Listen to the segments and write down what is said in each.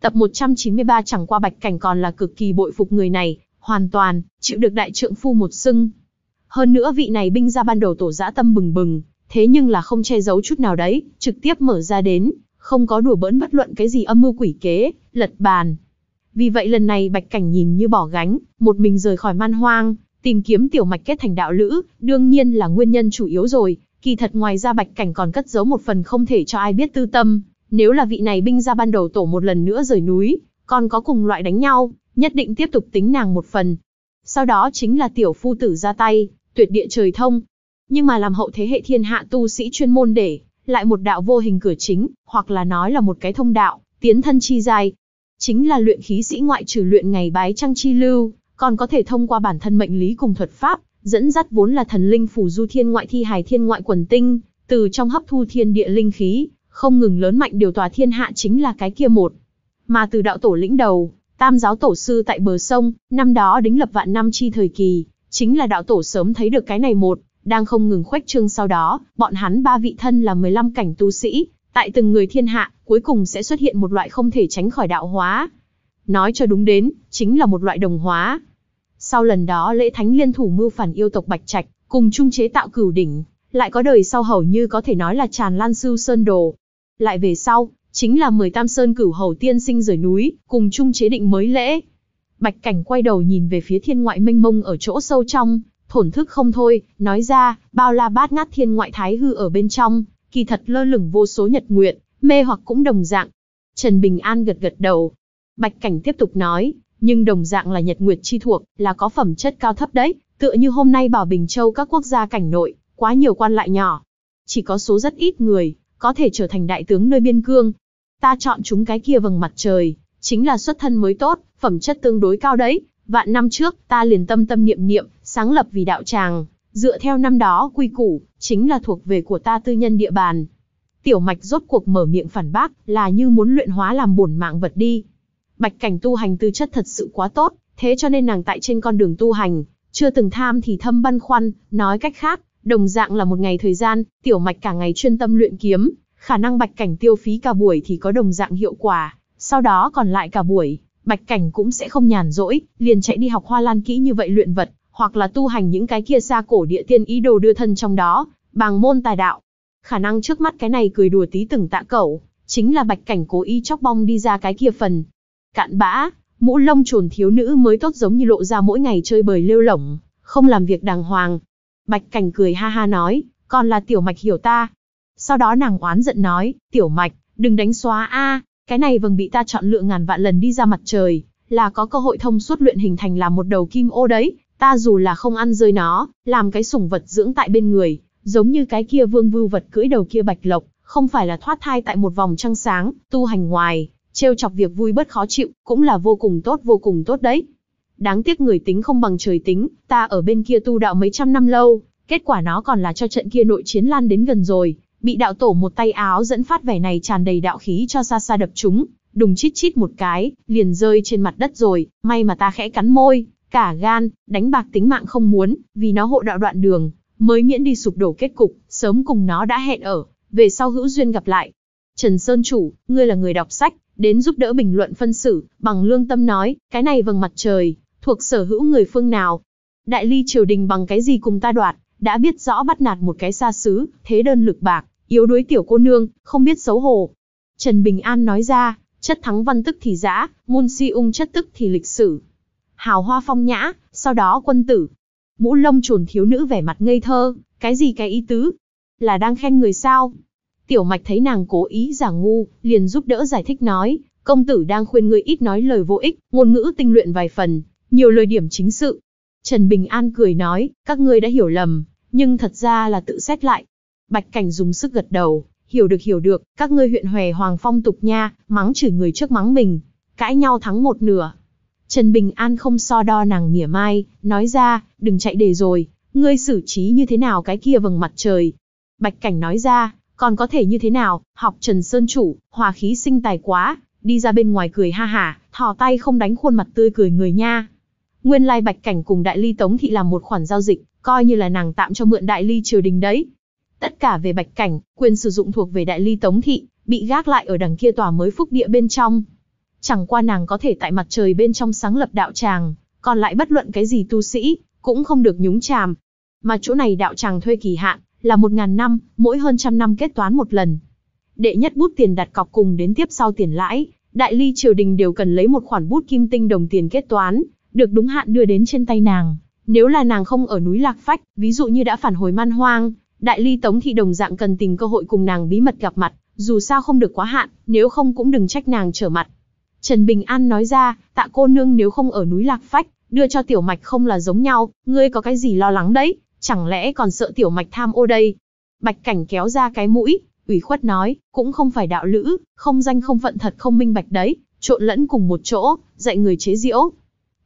Tập 193 chẳng qua Bạch Cảnh còn là cực kỳ bội phục người này, hoàn toàn, chịu được đại trượng phu một xưng. Hơn nữa vị này binh ra ban đầu tổ dã tâm bừng bừng, thế nhưng là không che giấu chút nào đấy, trực tiếp mở ra đến, không có đùa bỡn bất luận cái gì âm mưu quỷ kế, lật bàn. Vì vậy lần này Bạch Cảnh nhìn như bỏ gánh, một mình rời khỏi man hoang, tìm kiếm tiểu mạch kết thành đạo lữ, đương nhiên là nguyên nhân chủ yếu rồi, kỳ thật ngoài ra Bạch Cảnh còn cất giấu một phần không thể cho ai biết tư tâm, nếu là vị này binh ra ban đầu tổ một lần nữa rời núi, còn có cùng loại đánh nhau, nhất định tiếp tục tính nàng một phần. Sau đó chính là tiểu phu tử ra tay, tuyệt địa trời thông. Nhưng mà làm hậu thế hệ thiên hạ tu sĩ chuyên môn để, lại một đạo vô hình cửa chính, hoặc là nói là một cái thông đạo, tiến thân chi dài. Chính là luyện khí sĩ ngoại trừ luyện ngày bái trăng chi lưu, còn có thể thông qua bản thân mệnh lý cùng thuật pháp, dẫn dắt vốn là thần linh phủ du thiên ngoại thi hài thiên ngoại quần tinh, từ trong hấp thu thiên địa linh khí, không ngừng lớn mạnh điều tòa thiên hạ chính là cái kia một. Mà từ đạo tổ lĩnh đầu, tam giáo tổ sư tại bờ sông, năm đó đính lập vạn năm chi thời kỳ, chính là đạo tổ sớm thấy được cái này một, đang không ngừng khuếch trương sau đó, bọn hắn ba vị thân là 15 cảnh tu sĩ, tại từng người thiên hạ, cuối cùng sẽ xuất hiện một loại không thể tránh khỏi đạo hóa. Nói cho đúng đến, chính là một loại đồng hóa. Sau lần đó lễ thánh liên thủ mưu phản yêu tộc Bạch Trạch, cùng chung chế tạo cửu đỉnh, lại có đời sau hầu như có thể nói là tràn lan sưu sơn đồ, lại về sau, chính là mười tam sơn cửu hầu tiên sinh rời núi, cùng chung chế định mới lễ. Bạch cảnh quay đầu nhìn về phía thiên ngoại mênh mông ở chỗ sâu trong, thổn thức không thôi, nói ra, bao la bát ngát thiên ngoại thái hư ở bên trong, kỳ thật lơ lửng vô số nhật nguyện, mê hoặc cũng đồng dạng. Trần Bình An gật gật đầu. Bạch cảnh tiếp tục nói, nhưng đồng dạng là nhật nguyệt chi thuộc, là có phẩm chất cao thấp đấy, tựa như hôm nay bảo Bình Châu các quốc gia cảnh nội, quá nhiều quan lại nhỏ. Chỉ có số rất ít người, có thể trở thành đại tướng nơi biên cương. Ta chọn chúng cái kia vầng mặt trời, chính là xuất thân mới tốt, phẩm chất tương đối cao đấy. Vạn năm trước, ta liền tâm tâm niệm niệm, sáng lập vì đạo tràng, dựa theo năm đó quy củ, chính là thuộc về của ta tư nhân địa bàn. Tiểu mạch rốt cuộc mở miệng phản bác, là như muốn luyện hóa làm bổn mạng vật đi. Bạch cảnh tu hành tư chất thật sự quá tốt, thế cho nên nàng tại trên con đường tu hành, chưa từng tham thì thâm băn khoăn, nói cách khác, Đồng dạng là một ngày thời gian, tiểu mạch cả ngày chuyên tâm luyện kiếm, khả năng bạch cảnh tiêu phí cả buổi thì có đồng dạng hiệu quả, sau đó còn lại cả buổi, bạch cảnh cũng sẽ không nhàn rỗi, liền chạy đi học hoa lan kỹ như vậy luyện vật, hoặc là tu hành những cái kia xa cổ địa tiên ý đồ đưa thân trong đó, bàng môn tài đạo. Khả năng trước mắt cái này cười đùa tí từng tạ cẩu, chính là bạch cảnh cố ý chóc bong đi ra cái kia phần. Cạn bã, mũ lông trồn thiếu nữ mới tốt giống như lộ ra mỗi ngày chơi bời lêu lỏng, không làm việc đàng hoàng, Bạch Cảnh cười ha ha nói, còn là Tiểu Mạch hiểu ta. Sau đó nàng oán giận nói, Tiểu Mạch, đừng đánh xóa a, cái này vầng bị ta chọn lựa ngàn vạn lần đi ra mặt trời, là có cơ hội thông suốt luyện hình thành là một đầu kim ô đấy, ta dù là không ăn rơi nó, làm cái sủng vật dưỡng tại bên người, giống như cái kia vương vưu vật cưỡi đầu kia bạch lộc, không phải là thoát thai tại một vòng trăng sáng, tu hành ngoài, trêu chọc việc vui bất khó chịu, cũng là vô cùng tốt vô cùng tốt đấy. Đáng tiếc người tính không bằng trời tính, ta ở bên kia tu đạo mấy trăm năm lâu, kết quả nó còn là cho trận kia nội chiến lan đến gần rồi, bị đạo tổ một tay áo dẫn phát vẻ này tràn đầy đạo khí cho xa xa đập chúng, đùng chít chít một cái, liền rơi trên mặt đất rồi, may mà ta khẽ cắn môi, cả gan, đánh bạc tính mạng không muốn, vì nó hộ đạo đoạn đường, mới miễn đi sụp đổ kết cục, sớm cùng nó đã hẹn ở, về sau hữu duyên gặp lại. Trần Sơn Chủ, ngươi là người đọc sách, đến giúp đỡ bình luận phân xử, bằng lương tâm nói, cái này vầng mặt trời, thuộc sở hữu người phương nào. Đại ly triều đình bằng cái gì cùng ta đoạt, đã biết rõ bắt nạt một cái xa xứ, thế đơn lực bạc, yếu đuối tiểu cô nương, không biết xấu hổ. Trần Bình An nói ra, chất thắng văn tức thì giã, môn si ung chất tức thì lịch sử. Hào hoa phong nhã, sau đó quân tử. Mũ lông trồn thiếu nữ vẻ mặt ngây thơ, cái gì cái ý tứ? Là đang khen người sao? Tiểu mạch thấy nàng cố ý giả ngu, liền giúp đỡ giải thích nói, công tử đang khuyên người ít nói lời vô ích, ngôn ngữ tinh luyện vài phần, nhiều lời điểm chính sự. Trần Bình An cười nói, các ngươi đã hiểu lầm, nhưng thật ra là tự xét lại. Bạch Cảnh dùng sức gật đầu, hiểu được hiểu được, các ngươi huyện hòe hoàng phong tục nha, mắng chửi người trước mắng mình, cãi nhau thắng một nửa. Trần Bình An không so đo nàng mỉa mai, nói ra, đừng chạy đề rồi, ngươi xử trí như thế nào cái kia vầng mặt trời. Bạch Cảnh nói ra, còn có thể như thế nào, học Trần Sơn Chủ, hòa khí sinh tài quá, đi ra bên ngoài cười ha hả, thò tay không đánh khuôn mặt tươi cười người nha. Nguyên lai Bạch Cảnh cùng Đại Ly Tống thị làm một khoản giao dịch, coi như là nàng tạm cho mượn Đại Ly triều đình đấy. Tất cả về Bạch Cảnh, quyền sử dụng thuộc về Đại Ly Tống thị, bị gác lại ở đằng kia tòa mới phúc địa bên trong. Chẳng qua nàng có thể tại mặt trời bên trong sáng lập đạo tràng, còn lại bất luận cái gì tu sĩ, cũng không được nhúng chàm. Mà chỗ này đạo tràng thuê kỳ hạn, là một ngàn năm, mỗi hơn trăm năm kết toán một lần. Đệ nhất bút tiền đặt cọc cùng đến tiếp sau tiền lãi, đại ly triều đình đều cần lấy một khoản bút kim tinh đồng tiền kết toán, được đúng hạn đưa đến trên tay nàng. Nếu là nàng không ở núi Lạc Phách, ví dụ như đã phản hồi man hoang, đại ly tống thị đồng dạng cần tìm cơ hội cùng nàng bí mật gặp mặt, dù sao không được quá hạn, nếu không cũng đừng trách nàng trở mặt. Trần Bình An nói ra, tạ cô nương nếu không ở núi Lạc Phách, đưa cho tiểu mạch không là giống nhau, ngươi có cái gì lo lắng đấy, chẳng lẽ còn sợ tiểu mạch tham ô đây. Bạch cảnh kéo ra cái mũi, ủy khuất nói, cũng không phải đạo lữ, không danh không phận thật không minh bạch đấy, trộn lẫn cùng một chỗ, dạy người chế diễu,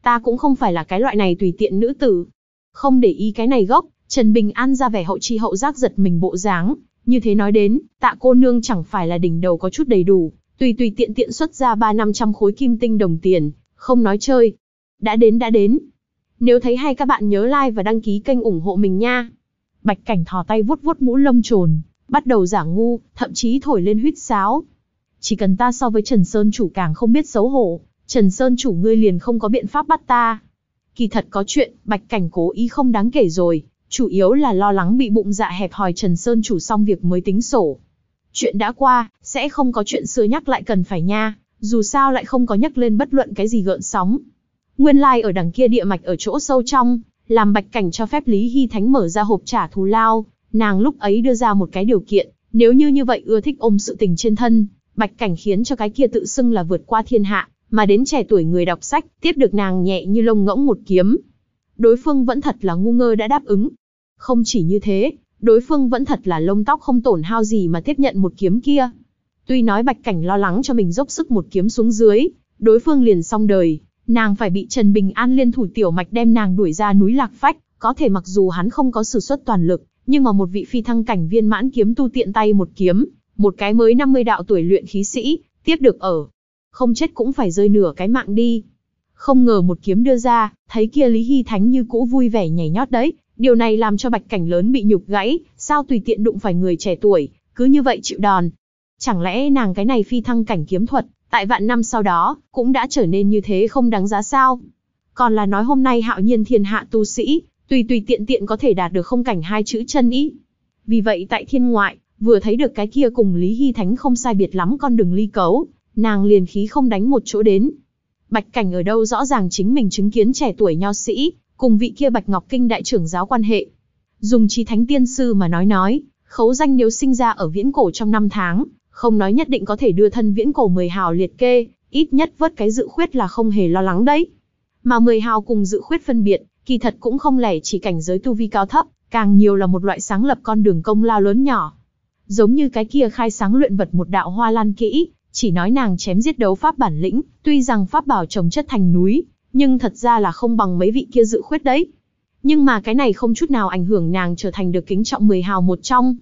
ta cũng không phải là cái loại này tùy tiện nữ tử. Không để ý cái này gốc, Trần Bình An ra vẻ hậu chi hậu giác giật mình bộ dáng, như thế nói đến, tạ cô nương chẳng phải là đỉnh đầu có chút đầy đủ, tùy tùy tiện tiện xuất ra ba năm trăm khối kim tinh đồng tiền, không nói chơi. Đã đến đã đến. Nếu thấy hay các bạn nhớ like và đăng ký kênh ủng hộ mình nha. Bạch Cảnh thò tay vuốt vuốt mũ lông trồn, bắt đầu giả ngu, thậm chí thổi lên huýt sáo. Chỉ cần ta so với Trần Sơn chủ càng không biết xấu hổ, Trần Sơn chủ ngươi liền không có biện pháp bắt ta. Kỳ thật có chuyện, Bạch Cảnh cố ý không đáng kể rồi, chủ yếu là lo lắng bị bụng dạ hẹp hòi Trần Sơn chủ xong việc mới tính sổ. Chuyện đã qua, sẽ không có chuyện xưa nhắc lại cần phải nha, dù sao lại không có nhắc lên bất luận cái gì gợn sóng. Nguyên lai like ở đằng kia địa mạch ở chỗ sâu trong, làm Bạch Cảnh cho phép Lý Hy Thánh mở ra hộp trả thù lao, nàng lúc ấy đưa ra một cái điều kiện, nếu như như vậy ưa thích ôm sự tình trên thân, Bạch Cảnh khiến cho cái kia tự xưng là vượt qua thiên hạ, mà đến trẻ tuổi người đọc sách tiếp được nàng nhẹ như lông ngỗng một kiếm. Đối phương vẫn thật là ngu ngơ đã đáp ứng. Không chỉ như thế, đối phương vẫn thật là lông tóc không tổn hao gì mà tiếp nhận một kiếm kia. Tuy nói Bạch Cảnh lo lắng cho mình dốc sức một kiếm xuống dưới, đối phương liền xong đời, nàng phải bị Trần Bình An liên thủ tiểu mạch đem nàng đuổi ra núi Lạc Phách, có thể mặc dù hắn không có sử xuất toàn lực, nhưng mà một vị phi thăng cảnh viên mãn kiếm tu tiện tay một kiếm, một cái mới 50 đạo tuổi luyện khí sĩ, tiếp được ở, không chết cũng phải rơi nửa cái mạng đi. Không ngờ một kiếm đưa ra, thấy kia Lý Hy Thánh như cũ vui vẻ nhảy nhót đấy, điều này làm cho bạch cảnh lớn bị nhục gãy, sao tùy tiện đụng phải người trẻ tuổi, cứ như vậy chịu đòn. Chẳng lẽ nàng cái này phi thăng cảnh kiếm thuật, tại vạn năm sau đó, cũng đã trở nên như thế không đáng giá sao? Còn là nói hôm nay hạo nhiên thiên hạ tu sĩ, tùy tùy tiện tiện có thể đạt được không cảnh hai chữ chân ý. Vì vậy tại thiên ngoại, vừa thấy được cái kia cùng Lý Hy Thánh không sai biệt lắm con đường ly cấu, nàng liền khí không đánh một chỗ đến. Bạch Cảnh ở đâu rõ ràng chính mình chứng kiến trẻ tuổi nho sĩ, cùng vị kia Bạch Ngọc Kinh đại trưởng giáo quan hệ. Dùng chi thánh tiên sư mà nói nói, khấu danh nếu sinh ra ở viễn cổ trong năm tháng, không nói nhất định có thể đưa thân viễn cổ mười hào liệt kê, ít nhất vớt cái dự khuyết là không hề lo lắng đấy. Mà mười hào cùng dự khuyết phân biệt, kỳ thật cũng không lẻ chỉ cảnh giới tu vi cao thấp, càng nhiều là một loại sáng lập con đường công lao lớn nhỏ. Giống như cái kia khai sáng luyện vật một đạo hoa lan kỹ, chỉ nói nàng chém giết đấu pháp bản lĩnh, tuy rằng pháp bảo trồng chất thành núi, nhưng thật ra là không bằng mấy vị kia dự khuyết đấy. Nhưng mà cái này không chút nào ảnh hưởng nàng trở thành được kính trọng mười hào một trong.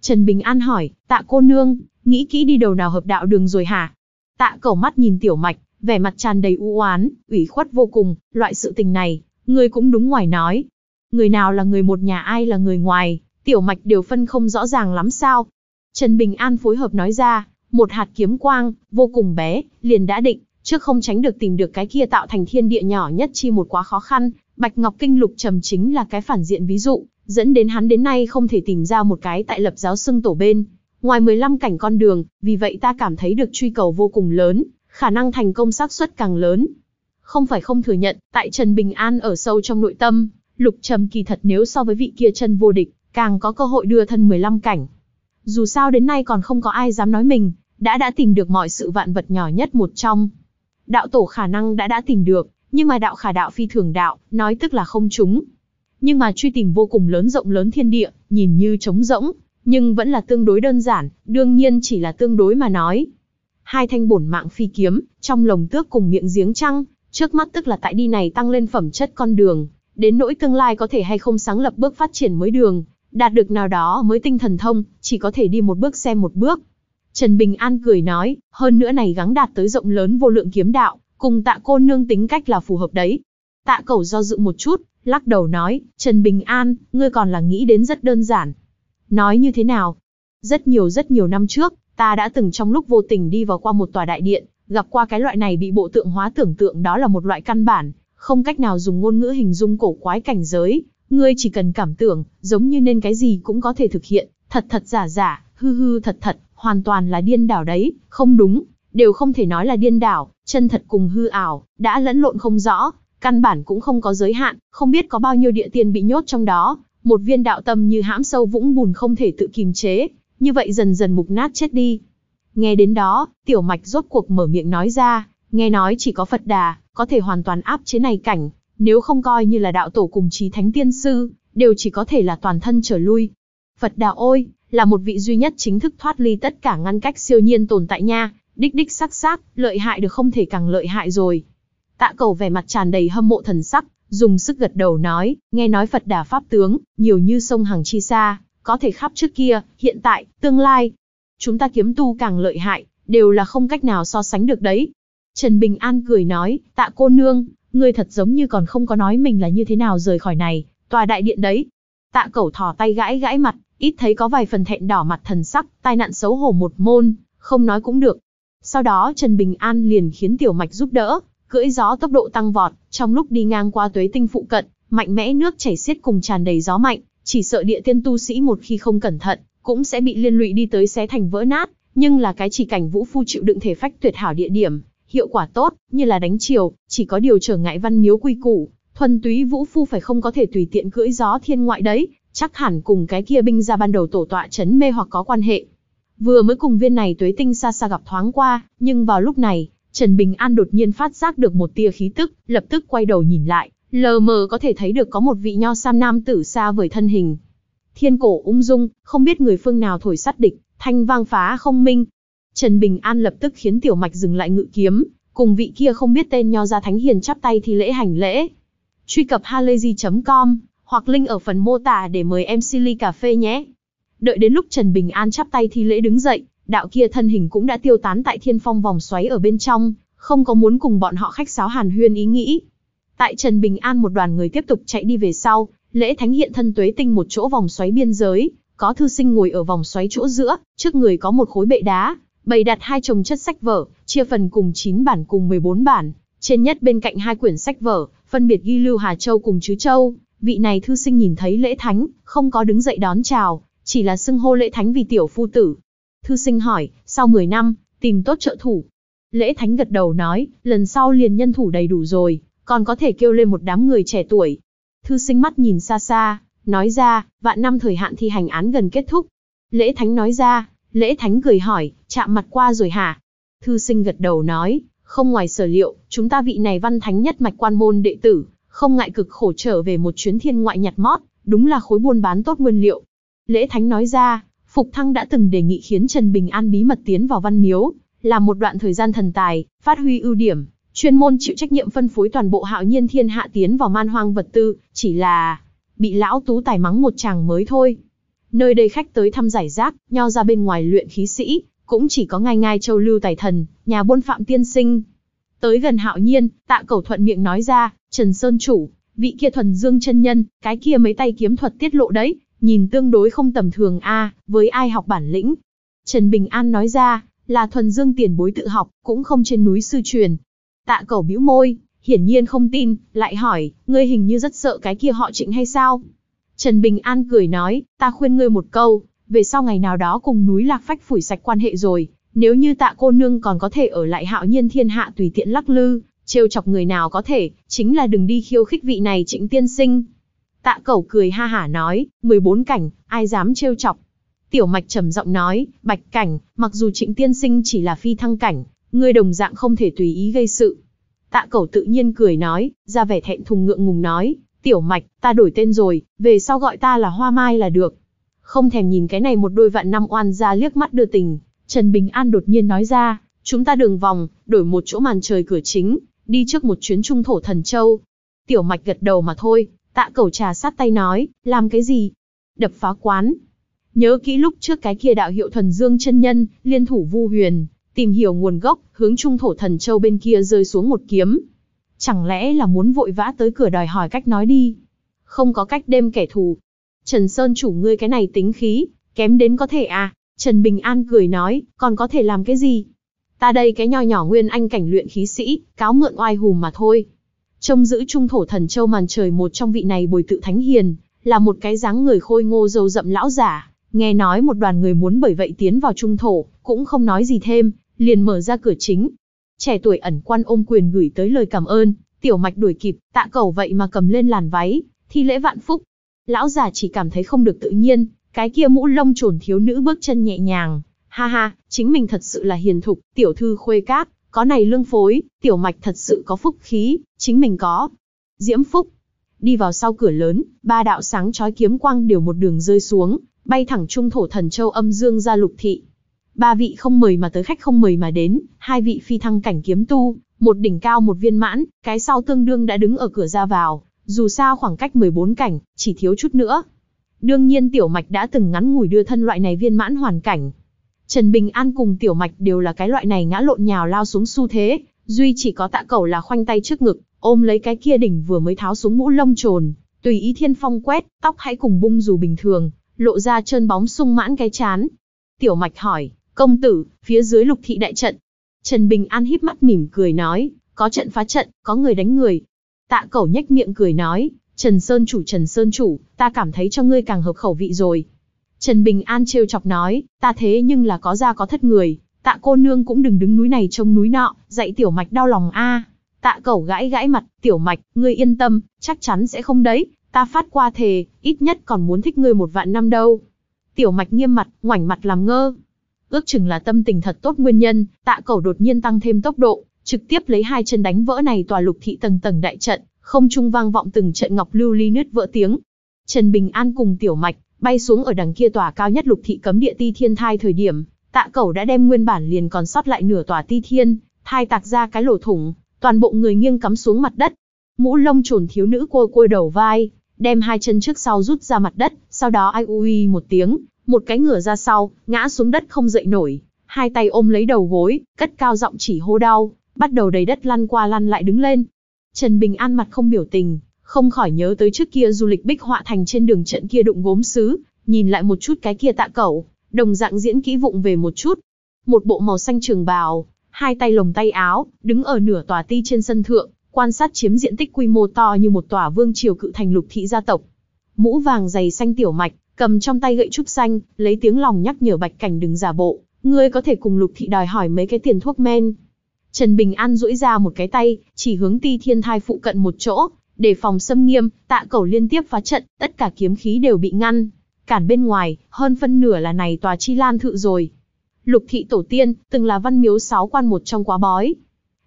Trần Bình An hỏi, tạ cô nương, nghĩ kỹ đi đầu nào hợp đạo đường rồi hả? Tạ cẩu mắt nhìn tiểu mạch, vẻ mặt tràn đầy u oán, ủy khuất vô cùng, loại sự tình này, người cũng đúng ngoài nói. Người nào là người một nhà ai là người ngoài, tiểu mạch đều phân không rõ ràng lắm sao. Trần Bình An phối hợp nói ra, một hạt kiếm quang, vô cùng bé, liền đã định, chứ không tránh được tìm được cái kia tạo thành thiên địa nhỏ nhất chi một quá khó khăn, Bạch Ngọc Kinh Lục Trầm chính là cái phản diện ví dụ, dẫn đến hắn đến nay không thể tìm ra một cái tại lập giáo xưng tổ bên. Ngoài 15 cảnh con đường, vì vậy ta cảm thấy được truy cầu vô cùng lớn, khả năng thành công xác suất càng lớn. Không phải không thừa nhận, tại Trần Bình An ở sâu trong nội tâm, Lục Trầm kỳ thật nếu so với vị kia chân vô địch, càng có cơ hội đưa thân 15 cảnh. Dù sao đến nay còn không có ai dám nói mình, đã đã tìm được mọi sự vạn vật nhỏ nhất một trong. Đạo tổ khả năng đã đã tìm được, nhưng mà đạo khả đạo phi thường đạo, nói tức là không chúng. Nhưng mà truy tìm vô cùng lớn rộng lớn thiên địa, nhìn như trống rỗng, nhưng vẫn là tương đối đơn giản, đương nhiên chỉ là tương đối mà nói. Hai thanh bổn mạng phi kiếm, trong lồng tước cùng miệng giếng trăng, trước mắt tức là tại đi này tăng lên phẩm chất con đường, đến nỗi tương lai có thể hay không sáng lập bước phát triển mới đường, đạt được nào đó mới tinh thần thông, chỉ có thể đi một bước xem một bước, Trần Bình An cười nói, hơn nữa này gắng đạt tới rộng lớn vô lượng kiếm đạo, cùng tạ cô nương tính cách là phù hợp đấy. Tạ cẩu do dự một chút, lắc đầu nói, Trần Bình An, ngươi còn là nghĩ đến rất đơn giản. Nói như thế nào? Rất nhiều rất nhiều năm trước, ta đã từng trong lúc vô tình đi vào qua một tòa đại điện, gặp qua cái loại này bị bộ tượng hóa tưởng tượng đó là một loại căn bản, không cách nào dùng ngôn ngữ hình dung cổ quái cảnh giới. Ngươi chỉ cần cảm tưởng, giống như nên cái gì cũng có thể thực hiện, thật thật giả giả, hư hư thật thật, hoàn toàn là điên đảo đấy, không đúng, đều không thể nói là điên đảo, chân thật cùng hư ảo, đã lẫn lộn không rõ, căn bản cũng không có giới hạn, không biết có bao nhiêu địa tiền bị nhốt trong đó, một viên đạo tâm như hãm sâu vũng bùn không thể tự kìm chế, như vậy dần dần mục nát chết đi. Nghe đến đó, tiểu mạch rốt cuộc mở miệng nói ra, nghe nói chỉ có Phật Đà, có thể hoàn toàn áp chế này cảnh, nếu không coi như là đạo tổ cùng trí thánh tiên sư, đều chỉ có thể là toàn thân trở lui. Phật Đà ôi, là một vị duy nhất chính thức thoát ly tất cả ngăn cách siêu nhiên tồn tại nha, đích đích sắc sắc, lợi hại được không thể càng lợi hại rồi. Tạ cầu vẻ mặt tràn đầy hâm mộ thần sắc, dùng sức gật đầu nói, nghe nói Phật đà Pháp tướng, nhiều như sông hàng chi xa, có thể khắp trước kia, hiện tại, tương lai. Chúng ta kiếm tu càng lợi hại, đều là không cách nào so sánh được đấy. Trần Bình An cười nói, tạ cô nương, ngươi thật giống như còn không có nói mình là như thế nào rời khỏi này, tòa đại điện đấy. Tạ cẩu thò tay gãi gãi mặt, ít thấy có vài phần thẹn đỏ mặt thần sắc, tai nạn xấu hổ một môn, không nói cũng được. Sau đó Trần Bình An liền khiến Tiểu Mạch giúp đỡ, cưỡi gió tốc độ tăng vọt, trong lúc đi ngang qua tuế tinh phụ cận, mạnh mẽ nước chảy xiết cùng tràn đầy gió mạnh, chỉ sợ địa tiên tu sĩ một khi không cẩn thận, cũng sẽ bị liên lụy đi tới xé thành vỡ nát, nhưng là cái chỉ cảnh vũ phu chịu đựng thể phách tuyệt hảo địa điểm, hiệu quả tốt, như là đánh chiều, chỉ có điều trở ngại văn miếu quy củ, thuần túy vũ phu phải không có thể tùy tiện cưỡi gió thiên ngoại đấy, Chắc hẳn cùng cái kia binh ra ban đầu tổ tọa chấn mê hoặc có quan hệ. Vừa mới cùng viên này tuế tinh xa xa gặp thoáng qua, nhưng vào lúc này, Trần Bình An đột nhiên phát giác được một tia khí tức, lập tức quay đầu nhìn lại, lờ mờ có thể thấy được có một vị nho sam nam tử xa với thân hình. Thiên cổ ung dung, không biết người phương nào thổi sát địch, thanh vang phá không minh. Trần Bình An lập tức khiến Tiểu Mạch dừng lại ngự kiếm, cùng vị kia không biết tên nho gia thánh hiền chắp tay thì lễ hành lễ. Truy cập halayzi.com hoặc link ở phần mô tả để mời em Silly Cà Phê nhé. Đợi đến lúc Trần Bình An chắp tay thi lễ đứng dậy, đạo kia thân hình cũng đã tiêu tán tại thiên phong vòng xoáy ở bên trong, không có muốn cùng bọn họ khách sáo hàn huyên ý nghĩ. Tại Trần Bình An một đoàn người tiếp tục chạy đi về sau, lễ thánh hiện thân tuế tinh một chỗ vòng xoáy biên giới, có thư sinh ngồi ở vòng xoáy chỗ giữa, trước người có một khối bệ đá, bày đặt hai chồng chất sách vở, chia phần cùng 9 bản cùng 14 bản, trên nhất bên cạnh hai quyển sách vở, phân biệt ghi Lưu Hà Châu cùng Chứ Châu, Vị này thư sinh nhìn thấy lễ thánh, không có đứng dậy đón chào, chỉ là xưng hô lễ thánh vì tiểu phu tử. Thư sinh hỏi, sau 10 năm, tìm tốt trợ thủ. Lễ thánh gật đầu nói, lần sau liền nhân thủ đầy đủ rồi, còn có thể kêu lên một đám người trẻ tuổi. Thư sinh mắt nhìn xa xa, nói ra, vạn năm thời hạn thi hành án gần kết thúc. Lễ thánh nói ra, lễ thánh cười hỏi, chạm mặt qua rồi hả? Thư sinh gật đầu nói, không ngoài sở liệu, chúng ta vị này văn thánh nhất mạch quan môn đệ tử, không ngại cực khổ trở về một chuyến thiên ngoại nhặt mót, đúng là khối buôn bán tốt nguyên liệu. Lễ Thánh nói ra, Phục Thăng đã từng đề nghị khiến Trần Bình An bí mật tiến vào văn miếu, là một đoạn thời gian thần tài, phát huy ưu điểm, chuyên môn chịu trách nhiệm phân phối toàn bộ hạo nhiên thiên hạ tiến vào man hoang vật tư, chỉ là bị lão tú tài mắng một chàng mới thôi. Nơi đây khách tới thăm giải rác, nho ra bên ngoài luyện khí sĩ, cũng chỉ có ngay ngay châu lưu tài thần, nhà buôn phạm tiên sinh, Tới gần hạo nhiên, tạ cẩu thuận miệng nói ra, Trần Sơn chủ, vị kia thuần dương chân nhân, cái kia mấy tay kiếm thuật tiết lộ đấy, nhìn tương đối không tầm thường a với ai học bản lĩnh. Trần Bình An nói ra, là thuần dương tiền bối tự học, cũng không trên núi sư truyền. Tạ cẩu bĩu môi, hiển nhiên không tin, lại hỏi, ngươi hình như rất sợ cái kia họ trịnh hay sao? Trần Bình An cười nói, ta khuyên ngươi một câu, về sau ngày nào đó cùng núi lạc phách phủi sạch quan hệ rồi, nếu như tạ cô nương còn có thể ở lại hạo nhiên thiên hạ tùy tiện lắc lư, trêu chọc người nào có thể, chính là đừng đi khiêu khích vị này trịnh tiên sinh. Tạ cẩu cười ha hả nói, 14 cảnh, ai dám trêu chọc. Tiểu mạch trầm giọng nói, bạch cảnh, mặc dù trịnh tiên sinh chỉ là phi thăng cảnh, người đồng dạng không thể tùy ý gây sự. Tạ cẩu tự nhiên cười nói, ra vẻ thẹn thùng ngượng ngùng nói, tiểu mạch, ta đổi tên rồi, về sau gọi ta là hoa mai là được. Không thèm nhìn cái này một đôi vạn năm oan ra liếc mắt đưa tình, Trần Bình An đột nhiên nói ra, chúng ta đường vòng, đổi một chỗ màn trời cửa chính, đi trước một chuyến trung thổ thần châu. Tiểu mạch gật đầu mà thôi, tạ cầu trà sát tay nói, làm cái gì? Đập phá quán. Nhớ kỹ lúc trước cái kia đạo hiệu thuần dương chân nhân, liên thủ vu huyền, tìm hiểu nguồn gốc, hướng trung thổ thần châu bên kia rơi xuống một kiếm. Chẳng lẽ là muốn vội vã tới cửa đòi hỏi cách nói đi? Không có cách đêm kẻ thù. Trần Sơn chủ ngươi cái này tính khí, kém đến có thể à? Trần Bình An cười nói, còn có thể làm cái gì? Ta đây cái nho nhỏ nguyên anh cảnh luyện khí sĩ, cáo mượn oai hùm mà thôi. Trông giữ trung thổ thần châu màn trời một trong vị này bồi tự thánh hiền, là một cái dáng người khôi ngô dâu rậm lão giả. Nghe nói một đoàn người muốn bởi vậy tiến vào trung thổ, cũng không nói gì thêm, liền mở ra cửa chính. Trẻ tuổi ẩn quan ôm quyền gửi tới lời cảm ơn, tiểu mạch đuổi kịp, tạ cầu vậy mà cầm lên làn váy, thi lễ vạn phúc. Lão già chỉ cảm thấy không được tự nhiên, cái kia mũ lông trồn thiếu nữ bước chân nhẹ nhàng, ha ha, chính mình thật sự là hiền thục, tiểu thư khuê cáp, có này lương phối, tiểu mạch thật sự có phúc khí, chính mình có. Diễm phúc, đi vào sau cửa lớn, ba đạo sáng chói kiếm quang đều một đường rơi xuống, bay thẳng trung thổ thần châu âm dương ra lục thị. Ba vị không mời mà tới khách không mời mà đến, hai vị phi thăng cảnh kiếm tu, một đỉnh cao một viên mãn, cái sau tương đương đã đứng ở cửa ra vào, dù sao khoảng cách 14 cảnh, chỉ thiếu chút nữa, Đương nhiên tiểu mạch đã từng ngắn ngủi đưa thân loại này viên mãn hoàn cảnh. Trần Bình An cùng tiểu mạch đều là cái loại này ngã lộn nhào lao xuống xu thế, duy chỉ có tạ cầu là khoanh tay trước ngực, ôm lấy cái kia đỉnh vừa mới tháo xuống mũ lông trồn, tùy ý thiên phong quét, tóc hãy cùng bung dù bình thường, lộ ra trơn bóng sung mãn cái chán. Tiểu mạch hỏi, công tử, phía dưới lục thị đại trận. Trần Bình An híp mắt mỉm cười nói, có trận phá trận, có người đánh người. Tạ cẩu nhếch miệng cười nói, Trần Sơn chủ Trần Sơn chủ, ta cảm thấy cho ngươi càng hợp khẩu vị rồi. Trần Bình An trêu chọc nói, ta thế nhưng là có ra có thất người, tạ cô nương cũng đừng đứng núi này trông núi nọ, dạy tiểu mạch đau lòng a. Tạ cẩu gãi gãi mặt, tiểu mạch, ngươi yên tâm, chắc chắn sẽ không đấy, ta phát qua thề, ít nhất còn muốn thích ngươi một vạn năm đâu. Tiểu mạch nghiêm mặt, ngoảnh mặt làm ngơ. Ước chừng là tâm tình thật tốt nguyên nhân, tạ cẩu đột nhiên tăng thêm tốc độ, trực tiếp lấy hai chân đánh vỡ này tòa lục thị tầng tầng đại trận, không trung vang vọng từng trận ngọc lưu ly nứt vỡ tiếng. Trần Bình An cùng Tiểu Mạch bay xuống ở đằng kia tòa cao nhất lục thị cấm địa ti thiên thai thời điểm, Tạ Cẩu đã đem nguyên bản liền còn sót lại nửa tòa ti thiên thai tạc ra cái lỗ thủng, toàn bộ người nghiêng cắm xuống mặt đất. Mũ lông trồn thiếu nữ cô côi đầu vai, đem hai chân trước sau rút ra mặt đất, sau đó ai ui một tiếng, một cái ngửa ra sau, ngã xuống đất không dậy nổi, hai tay ôm lấy đầu gối, cất cao giọng chỉ hô đau, bắt đầu đầy đất lăn qua lăn lại đứng lên, Trần Bình An mặt không biểu tình, không khỏi nhớ tới trước kia du lịch bích họa thành trên đường trận kia đụng gốm xứ, nhìn lại một chút cái kia tạ cẩu, đồng dạng diễn kỹ vụng về một chút. Một bộ màu xanh trường bào, hai tay lồng tay áo, đứng ở nửa tòa ti trên sân thượng, quan sát chiếm diện tích quy mô to như một tòa vương triều cự thành lục thị gia tộc. Mũ vàng dày xanh tiểu mạch, cầm trong tay gậy trúc xanh, lấy tiếng lòng nhắc nhở Bạch Cảnh đứng giả bộ, ngươi có thể cùng Lục thị đòi hỏi mấy cái tiền thuốc men. Trần Bình An duỗi ra một cái tay, chỉ hướng ti thiên thai phụ cận một chỗ, để phòng xâm nghiêm, tạ cầu liên tiếp phá trận, tất cả kiếm khí đều bị ngăn. Cản bên ngoài, hơn phân nửa là này tòa chi lan thự rồi. Lục thị tổ tiên, từng là văn miếu sáu quan một trong quá bói.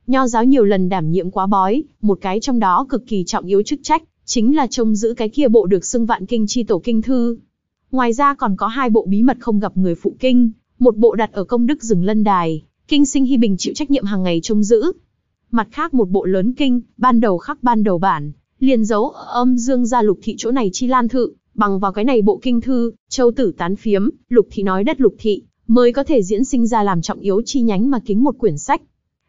Nho giáo nhiều lần đảm nhiệm quá bói, một cái trong đó cực kỳ trọng yếu chức trách, chính là trông giữ cái kia bộ được xưng vạn kinh chi tổ kinh thư. Ngoài ra còn có hai bộ bí mật không gặp người phụ kinh, một bộ đặt ở công đức rừng lân đài, Kinh sinh Hy Bình chịu trách nhiệm hàng ngày trông giữ. Mặt khác một bộ lớn kinh, ban đầu khắc ban đầu bản, liền giấu âm dương ra lục thị chỗ này chi lan thự, bằng vào cái này bộ kinh thư, châu tử tán phiếm, lục thị nói đất lục thị, mới có thể diễn sinh ra làm trọng yếu chi nhánh mà kính một quyển sách.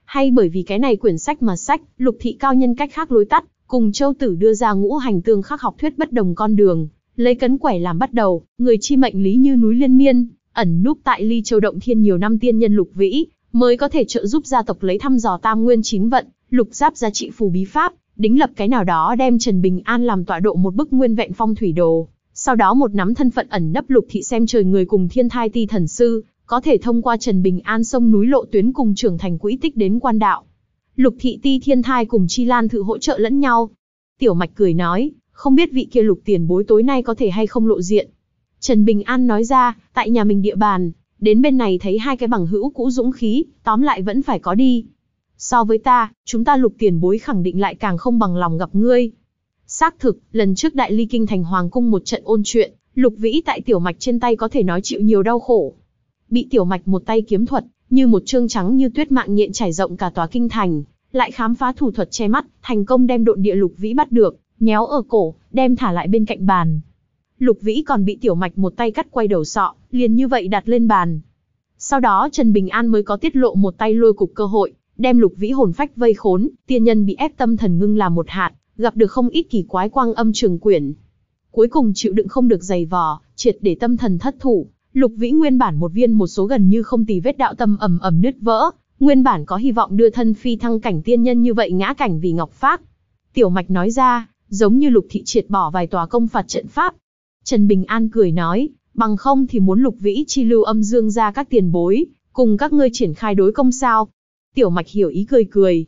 Hay bởi vì cái này quyển sách mà sách, lục thị cao nhân cách khác lối tắt, cùng châu tử đưa ra ngũ hành tương khắc học thuyết bất đồng con đường, lấy cấn quẻ làm bắt đầu, người chi mệnh lý như núi liên miên, ẩn núp tại ly châu động thiên nhiều năm tiên nhân lục vĩ, mới có thể trợ giúp gia tộc lấy thăm dò tam nguyên chín vận, lục giáp gia trị phù bí pháp, đính lập cái nào đó đem Trần Bình An làm tọa độ một bức nguyên vẹn phong thủy đồ, sau đó một nắm thân phận ẩn nấp lục thị xem trời người cùng thiên thai ti thần sư, có thể thông qua Trần Bình An sông núi lộ tuyến cùng trưởng thành quỹ tích đến quan đạo. Lục thị ti thiên thai cùng Chi Lan thử hỗ trợ lẫn nhau. Tiểu Mạch cười nói, không biết vị kia lục tiền bối tối nay có thể hay không lộ diện. Trần Bình An nói ra, tại nhà mình địa bàn, đến bên này thấy hai cái bằng hữu cũ dũng khí, tóm lại vẫn phải có đi. So với ta, chúng ta lục tiền bối khẳng định lại càng không bằng lòng gặp ngươi. Xác thực, lần trước đại ly kinh thành hoàng cung một trận ôn chuyện, lục vĩ tại tiểu mạch trên tay có thể nói chịu nhiều đau khổ. Bị tiểu mạch một tay kiếm thuật, như một chương trắng như tuyết mạng nhện trải rộng cả tòa kinh thành, lại khám phá thủ thuật che mắt, thành công đem độn địa lục vĩ bắt được, nhéo ở cổ, đem thả lại bên cạnh bàn, Lục Vĩ còn bị Tiểu Mạch một tay cắt quay đầu sọ, liền như vậy đặt lên bàn. Sau đó Trần Bình An mới có tiết lộ một tay lôi cục cơ hội, đem Lục Vĩ hồn phách vây khốn, tiên nhân bị ép tâm thần ngưng làm một hạt, gặp được không ít kỳ quái quang âm trường quyển. Cuối cùng chịu đựng không được dày vò, triệt để tâm thần thất thủ, Lục Vĩ nguyên bản một viên một số gần như không tì vết đạo tâm ầm ầm nứt vỡ, nguyên bản có hy vọng đưa thân phi thăng cảnh tiên nhân như vậy ngã cảnh vì ngọc pháp. Tiểu Mạch nói ra, giống như Lục thị triệt bỏ vài tòa công phạt trận pháp, Trần Bình An cười nói, bằng không thì muốn lục vĩ chi lưu âm dương ra các tiền bối, cùng các ngươi triển khai đối công sao. Tiểu Mạch hiểu ý cười cười.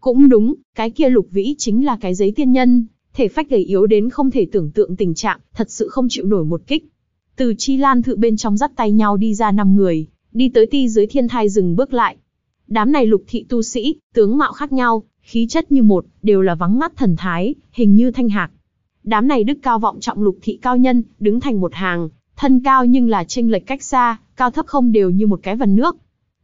Cũng đúng, cái kia lục vĩ chính là cái giấy tiên nhân, thể phách gầy yếu đến không thể tưởng tượng tình trạng, thật sự không chịu nổi một kích. Từ chi lan thự bên trong dắt tay nhau đi ra năm người, đi tới ti dưới thiên thai rừng bước lại. Đám này lục thị tu sĩ, tướng mạo khác nhau, khí chất như một, đều là vắng mắt thần thái, hình như thanh hạc, Đám này đức cao vọng trọng lục thị cao nhân, đứng thành một hàng, thân cao nhưng là chênh lệch cách xa, cao thấp không đều như một cái vần nước.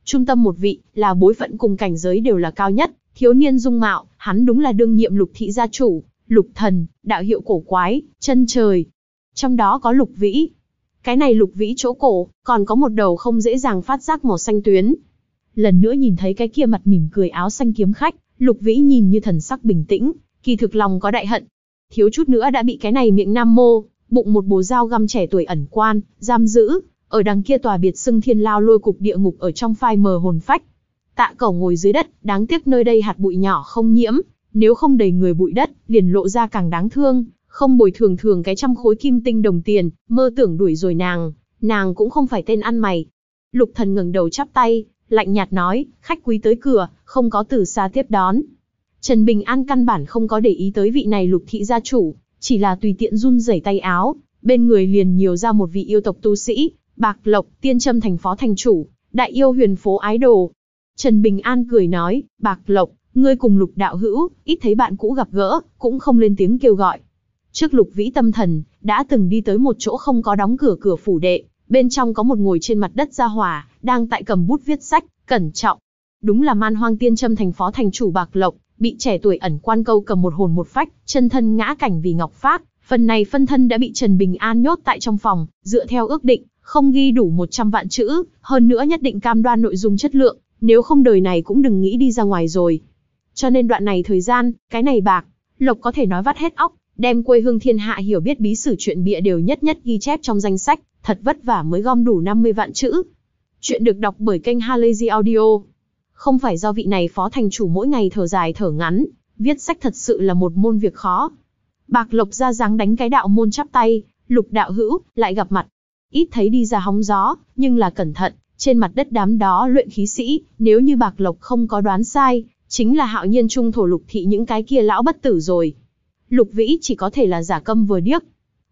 Trung tâm một vị, là bối phận cùng cảnh giới đều là cao nhất, thiếu niên dung mạo, hắn đúng là đương nhiệm lục thị gia chủ, lục thần, đạo hiệu cổ quái, chân trời. Trong đó có lục vĩ. Cái này lục vĩ chỗ cổ, còn có một đầu không dễ dàng phát giác màu xanh tuyến. Lần nữa nhìn thấy cái kia mặt mỉm cười áo xanh kiếm khách, lục vĩ nhìn như thần sắc bình tĩnh, kỳ thực lòng có đại hận, thiếu chút nữa đã bị cái này miệng nam mô, bụng một bố dao găm trẻ tuổi ẩn quan, giam giữ, ở đằng kia tòa biệt xưng thiên lao lôi cục địa ngục ở trong phai mờ hồn phách. Tạ cẩu ngồi dưới đất, đáng tiếc nơi đây hạt bụi nhỏ không nhiễm, nếu không đầy người bụi đất, liền lộ ra càng đáng thương, không bồi thường thường cái trăm khối kim tinh đồng tiền, mơ tưởng đuổi rồi nàng, nàng cũng không phải tên ăn mày. Lục thần ngẩng đầu chắp tay, lạnh nhạt nói, khách quý tới cửa, không có từ xa tiếp đón. Trần Bình An căn bản không có để ý tới vị này lục thị gia chủ, chỉ là tùy tiện run rẩy tay áo, bên người liền nhiều ra một vị yêu tộc tu sĩ, bạc lộc, tiên châm thành phó thành chủ, đại yêu huyền phố ái đồ. Trần Bình An cười nói, bạc lộc, ngươi cùng lục đạo hữu, ít thấy bạn cũ gặp gỡ, cũng không lên tiếng kêu gọi. Trước lục vĩ tâm thần, đã từng đi tới một chỗ không có đóng cửa cửa phủ đệ, bên trong có một ngồi trên mặt đất ra hòa đang tại cầm bút viết sách, cẩn trọng. Đúng là man hoang tiên châm thành phó thành chủ bạc lộc, bị trẻ tuổi ẩn quan câu cầm một hồn một phách, chân thân ngã cảnh vì ngọc phát phần này phân thân đã bị Trần Bình An nhốt tại trong phòng, dựa theo ước định, không ghi đủ 100 vạn chữ, hơn nữa nhất định cam đoan nội dung chất lượng, nếu không đời này cũng đừng nghĩ đi ra ngoài rồi. Cho nên đoạn này thời gian, cái này bạc, Lộc có thể nói vắt hết óc, đem quê hương thiên hạ hiểu biết bí sử chuyện bịa đều nhất nhất ghi chép trong danh sách, thật vất vả mới gom đủ 50 vạn chữ. Chuyện được đọc bởi kênh Halazy Audio. Không phải do vị này phó thành chủ mỗi ngày thở dài thở ngắn, viết sách thật sự là một môn việc khó. Bạc Lộc ra dáng đánh cái đạo môn chắp tay, lục đạo hữu, lại gặp mặt. Ít thấy đi ra hóng gió, nhưng là cẩn thận, trên mặt đất đám đó luyện khí sĩ, nếu như Bạc Lộc không có đoán sai, chính là hạo nhiên trung thổ lục thị những cái kia lão bất tử rồi. Lục vĩ chỉ có thể là giả câm vừa điếc,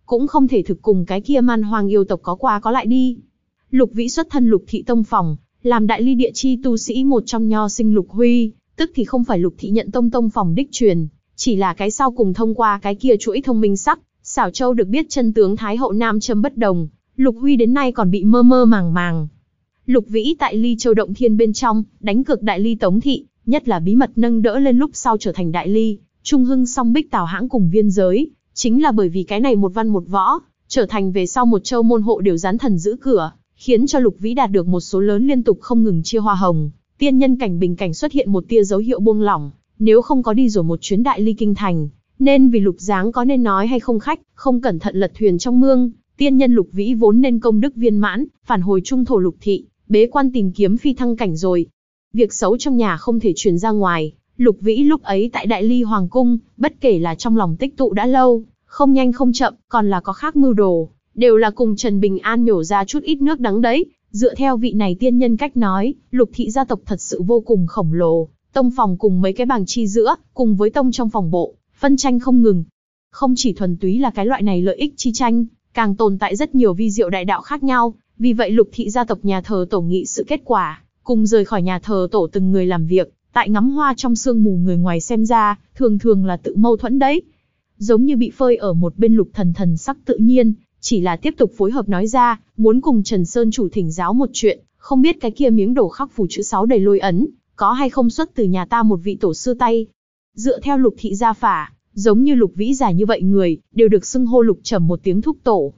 cũng không thể thực cùng cái kia man hoang yêu tộc có qua có lại đi. Lục vĩ xuất thân lục thị tông phòng, làm đại ly địa chi tu sĩ một trong nho sinh Lục Huy, tức thì không phải Lục Thị nhận tông tông phòng đích truyền, chỉ là cái sau cùng thông qua cái kia chuỗi thông minh sắc, xảo châu được biết chân tướng Thái hậu Nam Châm bất đồng, Lục Huy đến nay còn bị mơ mơ màng màng. Lục Vĩ tại Ly Châu Động Thiên bên trong, đánh cực đại ly Tống Thị, nhất là bí mật nâng đỡ lên lúc sau trở thành đại ly, trung hưng song bích tào hãng cùng viên giới, chính là bởi vì cái này một văn một võ, trở thành về sau một châu môn hộ đều dán thần giữ cửa, khiến cho Lục Vĩ đạt được một số lớn liên tục không ngừng chia hoa hồng, tiên nhân cảnh bình cảnh xuất hiện một tia dấu hiệu buông lỏng, nếu không có đi rồi một chuyến đại ly kinh thành, nên vì Lục Giáng có nên nói hay không khách, không cẩn thận lật thuyền trong mương, tiên nhân Lục Vĩ vốn nên công đức viên mãn, phản hồi trung thổ Lục thị, bế quan tìm kiếm phi thăng cảnh rồi. Việc xấu trong nhà không thể truyền ra ngoài, Lục Vĩ lúc ấy tại Đại Ly Hoàng cung, bất kể là trong lòng tích tụ đã lâu, không nhanh không chậm, còn là có khác mưu đồ, đều là cùng Trần Bình An nhổ ra chút ít nước đắng đấy. Dựa theo vị này tiên nhân cách nói, lục thị gia tộc thật sự vô cùng khổng lồ, tông phòng cùng mấy cái bảng chi giữa, cùng với tông trong phòng bộ, phân tranh không ngừng. Không chỉ thuần túy là cái loại này lợi ích chi tranh, càng tồn tại rất nhiều vi diệu đại đạo khác nhau, vì vậy lục thị gia tộc nhà thờ tổ nghị sự kết quả, cùng rời khỏi nhà thờ tổ từng người làm việc, tại ngắm hoa trong sương mù người ngoài xem ra, thường thường là tự mâu thuẫn đấy. Giống như bị phơi ở một bên lục thần thần sắc tự nhiên, chỉ là tiếp tục phối hợp nói ra, muốn cùng Trần Sơn chủ thỉnh giáo một chuyện, không biết cái kia miếng đổ khắc phù chữ sáu đầy lôi ấn, có hay không xuất từ nhà ta một vị tổ sư tay. Dựa theo lục thị gia phả, giống như lục vĩ giả như vậy người, đều được xưng hô lục trầm một tiếng thúc tổ.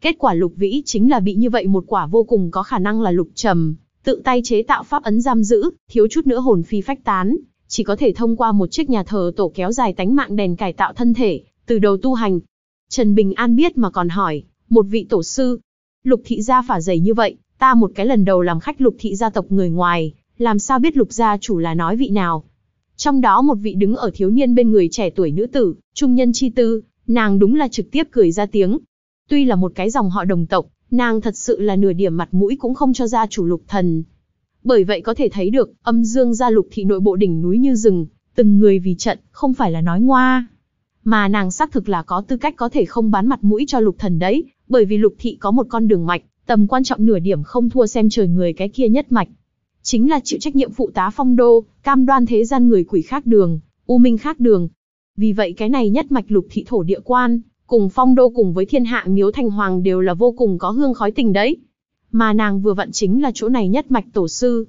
Kết quả lục vĩ chính là bị như vậy một quả vô cùng có khả năng là lục trầm, tự tay chế tạo pháp ấn giam giữ, thiếu chút nữa hồn phi phách tán, chỉ có thể thông qua một chiếc nhà thờ tổ kéo dài tánh mạng đèn cải tạo thân thể, từ đầu tu hành, Trần Bình An biết mà còn hỏi, một vị tổ sư, lục thị gia phả dày như vậy, ta một cái lần đầu làm khách lục thị gia tộc người ngoài, làm sao biết lục gia chủ là nói vị nào. Trong đó một vị đứng ở thiếu niên bên người trẻ tuổi nữ tử, trung nhân chi tư, nàng đúng là trực tiếp cười ra tiếng. Tuy là một cái dòng họ đồng tộc, nàng thật sự là nửa điểm mặt mũi cũng không cho gia chủ lục thần. Bởi vậy có thể thấy được, âm dương gia lục thị nội bộ đỉnh núi như rừng, từng người vì trận, không phải là nói ngoa mà nàng xác thực là có tư cách có thể không bán mặt mũi cho lục thần đấy, bởi vì lục thị có một con đường mạch, tầm quan trọng nửa điểm không thua xem trời người cái kia nhất mạch. Chính là chịu trách nhiệm phụ tá phong đô, cam đoan thế gian người quỷ khác đường, u minh khác đường. Vì vậy cái này nhất mạch lục thị thổ địa quan, cùng phong đô cùng với thiên hạ miếu thành hoàng đều là vô cùng có hương khói tình đấy. Mà nàng vừa vặn chính là chỗ này nhất mạch tổ sư.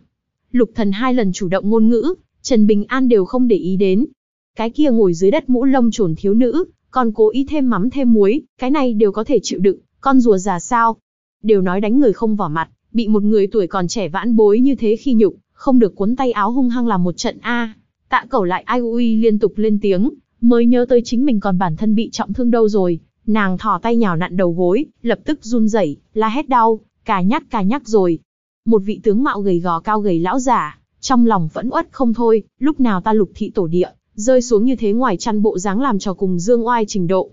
Lục thần hai lần chủ động ngôn ngữ, Trần Bình An đều không để ý đến, cái kia ngồi dưới đất mũ lông trồn thiếu nữ, còn cố ý thêm mắm thêm muối, cái này đều có thể chịu đựng, con rùa già sao? Đều nói đánh người không vỏ mặt, bị một người tuổi còn trẻ vãn bối như thế khi nhục, không được cuốn tay áo hung hăng làm một trận A. Tạ cẩu lại ai ui liên tục lên tiếng, mới nhớ tới chính mình còn bản thân bị trọng thương đâu rồi. Nàng thò tay nhào nặn đầu gối, lập tức run rẩy, la hét đau, cà nhắc cà nhắc rồi. Một vị tướng mạo gầy gò cao gầy lão giả, trong lòng vẫn uất không thôi, lúc nào ta lục thị tổ địa, rơi xuống như thế ngoài chăn bộ dáng làm trò cùng dương oai trình độ.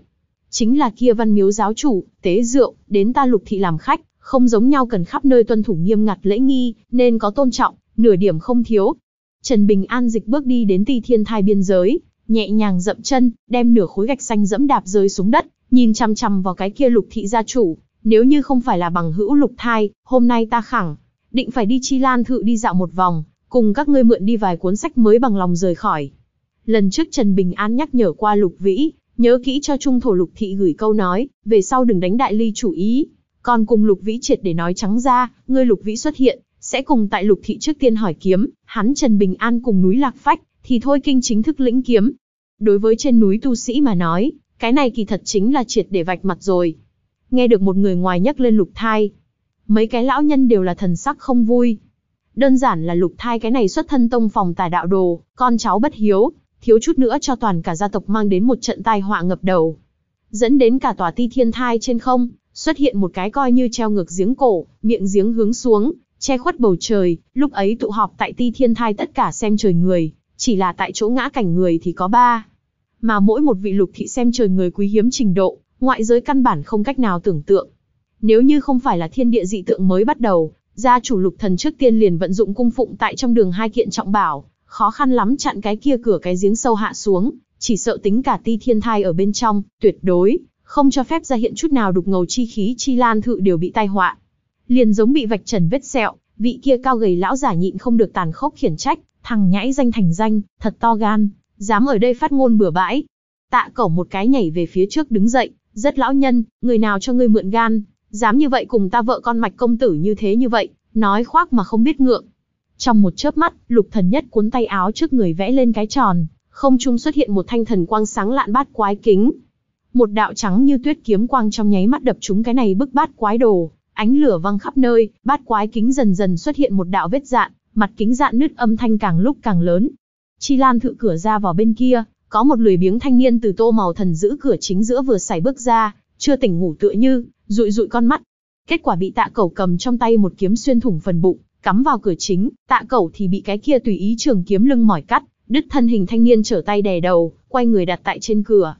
Chính là kia văn miếu giáo chủ, tế rượu, đến ta lục thị làm khách, không giống nhau cần khắp nơi tuân thủ nghiêm ngặt lễ nghi, nên có tôn trọng, nửa điểm không thiếu. Trần Bình An dịch bước đi đến ti thiên thai biên giới, nhẹ nhàng dậm chân, đem nửa khối gạch xanh dẫm đạp rơi xuống đất, nhìn chằm chằm vào cái kia lục thị gia chủ, nếu như không phải là bằng hữu lục thai, hôm nay ta khẳng, định phải đi chi lan thự đi dạo một vòng, cùng các ngươi mượn đi vài cuốn sách mới bằng lòng rời khỏi. Lần trước Trần Bình An nhắc nhở qua Lục Vĩ, nhớ kỹ cho trung thổ Lục Thị gửi câu nói, về sau đừng đánh đại ly chủ ý. Còn cùng Lục Vĩ triệt để nói trắng ra, ngươi Lục Vĩ xuất hiện, sẽ cùng tại Lục Thị trước tiên hỏi kiếm, hắn Trần Bình An cùng núi Lạc Phách, thì thôi kinh chính thức lĩnh kiếm. Đối với trên núi tu sĩ mà nói, cái này kỳ thật chính là triệt để vạch mặt rồi. Nghe được một người ngoài nhắc lên lục thai, mấy cái lão nhân đều là thần sắc không vui. Đơn giản là lục thai cái này xuất thân tông phòng tà đạo đồ, con cháu bất hiếu, thiếu chút nữa cho toàn cả gia tộc mang đến một trận tai họa ngập đầu. Dẫn đến cả tòa ti thiên thai trên không, xuất hiện một cái coi như treo ngược giếng cổ, miệng giếng hướng xuống, che khuất bầu trời, lúc ấy tụ họp tại ti thiên thai tất cả xem trời người, chỉ là tại chỗ ngã cảnh người thì có ba. Mà mỗi một vị lục thị xem trời người quý hiếm trình độ, ngoại giới căn bản không cách nào tưởng tượng. Nếu như không phải là thiên địa dị tượng mới bắt đầu, gia chủ lục thần trước tiên liền vận dụng cung phụng tại trong đường hai kiện trọng bảo, khó khăn lắm chặn cái kia cửa cái giếng sâu hạ xuống, chỉ sợ tính cả ti thiên thai ở bên trong, tuyệt đối, không cho phép ra hiện chút nào đục ngầu chi khí chi lan thự đều bị tai họa. Liền giống bị vạch trần vết sẹo, vị kia cao gầy lão giả nhịn không được tàn khốc khiển trách, thằng nhãi danh thành danh, thật to gan, dám ở đây phát ngôn bừa bãi. Tạ cẩu một cái nhảy về phía trước đứng dậy, rất lão nhân, người nào cho ngươi mượn gan, dám như vậy cùng ta vợ con mạch công tử như thế như vậy, nói khoác mà không biết ngượng. Trong một chớp mắt, lục thần nhất cuốn tay áo trước người vẽ lên cái tròn, không trung xuất hiện một thanh thần quang sáng lạn bát quái kính. Một đạo trắng như tuyết kiếm quang trong nháy mắt đập trúng cái này bức bát quái đồ, ánh lửa văng khắp nơi, bát quái kính dần dần xuất hiện một đạo vết dạn, mặt kính dạn nứt âm thanh càng lúc càng lớn. Chi Lan thự cửa ra vào bên kia, có một lười biếng thanh niên từ tô màu thần giữ cửa chính giữa vừa xảy bước ra, chưa tỉnh ngủ tựa như, rụi rụi con mắt. Kết quả bị tạ cầu cầm trong tay một kiếm xuyên thủng phần bụng, cắm vào cửa chính, tạ cẩu thì bị cái kia tùy ý trường kiếm lưng mỏi cắt, đứt thân hình thanh niên trở tay đè đầu, quay người đặt tại trên cửa.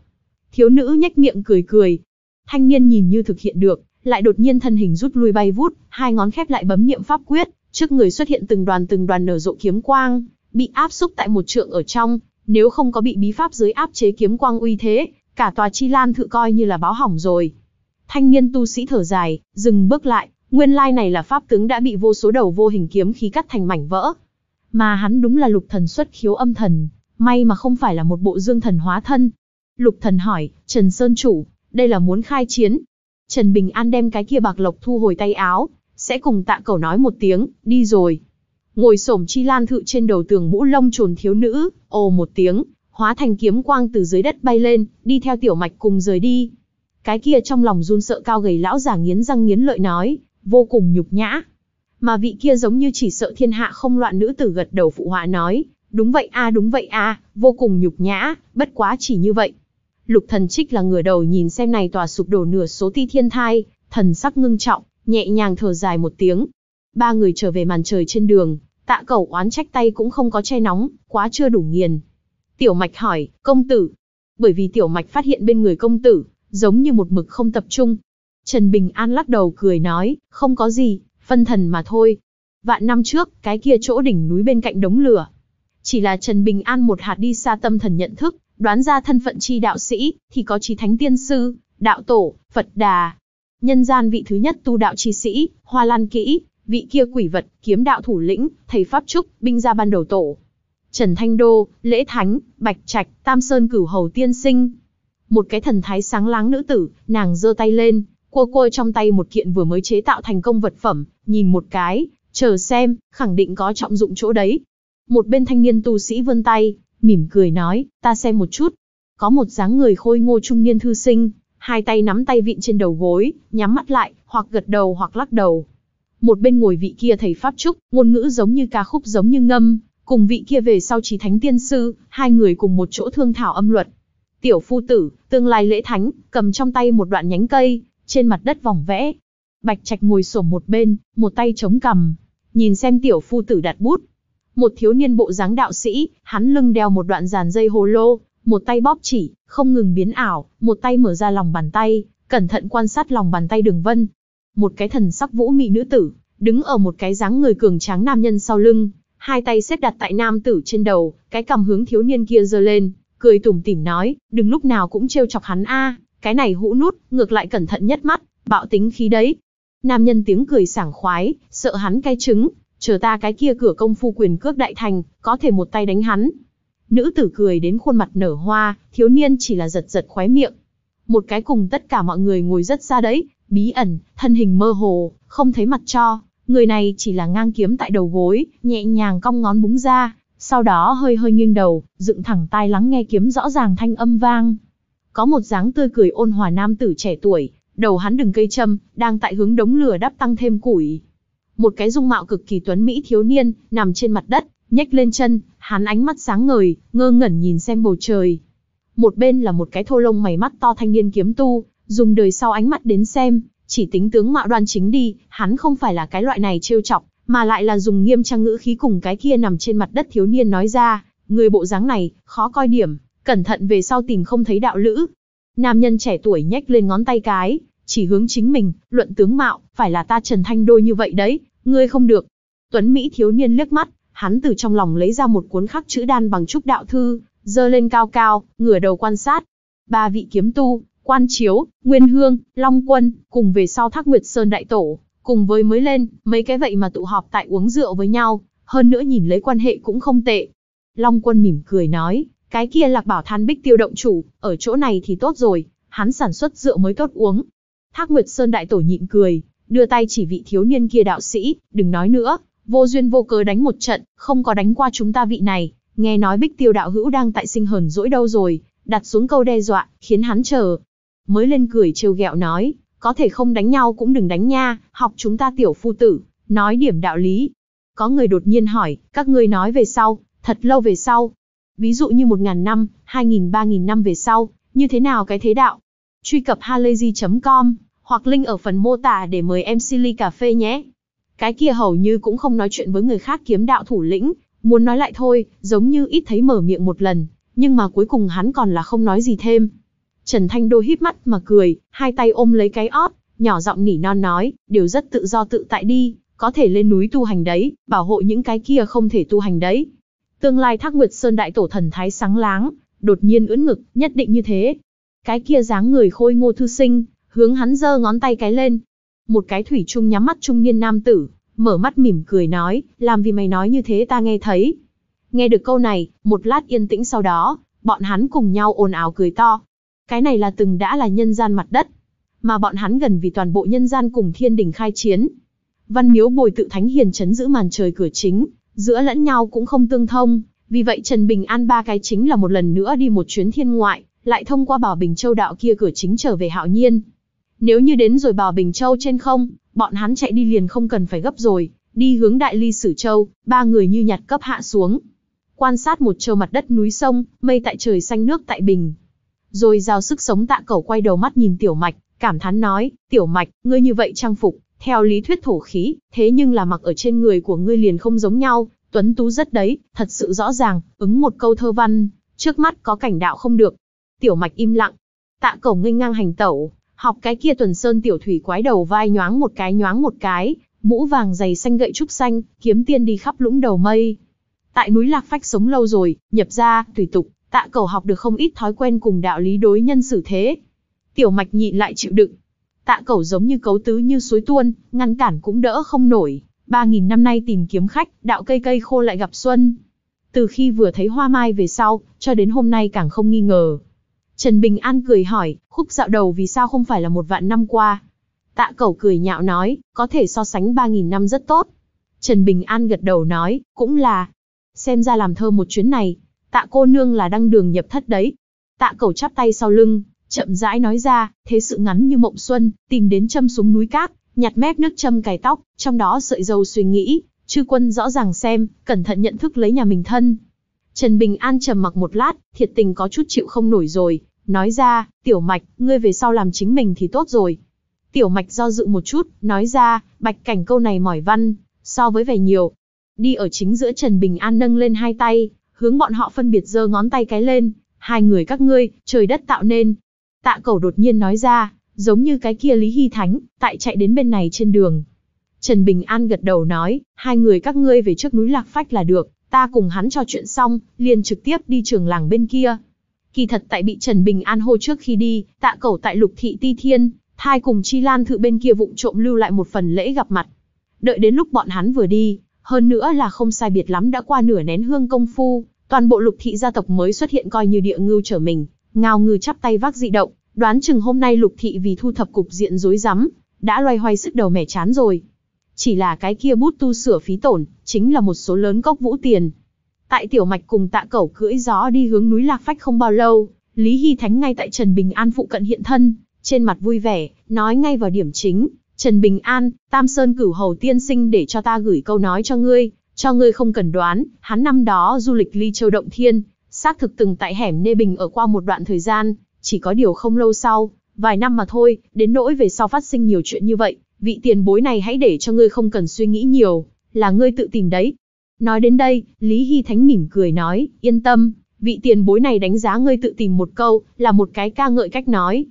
Thiếu nữ nhếch miệng cười cười. Thanh niên nhìn như thực hiện được, lại đột nhiên thân hình rút lui bay vút, hai ngón khép lại bấm niệm pháp quyết, trước người xuất hiện từng đoàn từng đoàn nở rộ kiếm quang, bị áp xúc tại một trượng ở trong, nếu không có bị bí pháp dưới áp chế kiếm quang uy thế, cả tòa chi lan thự coi như là báo hỏng rồi. Thanh niên tu sĩ thở dài, dừng bước lại, Nguyên lai này là pháp tướng đã bị vô số đầu vô hình kiếm khí cắt thành mảnh vỡ. Mà hắn đúng là lục thần xuất khiếu âm thần, may mà không phải là một bộ dương thần hóa thân. Lục thần hỏi, Trần Sơn Chủ, đây là muốn khai chiến. Trần Bình An đem cái kia bạc lộc thu hồi tay áo, sẽ cùng tạ cầu nói một tiếng, đi rồi. Ngồi xổm chi lan thự trên đầu tường mũ lông trồn thiếu nữ, ồ một tiếng, hóa thành kiếm quang từ dưới đất bay lên, đi theo tiểu mạch cùng rời đi. Cái kia trong lòng run sợ cao gầy lão giả nghiến răng nghiến lợi nói, vô cùng nhục nhã. Mà vị kia giống như chỉ sợ thiên hạ không loạn nữ tử gật đầu phụ họa nói, đúng vậy a đúng vậy a, vô cùng nhục nhã, bất quá chỉ như vậy. Lục thần trích là ngửa đầu nhìn xem này tòa sụp đổ nửa số ti thiên thai, thần sắc ngưng trọng, nhẹ nhàng thở dài một tiếng. Ba người trở về màn trời trên đường, tạ cẩu oán trách tay cũng không có che nóng, quá chưa đủ nghiền. Tiểu mạch hỏi, công tử. Bởi vì tiểu mạch phát hiện bên người công tử, giống như một mực không tập trung, Trần Bình An lắc đầu cười nói, không có gì, phân thần mà thôi. Vạn năm trước, cái kia chỗ đỉnh núi bên cạnh đống lửa. Chỉ là Trần Bình An một hạt đi xa tâm thần nhận thức, đoán ra thân phận chi đạo sĩ, thì có chí thánh tiên sư, đạo tổ, Phật đà. Nhân gian vị thứ nhất tu đạo chi sĩ, hoa lan kỹ, vị kia quỷ vật, kiếm đạo thủ lĩnh, thầy Pháp Trúc, binh gia ban đầu tổ. Trần Thanh Đô, Lễ Thánh, Bạch Trạch, Tam Sơn cửu hầu tiên sinh. Một cái thần thái sáng láng nữ tử, nàng giơ tay lên, cua côi trong tay một kiện vừa mới chế tạo thành công vật phẩm, nhìn một cái, chờ xem, khẳng định có trọng dụng chỗ đấy. Một bên thanh niên tu sĩ vươn tay, mỉm cười nói, ta xem một chút. Có một dáng người khôi ngô trung niên thư sinh, hai tay nắm tay vịn trên đầu gối, nhắm mắt lại, hoặc gật đầu hoặc lắc đầu. Một bên ngồi vị kia thầy Pháp Trúc, ngôn ngữ giống như ca khúc giống như ngâm, cùng vị kia về sau trí thánh tiên sư, hai người cùng một chỗ thương thảo âm luật. Tiểu phu tử, tương lai lễ thánh, cầm trong tay một đoạn nhánh cây, trên mặt đất vòng vẽ. Bạch Trạch ngồi xổm một bên, một tay chống cằm, nhìn xem tiểu phu tử đặt bút. Một thiếu niên bộ dáng đạo sĩ, hắn lưng đeo một đoạn dàn dây hồ lô, một tay bóp chỉ, không ngừng biến ảo, một tay mở ra lòng bàn tay, cẩn thận quan sát lòng bàn tay đường vân. Một cái thần sắc vũ mị nữ tử, đứng ở một cái dáng người cường tráng nam nhân sau lưng, hai tay xếp đặt tại nam tử trên đầu, cái cầm hướng thiếu niên kia giơ lên, cười tủm tỉm nói, đừng lúc nào cũng trêu chọc hắn a, cái này hũ nút, ngược lại cẩn thận nhất mắt, bạo tính khí đấy. Nam nhân tiếng cười sảng khoái, sợ hắn cay trứng, chờ ta cái kia cửa công phu quyền cước đại thành, có thể một tay đánh hắn. Nữ tử cười đến khuôn mặt nở hoa, thiếu niên chỉ là giật giật khóe miệng. Một cái cùng tất cả mọi người ngồi rất xa đấy, bí ẩn, thân hình mơ hồ, không thấy mặt cho. Người này chỉ là ngang kiếm tại đầu gối, nhẹ nhàng cong ngón búng ra, sau đó hơi hơi nghiêng đầu, dựng thẳng tai lắng nghe kiếm rõ ràng thanh âm vang có một dáng tươi cười ôn hòa nam tử trẻ tuổi, đầu hắn đừng cây châm, đang tại hướng đống lửa đắp tăng thêm củi. Một cái dung mạo cực kỳ tuấn mỹ thiếu niên, nằm trên mặt đất, nhếch lên chân, hắn ánh mắt sáng ngời, ngơ ngẩn nhìn xem bầu trời. Một bên là một cái thô lông mày mắt to thanh niên kiếm tu, dùng đời sau ánh mắt đến xem, chỉ tính tướng mạo đoan chính đi, hắn không phải là cái loại này trêu chọc, mà lại là dùng nghiêm trang ngữ khí cùng cái kia nằm trên mặt đất thiếu niên nói ra, người bộ dáng này, khó coi điểm, cẩn thận về sau tìm không thấy đạo lữ. Nam nhân trẻ tuổi nhếch lên ngón tay cái, chỉ hướng chính mình, luận tướng mạo, phải là ta Trần Thanh Đôi như vậy đấy, ngươi không được. Tuấn Mỹ thiếu niên liếc mắt, hắn từ trong lòng lấy ra một cuốn khắc chữ đan bằng trúc đạo thư, dơ lên cao cao, ngửa đầu quan sát. Ba vị kiếm tu, quan chiếu, nguyên hương, long quân, cùng về sau thác nguyệt sơn đại tổ, cùng với mới lên, mấy cái vậy mà tụ họp tại uống rượu với nhau, hơn nữa nhìn lấy quan hệ cũng không tệ. Long quân mỉm cười nói, cái kia lạc bảo than bích tiêu động chủ, ở chỗ này thì tốt rồi, hắn sản xuất rượu mới tốt uống. Thác Nguyệt Sơn đại tổ nhịn cười, đưa tay chỉ vị thiếu niên kia đạo sĩ, đừng nói nữa, vô duyên vô cớ đánh một trận, không có đánh qua chúng ta vị này, nghe nói bích tiêu đạo hữu đang tại sinh hờn dỗi đâu rồi, đặt xuống câu đe dọa, khiến hắn chờ. Mới lên cười trêu ghẹo nói, có thể không đánh nhau cũng đừng đánh nha, học chúng ta tiểu phu tử, nói điểm đạo lý. Có người đột nhiên hỏi, các ngươi nói về sau, thật lâu về sau, ví dụ như 1.000 năm, 2.000, 3.000 năm về sau, như thế nào cái thế đạo? Truy cập halayzi.com hoặc link ở phần mô tả để mời em Silly Cà Phê nhé. Cái kia hầu như cũng không nói chuyện với người khác kiếm đạo thủ lĩnh, muốn nói lại thôi, giống như ít thấy mở miệng một lần, nhưng mà cuối cùng hắn còn là không nói gì thêm. Trần Thanh Đô híp mắt mà cười, hai tay ôm lấy cái ót, nhỏ giọng nỉ non nói, đều rất tự do tự tại đi, có thể lên núi tu hành đấy, bảo hộ những cái kia không thể tu hành đấy. Tương lai Thác Nguyệt Sơn đại tổ thần thái sáng láng, đột nhiên ưỡn ngực, nhất định như thế. Cái kia dáng người khôi ngô thư sinh, hướng hắn giơ ngón tay cái lên. Một cái thủy chung nhắm mắt trung niên nam tử, mở mắt mỉm cười nói, làm vì mày nói như thế ta nghe thấy. Nghe được câu này, một lát yên tĩnh sau đó, bọn hắn cùng nhau ồn ào cười to. Cái này là từng đã là nhân gian mặt đất, mà bọn hắn gần vì toàn bộ nhân gian cùng thiên đình khai chiến. Văn miếu bồi tự thánh hiền chấn giữ màn trời cửa chính, giữa lẫn nhau cũng không tương thông, vì vậy Trần Bình An ba cái chính là một lần nữa đi một chuyến thiên ngoại, lại thông qua Bảo Bình Châu đạo kia cửa chính trở về Hạo Nhiên. Nếu như đến rồi Bảo Bình Châu trên không, bọn hắn chạy đi liền không cần phải gấp rồi, đi hướng Đại Ly Sử Châu, ba người như nhặt cấp hạ xuống. Quan sát một châu mặt đất núi sông, mây tại trời xanh nước tại bình. Rồi giao sức sống tạ cẩu quay đầu mắt nhìn Tiểu Mạch, cảm thán nói, Tiểu Mạch, ngươi như vậy trang phục, theo lý thuyết thổ khí, thế nhưng là mặc ở trên người của ngươi liền không giống nhau, tuấn tú rất đấy, thật sự rõ ràng, ứng một câu thơ văn, trước mắt có cảnh đạo không được. Tiểu mạch im lặng, tạ cổng ngây ngang hành tẩu, học cái kia tuần sơn tiểu thủy quái đầu vai nhoáng một cái nhoáng một cái, mũ vàng dày xanh gậy trúc xanh, kiếm tiên đi khắp lũng đầu mây. Tại núi Lạc Phách sống lâu rồi, nhập ra, tùy tục, tạ cầu học được không ít thói quen cùng đạo lý đối nhân xử thế. Tiểu mạch nhịn lại chịu đựng, Tạ Cẩu giống như cấu tứ như suối tuôn, ngăn cản cũng đỡ không nổi. Ba nghìn năm nay tìm kiếm khách, đạo cây cây khô lại gặp xuân. Từ khi vừa thấy hoa mai về sau, cho đến hôm nay càng không nghi ngờ. Trần Bình An cười hỏi, khúc dạo đầu vì sao không phải là một vạn năm qua? Tạ Cẩu cười nhạo nói, có thể so sánh ba nghìn năm rất tốt. Trần Bình An gật đầu nói, cũng là. Xem ra làm thơ một chuyến này, tạ cô nương là đăng đường nhập thất đấy. Tạ Cẩu chắp tay sau lưng, chậm rãi nói ra, thế sự ngắn như mộng xuân, tìm đến châm xuống núi cát, nhặt mép nước châm cài tóc, trong đó sợi dầu suy nghĩ, chư quân rõ ràng xem, cẩn thận nhận thức lấy nhà mình thân. Trần Bình An trầm mặc một lát, thiệt tình có chút chịu không nổi rồi, nói ra, tiểu mạch, ngươi về sau làm chính mình thì tốt rồi. Tiểu mạch do dự một chút, nói ra, bạch cảnh câu này mỏi văn, so với vẻ nhiều. Đi ở chính giữa Trần Bình An nâng lên hai tay, hướng bọn họ phân biệt giơ ngón tay cái lên, hai người các ngươi, trời đất tạo nên, Tạ Cầu đột nhiên nói ra, giống như cái kia Lý Hy Thánh, tại chạy đến bên này trên đường. Trần Bình An gật đầu nói, hai người các ngươi về trước núi Lạc Phách là được, ta cùng hắn cho chuyện xong, liền trực tiếp đi trường làng bên kia. Kỳ thật tại bị Trần Bình An hô trước khi đi, tạ Cầu tại lục thị Ti Thiên, thai cùng Chi Lan Thự bên kia vụng trộm lưu lại một phần lễ gặp mặt. Đợi đến lúc bọn hắn vừa đi, hơn nữa là không sai biệt lắm đã qua nửa nén hương công phu, toàn bộ lục thị gia tộc mới xuất hiện coi như địa ngưu trở mình, Ngao ngừ chắp tay vác dị động, đoán chừng hôm nay lục thị vì thu thập cục diện rối rắm, đã loay hoay sức đầu mẻ chán rồi. Chỉ là cái kia bút tu sửa phí tổn, chính là một số lớn cốc vũ tiền. Tại tiểu mạch cùng tạ cẩu cưỡi gió đi hướng núi Lạc Phách không bao lâu, Lý Hy Thánh ngay tại Trần Bình An phụ cận hiện thân, trên mặt vui vẻ, nói ngay vào điểm chính. Trần Bình An, Tam Sơn cửu hầu tiên sinh để cho ta gửi câu nói cho ngươi, cho ngươi không cần đoán, hắn năm đó du lịch ly châu động thiên, Xác thực từng tại hẻm Nê Bình ở qua một đoạn thời gian, chỉ có điều không lâu sau, vài năm mà thôi, đến nỗi về sau phát sinh nhiều chuyện như vậy, vị tiền bối này hãy để cho ngươi không cần suy nghĩ nhiều, là ngươi tự tìm đấy. Nói đến đây, Lý Hy Thánh mỉm cười nói, yên tâm, vị tiền bối này đánh giá ngươi tự tìm một câu, là một cái ca ngợi cách nói.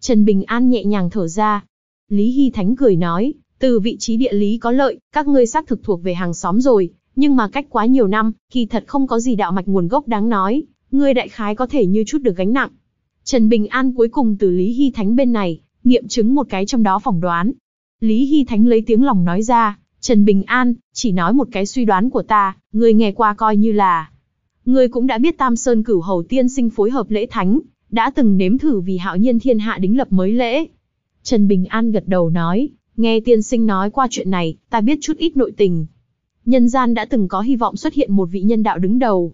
Trần Bình An nhẹ nhàng thở ra. Lý Hy Thánh cười nói, từ vị trí địa lý có lợi, các ngươi xác thực thuộc về hàng xóm rồi, nhưng mà cách quá nhiều năm, kỳ thật không có gì đạo mạch nguồn gốc đáng nói, ngươi đại khái có thể như chút được gánh nặng. Trần Bình An cuối cùng từ Lý Hy Thánh bên này, nghiệm chứng một cái trong đó phỏng đoán. Lý Hy Thánh lấy tiếng lòng nói ra, Trần Bình An, chỉ nói một cái suy đoán của ta, ngươi nghe qua coi như là. Ngươi cũng đã biết Tam Sơn cửu hầu tiên sinh phối hợp lễ thánh, đã từng nếm thử vì hạo nhiên thiên hạ đính lập mới lễ. Trần Bình An gật đầu nói, nghe tiên sinh nói qua chuyện này, ta biết chút ít nội tình, nhân gian đã từng có hy vọng xuất hiện một vị nhân đạo đứng đầu.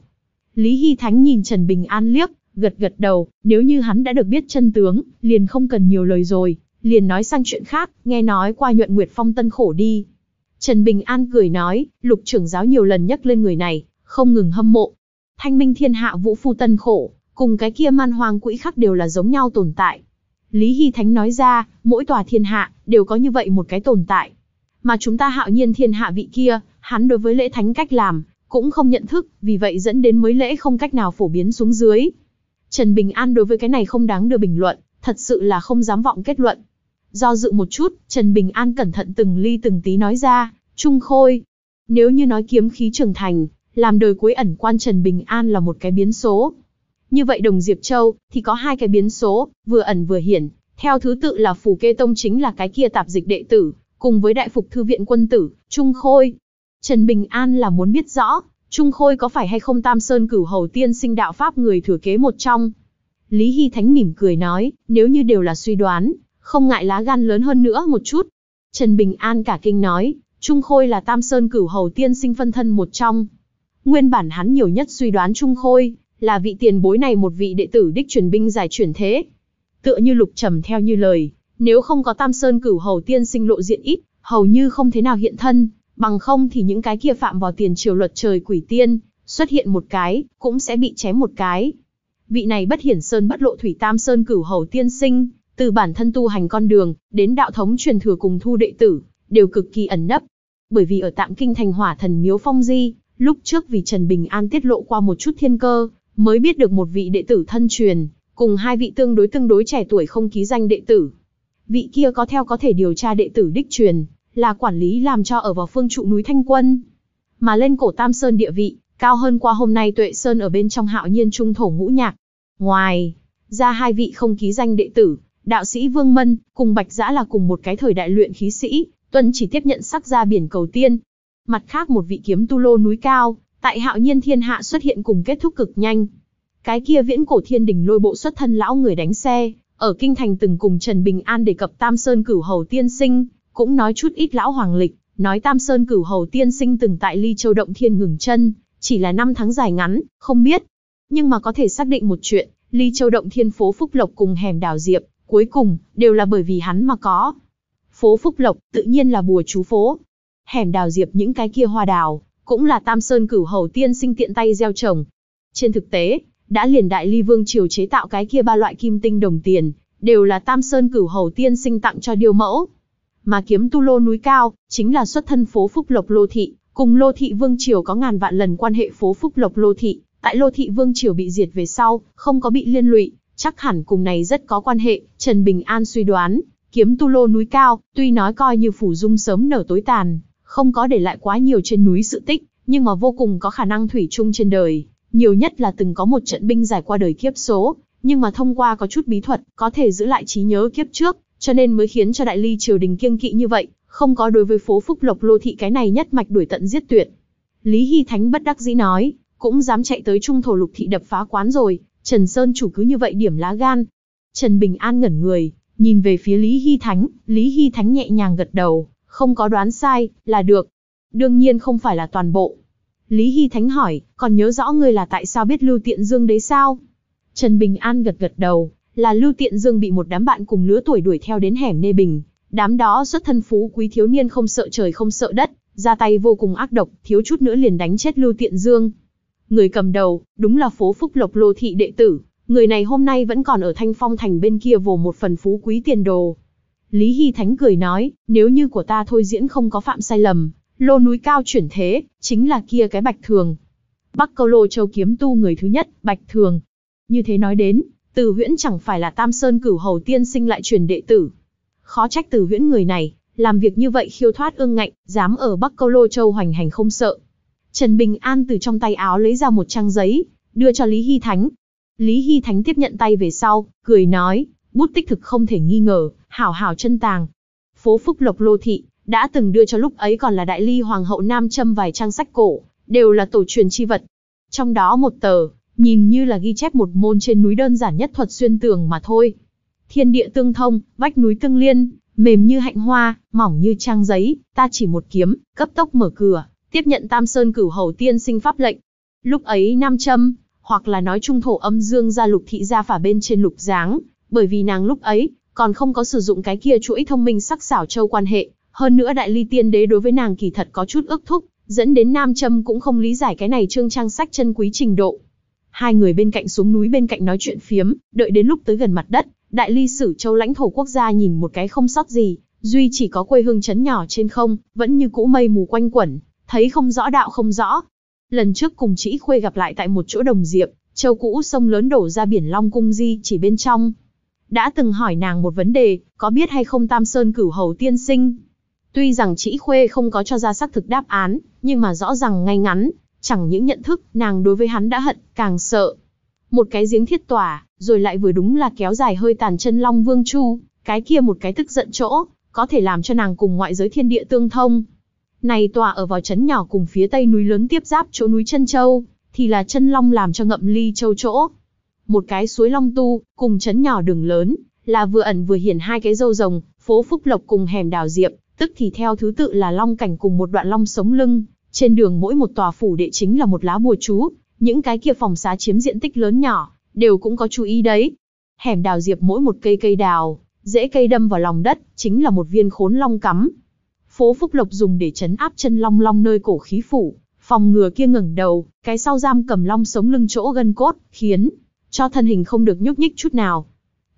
Lý Hy Thánh nhìn Trần Bình An liếc, gật gật đầu, nếu như hắn đã được biết chân tướng, liền không cần nhiều lời rồi, liền nói sang chuyện khác, nghe nói qua nhuận Nguyệt Phong tân khổ đi. Trần Bình An cười nói, lục trưởng giáo nhiều lần nhắc lên người này, không ngừng hâm mộ. Thanh minh thiên hạ vũ phu tân khổ, cùng cái kia man hoang quỹ khắc đều là giống nhau tồn tại. Lý Hy Thánh nói ra, mỗi tòa thiên hạ, đều có như vậy một cái tồn tại mà chúng ta hạo nhiên thiên hạ vị kia, hắn đối với lễ thánh cách làm, cũng không nhận thức, vì vậy dẫn đến mới lễ không cách nào phổ biến xuống dưới. Trần Bình An đối với cái này không đáng đưa bình luận, thật sự là không dám vọng kết luận. Do dự một chút, Trần Bình An cẩn thận từng ly từng tí nói ra, Trung Khôi. Nếu như nói kiếm khí trưởng thành, làm đời cuối ẩn quan Trần Bình An là một cái biến số. Như vậy đồng Diệp Châu, thì có hai cái biến số, vừa ẩn vừa hiển, theo thứ tự là phủ kê tông chính là cái kia tạp dịch đệ tử, cùng với đại phục thư viện quân tử, Trung Khôi. Trần Bình An là muốn biết rõ, Trung Khôi có phải hay không Tam Sơn cửu hầu tiên sinh đạo Pháp người thừa kế một trong. Lý Hy Thánh mỉm cười nói, nếu như đều là suy đoán, không ngại lá gan lớn hơn nữa một chút. Trần Bình An cả kinh nói, Trung Khôi là Tam Sơn cửu hầu tiên sinh phân thân một trong. Nguyên bản hắn nhiều nhất suy đoán Trung Khôi, là vị tiền bối này một vị đệ tử đích truyền binh giải chuyển thế. Tựa như lục trầm theo như lời, nếu không có Tam Sơn Cửu Hầu tiên sinh lộ diện ít, hầu như không thế nào hiện thân, bằng không thì những cái kia phạm vào tiền triều luật trời quỷ tiên, xuất hiện một cái, cũng sẽ bị chém một cái. Vị này bất hiển sơn bất lộ thủy Tam Sơn Cửu Hầu tiên sinh, từ bản thân tu hành con đường, đến đạo thống truyền thừa cùng thu đệ tử, đều cực kỳ ẩn nấp. Bởi vì ở tạm kinh thành hỏa thần miếu phong di, lúc trước vì Trần Bình An tiết lộ qua một chút thiên cơ, mới biết được một vị đệ tử thân truyền, cùng hai vị tương đối tương đối trẻ tuổi không ký danh đệ tử vị kia có theo có thể điều tra đệ tử đích truyền, là quản lý làm cho ở vào phương trụ núi Thanh Quân. Mà lên cổ Tam Sơn địa vị, cao hơn qua hôm nay Tuệ Sơn ở bên trong hạo nhiên trung thổ ngũ nhạc. Ngoài, ra hai vị không ký danh đệ tử, đạo sĩ Vương Mân, cùng Bạch Giã là cùng một cái thời đại luyện khí sĩ, tuần chỉ tiếp nhận sắc ra biển cầu tiên. Mặt khác một vị kiếm tu lô núi cao, tại hạo nhiên thiên hạ xuất hiện cùng kết thúc cực nhanh. Cái kia viễn cổ thiên đình lôi bộ xuất thân lão người đánh xe, ở Kinh Thành từng cùng Trần Bình An đề cập Tam Sơn Cửu Hầu Tiên Sinh, cũng nói chút ít lão hoàng lịch, nói Tam Sơn Cửu Hầu Tiên Sinh từng tại Ly Châu Động Thiên ngừng chân, chỉ là năm tháng dài ngắn, không biết. Nhưng mà có thể xác định một chuyện, Ly Châu Động Thiên phố Phúc Lộc cùng hẻm Đào Diệp, cuối cùng, đều là bởi vì hắn mà có. Phố Phúc Lộc, tự nhiên là bùa chú phố. Hẻm Đào Diệp những cái kia hoa đào, cũng là Tam Sơn Cửu Hầu Tiên Sinh tiện tay gieo trồng. Trên thực tế, đã liền đại ly vương triều chế tạo cái kia ba loại kim tinh đồng tiền, đều là Tam Sơn Cửu Hầu tiên sinh tặng cho điều mẫu. Mà kiếm tu lô núi cao, chính là xuất thân phố Phúc Lộc Lô Thị, cùng Lô Thị Vương Triều có ngàn vạn lần quan hệ phố Phúc Lộc Lô Thị, tại Lô Thị Vương Triều bị diệt về sau, không có bị liên lụy, chắc hẳn cùng này rất có quan hệ, Trần Bình An suy đoán, kiếm tu lô núi cao, tuy nói coi như phủ dung sớm nở tối tàn, không có để lại quá nhiều trên núi sự tích, nhưng mà vô cùng có khả năng thủy chung trên đời nhiều nhất là từng có một trận binh giải qua đời kiếp số, nhưng mà thông qua có chút bí thuật, có thể giữ lại trí nhớ kiếp trước, cho nên mới khiến cho đại ly triều đình kiêng kỵ như vậy, không có đối với phố Phúc Lộc Lô Thị cái này nhất mạch đuổi tận giết tuyệt. Lý Hy Thánh bất đắc dĩ nói, cũng dám chạy tới trung thổ lục thị đập phá quán rồi, Trần Sơn chủ cứ như vậy điểm lá gan. Trần Bình An ngẩn người, nhìn về phía Lý Hy Thánh, Lý Hy Thánh nhẹ nhàng gật đầu, không có đoán sai, là được. Đương nhiên không phải là toàn bộ, Lý Hy Thánh hỏi, còn nhớ rõ ngươi là tại sao biết Lưu Tiện Dương đấy sao? Trần Bình An gật gật đầu, là Lưu Tiện Dương bị một đám bạn cùng lứa tuổi đuổi theo đến hẻm Nê Bình. Đám đó xuất thân phú quý thiếu niên không sợ trời không sợ đất, ra tay vô cùng ác độc, thiếu chút nữa liền đánh chết Lưu Tiện Dương. Người cầm đầu, đúng là phố Phúc Lộc Lô Thị đệ tử, người này hôm nay vẫn còn ở Thanh Phong Thành bên kia vồ một phần phú quý tiền đồ. Lý Hy Thánh cười nói, nếu như của ta thôi diễn không có phạm sai lầm, Lô núi cao chuyển thế, chính là kia cái Bạch Thường. Bắc Câu Lô Châu kiếm tu người thứ nhất, Bạch Thường. Như thế nói đến, Từ Huyễn chẳng phải là Tam Sơn Cửu Hầu tiên sinh lại truyền đệ tử. Khó trách Từ Huyễn người này, làm việc như vậy khiêu thoát ương ngạnh, dám ở Bắc Câu Lô Châu hoành hành không sợ. Trần Bình An từ trong tay áo lấy ra một trang giấy, đưa cho Lý Hy Thánh. Lý Hy Thánh tiếp nhận tay về sau, cười nói, bút tích thực không thể nghi ngờ, hảo hảo chân tàng. Phố Phúc Lộc Lô Thị, đã từng đưa cho lúc ấy còn là đại ly hoàng hậu Nam Châm vài trang sách cổ, đều là tổ truyền chi vật. Trong đó một tờ, nhìn như là ghi chép một môn trên núi đơn giản nhất thuật xuyên tường mà thôi. Thiên địa tương thông, vách núi tương liên, mềm như hạnh hoa, mỏng như trang giấy, ta chỉ một kiếm, cấp tốc mở cửa, tiếp nhận Tam Sơn cửu hầu tiên sinh pháp lệnh. Lúc ấy Nam Châm, hoặc là nói trung thổ âm dương ra lục thị gia phả bên trên lục giáng, bởi vì nàng lúc ấy, còn không có sử dụng cái kia chuỗi thông minh sắc xảo châu quan hệ, hơn nữa đại ly tiên đế đối với nàng kỳ thật có chút ước thúc, dẫn đến Nam trâm cũng không lý giải cái này trương trang sách chân quý trình độ. Hai người bên cạnh xuống núi bên cạnh nói chuyện phiếm, đợi đến lúc tới gần mặt đất, đại ly sử châu lãnh thổ quốc gia nhìn một cái không sót gì, duy chỉ có quê hương chấn nhỏ trên không, vẫn như cũ mây mù quanh quẩn, thấy không rõ đạo không rõ. Lần trước cùng chỉ khuê gặp lại tại một chỗ đồng diệp, châu cũ sông lớn đổ ra biển Long Cung Di chỉ bên trong. Đã từng hỏi nàng một vấn đề, có biết hay không Tam Sơn cửu hầu tiên sinh? Tuy rằng Trĩ Khuê không có cho ra xác thực đáp án, nhưng mà rõ ràng ngay ngắn, chẳng những nhận thức, nàng đối với hắn đã hận, càng sợ. Một cái giếng thiết tỏa, rồi lại vừa đúng là kéo dài hơi tàn chân Long Vương Chu, cái kia một cái tức giận chỗ, có thể làm cho nàng cùng ngoại giới thiên địa tương thông. Này tòa ở vào chấn nhỏ cùng phía tây núi lớn tiếp giáp chỗ núi Chân Châu, thì là chân long làm cho ngậm ly châu chỗ. Một cái suối long tu, cùng chấn nhỏ đường lớn, là vừa ẩn vừa hiển hai cái dâu rồng, phố Phúc Lộc cùng hẻm đào diệp, Tức thì theo thứ tự là long cảnh cùng một đoạn long sống lưng, trên đường mỗi một tòa phủ đệ chính là một lá bùa chú, những cái kia phòng xá chiếm diện tích lớn nhỏ, đều cũng có chú ý đấy. Hẻm đào diệp mỗi một cây cây đào, dễ cây đâm vào lòng đất, chính là một viên khốn long cắm. Phố Phúc Lộc dùng để chấn áp chân long long nơi cổ khí phủ, phòng ngừa kia ngẩng đầu, cái sau giam cầm long sống lưng chỗ gân cốt, khiến cho thân hình không được nhúc nhích chút nào.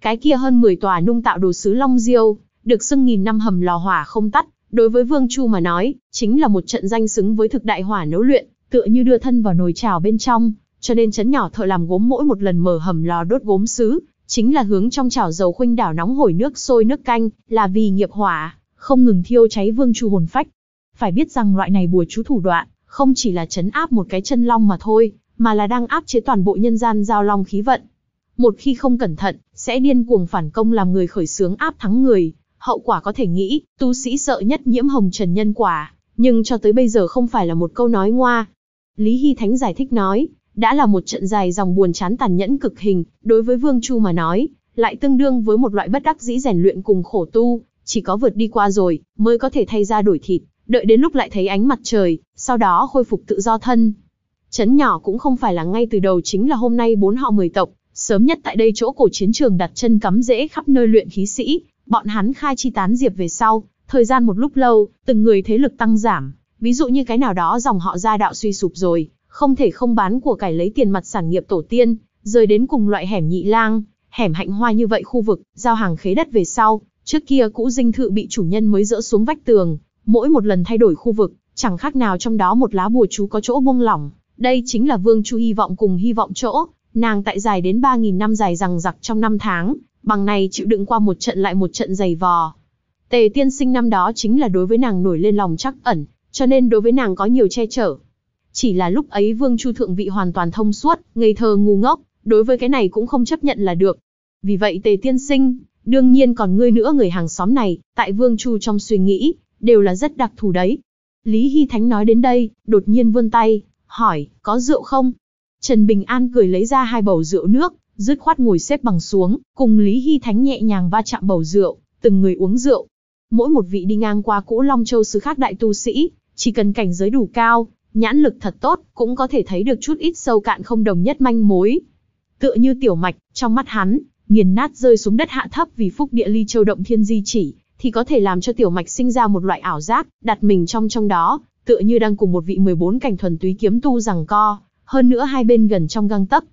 Cái kia hơn 10 tòa nung tạo đồ sứ long diêu, được xưng nghìn năm hầm lò hỏa không tắt, đối với Vương Chu mà nói, chính là một trận danh xứng với thực đại hỏa nấu luyện, tựa như đưa thân vào nồi chảo bên trong, cho nên chấn nhỏ thợ làm gốm mỗi một lần mở hầm lò đốt gốm sứ, chính là hướng trong chảo dầu khuynh đảo nóng hổi nước sôi nước canh, là vì nghiệp hỏa, không ngừng thiêu cháy Vương Chu hồn phách. Phải biết rằng loại này bùa chú thủ đoạn, không chỉ là chấn áp một cái chân long mà thôi, mà là đang áp chế toàn bộ nhân gian giao long khí vận. Một khi không cẩn thận, sẽ điên cuồng phản công làm người khởi sướng áp thắng người, Hậu quả có thể nghĩ, tu sĩ sợ nhất nhiễm hồng trần nhân quả, nhưng cho tới bây giờ không phải là một câu nói ngoa. Lý Hy Thánh giải thích nói, đã là một trận dài dòng buồn chán tàn nhẫn cực hình, đối với Vương Chu mà nói, lại tương đương với một loại bất đắc dĩ rèn luyện cùng khổ tu, chỉ có vượt đi qua rồi, mới có thể thay ra đổi thịt, đợi đến lúc lại thấy ánh mặt trời, sau đó khôi phục tự do thân. Chấn nhỏ cũng không phải là ngay từ đầu chính là hôm nay bốn họ mười tộc, sớm nhất tại đây chỗ cổ chiến trường đặt chân cắm rễ khắp nơi luyện khí sĩ, Bọn hắn khai chi tán diệp về sau, thời gian một lúc lâu, từng người thế lực tăng giảm, ví dụ như cái nào đó dòng họ gia đạo suy sụp rồi, không thể không bán của cải lấy tiền mặt sản nghiệp tổ tiên, rời đến cùng loại hẻm nhị lang, hẻm hạnh hoa như vậy khu vực, giao hàng khế đất về sau, trước kia cũ dinh thự bị chủ nhân mới dỡ xuống vách tường, mỗi một lần thay đổi khu vực, chẳng khác nào trong đó một lá bùa chú có chỗ buông lỏng, đây chính là Vương Chu hy vọng cùng hy vọng chỗ, nàng tại dài đến 3000 năm dài rằng giặc trong năm tháng, bằng này chịu đựng qua một trận lại một trận dày vò. Tề tiên sinh năm đó chính là đối với nàng nổi lên lòng chắc ẩn, cho nên đối với nàng có nhiều che chở. Chỉ là lúc ấy vương chu thượng vị hoàn toàn thông suốt, ngây thơ ngu ngốc, đối với cái này cũng không chấp nhận là được. Vì vậy tề tiên sinh, đương nhiên còn ngươi nữa người hàng xóm này, tại vương chu trong suy nghĩ, đều là rất đặc thù đấy. Lý Hy Thánh nói đến đây, đột nhiên vươn tay, hỏi, có rượu không? Trần Bình An cười lấy ra hai bầu rượu nước, dứt khoát ngồi xếp bằng xuống, cùng Lý Hy Thánh nhẹ nhàng va chạm bầu rượu, từng người uống rượu. Mỗi một vị đi ngang qua cũ Long Châu xứ khác đại tu sĩ, chỉ cần cảnh giới đủ cao, nhãn lực thật tốt, cũng có thể thấy được chút ít sâu cạn không đồng nhất manh mối. Tựa như tiểu mạch, trong mắt hắn, nghiền nát rơi xuống đất hạ thấp vì phúc địa ly châu động thiên di chỉ, thì có thể làm cho tiểu mạch sinh ra một loại ảo giác, đặt mình trong trong đó, tựa như đang cùng một vị 14 cảnh thuần túy kiếm tu rằng co, hơn nữa hai bên gần trong găng tấc,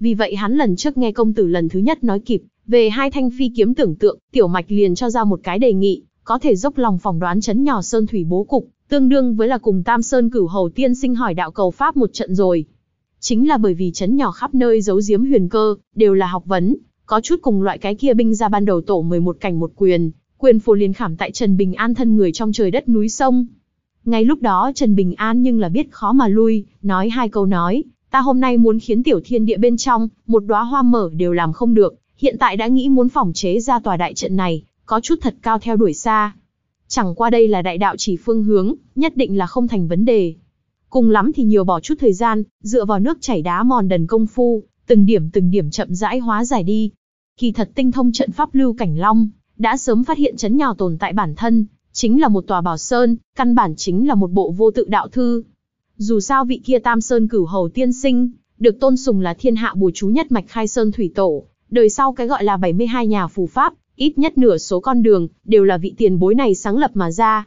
vì vậy hắn lần trước nghe công tử lần thứ nhất nói kịp, về hai thanh phi kiếm tưởng tượng, tiểu mạch liền cho ra một cái đề nghị, có thể dốc lòng phỏng đoán chấn nhỏ sơn thủy bố cục, tương đương với là cùng Tam Sơn cửu hầu tiên sinh hỏi đạo cầu pháp một trận rồi. Chính là bởi vì chấn nhỏ khắp nơi giấu giếm huyền cơ, đều là học vấn, có chút cùng loại cái kia binh ra ban đầu tổ 11 cảnh một quyền, quyền phù liền khảm tại Trần Bình An thân người trong trời đất núi sông. Ngay lúc đó Trần Bình An nhưng là biết khó mà lui, nói hai câu nói, Ta hôm nay muốn khiến tiểu thiên địa bên trong, một đóa hoa mở đều làm không được, hiện tại đã nghĩ muốn phỏng chế ra tòa đại trận này, có chút thật cao theo đuổi xa. Chẳng qua đây là đại đạo chỉ phương hướng, nhất định là không thành vấn đề. Cùng lắm thì nhiều bỏ chút thời gian, dựa vào nước chảy đá mòn đần công phu, từng điểm từng điểm chậm rãi hóa giải đi. Kỳ thật tinh thông trận pháp lưu cảnh long, đã sớm phát hiện chấn nhào tồn tại bản thân, chính là một tòa bảo sơn, căn bản chính là một bộ vô tự đạo thư. Dù sao vị kia Tam Sơn cửu hầu tiên sinh, được tôn sùng là thiên hạ bùa chú nhất mạch khai sơn thủy tổ, đời sau cái gọi là 72 nhà phù pháp, ít nhất nửa số con đường, đều là vị tiền bối này sáng lập mà ra.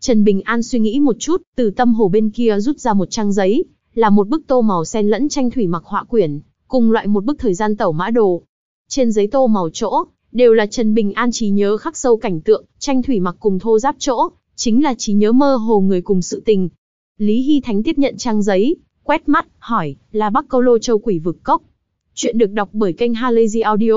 Trần Bình An suy nghĩ một chút, từ tâm hồ bên kia rút ra một trang giấy, là một bức tô màu sen lẫn tranh thủy mặc họa quyển, cùng loại một bức thời gian tẩu mã đồ. Trên giấy tô màu chỗ, đều là Trần Bình An trí nhớ khắc sâu cảnh tượng, tranh thủy mặc cùng thô giáp chỗ, chính là trí nhớ mơ hồ người cùng sự tình, Lý Hy Thánh tiếp nhận trang giấy, quét mắt, hỏi, là Bắc Câu Lô Châu Quỷ Vực Cốc. Chuyện được đọc bởi kênh Halazy Audio.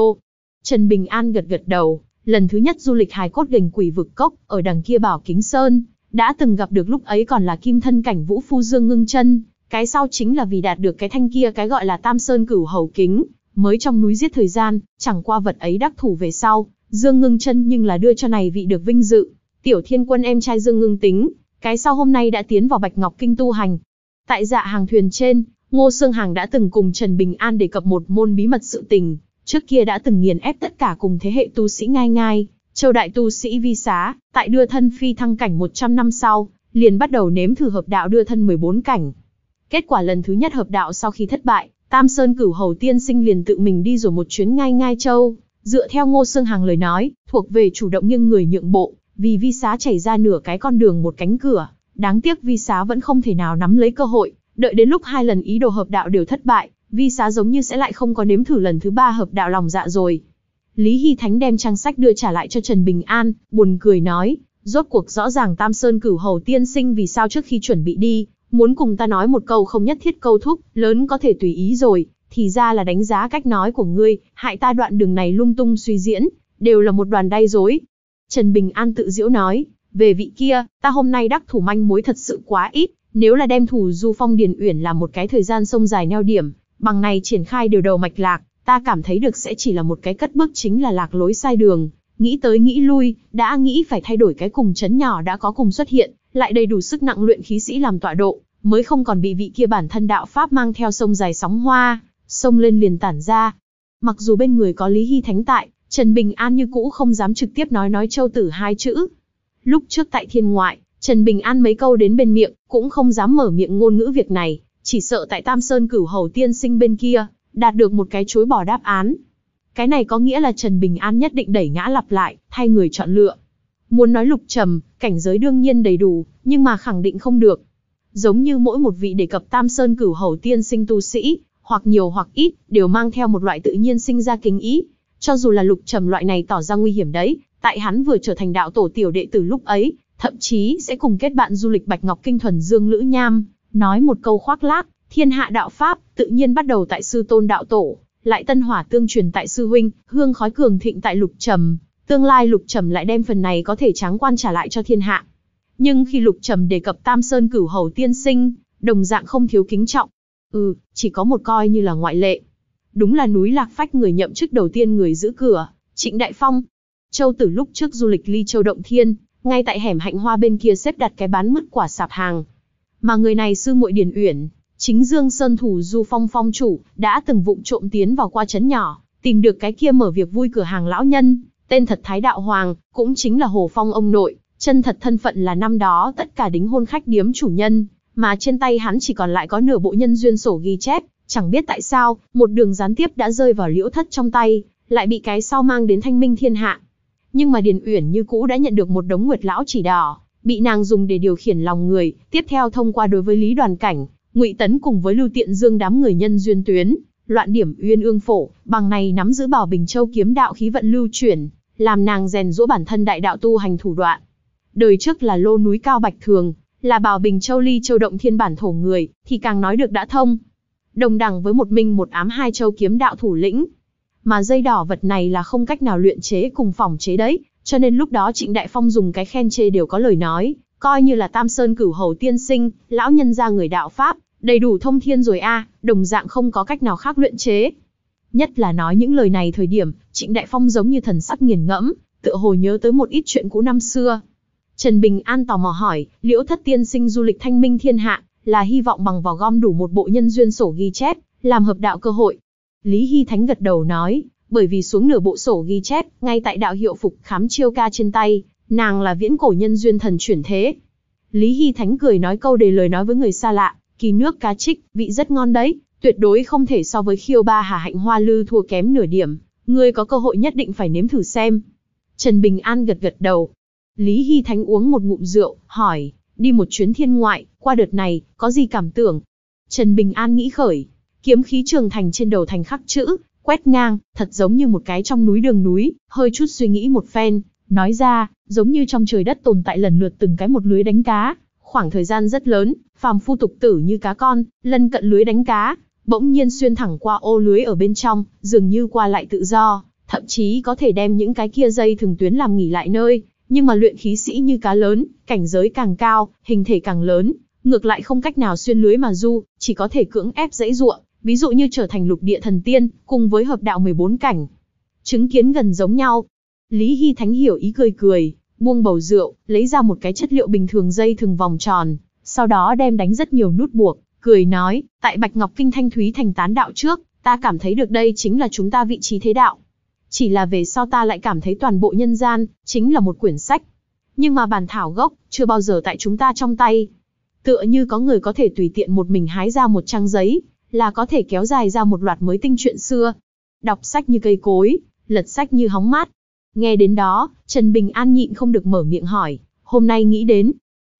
Trần Bình An gật gật đầu, lần thứ nhất du lịch hài cốt gành Quỷ Vực Cốc, ở đằng kia Bảo Kính Sơn, đã từng gặp được lúc ấy còn là kim thân cảnh Vũ Phu Dương ngưng chân, cái sau chính là vì đạt được cái thanh kia cái gọi là Tam Sơn Cửu Hầu Kính, mới trong núi giết thời gian, chẳng qua vật ấy đắc thủ về sau, Dương Ngưng chân nhưng là đưa cho này vị được vinh dự. Tiểu Thiên Quân em trai Dương Ngưng Tính, cái sau hôm nay đã tiến vào Bạch Ngọc Kinh tu hành. Tại dạ hàng thuyền trên, Ngô Sương Hằng đã từng cùng Trần Bình An đề cập một môn bí mật sự tình, trước kia đã từng nghiền ép tất cả cùng thế hệ tu sĩ ngai ngai, châu đại tu sĩ vi xá, tại đưa thân phi thăng cảnh 100 năm sau, liền bắt đầu nếm thử hợp đạo đưa thân 14 cảnh. Kết quả lần thứ nhất hợp đạo sau khi thất bại, Tam Sơn cửu hầu tiên sinh liền tự mình đi rồi một chuyến ngai ngai châu, dựa theo Ngô Sương Hằng lời nói, thuộc về chủ động nghiêng người nhượng bộ, vì vi xá chảy ra nửa cái con đường một cánh cửa, đáng tiếc vi xá vẫn không thể nào nắm lấy cơ hội, đợi đến lúc hai lần ý đồ hợp đạo đều thất bại, vi xá giống như sẽ lại không có nếm thử lần thứ ba hợp đạo lòng dạ rồi. Lý Hy Thánh đem trang sách đưa trả lại cho Trần Bình An, buồn cười nói, rốt cuộc rõ ràng Tam Sơn cửu hầu tiên sinh vì sao trước khi chuẩn bị đi, muốn cùng ta nói một câu không nhất thiết câu thúc, lớn có thể tùy ý rồi, thì ra là đánh giá cách nói của ngươi, hại ta đoạn đường này lung tung suy diễn, đều là một đoàn đay dối, Trần Bình An tự diễu nói, về vị kia, ta hôm nay đắc thủ manh mối thật sự quá ít, nếu là đem thủ du phong điền uyển là một cái thời gian sông dài neo điểm, bằng này triển khai điều đầu mạch lạc, ta cảm thấy được sẽ chỉ là một cái cất bước chính là lạc lối sai đường, nghĩ tới nghĩ lui, đã nghĩ phải thay đổi cái cùng chấn nhỏ đã có cùng xuất hiện, lại đầy đủ sức nặng luyện khí sĩ làm tọa độ, mới không còn bị vị kia bản thân đạo pháp mang theo sông dài sóng hoa, sông lên liền tản ra. Mặc dù bên người có Lý Hy Thánh tại, Trần Bình An như cũ không dám trực tiếp nói nói châu tử hai chữ. Lúc trước tại thiên ngoại, Trần Bình An mấy câu đến bên miệng, cũng không dám mở miệng ngôn ngữ việc này, chỉ sợ tại Tam Sơn cửu hầu tiên sinh bên kia, đạt được một cái chối bỏ đáp án. Cái này có nghĩa là Trần Bình An nhất định đẩy ngã lặp lại, thay người chọn lựa. Muốn nói lục trầm, cảnh giới đương nhiên đầy đủ, nhưng mà khẳng định không được. Giống như mỗi một vị đề cập Tam Sơn cửu hầu tiên sinh tu sĩ, hoặc nhiều hoặc ít, đều mang theo một loại tự nhiên sinh ra kính ý, cho dù là lục trầm loại này tỏ ra nguy hiểm đấy, tại hắn vừa trở thành đạo tổ tiểu đệ từ lúc ấy, thậm chí sẽ cùng kết bạn du lịch Bạch Ngọc Kinh thuần Dương Lữ Nham, nói một câu khoác lác, thiên hạ đạo Pháp, tự nhiên bắt đầu tại sư tôn đạo tổ, lại tân hỏa tương truyền tại sư huynh, hương khói cường thịnh tại lục trầm, tương lai lục trầm lại đem phần này có thể tráng quan trả lại cho thiên hạ. Nhưng khi lục trầm đề cập Tam Sơn cửu hầu tiên sinh, đồng dạng không thiếu kính trọng. Ừ, chỉ có một coi như là ngoại lệ, đúng là núi Lạc Phách người nhậm chức đầu tiên người giữ cửa, Trịnh Đại Phong. Châu Tử lúc trước du lịch Ly Châu Động Thiên, ngay tại hẻm hạnh hoa bên kia xếp đặt cái bán mứt quả sạp hàng. Mà người này sư muội Điền Uyển, chính Dương Sơn thủ Du Phong phong chủ, đã từng vụng trộm tiến vào qua trấn nhỏ, tìm được cái kia mở việc vui cửa hàng lão nhân, tên thật Thái Đạo Hoàng, cũng chính là Hồ Phong ông nội, chân thật thân phận là năm đó tất cả đính hôn khách điếm chủ nhân, mà trên tay hắn chỉ còn lại có nửa bộ nhân duyên sổ ghi chép, Chẳng biết tại sao, một đường gián tiếp đã rơi vào liễu thất trong tay, lại bị cái sau mang đến thanh minh thiên hạ. Nhưng mà Điền Uyển như cũ đã nhận được một đống nguyệt lão chỉ đỏ, bị nàng dùng để điều khiển lòng người, tiếp theo thông qua đối với Lý Đoàn Cảnh, Ngụy Tấn cùng với Lưu Tiện Dương đám người nhân duyên tuyến, loạn điểm uyên ương phổ, bằng này nắm giữ Bảo Bình Châu kiếm đạo khí vận lưu chuyển, làm nàng rèn rũa bản thân đại đạo tu hành thủ đoạn. Đời trước là lô núi cao bạch thường, là Bảo Bình Châu ly châu động thiên bản thổ người, thì càng nói được đã thông, đồng đẳng với một minh một ám hai châu kiếm đạo thủ lĩnh. Mà dây đỏ vật này là không cách nào luyện chế cùng phòng chế đấy, cho nên lúc đó Trịnh Đại Phong dùng cái khen chê đều có lời nói, coi như là Tam Sơn cửu hầu tiên sinh, lão nhân gia người đạo Pháp, đầy đủ thông thiên rồi a, đồng dạng không có cách nào khác luyện chế. Nhất là nói những lời này thời điểm, Trịnh Đại Phong giống như thần sắc nghiền ngẫm, tựa hồ nhớ tới một ít chuyện cũ năm xưa. Trần Bình An tò mò hỏi, liễu thất tiên sinh du lịch thanh minh thiên hạ, là hy vọng bằng vỏ gom đủ một bộ nhân duyên sổ ghi chép, làm hợp đạo cơ hội. Lý Hy Thánh gật đầu nói, bởi vì xuống nửa bộ sổ ghi chép, ngay tại đạo hiệu phục khám chiêu ca trên tay, nàng là viễn cổ nhân duyên thần chuyển thế. Lý Hy Thánh cười nói câu đầy lời nói với người xa lạ, kỳ nước cá trích, vị rất ngon đấy, tuyệt đối không thể so với khiêu ba hà hạnh hoa lư thua kém nửa điểm, ngươi có cơ hội nhất định phải nếm thử xem. Trần Bình An gật gật đầu. Lý Hy Thánh uống một ngụm rượu, hỏi, đi một chuyến thiên ngoại, qua đợt này, có gì cảm tưởng? Trần Bình An nghĩ khởi, kiếm khí trường thành trên đầu thành khắc chữ, quét ngang, thật giống như một cái trong núi đường núi, hơi chút suy nghĩ một phen, nói ra, giống như trong trời đất tồn tại lần lượt từng cái một lưới đánh cá, khoảng thời gian rất lớn, phàm phu tục tử như cá con, lân cận lưới đánh cá, bỗng nhiên xuyên thẳng qua ô lưới ở bên trong, dường như qua lại tự do, thậm chí có thể đem những cái kia dây thường tuyến làm nghỉ lại nơi, nhưng mà luyện khí sĩ như cá lớn, cảnh giới càng cao, hình thể càng lớn, ngược lại không cách nào xuyên lưới mà du, chỉ có thể cưỡng ép dãy ruộng, ví dụ như trở thành lục địa thần tiên, cùng với hợp đạo 14 cảnh. Chứng kiến gần giống nhau. Lý Hy Thánh hiểu ý cười cười, buông bầu rượu, lấy ra một cái chất liệu bình thường dây thường vòng tròn, sau đó đem đánh rất nhiều nút buộc, cười nói, tại Bạch Ngọc Kinh Thanh Thúy thành tán đạo trước, ta cảm thấy được đây chính là chúng ta vị trí thế đạo. Chỉ là về sau ta lại cảm thấy toàn bộ nhân gian, chính là một quyển sách. Nhưng mà bản thảo gốc, chưa bao giờ tại chúng ta trong tay. Tựa như có người có thể tùy tiện một mình hái ra một trang giấy, là có thể kéo dài ra một loạt mới tinh chuyện xưa. Đọc sách như cây cối, lật sách như hóng mát. Nghe đến đó, Trần Bình An nhịn không được mở miệng hỏi, hôm nay nghĩ đến.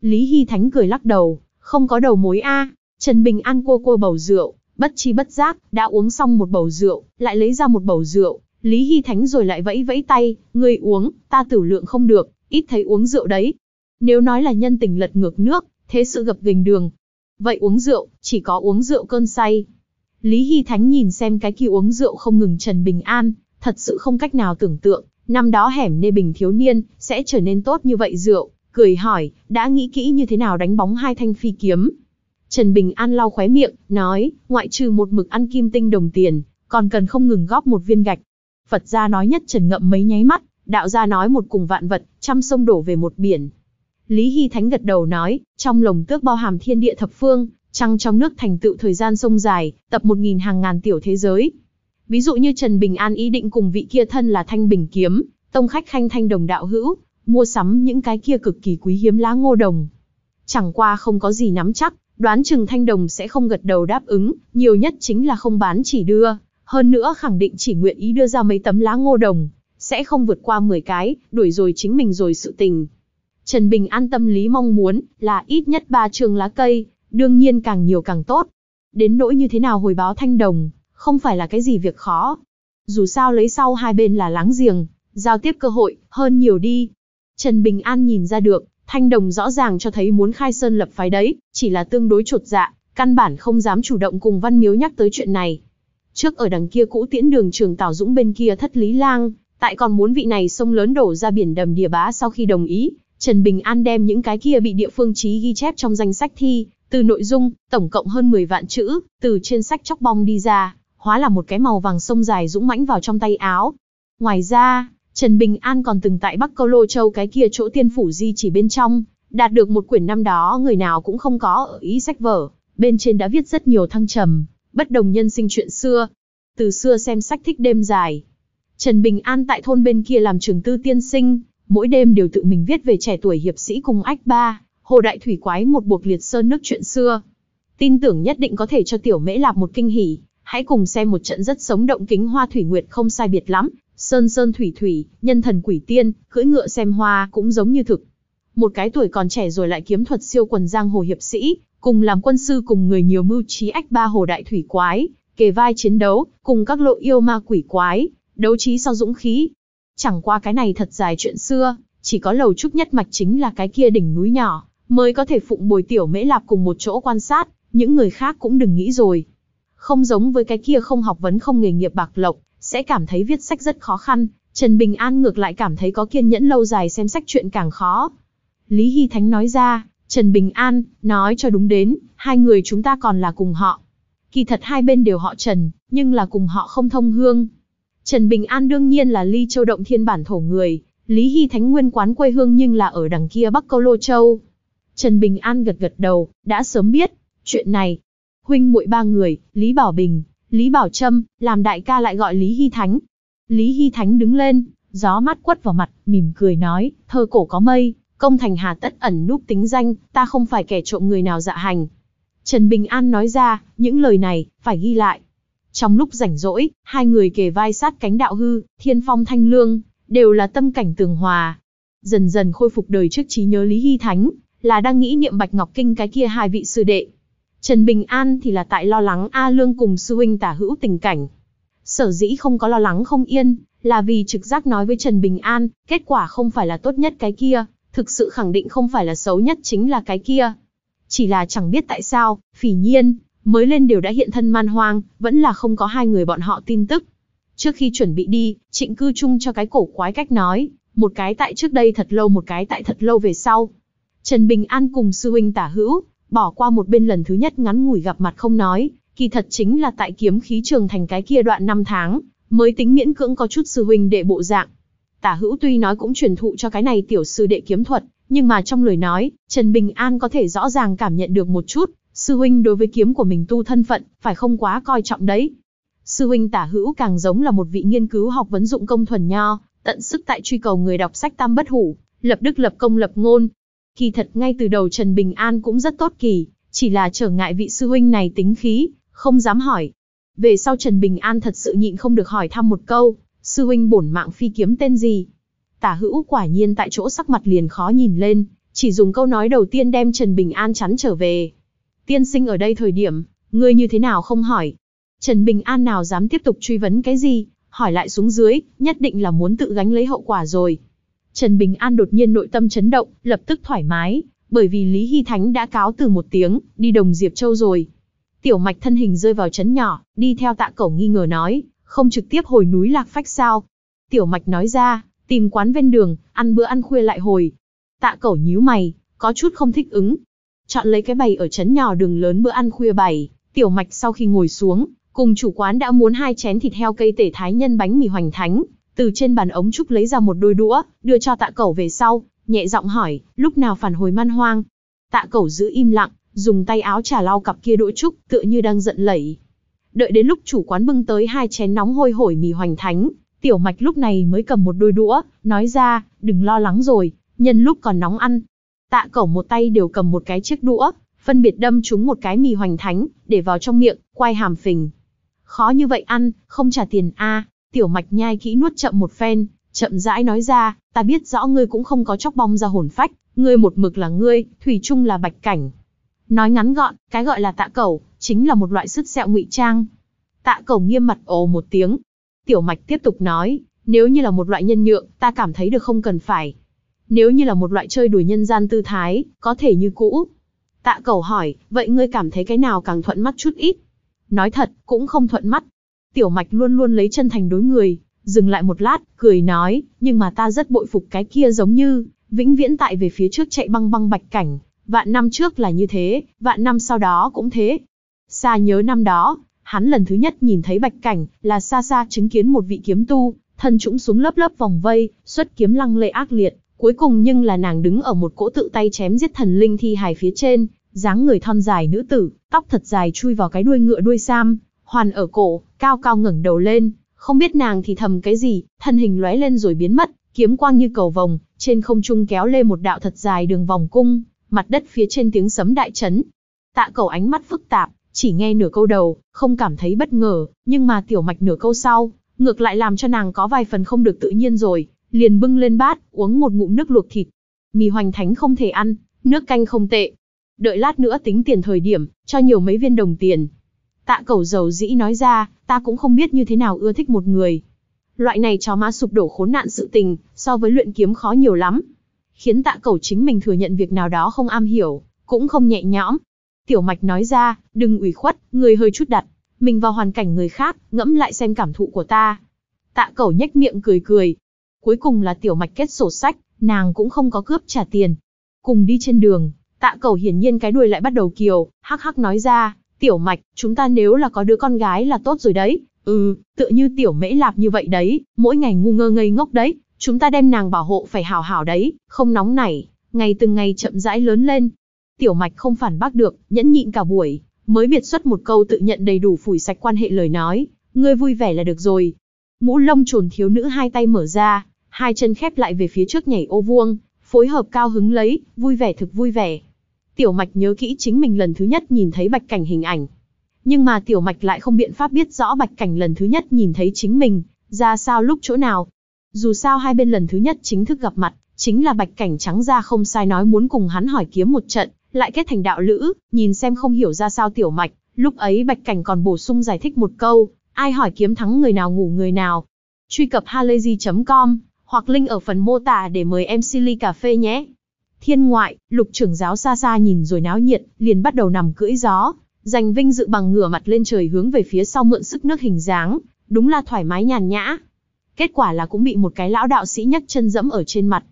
Lý Hy Thánh cười lắc đầu, không có đầu mối a. Trần Bình An cua cua bầu rượu, bất chi bất giác, đã uống xong một bầu rượu, lại lấy ra một bầu rượu. Lý Hy Thánh rồi lại vẫy vẫy tay, người uống, ta tử lượng không được, ít thấy uống rượu đấy. Nếu nói là nhân tình lật ngược nước, thế sự gập gành đường. Vậy uống rượu, chỉ có uống rượu cơn say. Lý Hy Thánh nhìn xem cái kỳ uống rượu không ngừng Trần Bình An, thật sự không cách nào tưởng tượng, năm đó hẻm nê bình thiếu niên, sẽ trở nên tốt như vậy rượu, cười hỏi, đã nghĩ kỹ như thế nào đánh bóng hai thanh phi kiếm. Trần Bình An lau khóe miệng, nói, ngoại trừ một mực ăn kim tinh đồng tiền, còn cần không ngừng góp một viên gạch. Phật gia nói nhất trần ngậm mấy nháy mắt, đạo gia nói một cùng vạn vật, trăm sông đổ về một biển, Lý Hy Thánh gật đầu nói, trong lồng tước bao hàm thiên địa thập phương, trăng trong nước thành tựu thời gian sông dài, tập một nghìn hàng ngàn tiểu thế giới. Ví dụ như Trần Bình An ý định cùng vị kia thân là Thanh Bình Kiếm, tông khách khanh thanh đồng đạo hữu, mua sắm những cái kia cực kỳ quý hiếm lá ngô đồng. Chẳng qua không có gì nắm chắc, đoán chừng thanh đồng sẽ không gật đầu đáp ứng, nhiều nhất chính là không bán chỉ đưa, hơn nữa khẳng định chỉ nguyện ý đưa ra mấy tấm lá ngô đồng, sẽ không vượt qua 10 cái, đuổi rồi chính mình rồi sự tình. Trần Bình An tâm lý mong muốn là ít nhất 3 trường lá cây, đương nhiên càng nhiều càng tốt. Đến nỗi như thế nào hồi báo thanh đồng, không phải là cái gì việc khó. Dù sao lấy sau hai bên là láng giềng, giao tiếp cơ hội, hơn nhiều đi. Trần Bình An nhìn ra được, thanh đồng rõ ràng cho thấy muốn khai sơn lập phái đấy, chỉ là tương đối trột dạ, căn bản không dám chủ động cùng Văn Miếu nhắc tới chuyện này. Trước ở đằng kia cũ tiễn đường trường Tào Dũng bên kia thất lý lang, tại còn muốn vị này sông lớn đổ ra biển đầm địa bá sau khi đồng ý, Trần Bình An đem những cái kia bị địa phương trí ghi chép trong danh sách thi, từ nội dung, tổng cộng hơn 10 vạn chữ, từ trên sách chóc bong đi ra, hóa là một cái màu vàng sông dài dũng mãnh vào trong tay áo. Ngoài ra, Trần Bình An còn từng tại Bắc Câu Lô Châu cái kia chỗ tiên phủ di chỉ bên trong, đạt được một quyển năm đó người nào cũng không có ở ý sách vở, bên trên đã viết rất nhiều thăng trầm, bất đồng nhân sinh chuyện xưa. Từ xưa xem sách thích đêm dài. Trần Bình An tại thôn bên kia làm trường tư tiên sinh, mỗi đêm đều tự mình viết về trẻ tuổi hiệp sĩ cùng ách ba, hồ đại thủy quái một buộc liệt sơn nước chuyện xưa. Tin tưởng nhất định có thể cho tiểu mễ lạp một kinh hỉ, hãy cùng xem một trận rất sống động kính hoa thủy nguyệt không sai biệt lắm, sơn sơn thủy thủy, nhân thần quỷ tiên, cưỡi ngựa xem hoa cũng giống như thực. Một cái tuổi còn trẻ rồi lại kiếm thuật siêu quần giang hồ hiệp sĩ, cùng làm quân sư cùng người nhiều mưu trí ách ba hồ đại thủy quái, kề vai chiến đấu, cùng các lộ yêu ma quỷ quái, đấu trí so dũng khí, Chẳng qua cái này thật dài chuyện xưa, chỉ có lầu trúc nhất mạch chính là cái kia đỉnh núi nhỏ, mới có thể phụng bồi tiểu mễ lạp cùng một chỗ quan sát, những người khác cũng đừng nghĩ rồi. Không giống với cái kia không học vấn không nghề nghiệp bạc lộc, sẽ cảm thấy viết sách rất khó khăn, Trần Bình An ngược lại cảm thấy có kiên nhẫn lâu dài xem sách chuyện càng khó. Lý Hy Thánh nói ra, Trần Bình An, nói cho đúng đến, hai người chúng ta còn là cùng họ. Kỳ thật hai bên đều họ Trần, nhưng là cùng họ không thông hương, Trần Bình An đương nhiên là Ly Châu động thiên bản thổ người, Lý Hy Thánh Nguyên quán quê hương nhưng là ở đằng kia Bắc Câu Lô Châu. Trần Bình An gật gật đầu, đã sớm biết chuyện này. Huynh muội ba người, Lý Bảo Bình, Lý Bảo Trâm, làm đại ca lại gọi Lý Hy Thánh. Lý Hy Thánh đứng lên, gió mát quất vào mặt, mỉm cười nói, thơ cổ có mây, công thành hà tất ẩn núp tính danh, ta không phải kẻ trộm người nào dạ hành. Trần Bình An nói ra, những lời này, phải ghi lại, trong lúc rảnh rỗi, hai người kề vai sát cánh đạo hư, thiên phong thanh lương, đều là tâm cảnh tường hòa. Dần dần khôi phục đời trước trí nhớ Lý Hy Thánh, là đang nghĩ niệm Bạch Ngọc Kinh cái kia hai vị sư đệ. Trần Bình An thì là tại lo lắng A Lương cùng sư huynh tả hữu tình cảnh. Sở dĩ không có lo lắng không yên, là vì trực giác nói với Trần Bình An, kết quả không phải là tốt nhất cái kia, thực sự khẳng định không phải là xấu nhất chính là cái kia. Chỉ là chẳng biết tại sao, phỉ nhiên, mới lên đều đã hiện thân man hoang, vẫn là không có hai người bọn họ tin tức. Trước khi chuẩn bị đi, trịnh cư chung cho cái cổ quái cách nói, một cái tại trước đây thật lâu một cái tại thật lâu về sau. Trần Bình An cùng sư huynh tả hữu, bỏ qua một bên lần thứ nhất ngắn ngủi gặp mặt không nói, kỳ thật chính là tại kiếm khí trường thành cái kia đoạn năm tháng, mới tính miễn cưỡng có chút sư huynh đệ bộ dạng. Tả hữu tuy nói cũng truyền thụ cho cái này tiểu sư đệ kiếm thuật, nhưng mà trong lời nói, Trần Bình An có thể rõ ràng cảm nhận được một chút, Sư huynh đối với kiếm của mình tu thân phận, phải không quá coi trọng đấy. Sư huynh tả hữu càng giống là một vị nghiên cứu học vấn dụng công thuần nho, tận sức tại truy cầu người đọc sách tam bất hủ, lập đức lập công lập ngôn. Kỳ thật ngay từ đầu Trần Bình An cũng rất tốt kỳ, chỉ là trở ngại vị sư huynh này tính khí, không dám hỏi. Về sau Trần Bình An thật sự nhịn không được hỏi thăm một câu, sư huynh bổn mạng phi kiếm tên gì? Tả hữu quả nhiên tại chỗ sắc mặt liền khó nhìn lên, chỉ dùng câu nói đầu tiên đem Trần Bình An chắn trở về tiên sinh ở đây thời điểm, ngươi như thế nào không hỏi? Trần Bình An nào dám tiếp tục truy vấn cái gì, hỏi lại xuống dưới, nhất định là muốn tự gánh lấy hậu quả rồi. Trần Bình An đột nhiên nội tâm chấn động, lập tức thoải mái, bởi vì Lý Hy Thánh đã cáo từ một tiếng, đi đồng Diệp Châu rồi. Tiểu mạch thân hình rơi vào chấn nhỏ, đi theo tạ cẩu nghi ngờ nói, không trực tiếp hồi núi lạc phách sao. Tiểu mạch nói ra, tìm quán ven đường, ăn bữa ăn khuya lại hồi. Tạ cẩu nhíu mày, có chút không thích ứng, chọn lấy cái bày ở trấn nhỏ đường lớn bữa ăn khuya bảy, tiểu mạch sau khi ngồi xuống, cùng chủ quán đã muốn hai chén thịt heo cây tể thái nhân bánh mì hoành thánh, từ trên bàn ống trúc lấy ra một đôi đũa, đưa cho tạ cẩu về sau, nhẹ giọng hỏi, lúc nào phản hồi man hoang. Tạ cẩu giữ im lặng, dùng tay áo trà lau cặp kia đũa trúc, tựa như đang giận lẩy. Đợi đến lúc chủ quán bưng tới hai chén nóng hôi hổi mì hoành thánh, tiểu mạch lúc này mới cầm một đôi đũa, nói ra, đừng lo lắng rồi, nhân lúc còn nóng ăn, Tạ Cẩu một tay đều cầm một cái chiếc đũa, phân biệt đâm trúng một cái mì hoành thánh, để vào trong miệng, quay hàm phình. Khó như vậy ăn, không trả tiền a. À, tiểu Mạch nhai kỹ nuốt chậm một phen, chậm rãi nói ra, ta biết rõ ngươi cũng không có chóc bong ra hồn phách, ngươi một mực là ngươi, thủy chung là Bạch Cảnh. Nói ngắn gọn, cái gọi là Tạ Cẩu chính là một loại sức sẹo ngụy trang. Tạ Cẩu nghiêm mặt ồ một tiếng. Tiểu Mạch tiếp tục nói, nếu như là một loại nhân nhượng, ta cảm thấy được không cần phải nếu như là một loại chơi đùa nhân gian tư thái, có thể như cũ. Tạ cầu hỏi, vậy ngươi cảm thấy cái nào càng thuận mắt chút ít? Nói thật, cũng không thuận mắt. Tiểu mạch luôn luôn lấy chân thành đối người, dừng lại một lát, cười nói, nhưng mà ta rất bội phục cái kia giống như, vĩnh viễn tại về phía trước chạy băng băng bạch cảnh, vạn năm trước là như thế, vạn năm sau đó cũng thế. Xa nhớ năm đó, hắn lần thứ nhất nhìn thấy bạch cảnh, là xa xa chứng kiến một vị kiếm tu, thân trũng xuống lớp lớp vòng vây, xuất kiếm lăng lệ ác liệt, Cuối cùng nhưng là nàng đứng ở một cỗ tự tay chém giết thần linh thi hài phía trên, dáng người thon dài nữ tử, tóc thật dài chui vào cái đuôi ngựa đuôi sam, hoàn ở cổ, cao cao ngẩng đầu lên, không biết nàng thì thầm cái gì, thân hình lóe lên rồi biến mất, kiếm quang như cầu vồng, trên không trung kéo lê một đạo thật dài đường vòng cung, mặt đất phía trên tiếng sấm đại chấn. Tạ cầu ánh mắt phức tạp, chỉ nghe nửa câu đầu, không cảm thấy bất ngờ, nhưng mà tiểu mạch nửa câu sau, ngược lại làm cho nàng có vài phần không được tự nhiên rồi, liền bưng lên bát, uống một ngụm nước luộc thịt. Mì hoành thánh không thể ăn, nước canh không tệ. Đợi lát nữa tính tiền thời điểm, cho nhiều mấy viên đồng tiền. Tạ cẩu dầu dĩ nói ra, ta cũng không biết như thế nào ưa thích một người. Loại này chó má sụp đổ khốn nạn sự tình, so với luyện kiếm khó nhiều lắm. Khiến tạ cẩu chính mình thừa nhận việc nào đó không am hiểu, cũng không nhẹ nhõm. Tiểu mạch nói ra, đừng ủy khuất, người hơi chút đặt. Mình vào hoàn cảnh người khác, ngẫm lại xem cảm thụ của ta. Tạ cẩu nhếch miệng cười cười, Cuối cùng là tiểu mạch kết sổ sách, nàng cũng không có cướp trả tiền. Cùng đi trên đường, tạ cầu hiển nhiên cái đuôi lại bắt đầu kiều, hắc hắc nói ra, tiểu mạch, chúng ta nếu là có đứa con gái là tốt rồi đấy. Ừ, tựa như tiểu mễ lạp như vậy đấy, mỗi ngày ngu ngơ ngây ngốc đấy, chúng ta đem nàng bảo hộ phải hào hào đấy, không nóng nảy, ngày từng ngày chậm rãi lớn lên. Tiểu mạch không phản bác được, nhẫn nhịn cả buổi, mới biệt xuất một câu tự nhận đầy đủ phủi sạch quan hệ lời nói, ngươi vui vẻ là được rồi. Mũ lông trồn thiếu nữ hai tay mở ra, hai chân khép lại về phía trước nhảy ô vuông, phối hợp cao hứng lấy, vui vẻ thực vui vẻ. Tiểu Mạch nhớ kỹ chính mình lần thứ nhất nhìn thấy Bạch Cảnh hình ảnh. Nhưng mà Tiểu Mạch lại không biện pháp biết rõ Bạch Cảnh lần thứ nhất nhìn thấy chính mình, ra sao lúc chỗ nào. Dù sao hai bên lần thứ nhất chính thức gặp mặt, chính là Bạch Cảnh trắng ra không sai nói muốn cùng hắn hỏi kiếm một trận, lại kết thành đạo lữ, nhìn xem không hiểu ra sao Tiểu Mạch. Lúc ấy Bạch Cảnh còn bổ sung giải thích một câu, ai hỏi kiếm thắng người nào ngủ người nào. Truy cập halayzi.com hoặc link ở phần mô tả để mời em Silly Cà Phê nhé. Thiên ngoại, lục trưởng giáo xa xa nhìn rồi náo nhiệt, liền bắt đầu nằm cưỡi gió, giành vinh dự bằng ngửa mặt lên trời hướng về phía sau mượn sức nước hình dáng, đúng là thoải mái nhàn nhã. Kết quả là cũng bị một cái lão đạo sĩ nhấc chân dẫm ở trên mặt.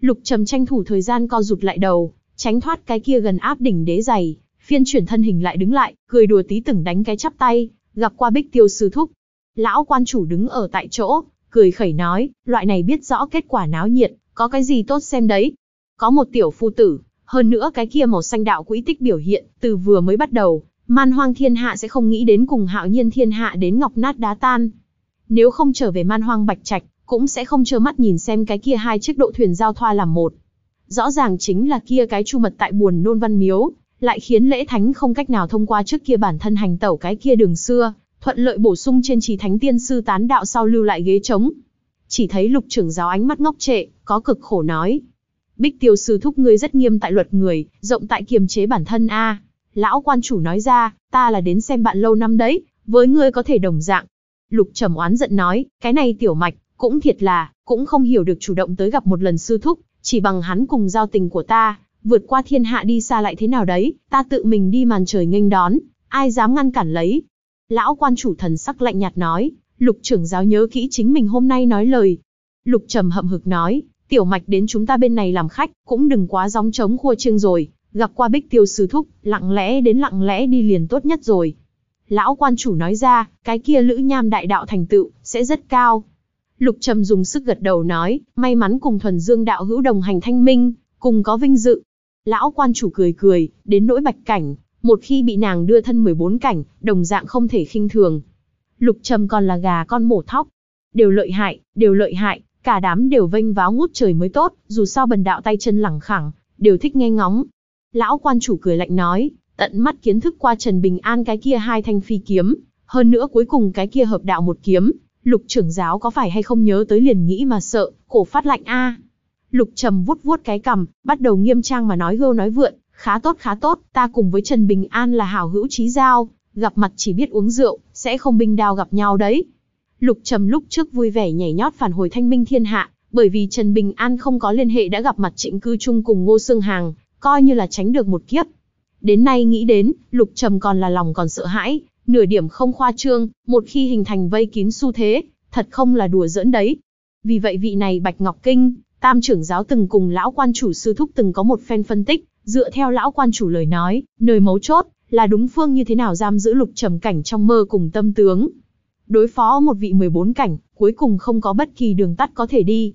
Lục trầm tranh thủ thời gian co rụt lại đầu, tránh thoát cái kia gần áp đỉnh đế dày, phiên chuyển thân hình lại đứng lại, cười đùa tí từng đánh cái chắp tay, gặp qua bích tiêu sư thúc. Lão quan chủ đứng ở tại chỗ, cười khẩy nói, loại này biết rõ kết quả náo nhiệt, có cái gì tốt xem đấy. Có một tiểu phu tử, hơn nữa cái kia màu xanh đạo quỹ tích biểu hiện, từ vừa mới bắt đầu, man hoang thiên hạ sẽ không nghĩ đến cùng hạo nhiên thiên hạ đến ngọc nát đá tan. Nếu không trở về man hoang bạch trạch, cũng sẽ không trơ mắt nhìn xem cái kia hai chiếc độ thuyền giao thoa làm một. Rõ ràng chính là kia cái chu mật tại buồn nôn văn miếu, lại khiến lễ thánh không cách nào thông qua trước kia bản thân hành tẩu cái kia đường xưa, thuận lợi bổ sung trên trì thánh tiên sư tán đạo sau lưu lại ghế trống. Chỉ thấy lục trưởng giáo ánh mắt ngốc trệ, có cực khổ nói. Bích tiêu sư thúc ngươi rất nghiêm tại luật người, rộng tại kiềm chế bản thân a. Lão quan chủ nói ra, ta là đến xem bạn lâu năm đấy, với ngươi có thể đồng dạng. Lục trầm oán giận nói, cái này tiểu mạch, cũng thiệt là, cũng không hiểu được chủ động tới gặp một lần sư thúc, chỉ bằng hắn cùng giao tình của ta, vượt qua thiên hạ đi xa lại thế nào đấy, ta tự mình đi màn trời nghênh đón, ai dám ngăn cản lấy, Lão quan chủ thần sắc lạnh nhạt nói, lục trưởng giáo nhớ kỹ chính mình hôm nay nói lời. Lục trầm hậm hực nói, tiểu mạch đến chúng ta bên này làm khách, cũng đừng quá gióng trống khua chiêng rồi, gặp qua bích tiêu sư thúc, lặng lẽ đến lặng lẽ đi liền tốt nhất rồi. Lão quan chủ nói ra, cái kia lữ nham đại đạo thành tựu, sẽ rất cao. Lục trầm dùng sức gật đầu nói, may mắn cùng thuần dương đạo hữu đồng hành thanh minh, cùng có vinh dự. Lão quan chủ cười cười, đến nỗi bạch cảnh, một khi bị nàng đưa thân 14 cảnh, đồng dạng không thể khinh thường. Lục Trầm còn là gà con mổ thóc, đều lợi hại, đều lợi hại, cả đám đều vênh váo ngút trời mới tốt, dù sao bần đạo tay chân lẳng khẳng, đều thích nghe ngóng. Lão quan chủ cười lạnh nói, tận mắt kiến thức qua Trần Bình An cái kia hai thanh phi kiếm, hơn nữa cuối cùng cái kia hợp đạo một kiếm, lục trưởng giáo có phải hay không nhớ tới liền nghĩ mà sợ, cổ phát lạnh a. Lục trầm vuốt vuốt cái cằm, bắt đầu nghiêm trang mà nói gâu nói vượn, Khá tốt khá tốt, ta cùng với Trần Bình An là hảo hữu trí giao, gặp mặt chỉ biết uống rượu, sẽ không binh đao gặp nhau đấy. Lục Trầm lúc trước vui vẻ nhảy nhót phản hồi thanh minh thiên hạ, bởi vì Trần Bình An không có liên hệ đã gặp mặt trịnh cư chung cùng Ngô Sương Hàng, coi như là tránh được một kiếp. Đến nay nghĩ đến, Lục Trầm còn là lòng còn sợ hãi, nửa điểm không khoa trương, một khi hình thành vây kín xu thế, thật không là đùa giỡn đấy. Vì vậy vị này Bạch Ngọc Kinh, Tam trưởng giáo từng cùng lão quan chủ sư thúc từng có một phen phân tích, Dựa theo lão quan chủ lời nói, nơi mấu chốt là đúng phương như thế nào giam giữ lục trầm cảnh trong mơ cùng tâm tướng. Đối phó một vị 14 cảnh, cuối cùng không có bất kỳ đường tắt có thể đi.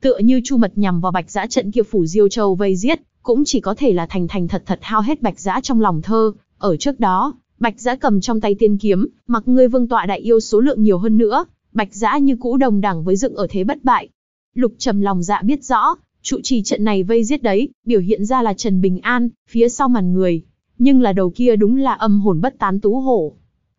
Tựa như chu mật nhằm vào bạch giã trận kia phủ diêu châu vây giết, cũng chỉ có thể là thành thành thật thật hao hết bạch giã trong lòng thơ. Ở trước đó, bạch giã cầm trong tay tiên kiếm, mặc ngươi vương tọa đại yêu số lượng nhiều hơn nữa, bạch giã như cũ đồng đẳng với dựng ở thế bất bại. Lục trầm lòng dạ biết rõ, Trụ trì trận này vây giết đấy, biểu hiện ra là Trần Bình An, phía sau màn người. Nhưng là đầu kia đúng là âm hồn bất tán tú hổ.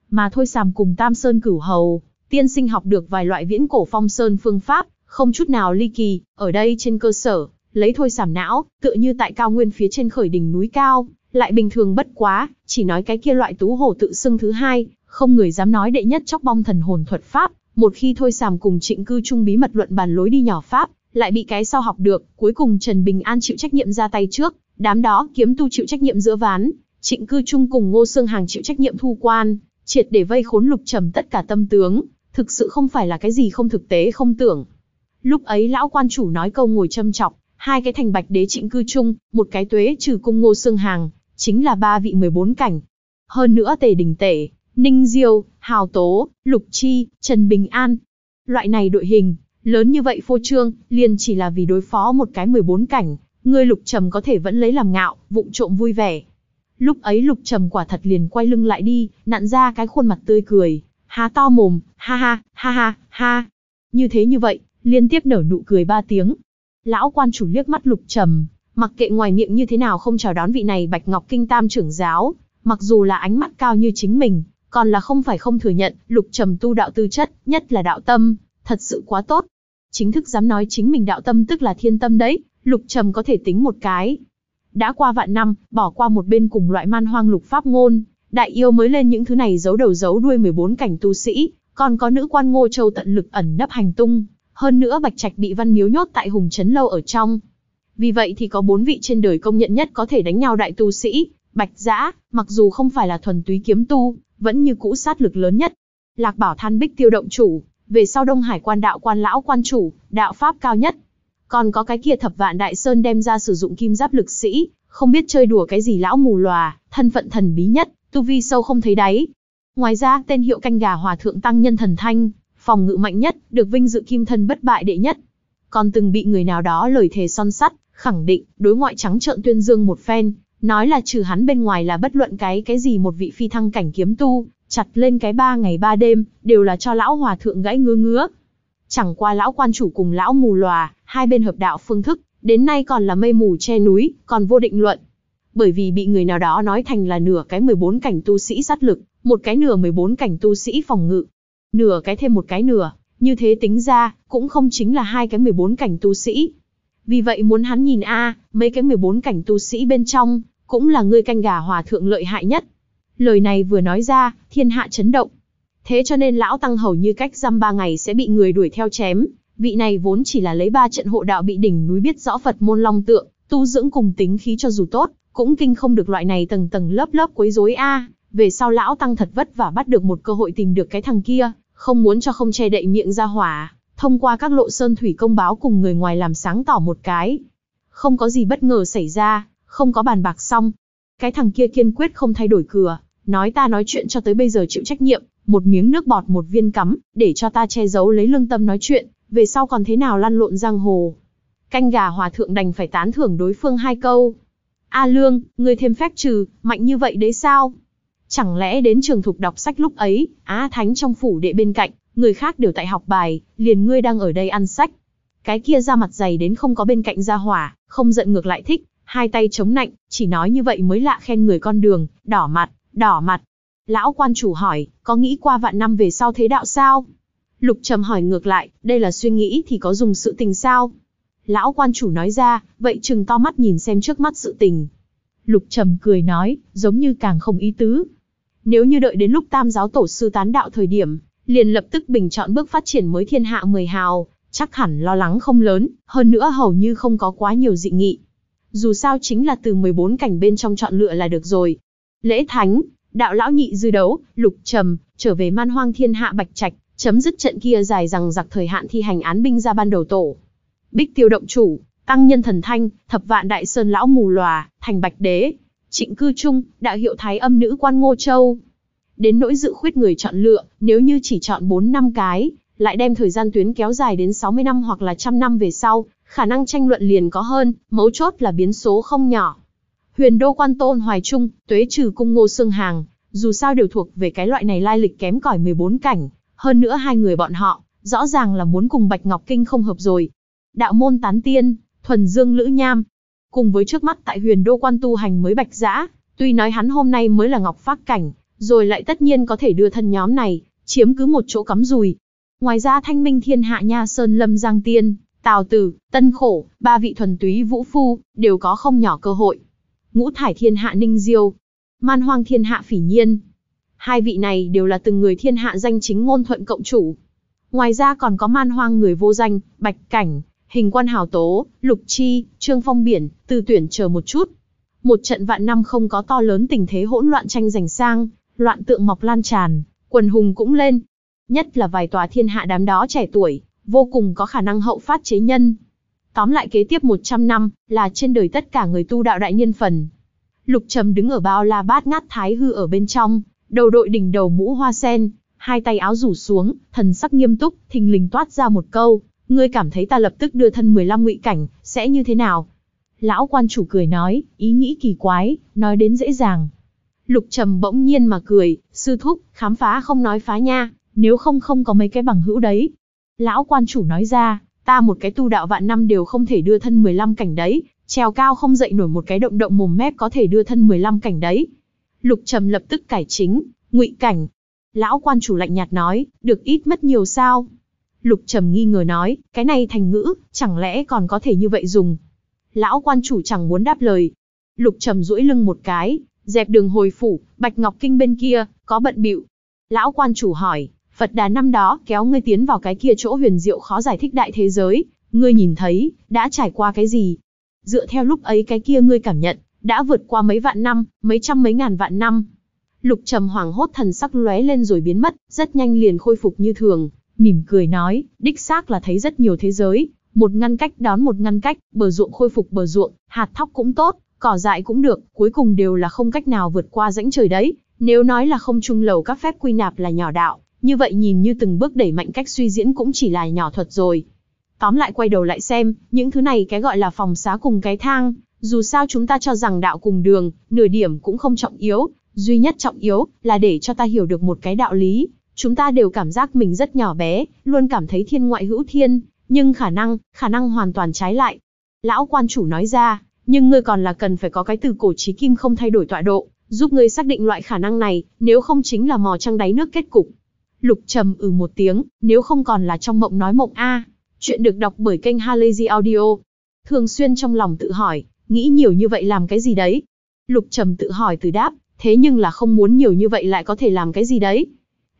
Mà thôi sàm cùng Tam Sơn cửu hầu, tiên sinh học được vài loại viễn cổ phong sơn phương pháp, không chút nào ly kỳ, ở đây trên cơ sở, lấy thôi sảm não, tựa như tại cao nguyên phía trên khởi đỉnh núi cao, lại bình thường bất quá, chỉ nói cái kia loại tú hổ tự xưng thứ hai, không người dám nói đệ nhất chóc bong thần hồn thuật pháp, một khi thôi sàm cùng trịnh cư chung bí mật luận bàn lối đi nhỏ pháp, lại bị cái sau học được, cuối cùng Trần Bình An chịu trách nhiệm ra tay trước, đám đó kiếm tu chịu trách nhiệm giữa ván, Trịnh Cư Trung cùng Ngô Sương Hàng chịu trách nhiệm thu quan, triệt để vây khốn Lục Trầm tất cả tâm tướng, thực sự không phải là cái gì không thực tế không tưởng. Lúc ấy lão quan chủ nói câu ngồi châm chọc, hai cái thành bạch đế Trịnh Cư Trung, một cái tuế trừ cung Ngô Sương Hàng, chính là ba vị 14 cảnh. Hơn nữa Tề Đình Tể, Ninh Diêu, Hào Tố, Lục Chi, Trần Bình An. Loại này đội hình, Lớn như vậy phô trương, liền chỉ là vì đối phó một cái 14 cảnh, ngươi lục trầm có thể vẫn lấy làm ngạo, vụng trộm vui vẻ. Lúc ấy lục trầm quả thật liền quay lưng lại đi, nặn ra cái khuôn mặt tươi cười, há to mồm, ha ha, ha ha, ha. Như thế như vậy, liên tiếp nở nụ cười ba tiếng. Lão quan chủ liếc mắt lục trầm, mặc kệ ngoài miệng như thế nào không chào đón vị này bạch ngọc kinh tam trưởng giáo, mặc dù là ánh mắt cao như chính mình, còn là không phải không thừa nhận, lục trầm tu đạo tư chất, nhất là đạo tâm, thật sự quá tốt. Chính thức dám nói chính mình đạo tâm tức là thiên tâm đấy, lục trầm có thể tính một cái. Đã qua vạn năm, bỏ qua một bên cùng loại man hoang lục pháp ngôn, đại yêu mới lên những thứ này giấu đầu giấu đuôi 14 cảnh tu sĩ, còn có nữ quan ngô châu tận lực ẩn nấp hành tung. Hơn nữa Bạch Trạch bị văn miếu nhốt tại Hùng chấn Lâu ở trong. Vì vậy thì có bốn vị trên đời công nhận nhất có thể đánh nhau đại tu sĩ, Bạch Giã, mặc dù không phải là thuần túy kiếm tu, vẫn như cũ sát lực lớn nhất. Lạc Bảo Than Bích Tiêu Động Chủ, về sau Đông Hải quan đạo quan lão quan chủ, đạo pháp cao nhất. Còn có cái kia thập vạn đại sơn đem ra sử dụng kim giáp lực sĩ, không biết chơi đùa cái gì lão mù lòa, thân phận thần bí nhất, tu vi sâu không thấy đáy. Ngoài ra, tên hiệu canh gà hòa thượng tăng nhân thần thanh, phòng ngự mạnh nhất, được vinh dự kim thân bất bại đệ nhất. Còn từng bị người nào đó lời thề son sắt, khẳng định, đối ngoại trắng trợn tuyên dương một phen, nói là trừ hắn bên ngoài là bất luận cái cái gì một vị phi thăng cảnh kiếm tu, chặt lên cái ba ngày ba đêm, đều là cho lão hòa thượng gãy ngứa ngứa. Chẳng qua lão quan chủ cùng lão mù lòa, hai bên hợp đạo phương thức, đến nay còn là mây mù che núi, còn vô định luận. Bởi vì bị người nào đó nói thành là nửa cái 14 cảnh tu sĩ sát lực, một cái nửa 14 cảnh tu sĩ phòng ngự, nửa cái thêm một cái nửa, như thế tính ra, cũng không chính là hai cái 14 cảnh tu sĩ. Vì vậy muốn hắn nhìn a, mấy cái 14 cảnh tu sĩ bên trong, cũng là người canh gà hòa thượng lợi hại nhất. Lời này vừa nói ra, thiên hạ chấn động. Thế cho nên lão tăng hầu như cách dăm ba ngày sẽ bị người đuổi theo chém. Vị này vốn chỉ là lấy ba trận hộ đạo bị đỉnh núi biết rõ Phật môn long tượng, tu dưỡng cùng tính khí cho dù tốt, cũng kinh không được loại này tầng tầng lớp lớp quấy rối a. về sau lão tăng thật vất vả bắt được một cơ hội tìm được cái thằng kia, không muốn cho không che đậy miệng ra hỏa, thông qua các lộ sơn thủy công báo cùng người ngoài làm sáng tỏ một cái. Không có gì bất ngờ xảy ra, không có bàn bạc xong. Cái thằng kia kiên quyết không thay đổi cửa, nói ta nói chuyện cho tới bây giờ chịu trách nhiệm, một miếng nước bọt một viên cắm, để cho ta che giấu lấy lương tâm nói chuyện, về sau còn thế nào lăn lộn giang hồ. Canh gà hòa thượng đành phải tán thưởng đối phương hai câu. A Lương, ngươi thêm phép trừ, mạnh như vậy đấy sao? Chẳng lẽ đến trường thục đọc sách lúc ấy, Á Thánh trong phủ đệ bên cạnh, người khác đều tại học bài, liền ngươi đang ở đây ăn sách. Cái kia ra mặt dày đến không có bên cạnh ra hỏa, không giận ngược lại thích, hai tay chống nạnh, chỉ nói như vậy mới lạ khen người con đường, đỏ mặt đỏ mặt. Lão quan chủ hỏi, có nghĩ qua vạn năm về sau thế đạo sao? Lục trầm hỏi ngược lại, đây là suy nghĩ thì có dùng sự tình sao? Lão quan chủ nói ra, vậy chừng to mắt nhìn xem trước mắt sự tình. Lục trầm cười nói, giống như càng không ý tứ. Nếu như đợi đến lúc tam giáo tổ sư tán đạo thời điểm, liền lập tức bình chọn bước phát triển mới thiên hạ mười hào, chắc hẳn lo lắng không lớn, hơn nữa hầu như không có quá nhiều dị nghị. Dù sao chính là từ 14 cảnh bên trong chọn lựa là được rồi, Lễ Thánh, đạo lão nhị dư đấu, lục trầm, trở về man hoang thiên hạ bạch trạch, chấm dứt trận kia dài rằng giặc thời hạn thi hành án binh ra ban đầu tổ. Bích tiêu động chủ, tăng nhân thần thanh, thập vạn đại sơn lão mù lòa, thành bạch đế, trịnh cư trung, đạo hiệu thái âm nữ quan ngô châu. Đến nỗi dự khuyết người chọn lựa, nếu như chỉ chọn 4 năm cái, lại đem thời gian tuyến kéo dài đến 60 năm hoặc là trăm năm về sau, khả năng tranh luận liền có hơn, mấu chốt là biến số không nhỏ. Huyền Đô Quan Tôn Hoài Trung, Tuế Trừ Cung Ngô Sương Hàng, dù sao đều thuộc về cái loại này lai lịch kém cỏi 14 cảnh, hơn nữa hai người bọn họ, rõ ràng là muốn cùng Bạch Ngọc Kinh không hợp rồi. Đạo môn tán tiên, thuần dương lữ nham, cùng với trước mắt tại Huyền Đô Quan tu hành mới Bạch Dã, tuy nói hắn hôm nay mới là Ngọc phát cảnh, rồi lại tất nhiên có thể đưa thân nhóm này chiếm cứ một chỗ cắm rùi. Ngoài ra Thanh Minh Thiên Hạ Nha Sơn Lâm Giang Tiên, Tào Tử, Tân Khổ, ba vị thuần túy vũ phu đều có không nhỏ cơ hội ngũ thải thiên hạ ninh diêu, man hoang thiên hạ phỉ nhiên. Hai vị này đều là từng người thiên hạ danh chính ngôn thuận cộng chủ. Ngoài ra còn có man hoang người vô danh, bạch cảnh, hình quan hào tố, lục chi, trương phong biển, tư tuyển chờ một chút. Một trận vạn năm không có to lớn tình thế hỗn loạn tranh giành sang, loạn tượng mọc lan tràn, quần hùng cũng lên. Nhất là vài tòa thiên hạ đám đó trẻ tuổi, vô cùng có khả năng hậu phát chế nhân, Tóm lại kế tiếp 100 năm, là trên đời tất cả người tu đạo đại nhân phần. Lục Trầm đứng ở bao la bát ngát thái hư ở bên trong, đầu đội đỉnh đầu mũ hoa sen, hai tay áo rủ xuống, thần sắc nghiêm túc, thình lình toát ra một câu, ngươi cảm thấy ta lập tức đưa thân 15 ngụy cảnh, sẽ như thế nào? Lão quan chủ cười nói, ý nghĩ kỳ quái, nói đến dễ dàng. Lục Trầm bỗng nhiên mà cười, sư thúc, khám phá không nói phá nha, nếu không không có mấy cái bằng hữu đấy. Lão quan chủ nói ra, Ta một cái tu đạo vạn năm đều không thể đưa thân 15 cảnh đấy, treo cao không dậy nổi một cái động động mồm mép có thể đưa thân 15 cảnh đấy. Lục Trầm lập tức cải chính, ngụy cảnh. Lão quan chủ lạnh nhạt nói, được ít mất nhiều sao? Lục Trầm nghi ngờ nói, cái này thành ngữ, chẳng lẽ còn có thể như vậy dùng? Lão quan chủ chẳng muốn đáp lời. Lục Trầm duỗi lưng một cái, dẹp đường hồi phủ, Bạch Ngọc Kinh bên kia, có bận bịu. Lão quan chủ hỏi, Phật đà năm đó kéo ngươi tiến vào cái kia chỗ huyền diệu khó giải thích đại thế giới, ngươi nhìn thấy, đã trải qua cái gì? Dựa theo lúc ấy cái kia ngươi cảm nhận, đã vượt qua mấy vạn năm, mấy trăm mấy ngàn vạn năm. Lục trầm hoảng hốt thần sắc lóe lên rồi biến mất, rất nhanh liền khôi phục như thường, mỉm cười nói, đích xác là thấy rất nhiều thế giới, một ngăn cách đón một ngăn cách, bờ ruộng khôi phục bờ ruộng, hạt thóc cũng tốt, cỏ dại cũng được, cuối cùng đều là không cách nào vượt qua rãnh trời đấy. Nếu nói là không trung lầu các phép quy nạp là nhỏ đạo, như vậy nhìn như từng bước đẩy mạnh cách suy diễn cũng chỉ là nhỏ thuật rồi. Tóm lại quay đầu lại xem, những thứ này cái gọi là phòng xá cùng cái thang, dù sao chúng ta cho rằng đạo cùng đường, nửa điểm cũng không trọng yếu, duy nhất trọng yếu là để cho ta hiểu được một cái đạo lý. Chúng ta đều cảm giác mình rất nhỏ bé, luôn cảm thấy thiên ngoại hữu thiên, nhưng khả năng, khả năng hoàn toàn trái lại. Lão quan chủ nói ra, nhưng ngươi còn là cần phải có cái từ cổ trí kim không thay đổi tọa độ, giúp ngươi xác định loại khả năng này, nếu không chính là mò trăng đáy nước kết cục. Lục trầm ừ một tiếng, nếu không còn là trong mộng nói mộng A. Chuyện được đọc bởi kênh Halazy Audio. Thường xuyên trong lòng tự hỏi, nghĩ nhiều như vậy làm cái gì đấy? Lục trầm tự hỏi từ đáp, thế nhưng là không muốn nhiều như vậy lại có thể làm cái gì đấy?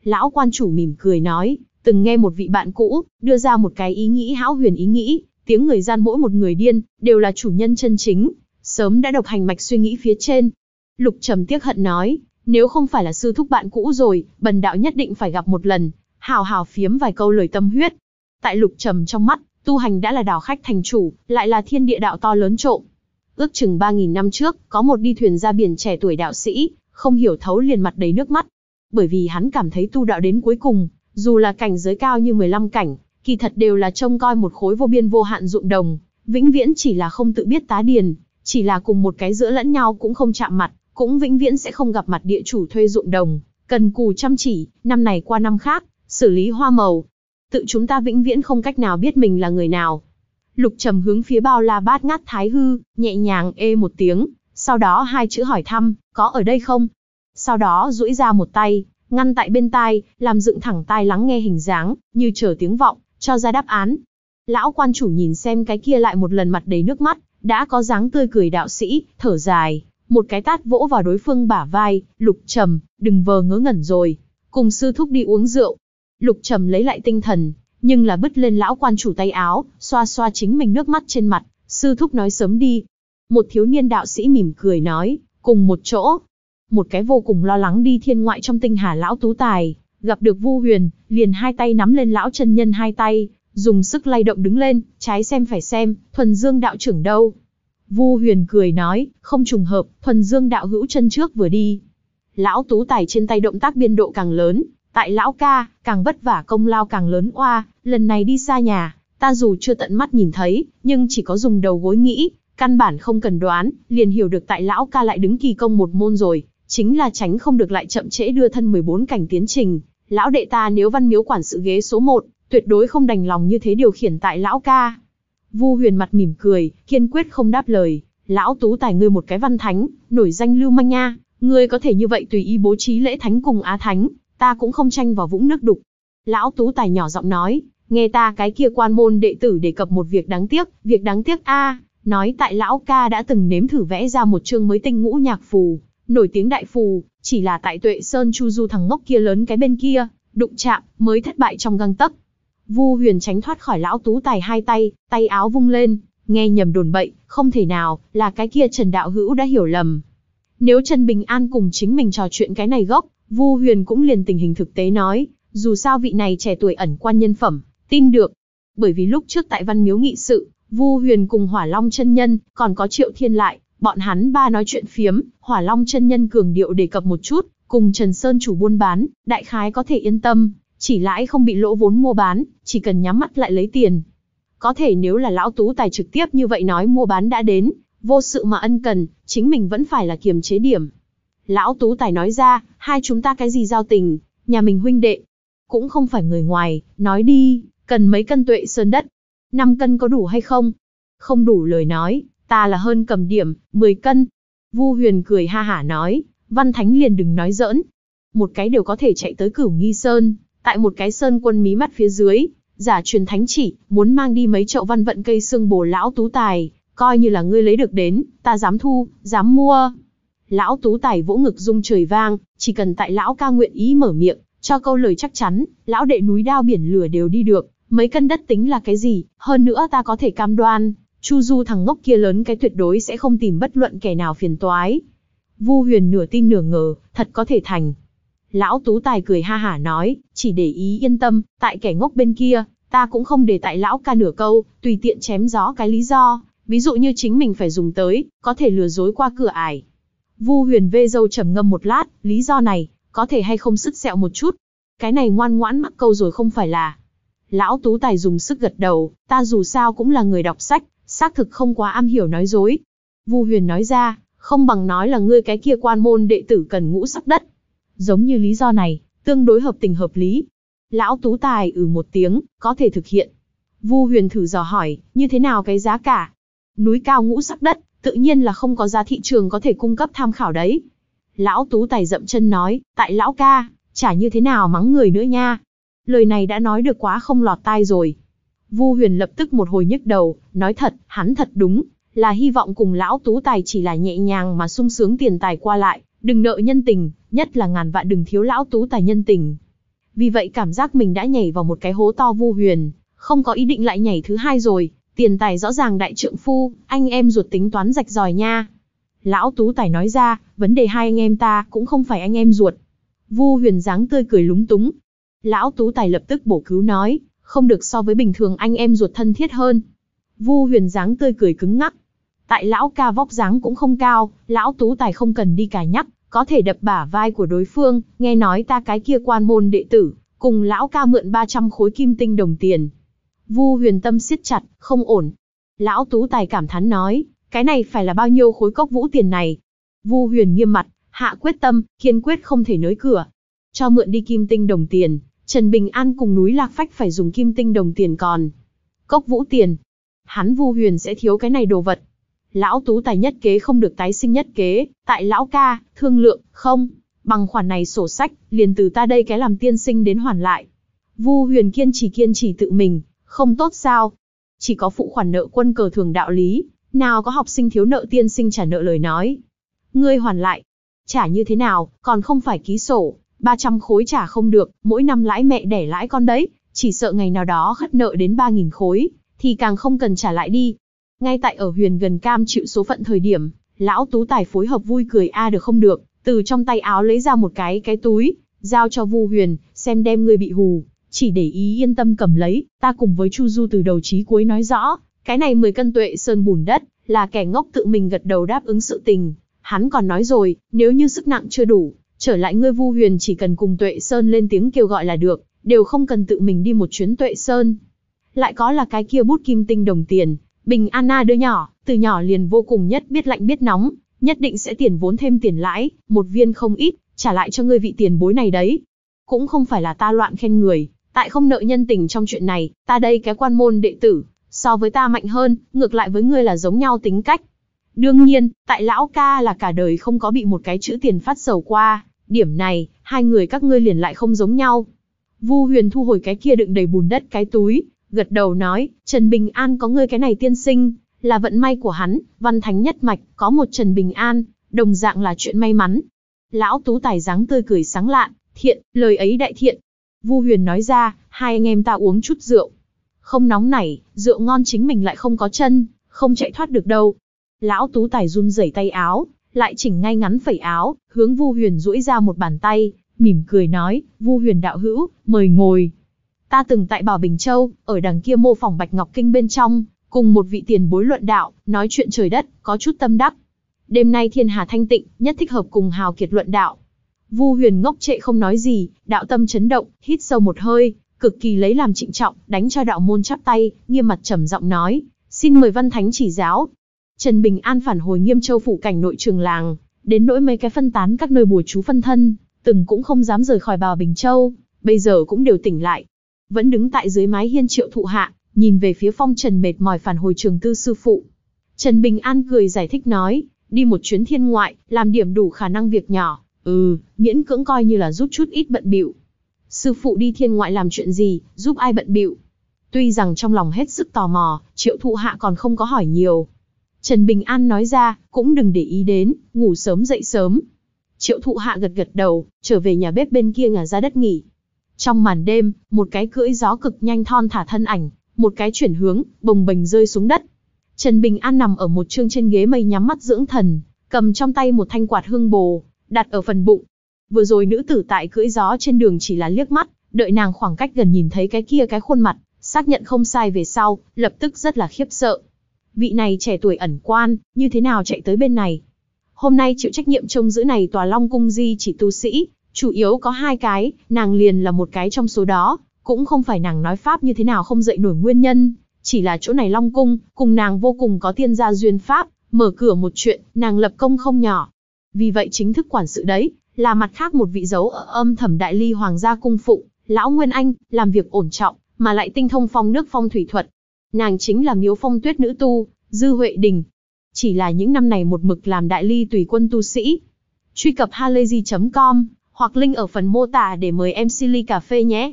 Lão quan chủ mỉm cười nói, từng nghe một vị bạn cũ, đưa ra một cái ý nghĩ hão huyền ý nghĩ, tiếng người gian mỗi một người điên, đều là chủ nhân chân chính, sớm đã độc hành mạch suy nghĩ phía trên. Lục trầm tiếc hận nói, nếu không phải là sư thúc bạn cũ rồi, bần đạo nhất định phải gặp một lần, hào hào phiếm vài câu lời tâm huyết. Tại lục trầm trong mắt, tu hành đã là đảo khách thành chủ, lại là thiên địa đạo to lớn trộm. Ước chừng 3.000 năm trước, có một đi thuyền ra biển trẻ tuổi đạo sĩ, không hiểu thấu liền mặt đầy nước mắt. Bởi vì hắn cảm thấy tu đạo đến cuối cùng, dù là cảnh giới cao như 15 cảnh, kỳ thật đều là trông coi một khối vô biên vô hạn dụng đồng, vĩnh viễn chỉ là không tự biết tá điền, chỉ là cùng một cái giữa lẫn nhau cũng không chạm mặt, cũng vĩnh viễn sẽ không gặp mặt địa chủ thuê ruộng đồng, cần cù chăm chỉ, năm này qua năm khác, xử lý hoa màu. Tự chúng ta vĩnh viễn không cách nào biết mình là người nào. Lục trầm hướng phía bao la bát ngát thái hư, nhẹ nhàng ê một tiếng, sau đó hai chữ hỏi thăm, có ở đây không? Sau đó duỗi ra một tay, ngăn tại bên tai, làm dựng thẳng tai lắng nghe hình dáng, như chờ tiếng vọng, cho ra đáp án. Lão quan chủ nhìn xem cái kia lại một lần mặt đầy nước mắt, đã có dáng tươi cười đạo sĩ, thở dài, một cái tát vỗ vào đối phương bả vai, lục trầm, đừng vờ ngớ ngẩn rồi, cùng sư thúc đi uống rượu. Lục trầm lấy lại tinh thần, nhưng là bứt lên lão quan chủ tay áo, xoa xoa chính mình nước mắt trên mặt, sư thúc nói sớm đi. Một thiếu niên đạo sĩ mỉm cười nói, cùng một chỗ. Một cái vô cùng lo lắng đi thiên ngoại trong tinh hà lão tú tài, gặp được vu huyền, liền hai tay nắm lên lão chân nhân hai tay, dùng sức lay động đứng lên, trái xem phải xem, thuần dương đạo trưởng đâu. Vu Huyền cười nói, không trùng hợp, thuần dương đạo hữu chân trước vừa đi. Lão tú tài trên tay động tác biên độ càng lớn, tại lão ca, càng vất vả công lao càng lớn oa, lần này đi xa nhà, ta dù chưa tận mắt nhìn thấy, nhưng chỉ có dùng đầu gối nghĩ, căn bản không cần đoán, liền hiểu được tại lão ca lại đứng kỳ công một môn rồi, chính là tránh không được lại chậm trễ đưa thân 14 cảnh tiến trình. Lão đệ ta nếu văn miếu quản sự ghế số 1, tuyệt đối không đành lòng như thế điều khiển tại lão ca. Vu Huyền mặt mỉm cười, kiên quyết không đáp lời. Lão tú tài ngươi một cái văn thánh, nổi danh lưu manh nha, ngươi có thể như vậy tùy ý bố trí lễ thánh cùng á thánh, ta cũng không tranh vào vũng nước đục. Lão tú tài nhỏ giọng nói, nghe ta cái kia quan môn đệ tử đề cập một việc đáng tiếc, việc đáng tiếc a, nói tại lão ca đã từng nếm thử vẽ ra một chương mới tinh ngũ nhạc phù, nổi tiếng đại phù, chỉ là tại Tuệ Sơn Chu Du thằng ngốc kia lớn cái bên kia, đụng chạm mới thất bại trong găng tấc, Vu Huyền tránh thoát khỏi lão tú tài hai tay, tay áo vung lên, nghe nhầm đồn bậy, không thể nào, là cái kia Trần Đạo Hữu đã hiểu lầm. Nếu Trần Bình An cùng chính mình trò chuyện cái này gốc, Vu Huyền cũng liền tình hình thực tế nói, dù sao vị này trẻ tuổi ẩn quan nhân phẩm, tin được. Bởi vì lúc trước tại Văn Miếu nghị sự, Vu Huyền cùng Hỏa Long chân nhân, còn có Triệu Thiên lại, bọn hắn ba nói chuyện phiếm, Hỏa Long chân nhân cường điệu đề cập một chút, cùng Trần Sơn chủ buôn bán, đại khái có thể yên tâm chỉ lãi không bị lỗ vốn mua bán, chỉ cần nhắm mắt lại lấy tiền. Có thể nếu là lão tú tài trực tiếp như vậy nói mua bán đã đến, vô sự mà ân cần, chính mình vẫn phải là kiềm chế điểm. Lão tú tài nói ra, hai chúng ta cái gì giao tình, nhà mình huynh đệ, cũng không phải người ngoài, nói đi, cần mấy cân tuệ sơn đất, 5 cân có đủ hay không? Không đủ lời nói, ta là hơn cầm điểm, 10 cân. Vu Huyền cười ha hả nói, Văn Thánh liền đừng nói giỡn. Một cái đều có thể chạy tới cửu nghi sơn, tại một cái sơn quân mí mắt phía dưới, giả truyền thánh chỉ, muốn mang đi mấy chậu văn vận cây xương bổ lão tú tài, coi như là ngươi lấy được đến, ta dám thu, dám mua. Lão tú tài vỗ ngực rung trời vang, chỉ cần tại lão ca nguyện ý mở miệng, cho câu lời chắc chắn, lão đệ núi đao biển lửa đều đi được, mấy cân đất tính là cái gì, hơn nữa ta có thể cam đoan, Chu Du thằng ngốc kia lớn cái tuyệt đối sẽ không tìm bất luận kẻ nào phiền toái. Vu Huyền nửa tin nửa ngờ, thật có thể thành, Lão Tú Tài cười ha hả nói, chỉ để ý yên tâm, tại kẻ ngốc bên kia, ta cũng không để tại lão ca nửa câu, tùy tiện chém gió cái lý do, ví dụ như chính mình phải dùng tới, có thể lừa dối qua cửa ải. Vu Huyền vê dâu trầm ngâm một lát, lý do này, có thể hay không sứt sẹo một chút. Cái này ngoan ngoãn mắc câu rồi không phải là. Lão Tú Tài dùng sức gật đầu, ta dù sao cũng là người đọc sách, xác thực không quá am hiểu nói dối. Vu Huyền nói ra, không bằng nói là ngươi cái kia quan môn đệ tử cần ngũ sắc đất, Giống như lý do này, tương đối hợp tình hợp lý. Lão Tú Tài ừ một tiếng, có thể thực hiện. Vu Huyền thử dò hỏi, như thế nào cái giá cả? Núi cao ngũ sắc đất, tự nhiên là không có giá thị trường có thể cung cấp tham khảo đấy. Lão Tú Tài dậm chân nói, tại lão ca, chả như thế nào mắng người nữa nha. Lời này đã nói được quá không lọt tai rồi. Vu Huyền lập tức một hồi nhức đầu, nói thật, hắn thật đúng, là hy vọng cùng lão Tú Tài chỉ là nhẹ nhàng mà sung sướng tiền tài qua lại, đừng nợ nhân tình, nhất là ngàn vạn đừng thiếu lão tú tài nhân tình. Vì vậy cảm giác mình đã nhảy vào một cái hố to vu huyền, không có ý định lại nhảy thứ hai rồi, tiền tài rõ ràng đại trượng phu, anh em ruột tính toán rạch ròi nha. Lão tú tài nói ra, vấn đề hai anh em ta cũng không phải anh em ruột. Vu huyền dáng tươi cười lúng túng. Lão tú tài lập tức bổ cứu nói, không được so với bình thường anh em ruột thân thiết hơn. Vu huyền dáng tươi cười cứng ngắc. Tại lão ca vóc dáng cũng không cao, lão tú tài không cần đi cà nhắc, có thể đập bả vai của đối phương, nghe nói ta cái kia quan môn đệ tử, cùng lão ca mượn 300 khối kim tinh đồng tiền. Vu huyền tâm siết chặt, không ổn. Lão tú tài cảm thán nói, cái này phải là bao nhiêu khối cốc vũ tiền này. Vu huyền nghiêm mặt, hạ quyết tâm, kiên quyết không thể nới cửa. Cho mượn đi kim tinh đồng tiền, Trần Bình An cùng núi Lạc Phách phải dùng kim tinh đồng tiền còn. Cốc vũ tiền. Hắn vu huyền sẽ thiếu cái này đồ vật, lão tú tài nhất kế không được tái sinh nhất kế, tại lão ca, thương lượng, không, bằng khoản này sổ sách, liền từ ta đây cái làm tiên sinh đến hoàn lại. Vu Huyền kiên trì kiên trì tự mình, không tốt sao? Chỉ có phụ khoản nợ quân cờ thường đạo lý, nào có học sinh thiếu nợ tiên sinh trả nợ lời nói. Ngươi hoàn lại, trả như thế nào, còn không phải ký sổ, 300 khối trả không được, mỗi năm lãi mẹ đẻ lãi con đấy, chỉ sợ ngày nào đó khất nợ đến 3.000 khối, thì càng không cần trả lại đi. Ngay tại ở huyền gần cam chịu số phận thời điểm, lão tú tài phối hợp vui cười a được không được, từ trong tay áo lấy ra một cái cái túi, giao cho vu huyền, xem đem người bị hù, chỉ để ý yên tâm cầm lấy, ta cùng với Chu Du từ đầu chí cuối nói rõ, cái này 10 cân tuệ sơn bùn đất, là kẻ ngốc tự mình gật đầu đáp ứng sự tình. Hắn còn nói rồi, nếu như sức nặng chưa đủ, trở lại ngươi vu huyền chỉ cần cùng tuệ sơn lên tiếng kêu gọi là được, đều không cần tự mình đi một chuyến tuệ sơn. Lại có là cái kia bút kim tinh đồng tiền, Bình Anna đứa nhỏ, từ nhỏ liền vô cùng nhất biết lạnh biết nóng, nhất định sẽ tiền vốn thêm tiền lãi, một viên không ít, trả lại cho ngươi vị tiền bối này đấy. Cũng không phải là ta loạn khen người, tại không nợ nhân tình trong chuyện này, ta đây cái quan môn đệ tử, so với ta mạnh hơn, ngược lại với ngươi là giống nhau tính cách. Đương nhiên, tại lão ca là cả đời không có bị một cái chữ tiền phát sầu qua, điểm này, hai người các ngươi liền lại không giống nhau. Vu Huyền thu hồi cái kia đựng đầy bùn đất cái túi, gật đầu nói, Trần Bình An có ngươi cái này tiên sinh, là vận may của hắn, văn thánh nhất mạch, có một Trần Bình An, đồng dạng là chuyện may mắn. Lão tú tài dáng tươi cười sáng lạn, thiện, lời ấy đại thiện. Vu Huyền nói ra, hai anh em ta uống chút rượu. Không nóng nảy, rượu ngon chính mình lại không có chân, không chạy thoát được đâu. Lão tú tài run rẩy tay áo, lại chỉnh ngay ngắn phẩy áo, hướng Vu Huyền duỗi ra một bàn tay, mỉm cười nói, Vu Huyền đạo hữu, mời ngồi, Ta từng tại Bảo Bình Châu, ở đằng kia mô phỏng Bạch Ngọc Kinh bên trong, cùng một vị tiền bối luận đạo, nói chuyện trời đất, có chút tâm đắc. Đêm nay thiên hà thanh tịnh, nhất thích hợp cùng hào kiệt luận đạo. Vu Huyền ngốc trệ không nói gì, đạo tâm chấn động, hít sâu một hơi, cực kỳ lấy làm trịnh trọng, đánh cho đạo môn chắp tay, nghiêm mặt trầm giọng nói, xin mời văn thánh chỉ giáo. Trần Bình An phản hồi nghiêm châu phủ cảnh nội trường làng, đến nỗi mấy cái phân tán các nơi bùa chú phân thân, từng cũng không dám rời khỏi bảo Bình Châu, bây giờ cũng đều tỉnh lại, vẫn đứng tại dưới mái hiên triệu thụ hạ, nhìn về phía phong trần mệt mỏi phản hồi trường tư sư phụ. Trần Bình An cười giải thích nói, đi một chuyến thiên ngoại, làm điểm đủ khả năng việc nhỏ, ừ, miễn cưỡng coi như là giúp chút ít bận bịu. Sư phụ đi thiên ngoại làm chuyện gì, giúp ai bận bịu? Tuy rằng trong lòng hết sức tò mò, triệu thụ hạ còn không có hỏi nhiều. Trần Bình An nói ra, cũng đừng để ý đến, ngủ sớm dậy sớm. Triệu thụ hạ gật gật đầu, trở về nhà bếp bên kia ngả ra đất nghỉ, trong màn đêm, một cái cưỡi gió cực nhanh thon thả thân ảnh, một cái chuyển hướng, bồng bềnh rơi xuống đất. Trần Bình An nằm ở một chương trên ghế mây nhắm mắt dưỡng thần, cầm trong tay một thanh quạt hương bồ, đặt ở phần bụng. Vừa rồi nữ tử tại cưỡi gió trên đường chỉ là liếc mắt, đợi nàng khoảng cách gần nhìn thấy cái kia cái khuôn mặt, xác nhận không sai về sau, lập tức rất là khiếp sợ. Vị này trẻ tuổi ẩn quan, như thế nào chạy tới bên này? Hôm nay chịu trách nhiệm trông giữ này tòa Long Cung Di chỉ tu sĩ, Chủ yếu có hai cái, nàng liền là một cái trong số đó, cũng không phải nàng nói pháp như thế nào không dậy nổi nguyên nhân, chỉ là chỗ này Long Cung, cùng nàng vô cùng có tiên gia duyên pháp, mở cửa một chuyện, nàng lập công không nhỏ. Vì vậy chính thức quản sự đấy, là mặt khác một vị dấu ở âm thầm đại ly hoàng gia cung phụ, lão Nguyên Anh, làm việc ổn trọng, mà lại tinh thông phong nước phong thủy thuật. Nàng chính là miếu phong tuyết nữ tu, Dư Huệ Đình. Chỉ là những năm này một mực làm đại ly tùy quân tu sĩ. Truy cập halayzi.com hoặc link ở phần mô tả để mời em Silly Cà Phê nhé.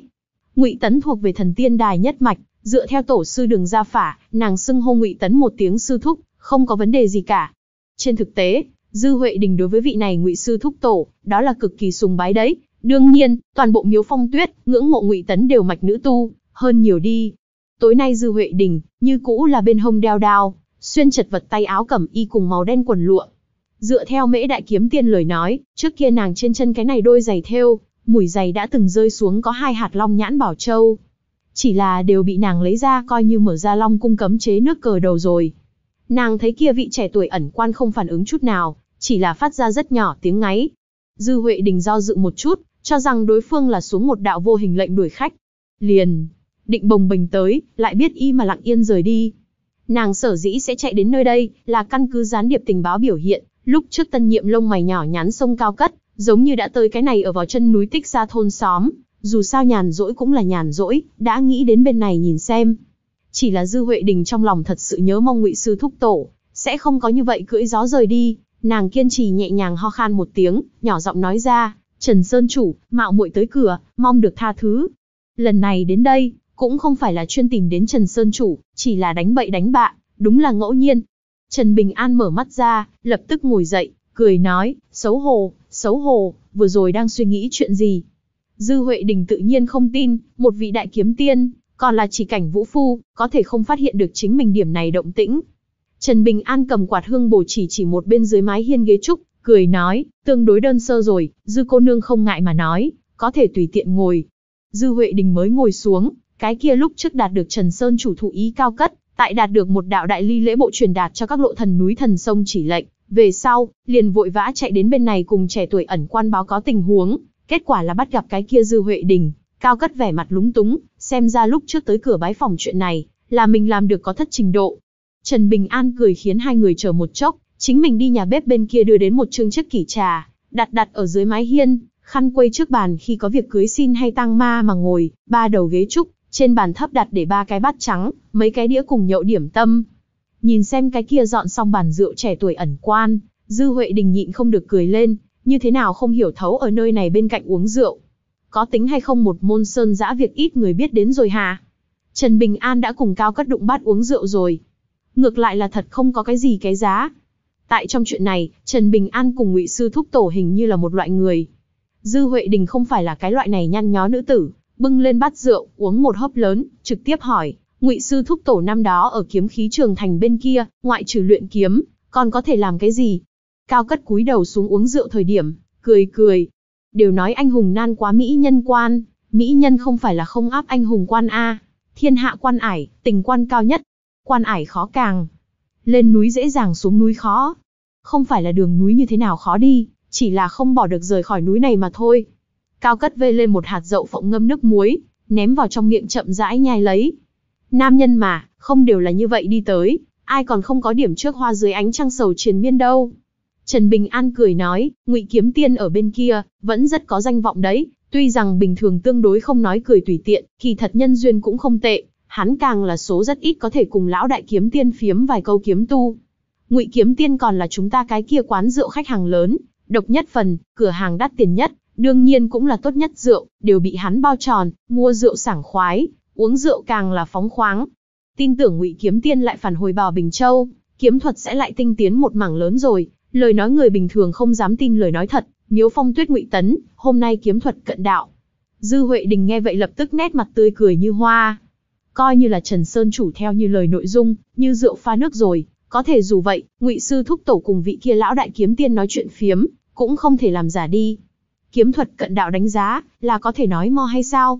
Ngụy Tấn thuộc về thần tiên đài nhất mạch, dựa theo tổ sư đường gia phả, nàng xưng hô Ngụy Tấn một tiếng sư thúc, không có vấn đề gì cả. Trên thực tế, Dư Huệ Đình đối với vị này Ngụy sư thúc tổ, đó là cực kỳ sùng bái đấy. Đương nhiên, toàn bộ Miếu Phong Tuyết, ngưỡng mộ Ngụy Tấn đều mạch nữ tu, hơn nhiều đi. Tối nay Dư Huệ Đình, như cũ là bên hông đeo đao, xuyên chật vật tay áo cẩm y cùng màu đen quần lụa, Dựa theo mễ đại kiếm tiên lời nói, trước kia nàng trên chân cái này đôi giày theo mùi giày đã từng rơi xuống có hai hạt long nhãn bảo châu. Chỉ là đều bị nàng lấy ra coi như mở ra long cung cấm chế nước cờ đầu rồi. Nàng thấy kia vị trẻ tuổi ẩn quan không phản ứng chút nào, chỉ là phát ra rất nhỏ tiếng ngáy. Dư Huệ Đình do dự một chút, cho rằng đối phương là xuống một đạo vô hình lệnh đuổi khách. Liền, định bồng bình tới, lại biết y mà lặng yên rời đi. Nàng sở dĩ sẽ chạy đến nơi đây, là căn cứ gián điệp tình báo biểu hiện, Lúc trước tân nhiệm lông mày nhỏ nhắn sông cao cất, giống như đã tới cái này ở vào chân núi tích ra thôn xóm, dù sao nhàn rỗi cũng là nhàn rỗi, đã nghĩ đến bên này nhìn xem. Chỉ là Dư Huệ Đình trong lòng thật sự nhớ mong ngụy sư thúc tổ, sẽ không có như vậy cưỡi gió rời đi, nàng kiên trì nhẹ nhàng ho khan một tiếng, nhỏ giọng nói ra, Trần Sơn chủ, mạo muội tới cửa, mong được tha thứ. Lần này đến đây, cũng không phải là chuyên tìm đến Trần Sơn chủ, chỉ là đánh bậy đánh bạ, đúng là ngẫu nhiên, Trần Bình An mở mắt ra, lập tức ngồi dậy, cười nói, xấu hổ, xấu hổ, vừa rồi đang suy nghĩ chuyện gì. Dư Huệ Đình tự nhiên không tin, một vị đại kiếm tiên, còn là chỉ cảnh vũ phu, có thể không phát hiện được chính mình điểm này động tĩnh. Trần Bình An cầm quạt hương bổ chỉ chỉ một bên dưới mái hiên ghế trúc, cười nói, tương đối đơn sơ rồi, dư cô nương không ngại mà nói, có thể tùy tiện ngồi. Dư Huệ Đình mới ngồi xuống, cái kia lúc trước đạt được Trần Sơn chủ thụ ý cao cất, Tại đạt được một đạo đại ly lễ bộ truyền đạt cho các lộ thần núi thần sông chỉ lệnh, về sau, liền vội vã chạy đến bên này cùng trẻ tuổi ẩn quan báo có tình huống, kết quả là bắt gặp cái kia Dư Huệ Đình, cao cất vẻ mặt lúng túng, xem ra lúc trước tới cửa bái phòng chuyện này, là mình làm được có thất trình độ. Trần Bình An cười khiến hai người chờ một chốc, chính mình đi nhà bếp bên kia đưa đến một chương chiếc kỷ trà, đặt đặt ở dưới mái hiên, khăn quây trước bàn khi có việc cưới xin hay tang ma mà ngồi, ba đầu ghế trúc, trên bàn thấp đặt để ba cái bát trắng, mấy cái đĩa cùng nhậu điểm tâm. Nhìn xem cái kia dọn xong bàn rượu trẻ tuổi ẩn quan, Dư Huệ Đình nhịn không được cười lên, như thế nào không hiểu thấu ở nơi này bên cạnh uống rượu. Có tính hay không một môn sơn giã việc ít người biết đến rồi hà. Trần Bình An đã cùng cao cất đụng bát uống rượu rồi. Ngược lại là thật không có cái gì cái giá. Tại trong chuyện này, Trần Bình An cùng Ngụy Sư Thúc Tổ hình như là một loại người. Dư Huệ Đình không phải là cái loại này nhăn nhó nữ tử, bưng lên bát rượu, uống một hớp lớn, trực tiếp hỏi, ngụy sư thúc tổ năm đó ở kiếm khí trường thành bên kia, ngoại trừ luyện kiếm, còn có thể làm cái gì? Cao cất cúi đầu xuống uống rượu thời điểm, cười cười. Đều nói anh hùng nan quá mỹ nhân quan, mỹ nhân không phải là không áp anh hùng quan A, thiên hạ quan ải, tình quan cao nhất, quan ải khó càng. Lên núi dễ dàng xuống núi khó. Không phải là đường núi như thế nào khó đi, chỉ là không bỏ được rời khỏi núi này mà thôi. Cao cất vê lên một hạt đậu phộng ngâm nước muối, ném vào trong miệng chậm rãi nhai lấy. Nam nhân mà, không đều là như vậy đi tới, ai còn không có điểm trước hoa dưới ánh trăng sầu triền miên đâu. Trần Bình An cười nói, Ngụy Kiếm Tiên ở bên kia, vẫn rất có danh vọng đấy, tuy rằng bình thường tương đối không nói cười tùy tiện, kỳ thật nhân duyên cũng không tệ, hắn càng là số rất ít có thể cùng lão đại kiếm tiên phiếm vài câu kiếm tu. Ngụy Kiếm Tiên còn là chúng ta cái kia quán rượu khách hàng lớn, độc nhất phần, cửa hàng đắt tiền nhất, đương nhiên cũng là tốt nhất rượu, đều bị hắn bao tròn, mua rượu sảng khoái, uống rượu càng là phóng khoáng. Tin tưởng Ngụy Kiếm Tiên lại phản hồi bò Bình Châu, kiếm thuật sẽ lại tinh tiến một mảng lớn rồi, lời nói người bình thường không dám tin lời nói thật, Miếu Phong Tuyết Ngụy Tấn, hôm nay kiếm thuật cận đạo. Dư Huệ Đình nghe vậy lập tức nét mặt tươi cười như hoa. Coi như là Trần Sơn chủ theo như lời nội dung, như rượu pha nước rồi, có thể dù vậy, Ngụy sư thúc tổ cùng vị kia lão đại kiếm tiên nói chuyện phiếm, cũng không thể làm giả đi, kiếm thuật cận đạo đánh giá, là có thể nói mo hay sao?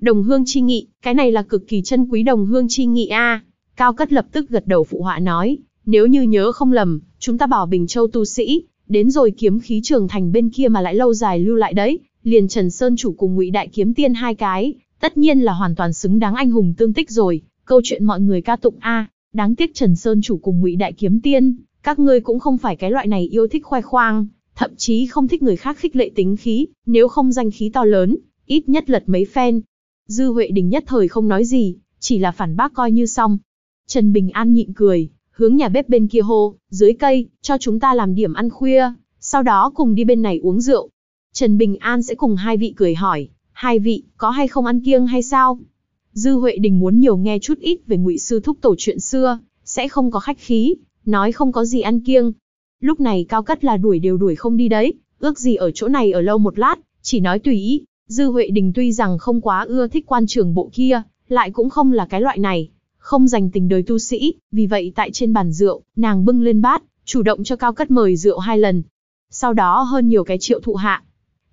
Đồng hương chi nghị, cái này là cực kỳ chân quý đồng hương chi nghị a. Cao cất lập tức gật đầu phụ họa nói, nếu như nhớ không lầm, chúng ta bảo Bình Châu tu sĩ, đến rồi kiếm khí trường thành bên kia mà lại lâu dài lưu lại đấy, liền Trần Sơn chủ cùng Ngụy Đại kiếm tiên hai cái, tất nhiên là hoàn toàn xứng đáng anh hùng tương tích rồi, câu chuyện mọi người ca tụng a, đáng tiếc Trần Sơn chủ cùng Ngụy Đại kiếm tiên, các ngươi cũng không phải cái loại này yêu thích khoe khoang, thậm chí không thích người khác khích lệ tính khí, nếu không danh khí to lớn, ít nhất lật mấy phen. Dư Huệ Đình nhất thời không nói gì, chỉ là phản bác coi như xong. Trần Bình An nhịn cười, hướng nhà bếp bên kia hô, dưới cây, cho chúng ta làm điểm ăn khuya, sau đó cùng đi bên này uống rượu. Trần Bình An sẽ cùng hai vị cười hỏi, hai vị, có hay không ăn kiêng hay sao? Dư Huệ Đình muốn nhiều nghe chút ít về ngụy sư thúc tổ chuyện xưa, sẽ không có khách khí, nói không có gì ăn kiêng, Lúc này cao cất là đuổi đều đuổi không đi đấy, ước gì ở chỗ này ở lâu một lát, chỉ nói tùy ý. Dư Huệ Đình tuy rằng không quá ưa thích quan trường bộ kia, lại cũng không là cái loại này, không dành tình đời tu sĩ, vì vậy tại trên bàn rượu, nàng bưng lên bát, chủ động cho cao cất mời rượu hai lần. Sau đó hơn nhiều cái triệu thụ hạ.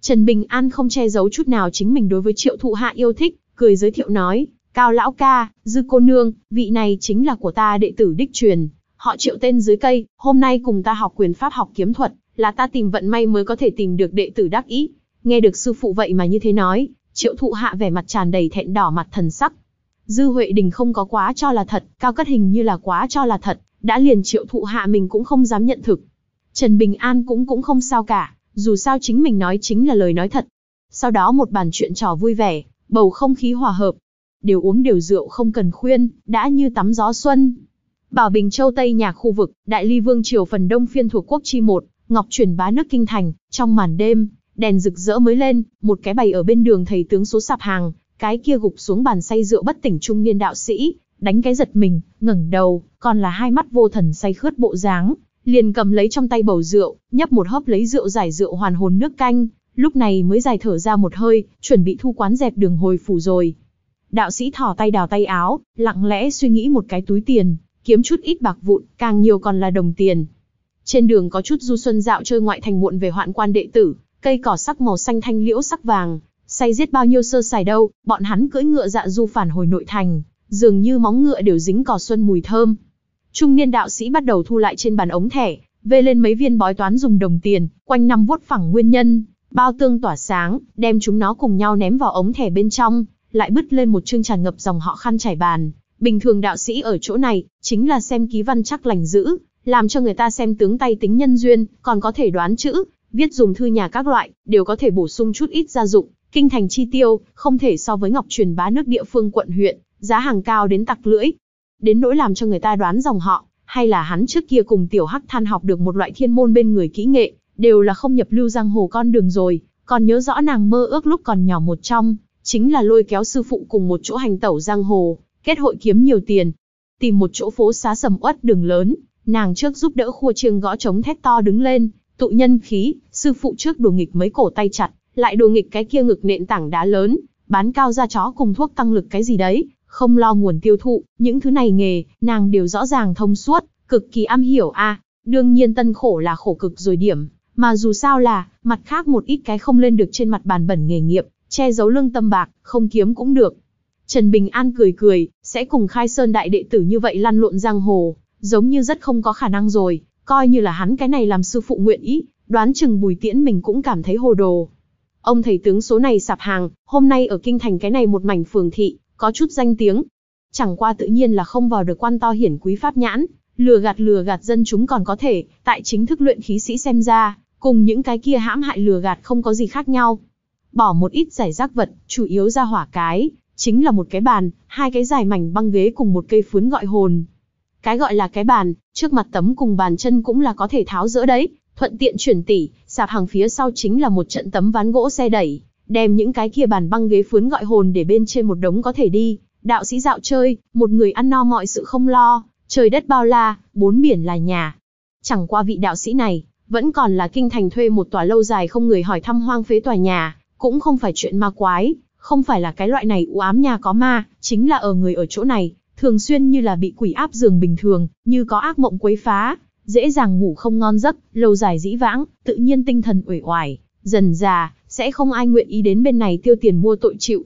Trần Bình An không che giấu chút nào chính mình đối với triệu thụ hạ yêu thích, cười giới thiệu nói, cao lão ca, dư cô nương, vị này chính là của ta đệ tử đích truyền, họ triệu tên dưới cây, hôm nay cùng ta học quyền pháp học kiếm thuật, là ta tìm vận may mới có thể tìm được đệ tử đắc ý. Nghe được sư phụ vậy mà như thế nói, triệu thụ hạ vẻ mặt tràn đầy thẹn đỏ mặt thần sắc. Dư Huệ Đình không có quá cho là thật, cao cất hình như là quá cho là thật, đã liền triệu thụ hạ mình cũng không dám nhận thực. Trần Bình An cũng cũng không sao cả, dù sao chính mình nói chính là lời nói thật. Sau đó một bàn chuyện trò vui vẻ, bầu không khí hòa hợp. Đều uống đều rượu không cần khuyên, đã như tắm gió xuân. Bảo Bình Châu Tây Nhạc khu vực, Đại Ly Vương triều phần đông phiên thuộc quốc chi một, Ngọc chuyển bá nước kinh thành, trong màn đêm, đèn rực rỡ mới lên, một cái bày ở bên đường thầy tướng số sạp hàng, cái kia gục xuống bàn say rượu bất tỉnh trung niên đạo sĩ, đánh cái giật mình, ngẩng đầu, còn là hai mắt vô thần say khướt bộ dáng, liền cầm lấy trong tay bầu rượu, nhấp một hớp lấy rượu giải rượu hoàn hồn nước canh, lúc này mới dài thở ra một hơi, chuẩn bị thu quán dẹp đường hồi phủ rồi. Đạo sĩ thỏ tay đào tay áo, lặng lẽ suy nghĩ một cái túi tiền, kiếm chút ít bạc vụn, càng nhiều còn là đồng tiền. Trên đường có chút du xuân dạo chơi ngoại thành muộn về hoạn quan đệ tử, cây cỏ sắc màu xanh thanh liễu sắc vàng, say giết bao nhiêu sơ sài đâu, bọn hắn cưỡi ngựa dạ du phản hồi nội thành, dường như móng ngựa đều dính cỏ xuân mùi thơm. Trung niên đạo sĩ bắt đầu thu lại trên bàn ống thẻ, vê lên mấy viên bói toán dùng đồng tiền, quanh năm vuốt phẳng nguyên nhân, bao tương tỏa sáng, đem chúng nó cùng nhau ném vào ống thẻ bên trong, lại bứt lên một chương tràn ngập dòng họ khăn trải bàn, Bình thường đạo sĩ ở chỗ này, chính là xem ký văn chắc lành giữ, làm cho người ta xem tướng tay tính nhân duyên, còn có thể đoán chữ, viết dùng thư nhà các loại, đều có thể bổ sung chút ít gia dụng. Kinh thành chi tiêu, không thể so với ngọc truyền bá nước địa phương quận huyện, giá hàng cao đến tặc lưỡi. Đến nỗi làm cho người ta đoán dòng họ, hay là hắn trước kia cùng tiểu hắc than học được một loại thiên môn bên người kỹ nghệ, đều là không nhập lưu giang hồ con đường rồi, còn nhớ rõ nàng mơ ước lúc còn nhỏ một trong, chính là lôi kéo sư phụ cùng một chỗ hành tẩu giang hồ, kết hội kiếm nhiều tiền. Tìm một chỗ phố xá sầm uất đường lớn, nàng trước giúp đỡ khua chiêng gõ trống thét to đứng lên, tụ nhân khí, sư phụ trước đùa nghịch mấy cổ tay chặt, lại đùa nghịch cái kia ngực nện tảng đá lớn, bán cao ra chó cùng thuốc tăng lực cái gì đấy, không lo nguồn tiêu thụ, những thứ này nghề, nàng đều rõ ràng thông suốt, cực kỳ am hiểu a. À, đương nhiên tân khổ là khổ cực rồi điểm, mà dù sao là, mặt khác một ít cái không lên được trên mặt bàn bẩn nghề nghiệp, che giấu lương tâm bạc, không kiếm cũng được, Trần Bình An cười cười, sẽ cùng khai sơn đại đệ tử như vậy lăn lộn giang hồ, giống như rất không có khả năng rồi, coi như là hắn cái này làm sư phụ nguyện ý, đoán chừng bùi tiễn mình cũng cảm thấy hồ đồ. Ông thầy tướng số này sạp hàng, hôm nay ở kinh thành cái này một mảnh phường thị, có chút danh tiếng. Chẳng qua tự nhiên là không vào được quan to hiển quý pháp nhãn, lừa gạt lừa gạt dân chúng còn có thể, tại chính thức luyện khí sĩ xem ra, cùng những cái kia hãm hại lừa gạt không có gì khác nhau. Bỏ một ít giải rác vật, chủ yếu ra hỏa cái, chính là một cái bàn, hai cái dài mảnh băng ghế cùng một cây phướn gọi hồn. Cái gọi là cái bàn, trước mặt tấm cùng bàn chân cũng là có thể tháo dỡ đấy, thuận tiện chuyển tỉ, sạp hàng phía sau chính là một trận tấm ván gỗ xe đẩy, đem những cái kia bàn băng ghế phướn gọi hồn để bên trên một đống có thể đi, đạo sĩ dạo chơi, một người ăn no mọi sự không lo, trời đất bao la, bốn biển là nhà. Chẳng qua vị đạo sĩ này, vẫn còn là kinh thành thuê một tòa lâu dài không người hỏi thăm hoang phế tòa nhà, cũng không phải chuyện ma quái, không phải là cái loại này u ám nhà có ma, chính là ở người ở chỗ này, thường xuyên như là bị quỷ áp giường bình thường, như có ác mộng quấy phá, dễ dàng ngủ không ngon giấc, lâu dài dĩ vãng, tự nhiên tinh thần uể oải, dần già, sẽ không ai nguyện ý đến bên này tiêu tiền mua tội chịu.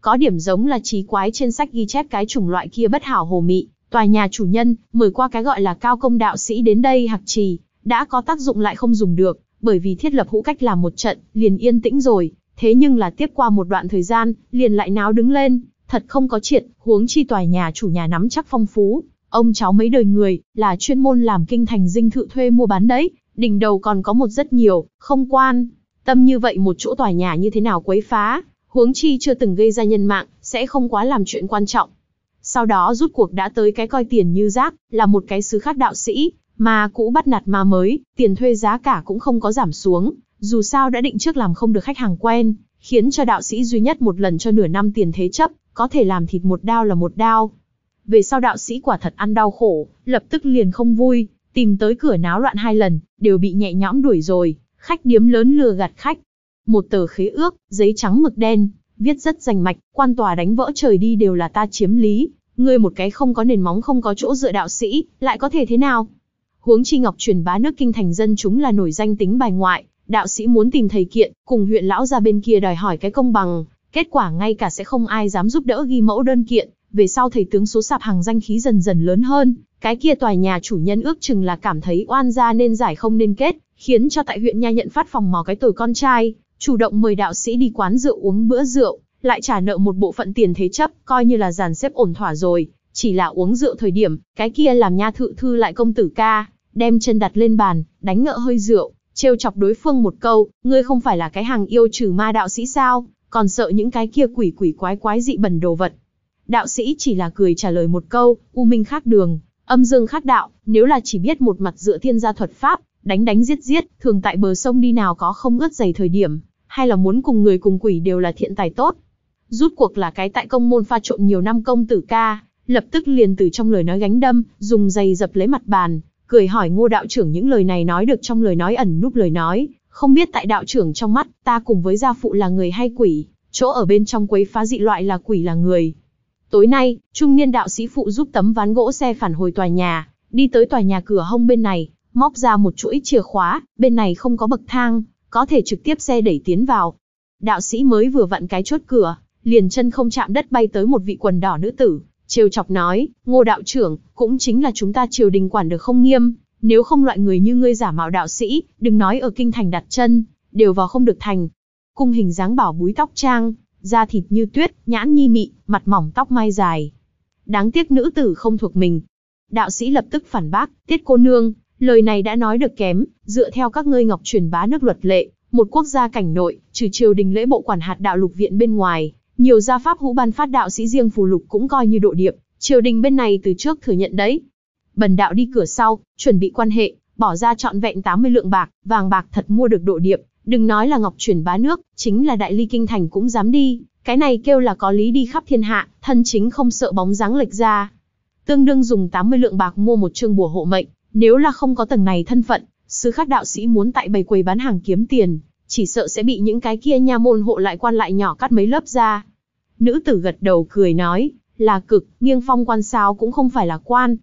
Có điểm giống là trí quái trên sách ghi chép cái chủng loại kia bất hảo hồ mị, tòa nhà chủ nhân, mời qua cái gọi là cao công đạo sĩ đến đây hạc trì, đã có tác dụng lại không dùng được, bởi vì thiết lập hũ cách làm một trận, liền yên tĩnh rồi, Thế nhưng là tiếp qua một đoạn thời gian, liền lại náo đứng lên, thật không có chuyện, huống chi tòa nhà chủ nhà nắm chắc phong phú, ông cháu mấy đời người, là chuyên môn làm kinh thành dinh thự thuê mua bán đấy, đỉnh đầu còn có một rất nhiều, không quan. Tâm như vậy một chỗ tòa nhà như thế nào quấy phá, huống chi chưa từng gây ra nhân mạng, sẽ không quá làm chuyện quan trọng. Sau đó rút cuộc đã tới cái coi tiền như rác, là một cái sứ khác đạo sĩ, mà cũ bắt nạt ma mới, tiền thuê giá cả cũng không có giảm xuống, dù sao đã định trước làm không được khách hàng quen, khiến cho đạo sĩ duy nhất một lần cho nửa năm tiền thế chấp, có thể làm thịt một đao là một đao. Về sau đạo sĩ quả thật ăn đau khổ, lập tức liền không vui, tìm tới cửa náo loạn hai lần, đều bị nhẹ nhõm đuổi rồi, khách điếm lớn lừa gạt khách. Một tờ khế ước, giấy trắng mực đen, viết rất rành mạch, quan tòa đánh vỡ trời đi đều là ta chiếm lý, ngươi một cái không có nền móng không có chỗ dựa đạo sĩ, lại có thể thế nào? Huống chi Ngọc truyền bá nước kinh thành dân chúng là nổi danh tính bài ngoại, đạo sĩ muốn tìm thầy kiện, cùng huyện lão ra bên kia đòi hỏi cái công bằng, kết quả ngay cả sẽ không ai dám giúp đỡ ghi mẫu đơn kiện, về sau thầy tướng số sạp hàng danh khí dần dần lớn hơn, cái kia tòa nhà chủ nhân ước chừng là cảm thấy oan gia nên giải không nên kết, khiến cho tại huyện nha nhận phát phòng mò cái tuổi con trai, chủ động mời đạo sĩ đi quán rượu uống bữa rượu, lại trả nợ một bộ phận tiền thế chấp, coi như là dàn xếp ổn thỏa rồi, chỉ là uống rượu thời điểm, cái kia làm nha thự thư lại công tử ca, đem chân đặt lên bàn, đánh ngợ hơi rượu, Trêu chọc đối phương một câu, ngươi không phải là cái hàng yêu trừ ma đạo sĩ sao, còn sợ những cái kia quỷ quỷ quái quái dị bẩn đồ vật. Đạo sĩ chỉ là cười trả lời một câu, u minh khác đường, âm dương khác đạo, nếu là chỉ biết một mặt dựa thiên gia thuật pháp, đánh đánh giết giết, thường tại bờ sông đi nào có không ướt dày thời điểm, hay là muốn cùng người cùng quỷ đều là thiện tài tốt. Rút cuộc là cái tại công môn pha trộn nhiều năm công tử ca, lập tức liền từ trong lời nói gánh đâm, dùng giày dập lấy mặt bàn, cười hỏi ngô đạo trưởng những lời này nói được trong lời nói ẩn núp lời nói, không biết tại đạo trưởng trong mắt, ta cùng với gia phụ là người hay quỷ, chỗ ở bên trong quấy phá dị loại là quỷ là người. Tối nay, trung niên đạo sĩ phụ giúp tấm ván gỗ xe phản hồi tòa nhà, đi tới tòa nhà cửa hông bên này, móc ra một chuỗi chìa khóa, bên này không có bậc thang, có thể trực tiếp xe đẩy tiến vào. Đạo sĩ mới vừa vặn cái chốt cửa, liền chân không chạm đất bay tới một vị quần đỏ nữ tử, Trêu chọc nói, ngô đạo trưởng, cũng chính là chúng ta triều đình quản được không nghiêm, nếu không loại người như ngươi giả mạo đạo sĩ, đừng nói ở kinh thành đặt chân, đều vào không được thành. Cung hình dáng bảo búi tóc trang, da thịt như tuyết, nhãn nhi mị, mặt mỏng tóc mai dài. Đáng tiếc nữ tử không thuộc mình. Đạo sĩ lập tức phản bác, tiết cô nương, lời này đã nói được kém, dựa theo các ngươi ngọc truyền bá nước luật lệ, một quốc gia cảnh nội, trừ triều đình lễ bộ quản hạt đạo lục viện bên ngoài, nhiều gia pháp hữu ban phát đạo sĩ riêng phù lục cũng coi như độ điệp, triều đình bên này từ trước thừa nhận đấy. Bần đạo đi cửa sau, chuẩn bị quan hệ, bỏ ra trọn vẹn 80 lượng bạc, vàng bạc thật mua được độ điệp, đừng nói là ngọc chuyển bá nước, chính là đại ly kinh thành cũng dám đi, cái này kêu là có lý đi khắp thiên hạ, thân chính không sợ bóng dáng lệch ra. Tương đương dùng 80 lượng bạc mua một chương bùa hộ mệnh, nếu là không có tầng này thân phận, sứ khác đạo sĩ muốn tại bày quầy bán hàng kiếm tiền, chỉ sợ sẽ bị những cái kia nha môn hộ lại quan lại nhỏ cắt mấy lớp ra. Nữ tử gật đầu cười nói, là cực, nghiêng phong quan sao cũng không phải là quan.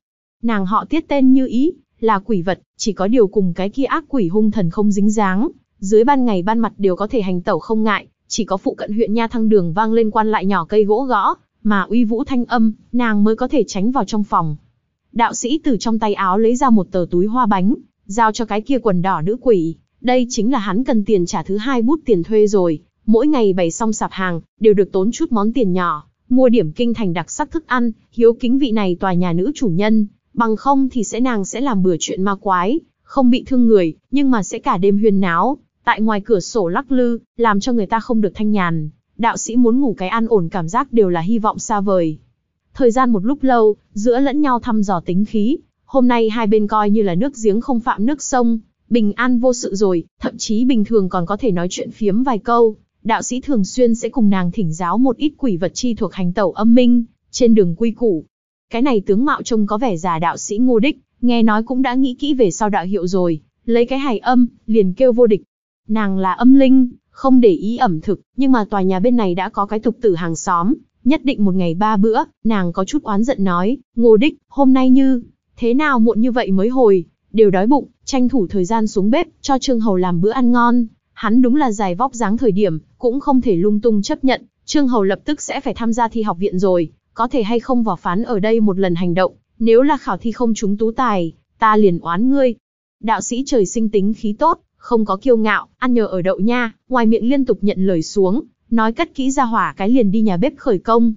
Nàng họ tiết tên như ý, là quỷ vật, chỉ có điều cùng cái kia ác quỷ hung thần không dính dáng, dưới ban ngày ban mặt đều có thể hành tẩu không ngại, chỉ có phụ cận huyện nha thăng đường vang lên quan lại nhỏ cây gỗ gõ, mà uy vũ thanh âm, nàng mới có thể tránh vào trong phòng. Đạo sĩ từ trong tay áo lấy ra một tờ túi hoa bánh, giao cho cái kia quần đỏ nữ quỷ, đây chính là hắn cần tiền trả thứ hai bút tiền thuê rồi, mỗi ngày bày xong sạp hàng, đều được tốn chút món tiền nhỏ, mua điểm kinh thành đặc sắc thức ăn, hiếu kính vị này tòa nhà nữ chủ nhân, bằng không thì sẽ nàng sẽ làm bừa chuyện ma quái, không bị thương người, nhưng mà sẽ cả đêm huyên náo, tại ngoài cửa sổ lắc lư, làm cho người ta không được thanh nhàn. Đạo sĩ muốn ngủ cái an ổn cảm giác đều là hy vọng xa vời. Thời gian một lúc lâu, giữa lẫn nhau thăm dò tính khí, hôm nay hai bên coi như là nước giếng không phạm nước sông, bình an vô sự rồi, thậm chí bình thường còn có thể nói chuyện phiếm vài câu. Đạo sĩ thường xuyên sẽ cùng nàng thỉnh giáo một ít quỷ vật chi thuộc hành tẩu âm minh, trên đường quy củ. Cái này tướng mạo trông có vẻ già đạo sĩ ngô đích, nghe nói cũng đã nghĩ kỹ về sau đạo hiệu rồi, lấy cái hài âm, liền kêu vô địch. Nàng là âm linh, không để ý ẩm thực, nhưng mà tòa nhà bên này đã có cái tục tử hàng xóm, nhất định một ngày ba bữa, nàng có chút oán giận nói, ngô đích, hôm nay như, thế nào muộn như vậy mới hồi, đều đói bụng, tranh thủ thời gian xuống bếp, cho Trương Hầu làm bữa ăn ngon. Hắn đúng là dài vóc dáng thời điểm, cũng không thể lung tung chấp nhận, Trương Hầu lập tức sẽ phải tham gia thi học viện rồi, có thể hay không vào phán ở đây một lần hành động, nếu là khảo thi không trúng tú tài, ta liền oán ngươi. Đạo sĩ trời sinh tính khí tốt, không có kiêu ngạo, ăn nhờ ở đậu nha, ngoài miệng liên tục nhận lời xuống, nói cất kỹ ra hỏa cái liền đi nhà bếp khởi công.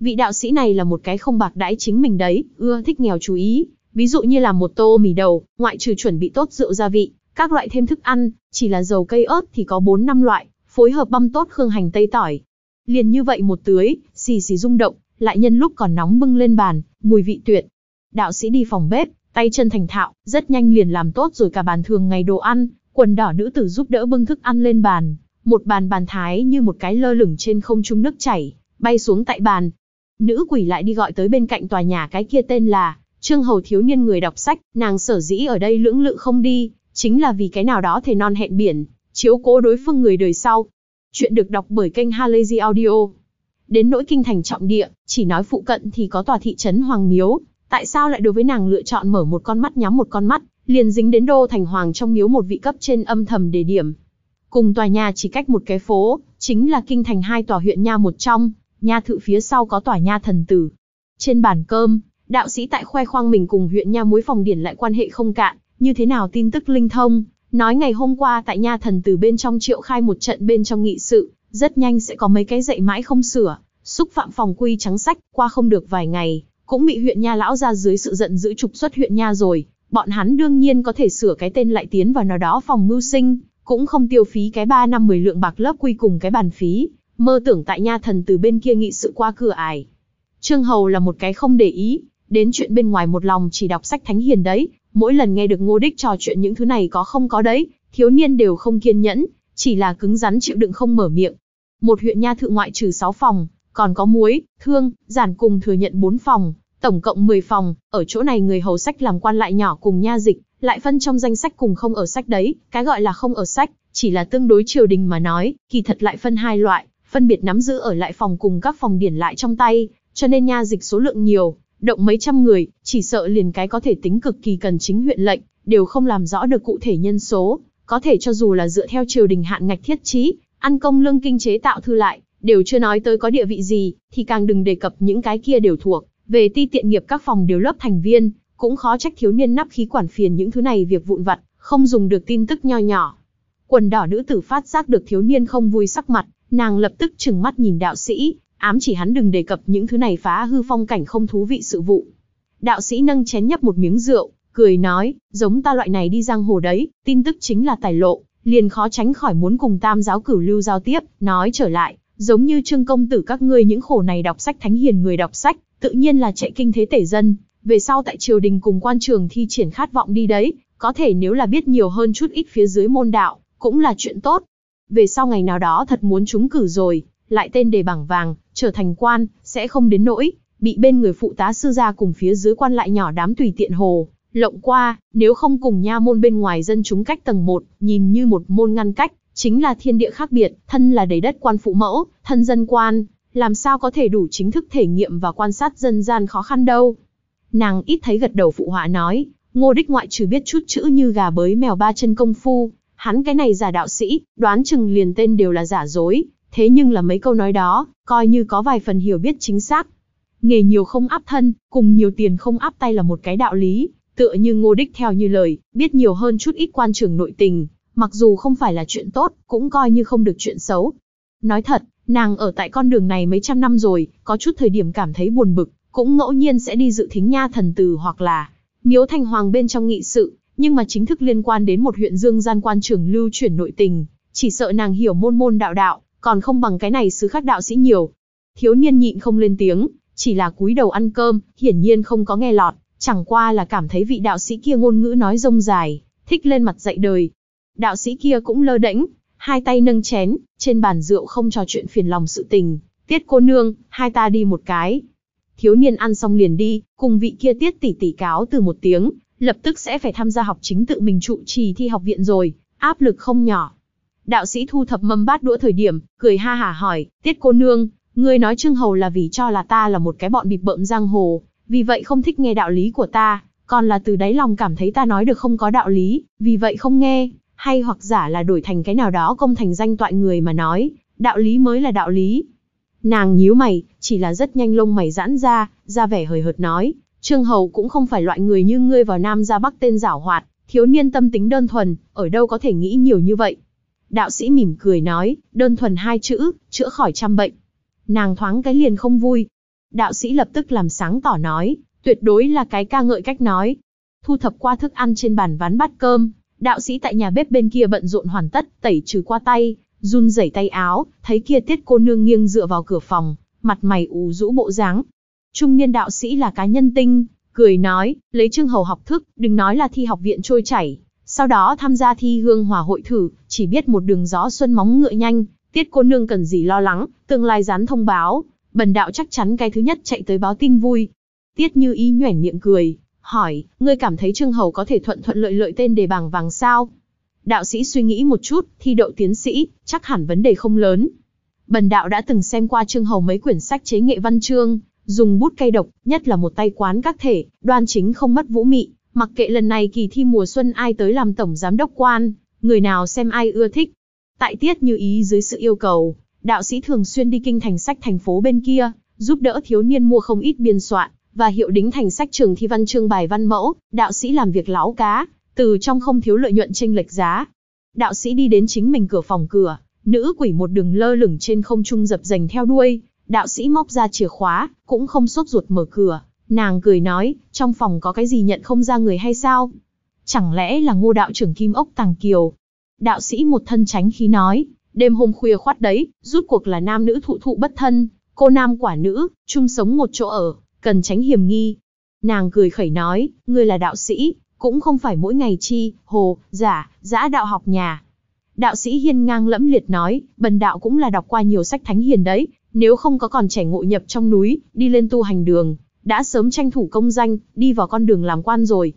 Vị đạo sĩ này là một cái không bạc đãi chính mình đấy, ưa thích nghèo chú ý, Ví dụ như là một tô mì đầu, ngoại trừ chuẩn bị tốt rượu gia vị, các loại thêm thức ăn, chỉ là dầu cây ớt thì có 4 năm loại, phối hợp băm tốt khương hành tây tỏi. Liền như vậy một tưới, xì xì rung động, lại nhân lúc còn nóng bưng lên bàn, mùi vị tuyệt. Đạo sĩ đi phòng bếp, tay chân thành thạo, rất nhanh liền làm tốt rồi cả bàn thường ngày đồ ăn, quần đỏ nữ tử giúp đỡ bưng thức ăn lên bàn, một bàn bàn thái như một cái lơ lửng trên không trung nước chảy, bay xuống tại bàn. Nữ quỷ lại đi gọi tới bên cạnh tòa nhà cái kia tên là Trương Hầu thiếu niên người đọc sách, nàng sở dĩ ở đây lưỡng lự không đi, chính là vì cái nào đó thể non hẹn biển, chiếu cố đối phương người đời sau. Chuyện được đọc bởi kênh Halazy Audio. Đến nỗi kinh thành trọng địa, chỉ nói phụ cận thì có tòa thị trấn Hoàng Miếu. Tại sao lại đối với nàng lựa chọn mở một con mắt nhắm một con mắt, liền dính đến đô thành Hoàng trong miếu một vị cấp trên âm thầm đề điểm. Cùng tòa nhà chỉ cách một cái phố, chính là kinh thành hai tòa huyện nha một trong, nha thự phía sau có tòa nha thần tử. Trên bàn cơm, đạo sĩ tại khoe khoang mình cùng huyện nha muối phòng điển lại quan hệ không cạn, như thế nào tin tức linh thông, nói ngày hôm qua tại nha thần từ bên trong triệu khai một trận bên trong nghị sự, rất nhanh sẽ có mấy cái dậy mãi không sửa, xúc phạm phòng quy trắng sách, qua không được vài ngày, cũng bị huyện nha lão ra dưới sự giận dữ trục xuất huyện nha rồi, bọn hắn đương nhiên có thể sửa cái tên lại tiến vào nào đó phòng mưu sinh, cũng không tiêu phí cái 3 năm 10 lượng bạc lớp quy cùng cái bàn phí, mơ tưởng tại nha thần từ bên kia nghị sự qua cửa ải. Trương Hầu là một cái không để ý, đến chuyện bên ngoài một lòng chỉ đọc sách thánh hiền đấy, mỗi lần nghe được Ngô Đích trò chuyện những thứ này có không có đấy, thiếu niên đều không kiên nhẫn, chỉ là cứng rắn chịu đựng không mở miệng. Một huyện nha thự ngoại trừ 6 phòng, còn có muối, thương, giản cùng thừa nhận 4 phòng, tổng cộng 10 phòng, ở chỗ này người hầu sách làm quan lại nhỏ cùng nha dịch, lại phân trong danh sách cùng không ở sách đấy, cái gọi là không ở sách, chỉ là tương đối triều đình mà nói, kỳ thật lại phân hai loại, phân biệt nắm giữ ở lại phòng cùng các phòng điển lại trong tay, cho nên nha dịch số lượng nhiều, động mấy trăm người, chỉ sợ liền cái có thể tính cực kỳ cần chính huyện lệnh, đều không làm rõ được cụ thể nhân số, có thể cho dù là dựa theo triều đình hạn ngạch thiết trí, ăn công lương kinh chế tạo thư lại, đều chưa nói tới có địa vị gì, thì càng đừng đề cập những cái kia đều thuộc, về ti tiện nghiệp các phòng điều lớp thành viên, cũng khó trách thiếu niên nắp khí quản phiền những thứ này việc vụn vặt, không dùng được tin tức nho nhỏ. Quần đỏ nữ tử phát giác được thiếu niên không vui sắc mặt, nàng lập tức trừng mắt nhìn đạo sĩ, Ám chỉ hắn đừng đề cập những thứ này phá hư phong cảnh không thú vị sự vụ. Đạo sĩ nâng chén nhấp một miếng rượu, cười nói, giống ta loại này đi giang hồ đấy, tin tức chính là tài lộ, liền khó tránh khỏi muốn cùng tam giáo cửu lưu giao tiếp, nói trở lại, giống như trương công tử các ngươi những khổ này đọc sách thánh hiền người đọc sách, tự nhiên là chạy kinh thế tể dân, về sau tại triều đình cùng quan trường thi triển khát vọng đi đấy, có thể nếu là biết nhiều hơn chút ít phía dưới môn đạo, cũng là chuyện tốt. Về sau ngày nào đó thật muốn chúng cử rồi, lại tên đề bảng vàng, trở thành quan, sẽ không đến nỗi, bị bên người phụ tá sư gia cùng phía dưới quan lại nhỏ đám tùy tiện hồ, lộng qua, nếu không cùng nha môn bên ngoài dân chúng cách tầng 1, nhìn như một môn ngăn cách, chính là thiên địa khác biệt, thân là đầy đất quan phụ mẫu, thân dân quan, làm sao có thể đủ chính thức thể nghiệm và quan sát dân gian khó khăn đâu. Nàng ít thấy gật đầu phụ họa nói, ngô đích ngoại trừ biết chút chữ như gà bới mèo ba chân công phu, hắn cái này giả đạo sĩ, đoán chừng liền tên đều là giả dối, thế nhưng là mấy câu nói đó, coi như có vài phần hiểu biết chính xác. Nghề nhiều không áp thân, cùng nhiều tiền không áp tay là một cái đạo lý, tựa như ngô đích theo như lời, biết nhiều hơn chút ít quan trường nội tình, mặc dù không phải là chuyện tốt, cũng coi như không được chuyện xấu. Nói thật, nàng ở tại con đường này mấy trăm năm rồi, có chút thời điểm cảm thấy buồn bực, cũng ngẫu nhiên sẽ đi dự thính nha thần từ hoặc là miếu thành hoàng bên trong nghị sự, nhưng mà chính thức liên quan đến một huyện dương gian quan trường lưu chuyển nội tình, chỉ sợ nàng hiểu môn môn đạo đạo, còn không bằng cái này sứ khác đạo sĩ nhiều. Thiếu niên nhịn không lên tiếng, chỉ là cúi đầu ăn cơm, hiển nhiên không có nghe lọt, chẳng qua là cảm thấy vị đạo sĩ kia ngôn ngữ nói rông dài, thích lên mặt dạy đời. Đạo sĩ kia cũng lơ đễnh, hai tay nâng chén, trên bàn rượu không trò chuyện phiền lòng sự tình, tiết cô nương, hai ta đi một cái. Thiếu niên ăn xong liền đi, cùng vị kia tiết tỷ tỷ cáo từ một tiếng, lập tức sẽ phải tham gia học chính tự mình trụ trì thi học viện rồi, áp lực không nhỏ. Đạo sĩ thu thập mâm bát đũa thời điểm, cười ha hả hỏi, tiết cô nương, ngươi nói Trương Hầu là vì cho là ta là một cái bọn bịp bợm giang hồ, vì vậy không thích nghe đạo lý của ta, còn là từ đáy lòng cảm thấy ta nói được không có đạo lý, vì vậy không nghe, hay hoặc giả là đổi thành cái nào đó công thành danh toại người mà nói, đạo lý mới là đạo lý. Nàng nhíu mày, chỉ là rất nhanh lông mày giãn ra, ra vẻ hời hợt nói, Trương Hầu cũng không phải loại người như ngươi vào Nam ra Bắc tên giảo hoạt, thiếu niên tâm tính đơn thuần, ở đâu có thể nghĩ nhiều như vậy, Đạo sĩ mỉm cười nói, đơn thuần hai chữ, chữa khỏi trăm bệnh. Nàng thoáng cái liền không vui. Đạo sĩ lập tức làm sáng tỏ nói, tuyệt đối là cái ca ngợi cách nói. Thu thập qua thức ăn trên bàn ván bát cơm, đạo sĩ tại nhà bếp bên kia bận rộn hoàn tất, tẩy trừ qua tay, run rẩy tay áo, thấy kia tiết cô nương nghiêng dựa vào cửa phòng, mặt mày ủ rũ bộ dáng. Trung niên đạo sĩ là cá nhân tinh, cười nói, lấy trương hầu học thức, đừng nói là thi học viện trôi chảy, sau đó tham gia thi hương hòa hội thử, chỉ biết một đường gió xuân móng ngựa nhanh, tiết cô nương cần gì lo lắng, tương lai rán thông báo, bần đạo chắc chắn cái thứ nhất chạy tới báo tin vui. Tiết như y nhoẻn miệng cười, hỏi, ngươi cảm thấy Trương Hầu có thể thuận thuận lợi lợi tên đề bảng vàng sao? Đạo sĩ suy nghĩ một chút, thi đậu tiến sĩ, chắc hẳn vấn đề không lớn. Bần đạo đã từng xem qua Trương Hầu mấy quyển sách chế nghệ văn chương, dùng bút cây độc, nhất là một tay quán các thể, đoan chính không mất vũ mị, Mặc kệ lần này kỳ thi mùa xuân ai tới làm tổng giám đốc quan, người nào xem ai ưa thích. Tại tiết như ý dưới sự yêu cầu, đạo sĩ thường xuyên đi kinh thành sách thành phố bên kia, giúp đỡ thiếu niên mua không ít biên soạn, và hiệu đính thành sách trường thi văn chương bài văn mẫu, đạo sĩ làm việc lão cá, từ trong không thiếu lợi nhuận tranh lệch giá. Đạo sĩ đi đến chính mình cửa phòng cửa, nữ quỷ một đường lơ lửng trên không trung dập dành theo đuôi, đạo sĩ móc ra chìa khóa, cũng không sốt ruột mở cửa, Nàng cười nói, trong phòng có cái gì nhận không ra người hay sao? Chẳng lẽ là ngô đạo trưởng kim ốc tàng kiều? Đạo sĩ một thân tránh khí nói, đêm hôm khuya khoát đấy, rút cuộc là nam nữ thụ thụ bất thân, cô nam quả nữ, chung sống một chỗ ở, cần tránh hiểm nghi. Nàng cười khẩy nói, người là đạo sĩ, cũng không phải mỗi ngày chi, hồ, giả, giã đạo học nhà. Đạo sĩ hiên ngang lẫm liệt nói, bần đạo cũng là đọc qua nhiều sách thánh hiền đấy, nếu không có còn trẻ ngộ nhập trong núi, đi lên tu hành đường, đã sớm tranh thủ công danh, đi vào con đường làm quan rồi.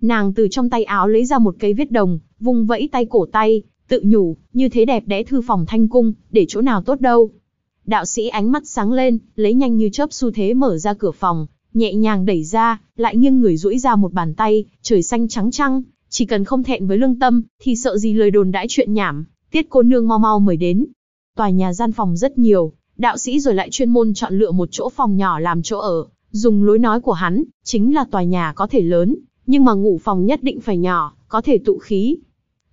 Nàng từ trong tay áo lấy ra một cây viết đồng, vùng vẫy tay cổ tay, tự nhủ, như thế đẹp đẽ thư phòng thanh cung, để chỗ nào tốt đâu. Đạo sĩ ánh mắt sáng lên, lấy nhanh như chớp xu thế mở ra cửa phòng, nhẹ nhàng đẩy ra, lại nghiêng người duỗi ra một bàn tay, trời xanh trắng trăng, chỉ cần không thẹn với lương tâm, thì sợ gì lời đồn đãi chuyện nhảm, tiết cô nương mau mau mời đến. Tòa nhà gian phòng rất nhiều, đạo sĩ rồi lại chuyên môn chọn lựa một chỗ phòng nhỏ làm chỗ ở, Dùng lối nói của hắn, chính là tòa nhà có thể lớn, nhưng mà ngủ phòng nhất định phải nhỏ, có thể tụ khí.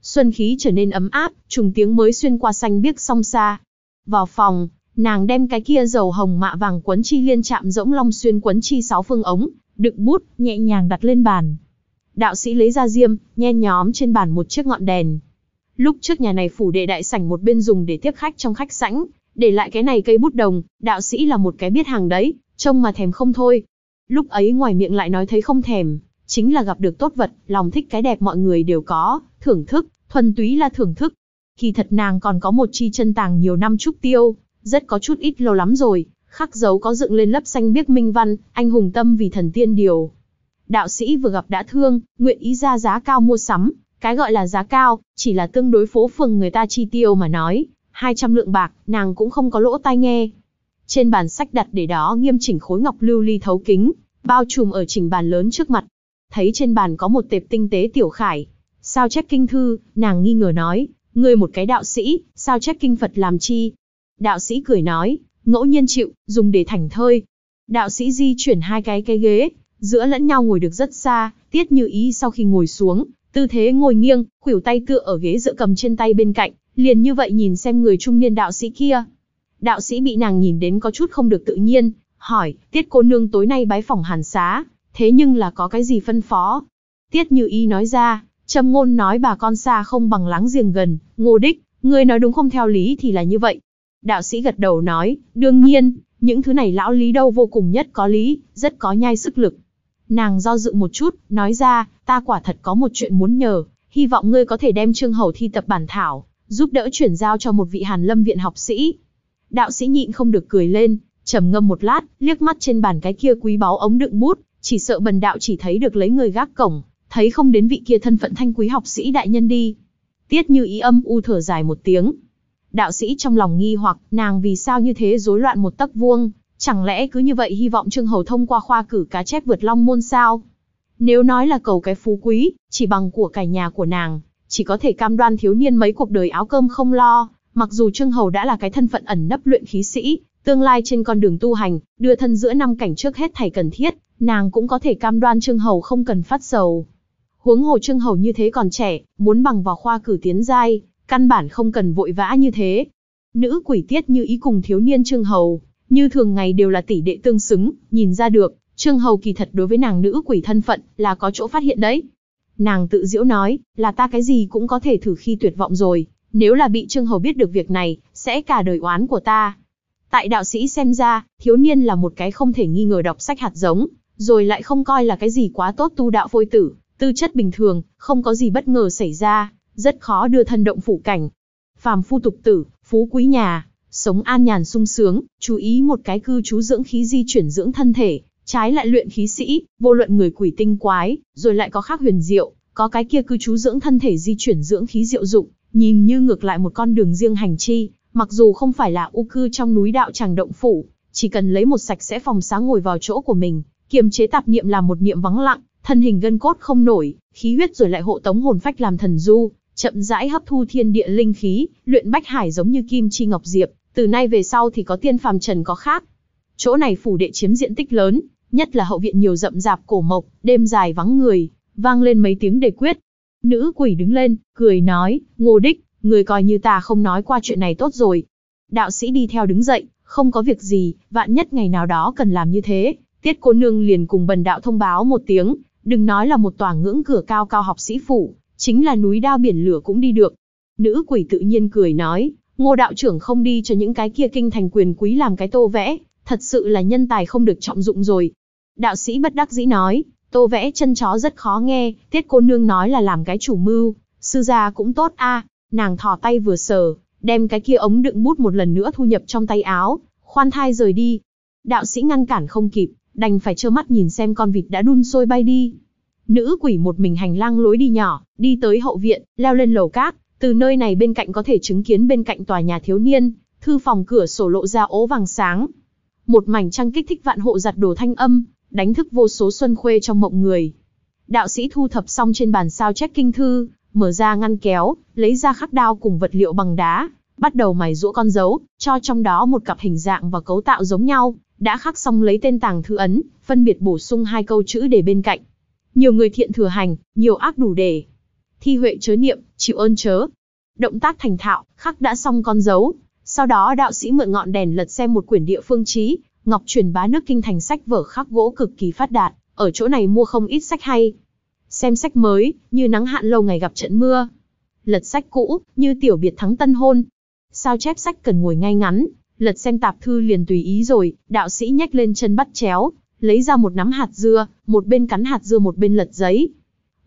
Xuân khí trở nên ấm áp, trùng tiếng mới xuyên qua xanh biếc song xa. Vào phòng, nàng đem cái kia dầu hồng mạ vàng quấn chi liên chạm rỗng long xuyên quấn chi sáu phương ống, đựng bút, nhẹ nhàng đặt lên bàn. Đạo sĩ lấy ra diêm, nhen nhóm trên bàn một chiếc ngọn đèn. Lúc trước nhà này phủ đệ đại sảnh một bên dùng để tiếp khách trong khách sảnh, để lại cái này cây bút đồng, đạo sĩ là một cái biết hàng đấy, Trông mà thèm không thôi. Lúc ấy ngoài miệng lại nói thấy không thèm, chính là gặp được tốt vật, lòng thích cái đẹp mọi người đều có, thưởng thức, thuần túy là thưởng thức. Kỳ thật nàng còn có một chi chân tàng nhiều năm trúc tiêu, rất có chút ít lâu lắm rồi, khắc dấu có dựng lên lớp xanh biếc minh văn, anh hùng tâm vì thần tiên điều. Đạo sĩ vừa gặp đã thương, nguyện ý ra giá cao mua sắm, cái gọi là giá cao, chỉ là tương đối phố phường người ta chi tiêu mà nói, 200 lượng bạc, nàng cũng không có lỗ tai nghe. Trên bàn sách đặt để đó nghiêm chỉnh khối ngọc lưu ly thấu kính, bao trùm ở chỉnh bàn lớn trước mặt. Thấy trên bàn có một tệp tinh tế tiểu khải, sao chép kinh thư, nàng nghi ngờ nói, ngươi một cái đạo sĩ, sao chép kinh Phật làm chi? Đạo sĩ cười nói, ngẫu nhiên chịu, dùng để thành thơi. Đạo sĩ di chuyển hai cái cái ghế, giữa lẫn nhau ngồi được rất xa, tiết như ý sau khi ngồi xuống, tư thế ngồi nghiêng, khuỷu tay tựa ở ghế dựa cầm trên tay bên cạnh, liền như vậy nhìn xem người trung niên đạo sĩ kia, Đạo sĩ bị nàng nhìn đến có chút không được tự nhiên, hỏi, tiết cô nương tối nay bái phòng hàn xá, thế nhưng là có cái gì phân phó? Tiết như y nói ra, Trâm ngôn nói bà con xa không bằng láng giềng gần, ngô đích, ngươi nói đúng không theo lý thì là như vậy. Đạo sĩ gật đầu nói, đương nhiên, những thứ này lão lý đâu vô cùng nhất có lý, rất có nhai sức lực. Nàng do dự một chút, nói ra, ta quả thật có một chuyện muốn nhờ, hy vọng ngươi có thể đem trương hầu thi tập bản thảo, giúp đỡ chuyển giao cho một vị hàn lâm viện học sĩ, Đạo sĩ nhịn không được cười lên, trầm ngâm một lát, liếc mắt trên bàn cái kia quý báu ống đựng bút, chỉ sợ bần đạo chỉ thấy được lấy người gác cổng, thấy không đến vị kia thân phận thanh quý học sĩ đại nhân đi. Tiết như ý âm u thở dài một tiếng. Đạo sĩ trong lòng nghi hoặc nàng vì sao như thế rối loạn một tấc vuông, chẳng lẽ cứ như vậy hy vọng Trương Hầu thông qua khoa cử cá chép vượt long môn sao? Nếu nói là cầu cái phú quý, chỉ bằng của cải nhà của nàng, chỉ có thể cam đoan thiếu niên mấy cuộc đời áo cơm không lo, Mặc dù Trương Hầu đã là cái thân phận ẩn nấp luyện khí sĩ, tương lai trên con đường tu hành, đưa thân giữa năm cảnh trước hết thầy cần thiết, nàng cũng có thể cam đoan Trương Hầu không cần phát sầu. Huống hồ Trương Hầu như thế còn trẻ, muốn bằng vào khoa cử tiến giai, căn bản không cần vội vã như thế. Nữ quỷ tiết như ý cùng thiếu niên Trương Hầu, như thường ngày đều là tỷ đệ tương xứng, nhìn ra được, Trương Hầu kỳ thật đối với nàng nữ quỷ thân phận là có chỗ phát hiện đấy. Nàng tự diễu nói, là ta cái gì cũng có thể thử khi tuyệt vọng rồi, nếu là bị Trương Hầu biết được việc này, sẽ cả đời oán của ta. Tại đạo sĩ xem ra, thiếu niên là một cái không thể nghi ngờ đọc sách hạt giống, rồi lại không coi là cái gì quá tốt tu đạo phôi tử, tư chất bình thường, không có gì bất ngờ xảy ra, rất khó đưa thân động phủ cảnh. Phàm phu tục tử, phú quý nhà, sống an nhàn sung sướng, chú ý một cái cư trú dưỡng khí di chuyển dưỡng thân thể, trái lại luyện khí sĩ, vô luận người quỷ tinh quái, rồi lại có khác huyền diệu, có cái kia cư trú dưỡng thân thể di chuyển dưỡng khí diệu dụng, nhìn như ngược lại một con đường riêng hành chi, mặc dù không phải là u cư trong núi đạo tràng động phủ, chỉ cần lấy một sạch sẽ phòng sáng ngồi vào chỗ của mình, kiềm chế tạp niệm làm một niệm vắng lặng, thân hình gân cốt không nổi, khí huyết rồi lại hộ tống hồn phách làm thần du, chậm rãi hấp thu thiên địa linh khí, luyện bách hải giống như kim chi ngọc diệp, từ nay về sau thì có tiên phàm trần có khác. Chỗ này phủ đệ chiếm diện tích lớn, nhất là hậu viện nhiều rậm rạp cổ mộc, đêm dài vắng người, vang lên mấy tiếng đề quyết, Nữ quỷ đứng lên, cười nói, ngô đích, người coi như ta không nói qua chuyện này tốt rồi. Đạo sĩ đi theo đứng dậy, không có việc gì, vạn nhất ngày nào đó cần làm như thế. Tiết cô nương liền cùng bần đạo thông báo một tiếng, đừng nói là một tòa ngưỡng cửa cao cao học sĩ phủ, chính là núi đao biển lửa cũng đi được. Nữ quỷ tự nhiên cười nói, ngô đạo trưởng không đi cho những cái kia kinh thành quyền quý làm cái tô vẽ, thật sự là nhân tài không được trọng dụng rồi. Đạo sĩ bất đắc dĩ nói, Tô vẽ chân chó rất khó nghe, tiết cô nương nói là làm cái chủ mưu, sư gia cũng tốt a. nàng thò tay vừa sờ, đem cái kia ống đựng bút một lần nữa thu nhập trong tay áo, khoan thai rời đi. Đạo sĩ ngăn cản không kịp, đành phải trơ mắt nhìn xem con vịt đã đun sôi bay đi. Nữ quỷ một mình hành lang lối đi nhỏ, đi tới hậu viện, leo lên lầu cát, từ nơi này bên cạnh có thể chứng kiến bên cạnh tòa nhà thiếu niên, thư phòng cửa sổ lộ ra ố vàng sáng. Một mảnh trăng kích thích vạn hộ giặt đồ thanh âm, đánh thức vô số xuân khuê trong mộng người. Đạo sĩ thu thập xong trên bàn sao chép kinh thư, mở ra ngăn kéo, lấy ra khắc đao cùng vật liệu bằng đá, bắt đầu mài rũa con dấu, cho trong đó một cặp hình dạng và cấu tạo giống nhau, đã khắc xong lấy tên tàng thư ấn, phân biệt bổ sung hai câu chữ để bên cạnh. Nhiều người thiện thừa hành, nhiều ác đủ để. Thi huệ chớ niệm, chịu ơn chớ. Động tác thành thạo, khắc đã xong con dấu. Sau đó đạo sĩ mượn ngọn đèn lật xem một quyển địa phương trí, Ngọc truyền bá nước kinh thành sách vở khắc gỗ cực kỳ phát đạt, ở chỗ này mua không ít sách hay. Xem sách mới, như nắng hạn lâu ngày gặp trận mưa. Lật sách cũ, như tiểu biệt thắng tân hôn. Sao chép sách cần ngồi ngay ngắn, lật xem tạp thư liền tùy ý rồi, đạo sĩ nhách lên chân bắt chéo, lấy ra một nắm hạt dưa, một bên cắn hạt dưa một bên lật giấy.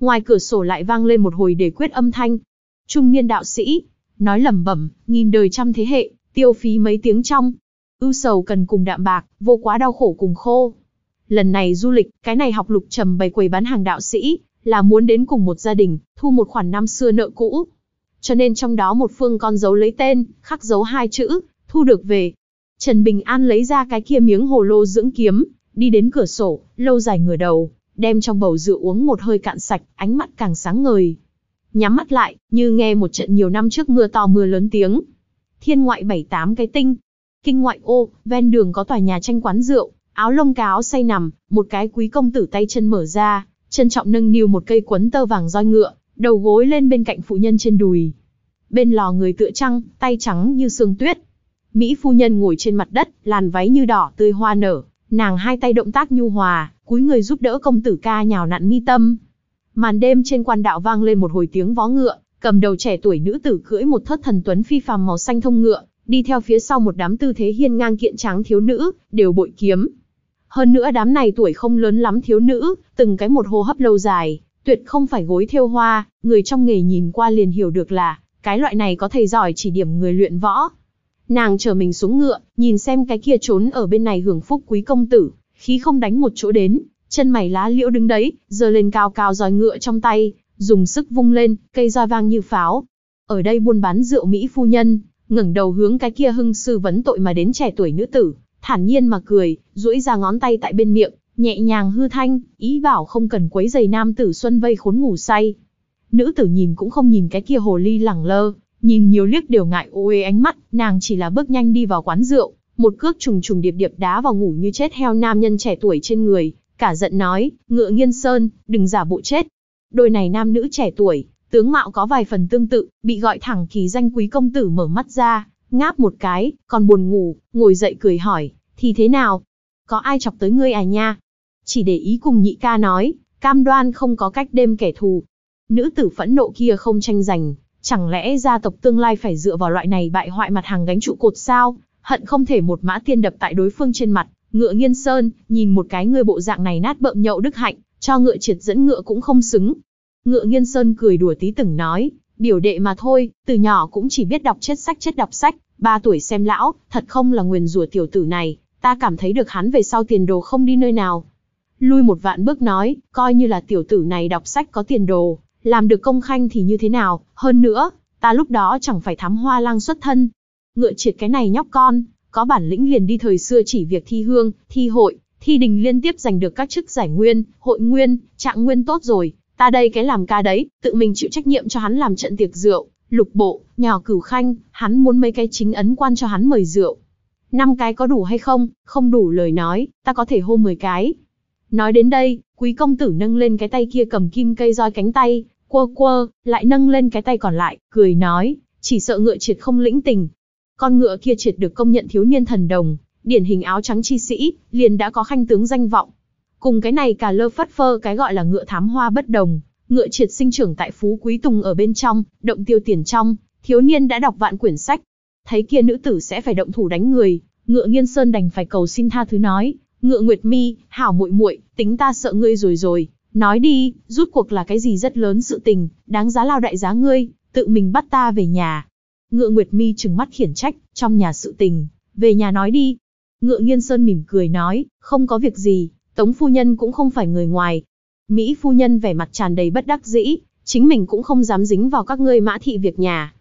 Ngoài cửa sổ lại vang lên một hồi để quyết âm thanh. Trung niên đạo sĩ, nói lẩm bẩm, nghìn đời trăm thế hệ, tiêu phí mấy tiếng trong, ưu sầu cần cùng đạm bạc, vô quá đau khổ cùng khô. Lần này du lịch, cái này học lục trầm bày quầy bán hàng đạo sĩ, là muốn đến cùng một gia đình, thu một khoản năm xưa nợ cũ. Cho nên trong đó một phương con dấu lấy tên, khắc dấu hai chữ, thu được về. Trần Bình An lấy ra cái kia miếng hồ lô dưỡng kiếm, đi đến cửa sổ, lâu dài ngửa đầu, đem trong bầu rượu uống một hơi cạn sạch, ánh mắt càng sáng ngời. Nhắm mắt lại, như nghe một trận nhiều năm trước mưa to mưa lớn tiếng. Thiên ngoại bảy tám cái tinh, Kinh ngoại ô, ven đường có tòa nhà tranh quán rượu, áo lông cáo say nằm, một cái quý công tử tay chân mở ra, trân trọng nâng niu một cây quấn tơ vàng roi ngựa, đầu gối lên bên cạnh phụ nhân trên đùi. Bên lò người tựa trăng, tay trắng như sương tuyết. Mỹ phu nhân ngồi trên mặt đất, làn váy như đỏ tươi hoa nở, nàng hai tay động tác nhu hòa, cúi người giúp đỡ công tử ca nhào nặn mi tâm. Màn đêm trên quan đạo vang lên một hồi tiếng vó ngựa, cầm đầu trẻ tuổi nữ tử cưỡi một thất thần tuấn phi phàm màu xanh thông ngựa, đi theo phía sau một đám tư thế hiên ngang kiện tráng thiếu nữ, đều bội kiếm. Hơn nữa đám này tuổi không lớn lắm thiếu nữ, từng cái một hô hấp lâu dài, tuyệt không phải gối theo hoa, người trong nghề nhìn qua liền hiểu được là, cái loại này có thầy giỏi chỉ điểm người luyện võ. Nàng chờ mình xuống ngựa, nhìn xem cái kia trốn ở bên này hưởng phúc quý công tử, khí không đánh một chỗ đến, chân mày lá liễu đứng đấy, giơ lên cao cao roi ngựa trong tay, dùng sức vung lên, cây roi vang như pháo. Ở đây buôn bán rượu Mỹ phu nhân, ngẩng đầu hướng cái kia hưng sư vấn tội mà đến trẻ tuổi nữ tử, thản nhiên mà cười, duỗi ra ngón tay tại bên miệng, nhẹ nhàng hư thanh, ý bảo không cần quấy giày nam tử xuân vây khốn ngủ say. Nữ tử nhìn cũng không nhìn cái kia hồ ly lẳng lơ, nhìn nhiều liếc đều ngại ô uế ánh mắt, nàng chỉ là bước nhanh đi vào quán rượu, một cước trùng trùng điệp điệp đá vào ngủ như chết heo nam nhân trẻ tuổi trên người, cả giận nói, ngựa nghiên sơn, đừng giả bộ chết. Đôi này nam nữ trẻ tuổi, Tướng mạo có vài phần tương tự, bị gọi thẳng kỳ danh quý công tử mở mắt ra, ngáp một cái, còn buồn ngủ, ngồi dậy cười hỏi, thì thế nào? Có ai chọc tới ngươi à nha? Chỉ để ý cùng nhị ca nói, cam đoan không có cách đêm kẻ thù. Nữ tử phẫn nộ kia không tranh giành, chẳng lẽ gia tộc tương lai phải dựa vào loại này bại hoại mặt hàng gánh trụ cột sao? Hận không thể một mã tiên đập tại đối phương trên mặt, ngựa nghiên sơn, nhìn một cái người bộ dạng này nát bợm nhậu đức hạnh, cho ngựa triệt dẫn ngựa cũng không xứng, Ngựa nghiên sơn cười đùa tí từng nói, biểu đệ mà thôi, từ nhỏ cũng chỉ biết đọc chết sách chết đọc sách, ba tuổi xem lão, thật không là nguyền rủa tiểu tử này, ta cảm thấy được hắn về sau tiền đồ không đi nơi nào. Lui một vạn bước nói, coi như là tiểu tử này đọc sách có tiền đồ, làm được công khanh thì như thế nào, hơn nữa, ta lúc đó chẳng phải thám hoa lang xuất thân. Ngựa triệt cái này nhóc con, có bản lĩnh liền đi thời xưa chỉ việc thi hương, thi hội, thi đình liên tiếp giành được các chức giải nguyên, hội nguyên, trạng nguyên tốt rồi, Ta đây cái làm ca đấy, tự mình chịu trách nhiệm cho hắn làm trận tiệc rượu, lục bộ, nhỏ cửu khanh, hắn muốn mấy cái chính ấn quan cho hắn mời rượu. Năm cái có đủ hay không, không đủ lời nói, ta có thể hô 10 cái. Nói đến đây, quý công tử nâng lên cái tay kia cầm kim cây roi cánh tay, quơ quơ, lại nâng lên cái tay còn lại, cười nói, chỉ sợ ngựa triệt không lĩnh tình. Con ngựa kia triệt được công nhận thiếu niên thần đồng, điển hình áo trắng chi sĩ, liền đã có khanh tướng danh vọng. Cùng cái này cả lơ phất phơ cái gọi là ngựa thám hoa bất đồng, ngựa triệt sinh trưởng tại phú quý tùng ở bên trong, động tiêu tiền trong, thiếu niên đã đọc vạn quyển sách. Thấy kia nữ tử sẽ phải động thủ đánh người, ngựa nghiên sơn đành phải cầu xin tha thứ nói, ngựa nguyệt mi, hảo muội muội, tính ta sợ ngươi rồi rồi, nói đi, rút cuộc là cái gì rất lớn sự tình, đáng giá lao đại giá ngươi, tự mình bắt ta về nhà. Ngựa nguyệt mi trừng mắt khiển trách, trong nhà sự tình, về nhà nói đi. Ngựa nghiên sơn mỉm cười nói, không có việc gì, Tống phu nhân cũng không phải người ngoài. Mỹ phu nhân vẻ mặt tràn đầy bất đắc dĩ, chính mình cũng không dám dính vào các ngươi mã thị việc nhà.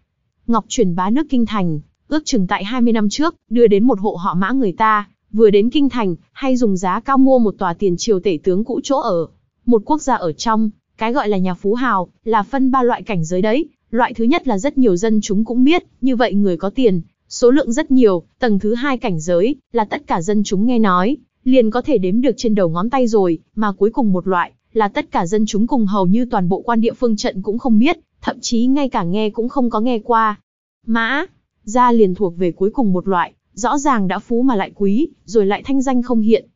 Ngọc truyền bá nước kinh thành, ước chừng tại 20 năm trước, đưa đến một hộ họ mã người ta, vừa đến kinh thành, hay dùng giá cao mua một tòa tiền triều tể tướng cũ chỗ ở. Một quốc gia ở trong, cái gọi là nhà phú hào, là phân ba loại cảnh giới đấy. Loại thứ nhất là rất nhiều dân chúng cũng biết, như vậy người có tiền, số lượng rất nhiều, tầng thứ hai cảnh giới, là tất cả dân chúng nghe nói, liền có thể đếm được trên đầu ngón tay rồi, mà cuối cùng một loại, là tất cả dân chúng cùng hầu như toàn bộ quan địa phương trận cũng không biết, thậm chí ngay cả nghe cũng không có nghe qua. Mã, gia liền thuộc về cuối cùng một loại, rõ ràng đã phú mà lại quý, rồi lại thanh danh không hiện.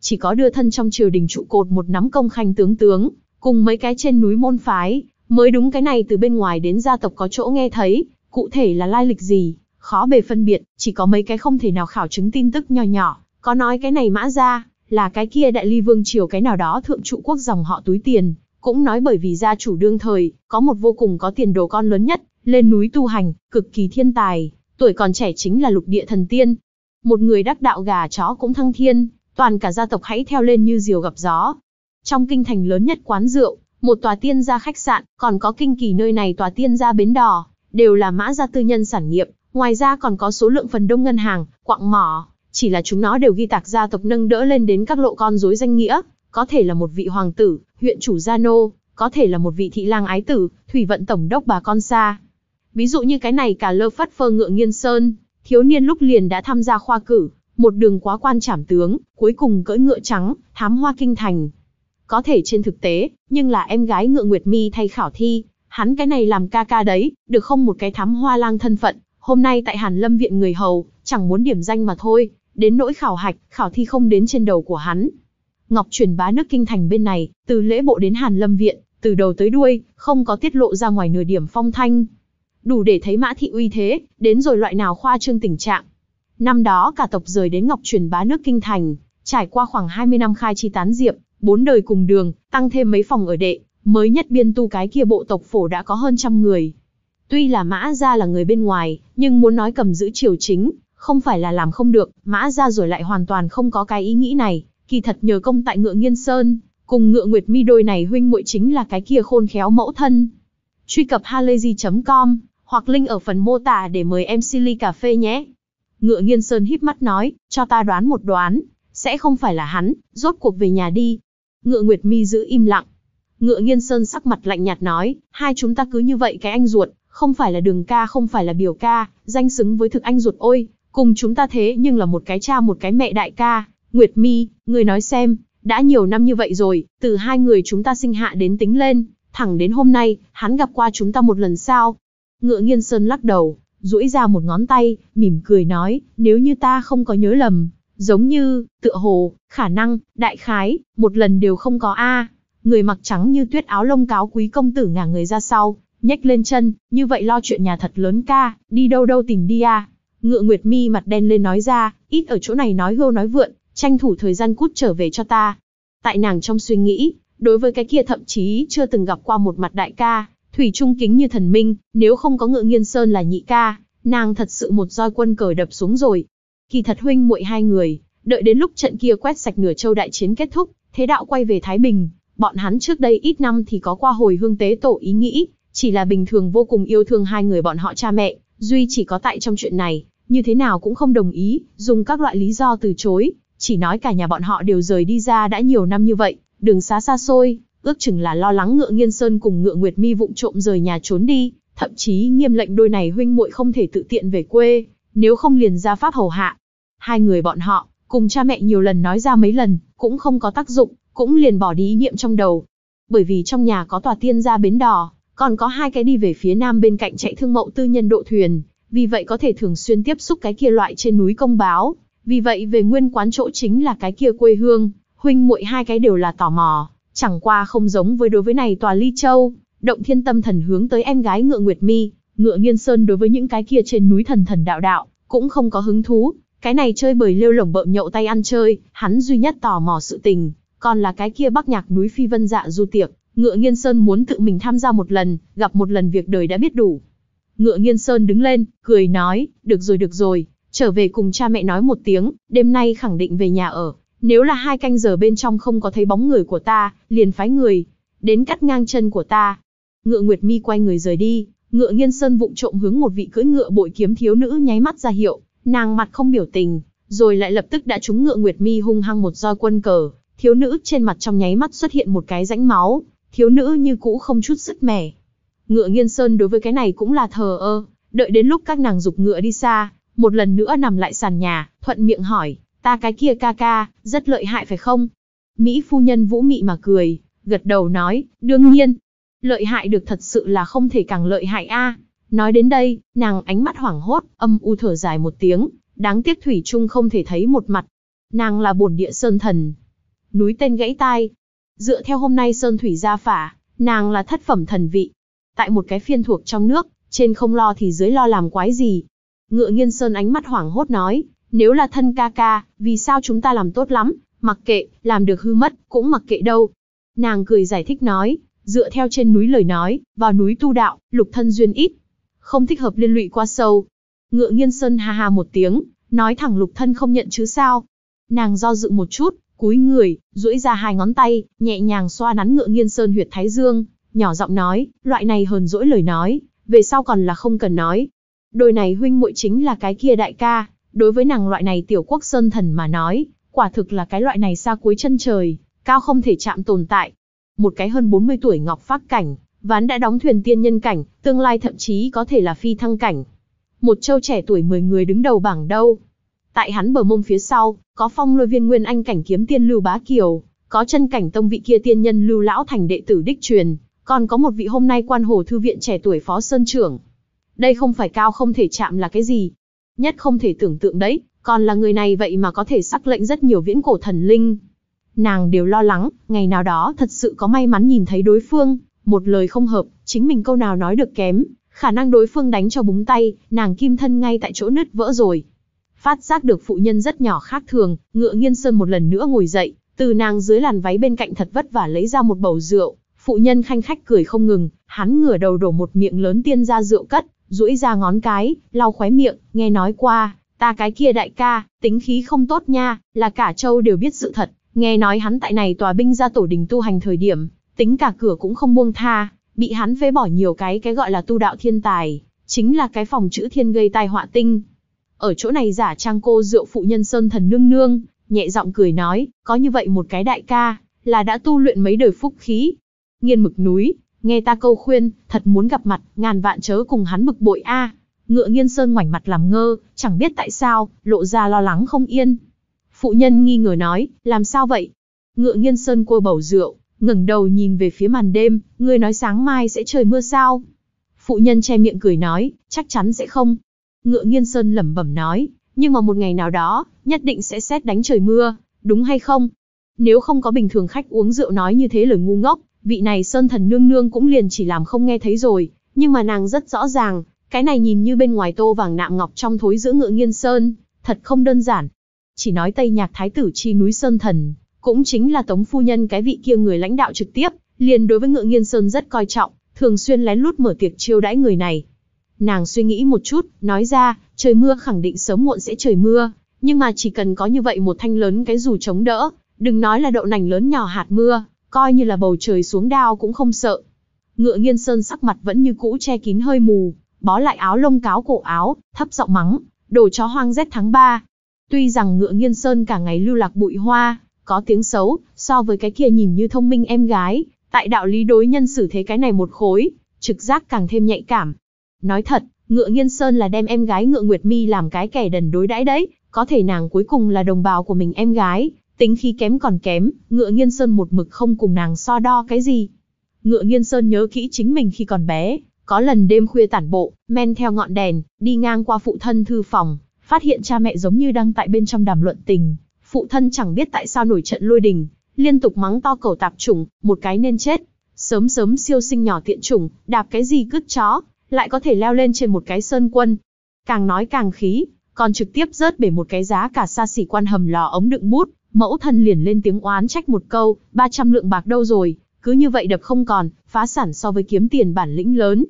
Chỉ có đưa thân trong triều đình trụ cột một nắm công khanh tướng tướng, cùng mấy cái trên núi môn phái, mới đúng cái này từ bên ngoài đến gia tộc có chỗ nghe thấy, cụ thể là lai lịch gì, khó bề phân biệt, chỉ có mấy cái không thể nào khảo chứng tin tức nhỏ nhỏ, có nói cái này mã ra, là cái kia đại ly vương triều cái nào đó thượng trụ quốc dòng họ túi tiền, cũng nói bởi vì gia chủ đương thời, có một vô cùng có tiền đồ con lớn nhất, lên núi tu hành, cực kỳ thiên tài, tuổi còn trẻ chính là lục địa thần tiên. Một người đắc đạo gà chó cũng thăng thiên, toàn cả gia tộc hãy theo lên như diều gặp gió. Trong kinh thành lớn nhất quán rượu, một tòa tiên gia khách sạn, còn có kinh kỳ nơi này tòa tiên gia bến đò, đều là mã gia tư nhân sản nghiệp, ngoài ra còn có số lượng phần đông ngân hàng, quặng mỏ, chỉ là chúng nó đều ghi tạc gia tộc nâng đỡ lên đến các lộ con rối danh nghĩa, có thể là một vị hoàng tử, huyện chủ gia nô, có thể là một vị thị lang ái tử, thủy vận tổng đốc bà con xa. Ví dụ như cái này cả lơ phát phơ ngựa nghiên sơn, thiếu niên lúc liền đã tham gia khoa cử, một đường quá quan trảm tướng, cuối cùng cưỡi ngựa trắng, thám hoa kinh thành. Có thể trên thực tế, nhưng là em gái ngựa Nguyệt Mi thay khảo thi, hắn cái này làm ca ca đấy, được không một cái thám hoa lang thân phận, hôm nay tại Hàn Lâm Viện người hầu, chẳng muốn điểm danh mà thôi, đến nỗi khảo hạch, khảo thi không đến trên đầu của hắn. Ngọc truyền bá nước kinh thành bên này, từ lễ bộ đến Hàn Lâm Viện, từ đầu tới đuôi, không có tiết lộ ra ngoài nửa điểm phong thanh. Đủ để thấy mã thị uy thế, đến rồi loại nào khoa trương tình trạng. Năm đó cả tộc rời đến Ngọc truyền bá nước kinh thành, trải qua khoảng 20 năm khai chi tán diệp, bốn đời cùng đường, tăng thêm mấy phòng ở đệ, mới nhất biên tu cái kia bộ tộc phổ đã có hơn trăm người. Tuy là mã gia là người bên ngoài, nhưng muốn nói cầm giữ triều chính, không phải là làm không được, mã ra rồi lại hoàn toàn không có cái ý nghĩ này, kỳ thật nhờ công tại ngựa nghiên sơn, cùng ngựa nguyệt mi đôi này huynh muội chính là cái kia khôn khéo mẫu thân. Truy cập halayzi.com, hoặc link ở phần mô tả để mời em Silly Cà Phê nhé. Ngựa nghiên sơn híp mắt nói, cho ta đoán một đoán, sẽ không phải là hắn, rốt cuộc về nhà đi. Ngựa nguyệt mi giữ im lặng. Ngựa nghiên sơn sắc mặt lạnh nhạt nói, hai chúng ta cứ như vậy cái anh ruột, không phải là đường ca không phải là biểu ca, danh xứng với thực anh ruột ôi, Cùng chúng ta thế nhưng là một cái cha một cái mẹ đại ca, Nguyệt Mi, người nói xem, đã nhiều năm như vậy rồi, từ hai người chúng ta sinh hạ đến tính lên, thẳng đến hôm nay, hắn gặp qua chúng ta một lần sao? Ngựa nghiên sơn lắc đầu, duỗi ra một ngón tay, mỉm cười nói, nếu như ta không có nhớ lầm, giống như, tựa hồ, khả năng, đại khái, một lần đều không có a. Người mặc trắng như tuyết áo lông cáo quý công tử ngả người ra sau, nhếch lên chân, như vậy lo chuyện nhà thật lớn ca, đi đâu đâu tìm đi a. À. Ngựa Nguyệt Mi mặt đen lên nói ra, ít ở chỗ này nói hưu nói vượn, tranh thủ thời gian cút trở về cho ta. Tại nàng trong suy nghĩ, đối với cái kia thậm chí chưa từng gặp qua một mặt đại ca, thủy trung kính như thần minh, nếu không có ngựa nghiên sơn là nhị ca, nàng thật sự một roi quân cờ đập xuống rồi. Kỳ thật huynh muội hai người, đợi đến lúc trận kia quét sạch nửa châu đại chiến kết thúc, thế đạo quay về Thái Bình, bọn hắn trước đây ít năm thì có qua hồi hương tế tổ ý nghĩ, chỉ là bình thường vô cùng yêu thương hai người bọn họ cha mẹ, duy chỉ có tại trong chuyện này, như thế nào cũng không đồng ý, dùng các loại lý do từ chối, chỉ nói cả nhà bọn họ đều rời đi ra đã nhiều năm như vậy, đường xa xa xôi, ước chừng là lo lắng ngựa nghiên sơn cùng ngựa nguyệt mi vụng trộm rời nhà trốn đi, thậm chí nghiêm lệnh đôi này huynh muội không thể tự tiện về quê, nếu không liền ra pháp hầu hạ. Hai người bọn họ, cùng cha mẹ nhiều lần nói ra mấy lần, cũng không có tác dụng, cũng liền bỏ đi ý niệm trong đầu. Bởi vì trong nhà có tòa tiên gia bến đỏ, còn có hai cái đi về phía nam bên cạnh chạy thương mậu tư nhân độ thuyền, vì vậy có thể thường xuyên tiếp xúc cái kia loại trên núi công báo, vì vậy về nguyên quán chỗ chính là cái kia quê hương, huynh muội hai cái đều là tò mò, chẳng qua không giống với đối với này tòa ly châu, động thiên tâm thần hướng tới em gái ngựa Nguyệt Mi, ngựa Nghiên Sơn đối với những cái kia trên núi thần thần đạo đạo, cũng không có hứng thú, cái này chơi bời lêu lồng bợm nhậu tay ăn chơi, hắn duy nhất tò mò sự tình, còn là cái kia bắc nhạc núi phi vân dạ du tiệc, ngựa Nghiên Sơn muốn tự mình tham gia một lần, gặp một lần việc đời đã biết đủ, Ngựa nghiên sơn đứng lên, cười nói, được rồi được rồi, trở về cùng cha mẹ nói một tiếng, đêm nay khẳng định về nhà ở. Nếu là hai canh giờ bên trong không có thấy bóng người của ta, liền phái người, đến cắt ngang chân của ta. Ngựa Nguyệt Mi quay người rời đi, ngựa nghiên sơn vụng trộm hướng một vị cưỡi ngựa bội kiếm thiếu nữ nháy mắt ra hiệu, nàng mặt không biểu tình, rồi lại lập tức đã trúng ngựa Nguyệt Mi hung hăng một roi quân cờ, thiếu nữ trên mặt trong nháy mắt xuất hiện một cái rãnh máu, thiếu nữ như cũ không chút sức mẻ, Ngựa nghiên sơn đối với cái này cũng là thờ ơ, đợi đến lúc các nàng dục ngựa đi xa, một lần nữa nằm lại sàn nhà, thuận miệng hỏi, ta cái kia ca ca, rất lợi hại phải không? Mỹ phu nhân vũ mị mà cười, gật đầu nói, đương nhiên, lợi hại được thật sự là không thể càng lợi hại a. Nói đến đây, nàng ánh mắt hoảng hốt, âm u thở dài một tiếng, đáng tiếc thủy chung không thể thấy một mặt. Nàng là bổn địa sơn thần, núi tên gãy tai. Dựa theo hôm nay sơn thủy gia phả, nàng là thất phẩm thần vị, tại một cái phiên thuộc trong nước, trên không lo thì dưới lo làm quái gì. Ngựa nghiên sơn ánh mắt hoảng hốt nói, nếu là thân ca ca, vì sao chúng ta làm tốt lắm, mặc kệ, làm được hư mất, cũng mặc kệ đâu. Nàng cười giải thích nói, dựa theo trên núi lời nói, vào núi tu đạo, lục thân duyên ít, không thích hợp liên lụy qua sâu. Ngựa nghiên sơn ha ha một tiếng, nói thẳng lục thân không nhận chứ sao. Nàng do dự một chút, cúi người, duỗi ra hai ngón tay, nhẹ nhàng xoa nắn ngựa nghiên sơn huyệt thái dương, nhỏ giọng nói, loại này hờn dỗi lời nói, về sau còn là không cần nói. Đôi này huynh muội chính là cái kia đại ca, đối với nàng loại này tiểu quốc sơn thần mà nói, quả thực là cái loại này xa cuối chân trời, cao không thể chạm tồn tại. Một cái hơn 40 tuổi ngọc phát cảnh, ván đã đóng thuyền tiên nhân cảnh, tương lai thậm chí có thể là phi thăng cảnh. Một châu trẻ tuổi 10 người đứng đầu bảng đâu. Tại hắn bờ mông phía sau, có phong lôi viên nguyên anh cảnh kiếm tiên Lưu Bá Kiều, có chân cảnh tông vị kia tiên nhân Lưu Lão Thành đệ tử đích truyền, còn có một vị hôm nay quan hồ thư viện trẻ tuổi phó sơn trưởng. Đây không phải cao không thể chạm là cái gì. Nhất không thể tưởng tượng đấy, còn là người này vậy mà có thể sắc lệnh rất nhiều viễn cổ thần linh. Nàng đều lo lắng, ngày nào đó thật sự có may mắn nhìn thấy đối phương, một lời không hợp, chính mình câu nào nói được kém, khả năng đối phương đánh cho búng tay, nàng kim thân ngay tại chỗ nứt vỡ rồi. Phát giác được phụ nhân rất nhỏ khác thường, ngựa nghiên sơn một lần nữa ngồi dậy, từ nàng dưới làn váy bên cạnh thật vất vả lấy ra một bầu rượu, Phụ nhân khanh khách cười không ngừng, hắn ngửa đầu đổ một miệng lớn tiên ra rượu cất, rũi ra ngón cái, lau khóe miệng, nghe nói qua, ta cái kia đại ca, tính khí không tốt nha, là cả châu đều biết sự thật, nghe nói hắn tại này tòa binh ra tổ đình tu hành thời điểm, tính cả cửa cũng không buông tha, bị hắn phế bỏ nhiều cái cái gọi là tu đạo thiên tài, chính là cái phòng chữ thiên gây tai họa tinh. Ở chỗ này giả trang cô rượu phụ nhân sơn thần nương nương, nhẹ giọng cười nói, có như vậy một cái đại ca, là đã tu luyện mấy đời phúc khí, Nghiên mực núi, nghe ta câu khuyên, thật muốn gặp mặt, ngàn vạn chớ cùng hắn bực bội a. Ngựa nghiên sơn ngoảnh mặt làm ngơ, chẳng biết tại sao, lộ ra lo lắng không yên. Phụ nhân nghi ngờ nói, làm sao vậy? Ngựa nghiên sơn côi bầu rượu, ngẩng đầu nhìn về phía màn đêm, ngươi nói sáng mai sẽ trời mưa sao? Phụ nhân che miệng cười nói, chắc chắn sẽ không. Ngựa nghiên sơn lẩm bẩm nói, nhưng mà một ngày nào đó, nhất định sẽ xét đánh trời mưa, đúng hay không? nếu không có bình thường khách uống rượu nói như thế lời ngu ngốc, vị này sơn thần nương nương cũng liền chỉ làm không nghe thấy rồi, nhưng mà nàng rất rõ ràng, cái này nhìn như bên ngoài tô vàng nạm ngọc trong thối giữa ngựa nghiên sơn, thật không đơn giản. Chỉ nói Tây Nhạc Thái tử chi núi sơn thần, cũng chính là tống phu nhân cái vị kia người lãnh đạo trực tiếp, liền đối với ngựa nghiên sơn rất coi trọng, thường xuyên lén lút mở tiệc chiêu đãi người này. Nàng suy nghĩ một chút, nói ra, trời mưa khẳng định sớm muộn sẽ trời mưa, nhưng mà chỉ cần có như vậy một thanh lớn cái dù chống đỡ, Đừng nói là đậu nành lớn nhỏ hạt mưa, coi như là bầu trời xuống đao cũng không sợ. Ngựa nghiên sơn sắc mặt vẫn như cũ che kín hơi mù, bó lại áo lông cáo cổ áo, thấp giọng mắng, đồ chó hoang rét tháng 3. Tuy rằng ngựa nghiên sơn cả ngày lưu lạc bụi hoa, có tiếng xấu, so với cái kia nhìn như thông minh em gái, tại đạo lý đối nhân xử thế cái này một khối, trực giác càng thêm nhạy cảm. Nói thật, ngựa nghiên sơn là đem em gái ngựa Nguyệt Mi làm cái kẻ đần đối đãi đấy, có thể nàng cuối cùng là đồng bào của mình em gái, Tính khí kém còn kém, ngựa nghiên sơn một mực không cùng nàng so đo cái gì. Ngựa nghiên sơn nhớ kỹ chính mình khi còn bé, có lần đêm khuya tản bộ, men theo ngọn đèn, đi ngang qua phụ thân thư phòng, phát hiện cha mẹ giống như đang tại bên trong đàm luận tình. Phụ thân chẳng biết tại sao nổi trận lôi đình, liên tục mắng to cầu tạp chủng, một cái nên chết. Sớm sớm siêu sinh nhỏ tiện chủng, đạp cái gì cứt chó, lại có thể leo lên trên một cái sơn quân. Càng nói càng khí, còn trực tiếp rớt bể một cái giá cả xa xỉ quan hầm lò ống đựng bút, Mẫu thân liền lên tiếng oán trách một câu, 300 lượng bạc đâu rồi, cứ như vậy đập không còn, phá sản so với kiếm tiền bản lĩnh lớn.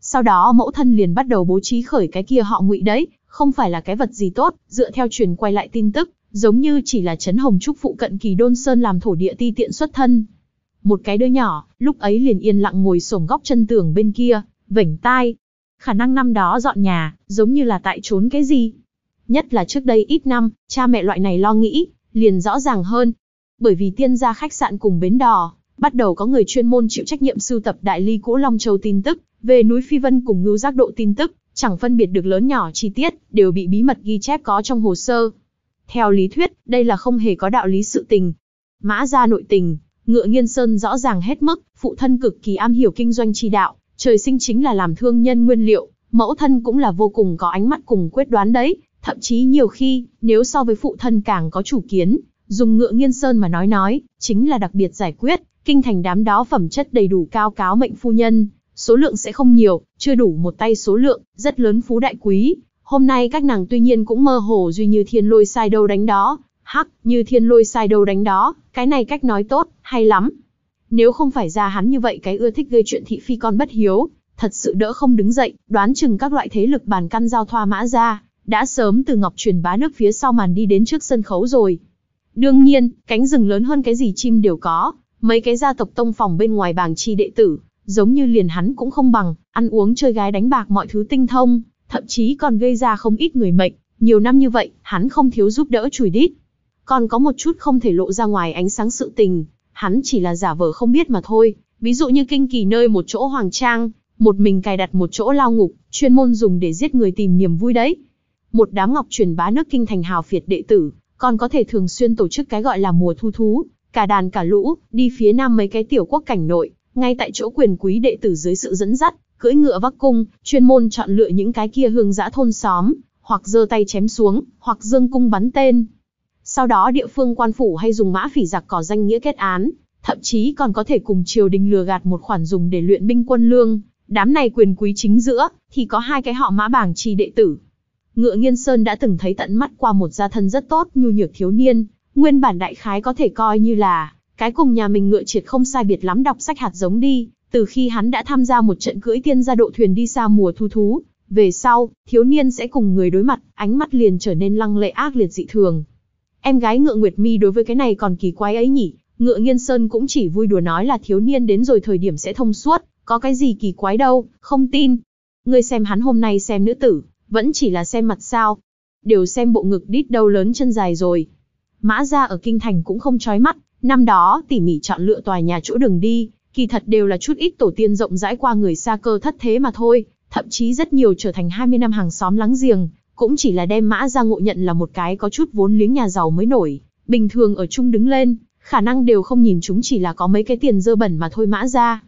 Sau đó mẫu thân liền bắt đầu bố trí khởi cái kia họ ngụy đấy, không phải là cái vật gì tốt, dựa theo truyền quay lại tin tức, giống như chỉ là trấn hồng trúc phụ cận kỳ đôn sơn làm thổ địa ti tiện xuất thân. Một cái đứa nhỏ, lúc ấy liền yên lặng ngồi sổm góc chân tường bên kia, vểnh tai. Khả năng năm đó dọn nhà, giống như là tại trốn cái gì. Nhất là trước đây ít năm, cha mẹ loại này lo nghĩ, liền rõ ràng hơn. Bởi vì tiên gia khách sạn cùng bến đò, bắt đầu có người chuyên môn chịu trách nhiệm sưu tập đại ly cũ Long Châu tin tức, về núi Phi Vân cùng ngưu giác độ tin tức, chẳng phân biệt được lớn nhỏ chi tiết, đều bị bí mật ghi chép có trong hồ sơ. Theo lý thuyết, đây là không hề có đạo lý sự tình. Mã gia nội tình, ngựa nghiên sơn rõ ràng hết mức, phụ thân cực kỳ am hiểu kinh doanh chi đạo, trời sinh chính là làm thương nhân nguyên liệu, mẫu thân cũng là vô cùng có ánh mắt cùng quyết đoán đấy, Thậm chí nhiều khi, nếu so với phụ thân càng có chủ kiến, dùng ngựa nghiên sơn mà nói nói, chính là đặc biệt giải quyết, kinh thành đám đó phẩm chất đầy đủ cao cáo mệnh phu nhân, số lượng sẽ không nhiều, chưa đủ một tay số lượng, rất lớn phú đại quý. Hôm nay các nàng tuy nhiên cũng mơ hồ duy như thiên lôi sai đâu đánh đó, hắc, như thiên lôi sai đâu đánh đó, cái này cách nói tốt, hay lắm. Nếu không phải ra hắn như vậy cái ưa thích gây chuyện thị phi con bất hiếu, thật sự đỡ không đứng dậy, đoán chừng các loại thế lực bàn căn giao thoa mã ra, đã sớm từ ngọc truyền bá nước phía sau màn đi đến trước sân khấu rồi. Đương nhiên, cánh rừng lớn hơn cái gì chim đều có, mấy cái gia tộc tông phòng bên ngoài bảng chi đệ tử, giống như liền hắn cũng không bằng, ăn uống chơi gái đánh bạc mọi thứ tinh thông, thậm chí còn gây ra không ít người mệnh, nhiều năm như vậy, hắn không thiếu giúp đỡ chùi đít. Còn có một chút không thể lộ ra ngoài ánh sáng sự tình, hắn chỉ là giả vờ không biết mà thôi, ví dụ như kinh kỳ nơi một chỗ hoàng trang, một mình cài đặt một chỗ lao ngục, chuyên môn dùng để giết người tìm niềm vui đấy một đám ngọc truyền bá nước kinh thành hào phiệt đệ tử, còn có thể thường xuyên tổ chức cái gọi là mùa thu thú, cả đàn cả lũ, đi phía nam mấy cái tiểu quốc cảnh nội, ngay tại chỗ quyền quý đệ tử dưới sự dẫn dắt, cưỡi ngựa vác cung, chuyên môn chọn lựa những cái kia hương dã thôn xóm, hoặc giơ tay chém xuống, hoặc dương cung bắn tên. Sau đó địa phương quan phủ hay dùng mã phỉ giặc cỏ danh nghĩa kết án, thậm chí còn có thể cùng triều đình lừa gạt một khoản dùng để luyện binh quân lương. Đám này quyền quý chính giữa, thì có hai cái họ mã bảng trì đệ tử, Ngựa Nghiên Sơn đã từng thấy tận mắt qua một gia thân rất tốt, nhu nhược thiếu niên, nguyên bản đại khái có thể coi như là cái cùng nhà mình ngựa triệt không sai biệt lắm đọc sách hạt giống đi, từ khi hắn đã tham gia một trận cưỡi tiên ra độ thuyền đi xa mùa thu thú, về sau, thiếu niên sẽ cùng người đối mặt, ánh mắt liền trở nên lăng lệ ác liệt dị thường. Em gái ngựa Nguyệt Mi đối với cái này còn kỳ quái ấy nhỉ, ngựa Nghiên Sơn cũng chỉ vui đùa nói là thiếu niên đến rồi thời điểm sẽ thông suốt, có cái gì kỳ quái đâu, không tin. Ngươi xem hắn hôm nay xem nữ tử, vẫn chỉ là xem mặt sao. Đều xem bộ ngực đít đâu lớn chân dài rồi. Mã ra ở Kinh Thành cũng không trói mắt, năm đó tỉ mỉ chọn lựa tòa nhà chỗ đường đi, kỳ thật đều là chút ít tổ tiên rộng rãi qua người xa cơ thất thế mà thôi, thậm chí rất nhiều trở thành 20 năm hàng xóm láng giềng, cũng chỉ là đem mã ra ngộ nhận là một cái có chút vốn liếng nhà giàu mới nổi, bình thường ở chung đứng lên, khả năng đều không nhìn chúng chỉ là có mấy cái tiền dơ bẩn mà thôi mã ra.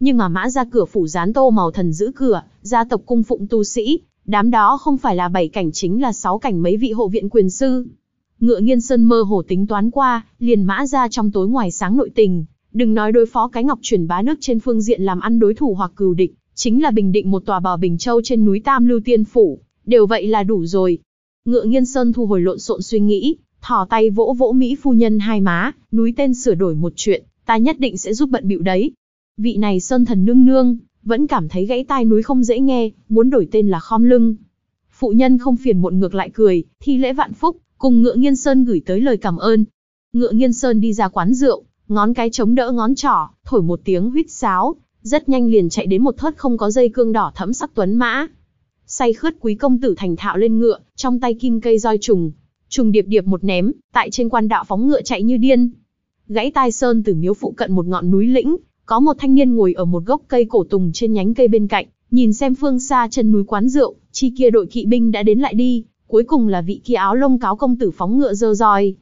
Nhưng mà mã ra cửa phủ dán tô màu thần giữ cửa, gia tộc cung phụng tu sĩ, Đám đó không phải là bảy cảnh chính là sáu cảnh mấy vị hộ viện quyền sư. Ngựa nghiên sơn mơ hồ tính toán qua, liền mã ra trong tối ngoài sáng nội tình, đừng nói đối phó cái ngọc chuyển bá nước trên phương diện làm ăn đối thủ hoặc cừu địch, chính là bình định một tòa bò Bình Châu trên núi Tam Lưu Tiên Phủ, đều vậy là đủ rồi. Ngựa nghiên sơn thu hồi lộn xộn suy nghĩ, thỏ tay vỗ vỗ Mỹ phu nhân hai má, núi tên sửa đổi một chuyện, ta nhất định sẽ giúp bận bịu đấy. Vị này sơn thần nương nương, vẫn cảm thấy gãy tai núi không dễ nghe, muốn đổi tên là khom lưng. Phụ nhân không phiền muộn ngược lại cười, thi lễ vạn phúc, cùng Ngựa Nghiên Sơn gửi tới lời cảm ơn. Ngựa Nghiên Sơn đi ra quán rượu, ngón cái chống đỡ ngón trỏ, thổi một tiếng huýt sáo, rất nhanh liền chạy đến một thớt không có dây cương đỏ thẫm sắc tuấn mã. Say khướt quý công tử thành thạo lên ngựa, trong tay kim cây roi trùng, trùng điệp điệp một ném, tại trên quan đạo phóng ngựa chạy như điên. Gãy tai sơn từ miếu phụ cận một ngọn núi lĩnh, có một thanh niên ngồi ở một gốc cây cổ tùng trên nhánh cây bên cạnh, nhìn xem phương xa chân núi quán rượu, chi kia đội kỵ binh đã đến lại đi, cuối cùng là vị kia áo lông cáo công tử phóng ngựa dơ roi.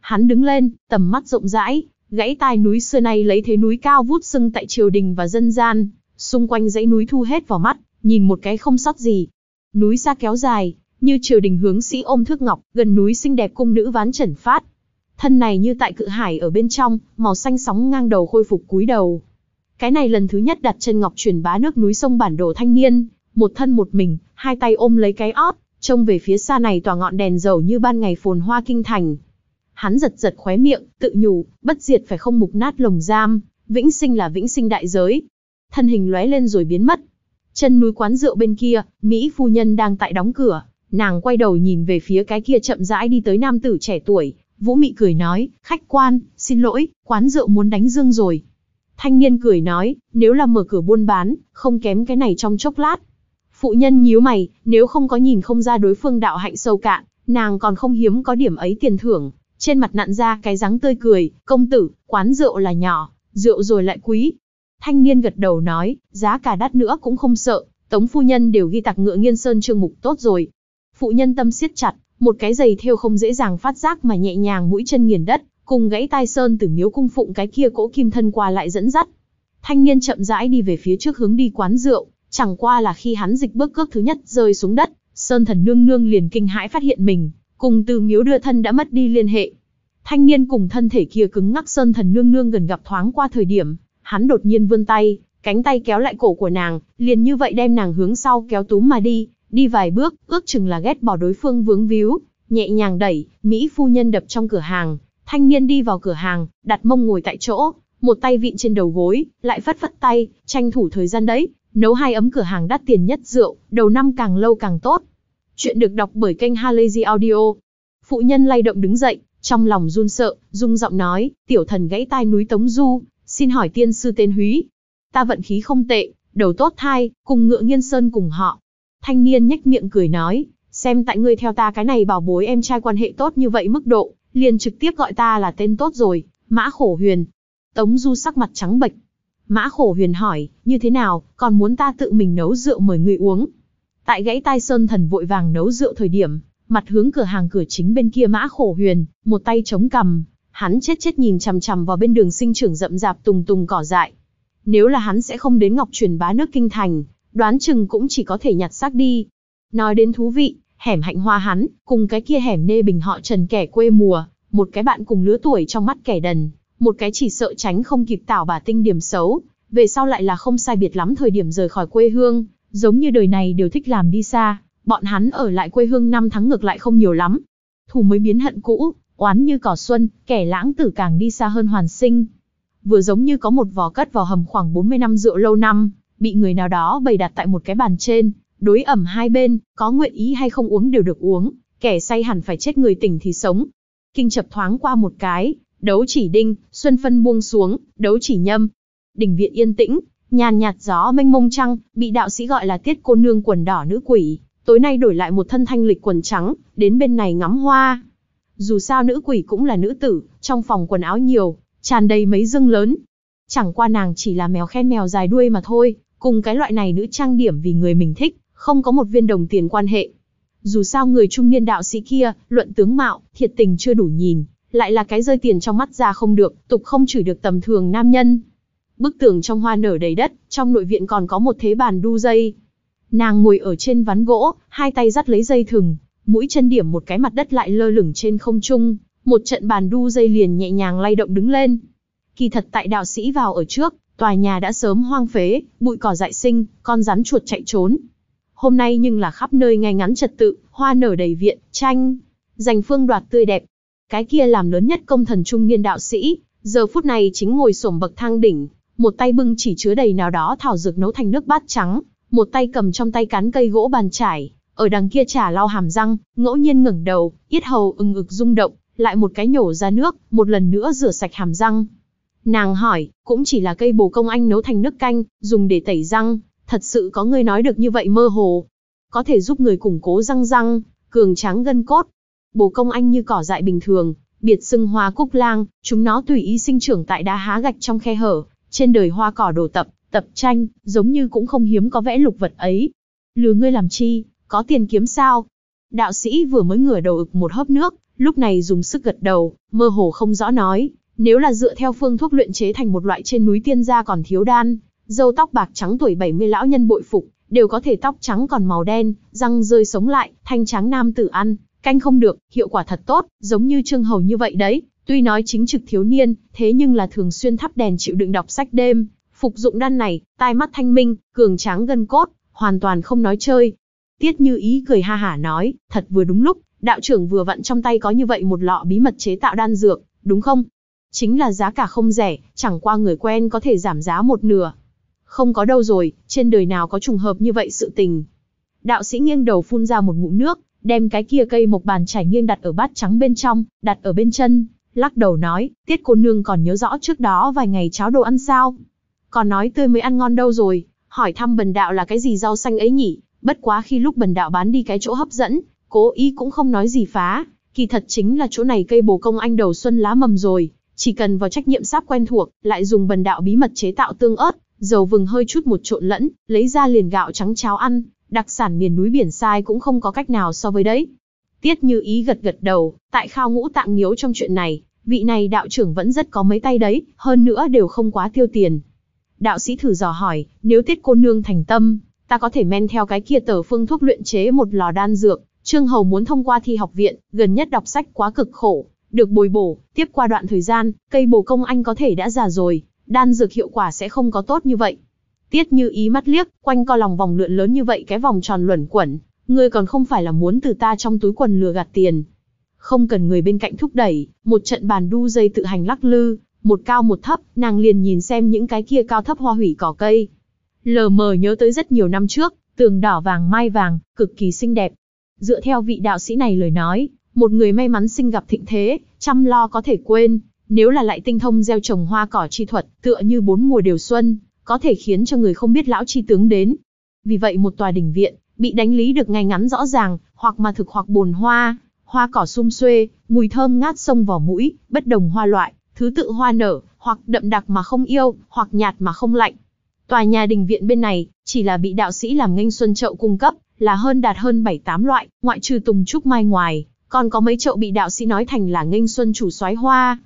Hắn đứng lên, tầm mắt rộng rãi, gãy tai núi xưa nay lấy thế núi cao vút sưng tại triều đình và dân gian, xung quanh dãy núi thu hết vào mắt, nhìn một cái không sót gì. Núi xa kéo dài, như triều đình hướng sĩ ôm thước ngọc, gần núi xinh đẹp cung nữ ván trần phát. Thân này như tại cự hải ở bên trong, màu xanh sóng ngang đầu khôi phục cúi đầu, cái này lần thứ nhất đặt chân ngọc truyền bá nước núi sông bản đồ thanh niên, một thân một mình, hai tay ôm lấy cái ót, trông về phía xa này tỏa ngọn đèn dầu như ban ngày phồn hoa kinh thành. Hắn giật giật khóe miệng, tự nhủ, bất diệt phải không mục nát lồng giam, vĩnh sinh là vĩnh sinh đại giới. Thân hình lóe lên rồi biến mất. Chân núi quán rượu bên kia, Mỹ phu nhân đang tại đóng cửa, nàng quay đầu nhìn về phía cái kia chậm rãi đi tới nam tử trẻ tuổi, Vũ Mị cười nói, khách quan, xin lỗi, quán rượu muốn đánh dương rồi. Thanh niên cười nói, nếu là mở cửa buôn bán, không kém cái này trong chốc lát. Phụ nhân nhíu mày, nếu không có nhìn không ra đối phương đạo hạnh sâu cạn, nàng còn không hiếm có điểm ấy tiền thưởng. Trên mặt nặn ra cái dáng tươi cười, công tử, quán rượu là nhỏ, rượu rồi lại quý. Thanh niên gật đầu nói, giá cả đắt nữa cũng không sợ, tống phu nhân đều ghi tạc ngựa nghiên sơn trương mục tốt rồi. Phụ nhân tâm siết chặt, một cái giày theo không dễ dàng phát giác mà nhẹ nhàng mũi chân nghiền đất, cùng gãy tai sơn từ miếu cung phụng cái kia cỗ kim thân qua lại dẫn dắt. Thanh niên chậm rãi đi về phía trước hướng đi quán rượu, chẳng qua là khi hắn dịch bước cước thứ nhất rơi xuống đất, sơn thần nương nương liền kinh hãi phát hiện mình, cùng từ miếu đưa thân đã mất đi liên hệ. Thanh niên cùng thân thể kia cứng ngắc sơn thần nương nương gần gặp thoáng qua thời điểm, hắn đột nhiên vươn tay, cánh tay kéo lại cổ của nàng, liền như vậy đem nàng hướng sau kéo túm mà đi, đi vài bước, ước chừng là ghét bỏ đối phương vướng víu, nhẹ nhàng đẩy, Mỹ phu nhân đập trong cửa hàng, Thanh niên đi vào cửa hàng, đặt mông ngồi tại chỗ, một tay vịn trên đầu gối, lại vất vất tay, tranh thủ thời gian đấy, nấu hai ấm cửa hàng đắt tiền nhất rượu, đầu năm càng lâu càng tốt. Chuyện được đọc bởi kênh Halazy Audio. Phụ nhân lay động đứng dậy, trong lòng run sợ, rung giọng nói, tiểu thần gãy tai núi Tống Du, xin hỏi tiên sư tên Húy. Ta vận khí không tệ, đầu tốt thai, cùng ngựa nghiên sơn cùng họ. Thanh niên nhếch miệng cười nói, xem tại ngươi theo ta cái này bảo bối em trai quan hệ tốt như vậy mức độ, liền trực tiếp gọi ta là tên tốt rồi, Mã Khổ Huyền. Tống Du sắc mặt trắng bệch. Mã Khổ Huyền hỏi, như thế nào, còn muốn ta tự mình nấu rượu mời người uống. Tại gãy tai Sơn Thần vội vàng nấu rượu thời điểm, mặt hướng cửa hàng cửa chính bên kia Mã Khổ Huyền, một tay chống cằm, hắn chết chết nhìn chằm chằm vào bên đường sinh trưởng rậm rạp tùng tùng cỏ dại. Nếu là hắn sẽ không đến Ngọc truyền bá nước kinh thành, đoán chừng cũng chỉ có thể nhặt xác đi. Nói đến thú vị, hẻm hạnh hoa hắn, cùng cái kia hẻm nê bình họ trần kẻ quê mùa, một cái bạn cùng lứa tuổi trong mắt kẻ đần, một cái chỉ sợ tránh không kịp tảo bà tinh điểm xấu, về sau lại là không sai biệt lắm thời điểm rời khỏi quê hương, giống như đời này đều thích làm đi xa, bọn hắn ở lại quê hương năm tháng ngược lại không nhiều lắm. thủ mới biến hận cũ, oán như cỏ xuân, kẻ lãng tử càng đi xa hơn hoàn sinh. Vừa giống như có một vò cất vào hầm khoảng 40 năm rượu lâu năm, bị người nào đó bày đặt tại một cái bàn trên, đối ẩm hai bên, có nguyện ý hay không uống đều được uống, kẻ say hẳn phải chết người tỉnh thì sống. Kinh chập thoáng qua một cái, đấu chỉ đinh, xuân phân buông xuống, đấu chỉ nhâm. Đỉnh viện yên tĩnh, nhàn nhạt gió mênh mông trăng, bị đạo sĩ gọi là tiết cô nương quần đỏ nữ quỷ, tối nay đổi lại một thân thanh lịch quần trắng, đến bên này ngắm hoa. Dù sao nữ quỷ cũng là nữ tử, trong phòng quần áo nhiều, tràn đầy mấy dương lớn. Chẳng qua nàng chỉ là mèo khen mèo dài đuôi mà thôi, cùng cái loại này nữ trang điểm vì người mình thích, không có một viên đồng tiền quan hệ. Dù sao người trung niên đạo sĩ kia, luận tướng mạo, thiệt tình chưa đủ nhìn, lại là cái rơi tiền trong mắt ra không được, tục không chửi được tầm thường nam nhân. Bức tường trong hoa nở đầy đất, trong nội viện còn có một thế bàn đu dây. Nàng ngồi ở trên ván gỗ, hai tay dắt lấy dây thừng, mũi chân điểm một cái mặt đất lại lơ lửng trên không trung, một trận bàn đu dây liền nhẹ nhàng lay động đứng lên. Kỳ thật tại đạo sĩ vào ở trước, tòa nhà đã sớm hoang phế, bụi cỏ dại sinh, con rắn chuột chạy trốn hôm nay nhưng là khắp nơi ngay ngắn trật tự, hoa nở đầy viện, tranh, giành phương đoạt tươi đẹp. Cái kia làm lớn nhất công thần trung niên đạo sĩ, giờ phút này chính ngồi sổm bậc thang đỉnh, một tay bưng chỉ chứa đầy nào đó thảo dược nấu thành nước bát trắng, một tay cầm trong tay cán cây gỗ bàn trải, ở đằng kia trả lau hàm răng, ngẫu nhiên ngẩng đầu, yết hầu ừng ực rung động, lại một cái nhổ ra nước, một lần nữa rửa sạch hàm răng. Nàng hỏi, cũng chỉ là cây bồ công anh nấu thành nước canh, dùng để tẩy răng, thật sự có người nói được như vậy mơ hồ. Có thể giúp người củng cố răng răng, cường tráng gân cốt. Bồ công anh như cỏ dại bình thường, biệt xưng hoa cúc lang, chúng nó tùy ý sinh trưởng tại đá há gạch trong khe hở, trên đời hoa cỏ đồ tập, tập tranh, giống như cũng không hiếm có vẽ lục vật ấy. Lừa ngươi làm chi, có tiền kiếm sao? Đạo sĩ vừa mới ngửa đầu ực một hớp nước, lúc này dùng sức gật đầu, mơ hồ không rõ nói, nếu là dựa theo phương thuốc luyện chế thành một loại trên núi tiên gia còn thiếu đan, Dâu tóc bạc trắng tuổi 70 lão nhân bội phục, đều có thể tóc trắng còn màu đen, răng rơi sống lại, thanh trắng nam tử ăn, canh không được, hiệu quả thật tốt, giống như Trương Hầu như vậy đấy. Tuy nói chính trực thiếu niên, thế nhưng là thường xuyên thắp đèn chịu đựng đọc sách đêm, phục dụng đan này, tai mắt thanh minh, cường tráng gân cốt, hoàn toàn không nói chơi. Tiết Như Ý cười ha hả nói, thật vừa đúng lúc, đạo trưởng vừa vặn trong tay có như vậy một lọ bí mật chế tạo đan dược, đúng không? Chính là giá cả không rẻ, chẳng qua người quen có thể giảm giá một nửa. Không có đâu rồi, trên đời nào có trùng hợp như vậy sự tình. Đạo sĩ nghiêng đầu phun ra một ngụm nước, đem cái kia cây mộc bàn trải nghiêng đặt ở bát trắng bên trong, đặt ở bên chân, lắc đầu nói, tiết cô nương còn nhớ rõ trước đó vài ngày cháo đồ ăn sao. Còn nói tươi mới ăn ngon đâu rồi, hỏi thăm bần đạo là cái gì rau xanh ấy nhỉ, bất quá khi lúc bần đạo bán đi cái chỗ hấp dẫn, cố ý cũng không nói gì phá, kỳ thật chính là chỗ này cây bồ công anh đầu xuân lá mầm rồi, chỉ cần vào trách nhiệm sáp quen thuộc, lại dùng bần đạo bí mật chế tạo tương ớt, dầu vừng hơi chút một trộn lẫn, lấy ra liền gạo trắng cháo ăn, đặc sản miền núi biển sai cũng không có cách nào so với đấy. Tiết như ý gật gật đầu, tại khao ngũ tạng nghiếu trong chuyện này, vị này đạo trưởng vẫn rất có mấy tay đấy, hơn nữa đều không quá tiêu tiền. Đạo sĩ thử dò hỏi, nếu tiết cô nương thành tâm, ta có thể men theo cái kia tờ phương thuốc luyện chế một lò đan dược, Trương Hầu muốn thông qua thi học viện, gần nhất đọc sách quá cực khổ, được bồi bổ, tiếp qua đoạn thời gian, cây bồ công anh có thể đã già rồi, đan dược hiệu quả sẽ không có tốt như vậy. Tiết như ý mắt liếc, quanh co lòng vòng lượn lớn như vậy cái vòng tròn luẩn quẩn, ngươi còn không phải là muốn từ ta trong túi quần lừa gạt tiền. Không cần người bên cạnh thúc đẩy, một trận bàn đu dây tự hành lắc lư, một cao một thấp, nàng liền nhìn xem những cái kia cao thấp hoa hủy cỏ cây. Lờ mờ nhớ tới rất nhiều năm trước, tường đỏ vàng mai vàng, cực kỳ xinh đẹp. Dựa theo vị đạo sĩ này lời nói, một người may mắn sinh gặp thịnh thế, chăm lo có thể quên, nếu là lại tinh thông gieo trồng hoa cỏ chi thuật, tựa như bốn mùa đều xuân, có thể khiến cho người không biết lão chi tướng đến. Vì vậy một tòa đỉnh viện, bị đánh lý được ngay ngắn rõ ràng, hoặc mà thực hoặc bồn hoa, hoa cỏ sum xuê, mùi thơm ngát sông vào mũi, bất đồng hoa loại, thứ tự hoa nở, hoặc đậm đặc mà không yêu, hoặc nhạt mà không lạnh. Tòa nhà đình viện bên này, chỉ là bị đạo sĩ làm nghênh xuân chậu cung cấp, là hơn đạt hơn 7-8 loại, ngoại trừ tùng trúc mai ngoài, còn có mấy chậu bị đạo sĩ nói thành là nghênh xuân chủ soái hoa,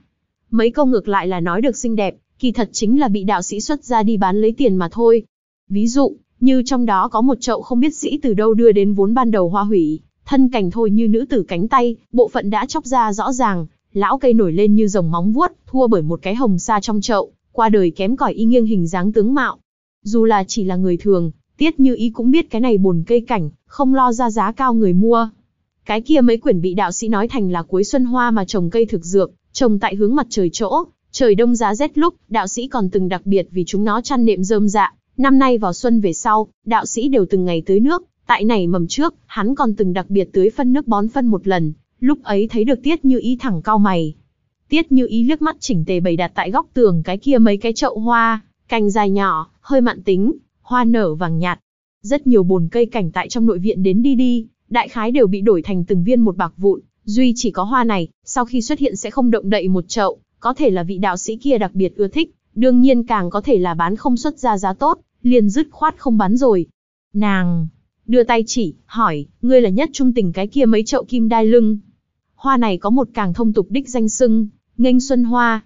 Mấy câu ngược lại là nói được xinh đẹp, kỳ thật chính là bị đạo sĩ xuất ra đi bán lấy tiền mà thôi. Ví dụ, như trong đó có một chậu không biết sĩ từ đâu đưa đến vốn ban đầu hoa hủy, thân cảnh thôi như nữ tử cánh tay, bộ phận đã chóc ra rõ ràng, lão cây nổi lên như rồng móng vuốt, thua bởi một cái hồng sa trong chậu, qua đời kém cỏi y nghiêng hình dáng tướng mạo. Dù là chỉ là người thường, tiết như ý cũng biết cái này bồn cây cảnh, không lo ra giá cao người mua. Cái kia mấy quyển bị đạo sĩ nói thành là cuối xuân hoa mà trồng cây thực dược, Trồng tại hướng mặt trời chỗ, trời đông giá rét lúc, đạo sĩ còn từng đặc biệt vì chúng nó chăn nệm rơm dạ. Năm nay vào xuân về sau, đạo sĩ đều từng ngày tưới nước, tại này mầm trước, hắn còn từng đặc biệt tưới phân nước bón phân một lần, lúc ấy thấy được Tiết Như Ý thẳng cao mày. Tiết Như Ý liếc mắt chỉnh tề bày đặt tại góc tường cái kia mấy cái chậu hoa, cành dài nhỏ, hơi mặn tính, hoa nở vàng nhạt. Rất nhiều bồn cây cảnh tại trong nội viện đến đi đi, đại khái đều bị đổi thành từng viên một bạc vụn, Duy chỉ có hoa này, sau khi xuất hiện sẽ không động đậy một chậu, có thể là vị đạo sĩ kia đặc biệt ưa thích, đương nhiên càng có thể là bán không xuất ra giá tốt, liền dứt khoát không bán rồi. Nàng, đưa tay chỉ, hỏi, ngươi là nhất trung tình cái kia mấy chậu kim đai lưng. Hoa này có một càng thông tục đích danh sưng, nghênh xuân hoa.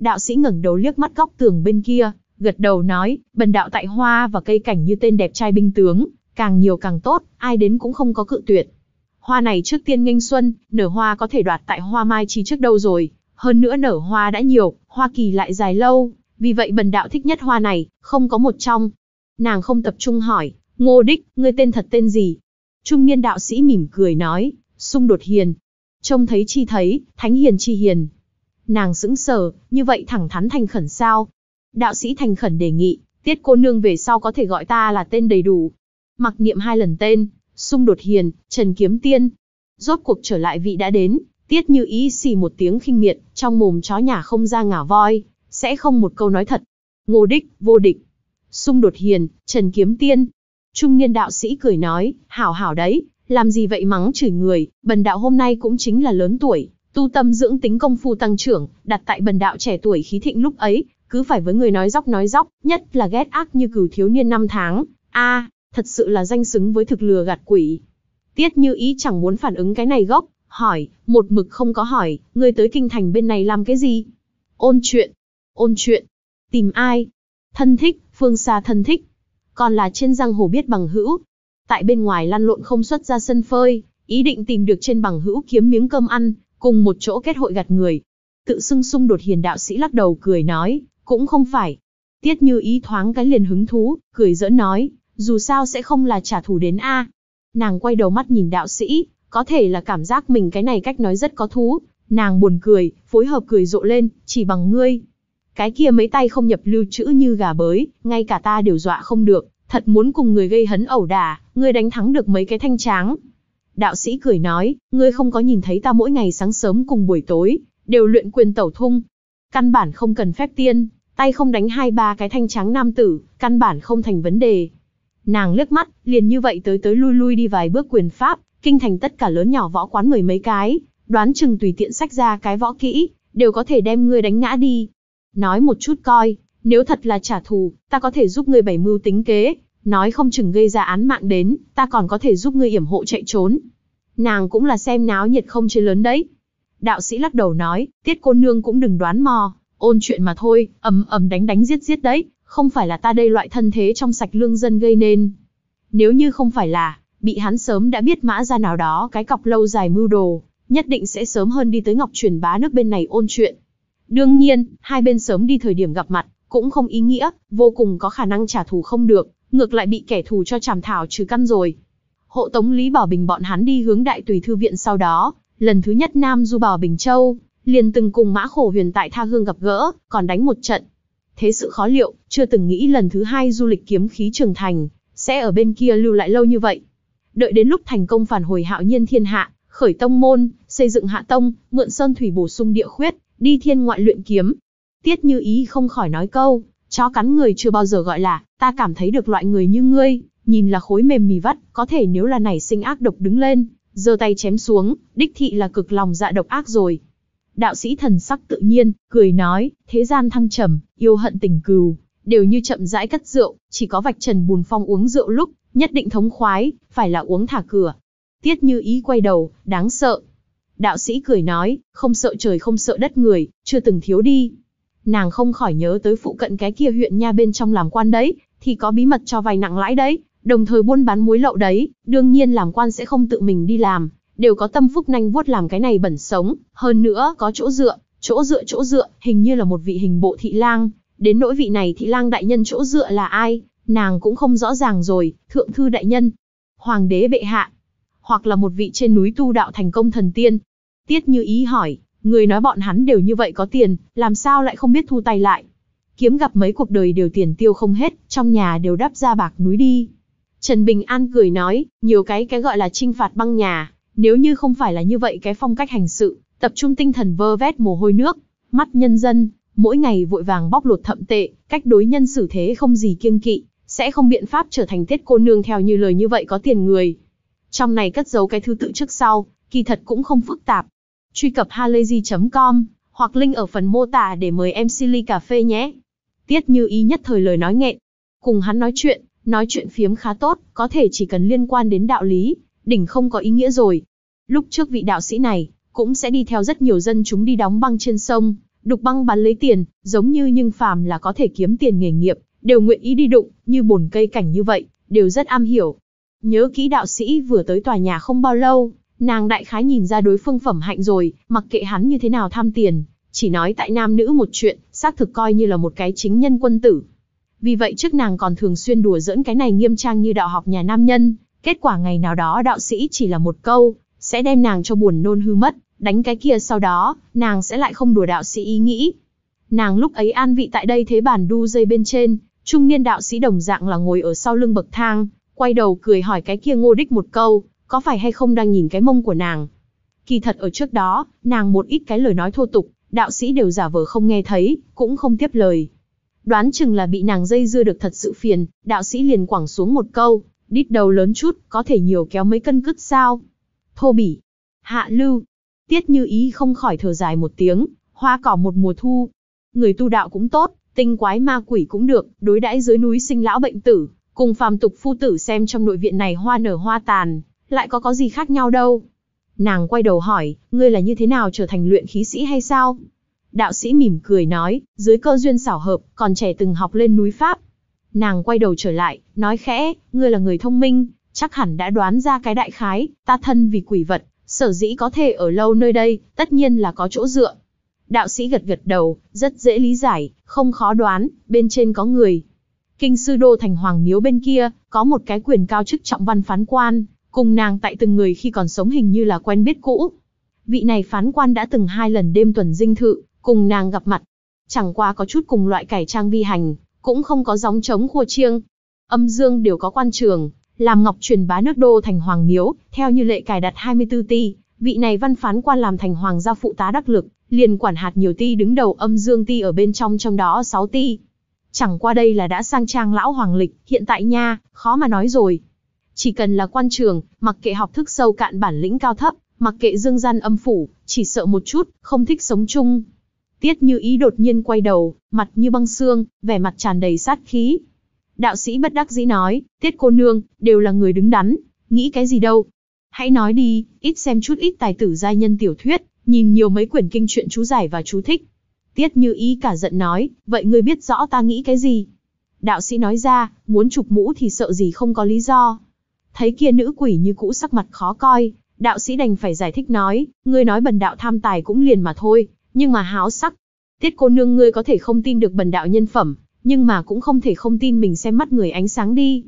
Đạo sĩ ngẩng đầu liếc mắt góc tường bên kia, gật đầu nói, bần đạo tại hoa và cây cảnh như tên đẹp trai binh tướng, càng nhiều càng tốt, ai đến cũng không có cự tuyệt. Hoa này trước tiên nghênh xuân, nở hoa có thể đoạt tại hoa mai chi trước đâu rồi, hơn nữa nở hoa đã nhiều, hoa kỳ lại dài lâu, vì vậy bần đạo thích nhất hoa này, không có một trong. Nàng không tập trung hỏi, Ngô Đích, ngươi tên thật tên gì? Trung niên đạo sĩ mỉm cười nói, xung đột hiền. Trông thấy chi thấy, thánh hiền chi hiền. Nàng sững sờ, như vậy thẳng thắn thành khẩn sao? Đạo sĩ thành khẩn đề nghị, tiết cô nương về sau có thể gọi ta là tên đầy đủ. Mặc niệm hai lần tên, xung đột hiền, Trần Kiếm Tiên. Rốt cuộc trở lại vị đã đến, tiết như ý xì một tiếng khinh miệt, trong mồm chó nhà không ra ngả voi, sẽ không một câu nói thật. Ngô đích, vô địch. Xung đột hiền, Trần Kiếm Tiên. Trung niên đạo sĩ cười nói, hảo hảo đấy, làm gì vậy mắng chửi người, bần đạo hôm nay cũng chính là lớn tuổi, tu tâm dưỡng tính công phu tăng trưởng, đặt tại bần đạo trẻ tuổi khí thịnh lúc ấy, cứ phải với người nói dóc nói dóc, nhất là ghét ác như cửu thiếu niên năm tháng. A, thật sự là danh xứng với thực lừa gạt quỷ. Tiết như ý chẳng muốn phản ứng cái này gốc, hỏi, một mực không có hỏi, ngươi tới kinh thành bên này làm cái gì? Ôn chuyện, ôn chuyện, tìm ai? Thân thích, phương xa thân thích. Còn là trên giang hồ biết bằng hữu. Tại bên ngoài lan lộn không xuất ra sân phơi, ý định tìm được trên bằng hữu kiếm miếng cơm ăn, cùng một chỗ kết hội gạt người. Tự xưng xung đột hiền đạo sĩ lắc đầu cười nói, cũng không phải. Tiết như ý thoáng cái liền hứng thú, cười dỡ nói, dù sao sẽ không là trả thù đến A. Nàng quay đầu mắt nhìn đạo sĩ, có thể là cảm giác mình cái này cách nói rất có thú, nàng buồn cười, phối hợp cười rộ lên, chỉ bằng ngươi. Cái kia mấy tay không nhập lưu trữ như gà bới, ngay cả ta đều dọa không được, thật muốn cùng người gây hấn ẩu đả, ngươi đánh thắng được mấy cái thanh tráng. Đạo sĩ cười nói, ngươi không có nhìn thấy ta mỗi ngày sáng sớm cùng buổi tối, đều luyện quyền tẩu thung. Căn bản không cần phép tiên, tay không đánh hai ba cái thanh tráng nam tử, căn bản không thành vấn đề. Nàng liếc mắt, liền như vậy tới tới lui lui đi vài bước quyền pháp, kinh thành tất cả lớn nhỏ võ quán mười mấy cái, đoán chừng tùy tiện sách ra cái võ kỹ, đều có thể đem ngươi đánh ngã đi. Nói một chút coi, nếu thật là trả thù, ta có thể giúp ngươi bảy mưu tính kế, nói không chừng gây ra án mạng đến, ta còn có thể giúp ngươi yểm hộ chạy trốn. Nàng cũng là xem náo nhiệt không chế lớn đấy. Đạo sĩ lắc đầu nói, tiết cô nương cũng đừng đoán mò, ôn chuyện mà thôi, ầm ầm đánh đánh giết giết đấy, không phải là ta đây loại thân thế trong sạch lương dân gây nên. Nếu như không phải là, bị hắn sớm đã biết mã ra nào đó cái cọc lâu dài mưu đồ, nhất định sẽ sớm hơn đi tới Ngọc truyền bá nước bên này ôn chuyện. Đương nhiên, hai bên sớm đi thời điểm gặp mặt, cũng không ý nghĩa, vô cùng có khả năng trả thù không được, ngược lại bị kẻ thù cho chàm thảo trừ căn rồi. Hộ tống Lý Bảo Bình bọn hắn đi hướng đại tùy thư viện sau đó, lần thứ nhất Nam Du Bảo Bình Châu, liền từng cùng mã khổ huyền tại Tha Hương gặp gỡ, còn đánh một trận, thế sự khó liệu, chưa từng nghĩ lần thứ hai du lịch kiếm khí trường thành, sẽ ở bên kia lưu lại lâu như vậy. Đợi đến lúc thành công phản hồi hạo nhiên thiên hạ, khởi tông môn, xây dựng hạ tông, mượn sơn thủy bổ sung địa khuyết, đi thiên ngoại luyện kiếm. Tiết như ý không khỏi nói câu, chó cắn người chưa bao giờ gọi là, ta cảm thấy được loại người như ngươi, nhìn là khối mềm mì vắt, có thể nếu là nảy sinh ác độc đứng lên, giơ tay chém xuống, đích thị là cực lòng dạ độc ác rồi. Đạo sĩ thần sắc tự nhiên, cười nói, thế gian thăng trầm, yêu hận tình cừu, đều như chậm rãi cất rượu, chỉ có vạch trần bùn phong uống rượu lúc, nhất định thống khoái, phải là uống thả cửa. Tiết như ý quay đầu, đáng sợ. Đạo sĩ cười nói, không sợ trời không sợ đất người, chưa từng thiếu đi. Nàng không khỏi nhớ tới phụ cận cái kia huyện nha bên trong làm quan đấy, thì có bí mật cho vay nặng lãi đấy, đồng thời buôn bán muối lậu đấy, đương nhiên làm quan sẽ không tự mình đi làm, đều có tâm phúc nanh vuốt làm cái này bẩn sống, hơn nữa có chỗ dựa, chỗ dựa chỗ dựa, hình như là một vị hình bộ thị lang, đến nỗi vị này thị lang đại nhân chỗ dựa là ai, nàng cũng không rõ ràng rồi, thượng thư đại nhân, hoàng đế bệ hạ, hoặc là một vị trên núi tu đạo thành công thần tiên. Tiết như ý hỏi, người nói bọn hắn đều như vậy có tiền, làm sao lại không biết thu tay lại. Kiếm gặp mấy cuộc đời đều tiền tiêu không hết, trong nhà đều đắp ra bạc núi đi. Trần Bình An cười nói, nhiều cái cái gọi là trinh phạt băng nhà, nếu như không phải là như vậy cái phong cách hành sự, tập trung tinh thần vơ vét mồ hôi nước, mắt nhân dân, mỗi ngày vội vàng bóc lột thậm tệ, cách đối nhân xử thế không gì kiêng kỵ, sẽ không biện pháp trở thành tiết cô nương theo như lời như vậy có tiền người. Trong này cất giấu cái thứ tự trước sau, kỳ thật cũng không phức tạp. Truy cập halayzi.com hoặc link ở phần mô tả để mời em Silly Cà Phê nhé. Tiết như ý nhất thời lời nói nghẹn. Cùng hắn nói chuyện, nói chuyện phiếm khá tốt, có thể chỉ cần liên quan đến đạo lý, đỉnh không có ý nghĩa rồi. Lúc trước vị đạo sĩ này, cũng sẽ đi theo rất nhiều dân chúng đi đóng băng trên sông, đục băng bán lấy tiền, giống như nhưng phàm là có thể kiếm tiền nghề nghiệp, đều nguyện ý đi đụng, như bồn cây cảnh như vậy, đều rất am hiểu. Nhớ kỹ đạo sĩ vừa tới tòa nhà không bao lâu, nàng đại khái nhìn ra đối phương phẩm hạnh rồi, mặc kệ hắn như thế nào tham tiền, chỉ nói tại nam nữ một chuyện, xác thực coi như là một cái chính nhân quân tử. Vì vậy trước nàng còn thường xuyên đùa giỡn cái này nghiêm trang như đạo học nhà nam nhân, Kết quả ngày nào đó đạo sĩ chỉ là một câu, sẽ đem nàng cho buồn nôn hư mất, đánh cái kia sau đó, nàng sẽ lại không đùa đạo sĩ ý nghĩ. Nàng lúc ấy an vị tại đây thế bàn đu dây bên trên, trung niên đạo sĩ đồng dạng là ngồi ở sau lưng bậc thang, quay đầu cười hỏi cái kia ngô đích một câu, có phải hay không đang nhìn cái mông của nàng. Kỳ thật ở trước đó, nàng một ít cái lời nói thô tục, đạo sĩ đều giả vờ không nghe thấy, cũng không tiếp lời. Đoán chừng là bị nàng dây dưa được thật sự phiền, đạo sĩ liền quẳng xuống một câu, đít đầu lớn chút, có thể nhiều kéo mấy cân cứt sao. Thô bỉ, hạ lưu, tiết như ý không khỏi thở dài một tiếng, hoa cỏ một mùa thu. Người tu đạo cũng tốt, tinh quái ma quỷ cũng được, đối đãi dưới núi sinh lão bệnh tử, cùng phàm tục phu tử xem trong nội viện này hoa nở hoa tàn, lại có có gì khác nhau đâu. Nàng quay đầu hỏi, ngươi là như thế nào trở thành luyện khí sĩ hay sao? Đạo sĩ mỉm cười nói, dưới cơ duyên xảo hợp, còn trẻ từng học lên núi Pháp, Nàng quay đầu trở lại, nói khẽ, ngươi là người thông minh, chắc hẳn đã đoán ra cái đại khái, ta thân vì quỷ vật, sở dĩ có thể ở lâu nơi đây, tất nhiên là có chỗ dựa. Đạo sĩ gật gật đầu, rất dễ lý giải, không khó đoán, bên trên có người. Kinh sư đô thành hoàng miếu bên kia, có một cái quyền cao chức trọng văn phán quan, cùng nàng tại từng người khi còn sống hình như là quen biết cũ. Vị này phán quan đã từng hai lần đêm tuần dinh thự, cùng nàng gặp mặt. Chẳng qua có chút cùng loại cải trang vi hành, cũng không có gióng trống khua chiêng. Âm dương đều có quan trường, làm ngọc truyền bá nước đô thành hoàng miếu, theo như lệ cài đặt 24 ti, vị này văn phán quan làm thành hoàng gia phụ tá đắc lực, liền quản hạt nhiều ti đứng đầu âm dương ti ở bên trong trong đó 6 ti. Chẳng qua đây là đã sang trang lão hoàng lịch, hiện tại nha, khó mà nói rồi. Chỉ cần là quan trường, mặc kệ học thức sâu cạn bản lĩnh cao thấp, mặc kệ dương gian âm phủ, chỉ sợ một chút, không thích sống chung. Tiết như ý đột nhiên quay đầu, mặt như băng xương, vẻ mặt tràn đầy sát khí. Đạo sĩ bất đắc dĩ nói, tiết cô nương, đều là người đứng đắn, nghĩ cái gì đâu. Hãy nói đi, ít xem chút ít tài tử giai nhân tiểu thuyết, nhìn nhiều mấy quyển kinh truyện chú giải và chú thích. Tiết như ý cả giận nói, vậy ngươi biết rõ ta nghĩ cái gì? Đạo sĩ nói ra, muốn chụp mũ thì sợ gì không có lý do. Thấy kia nữ quỷ như cũ sắc mặt khó coi, đạo sĩ đành phải giải thích nói, ngươi nói bần đạo tham tài cũng liền mà thôi, nhưng mà háo sắc. Tiết cô nương ngươi có thể không tin được bần đạo nhân phẩm, nhưng mà cũng không thể không tin mình xem mắt người ánh sáng đi.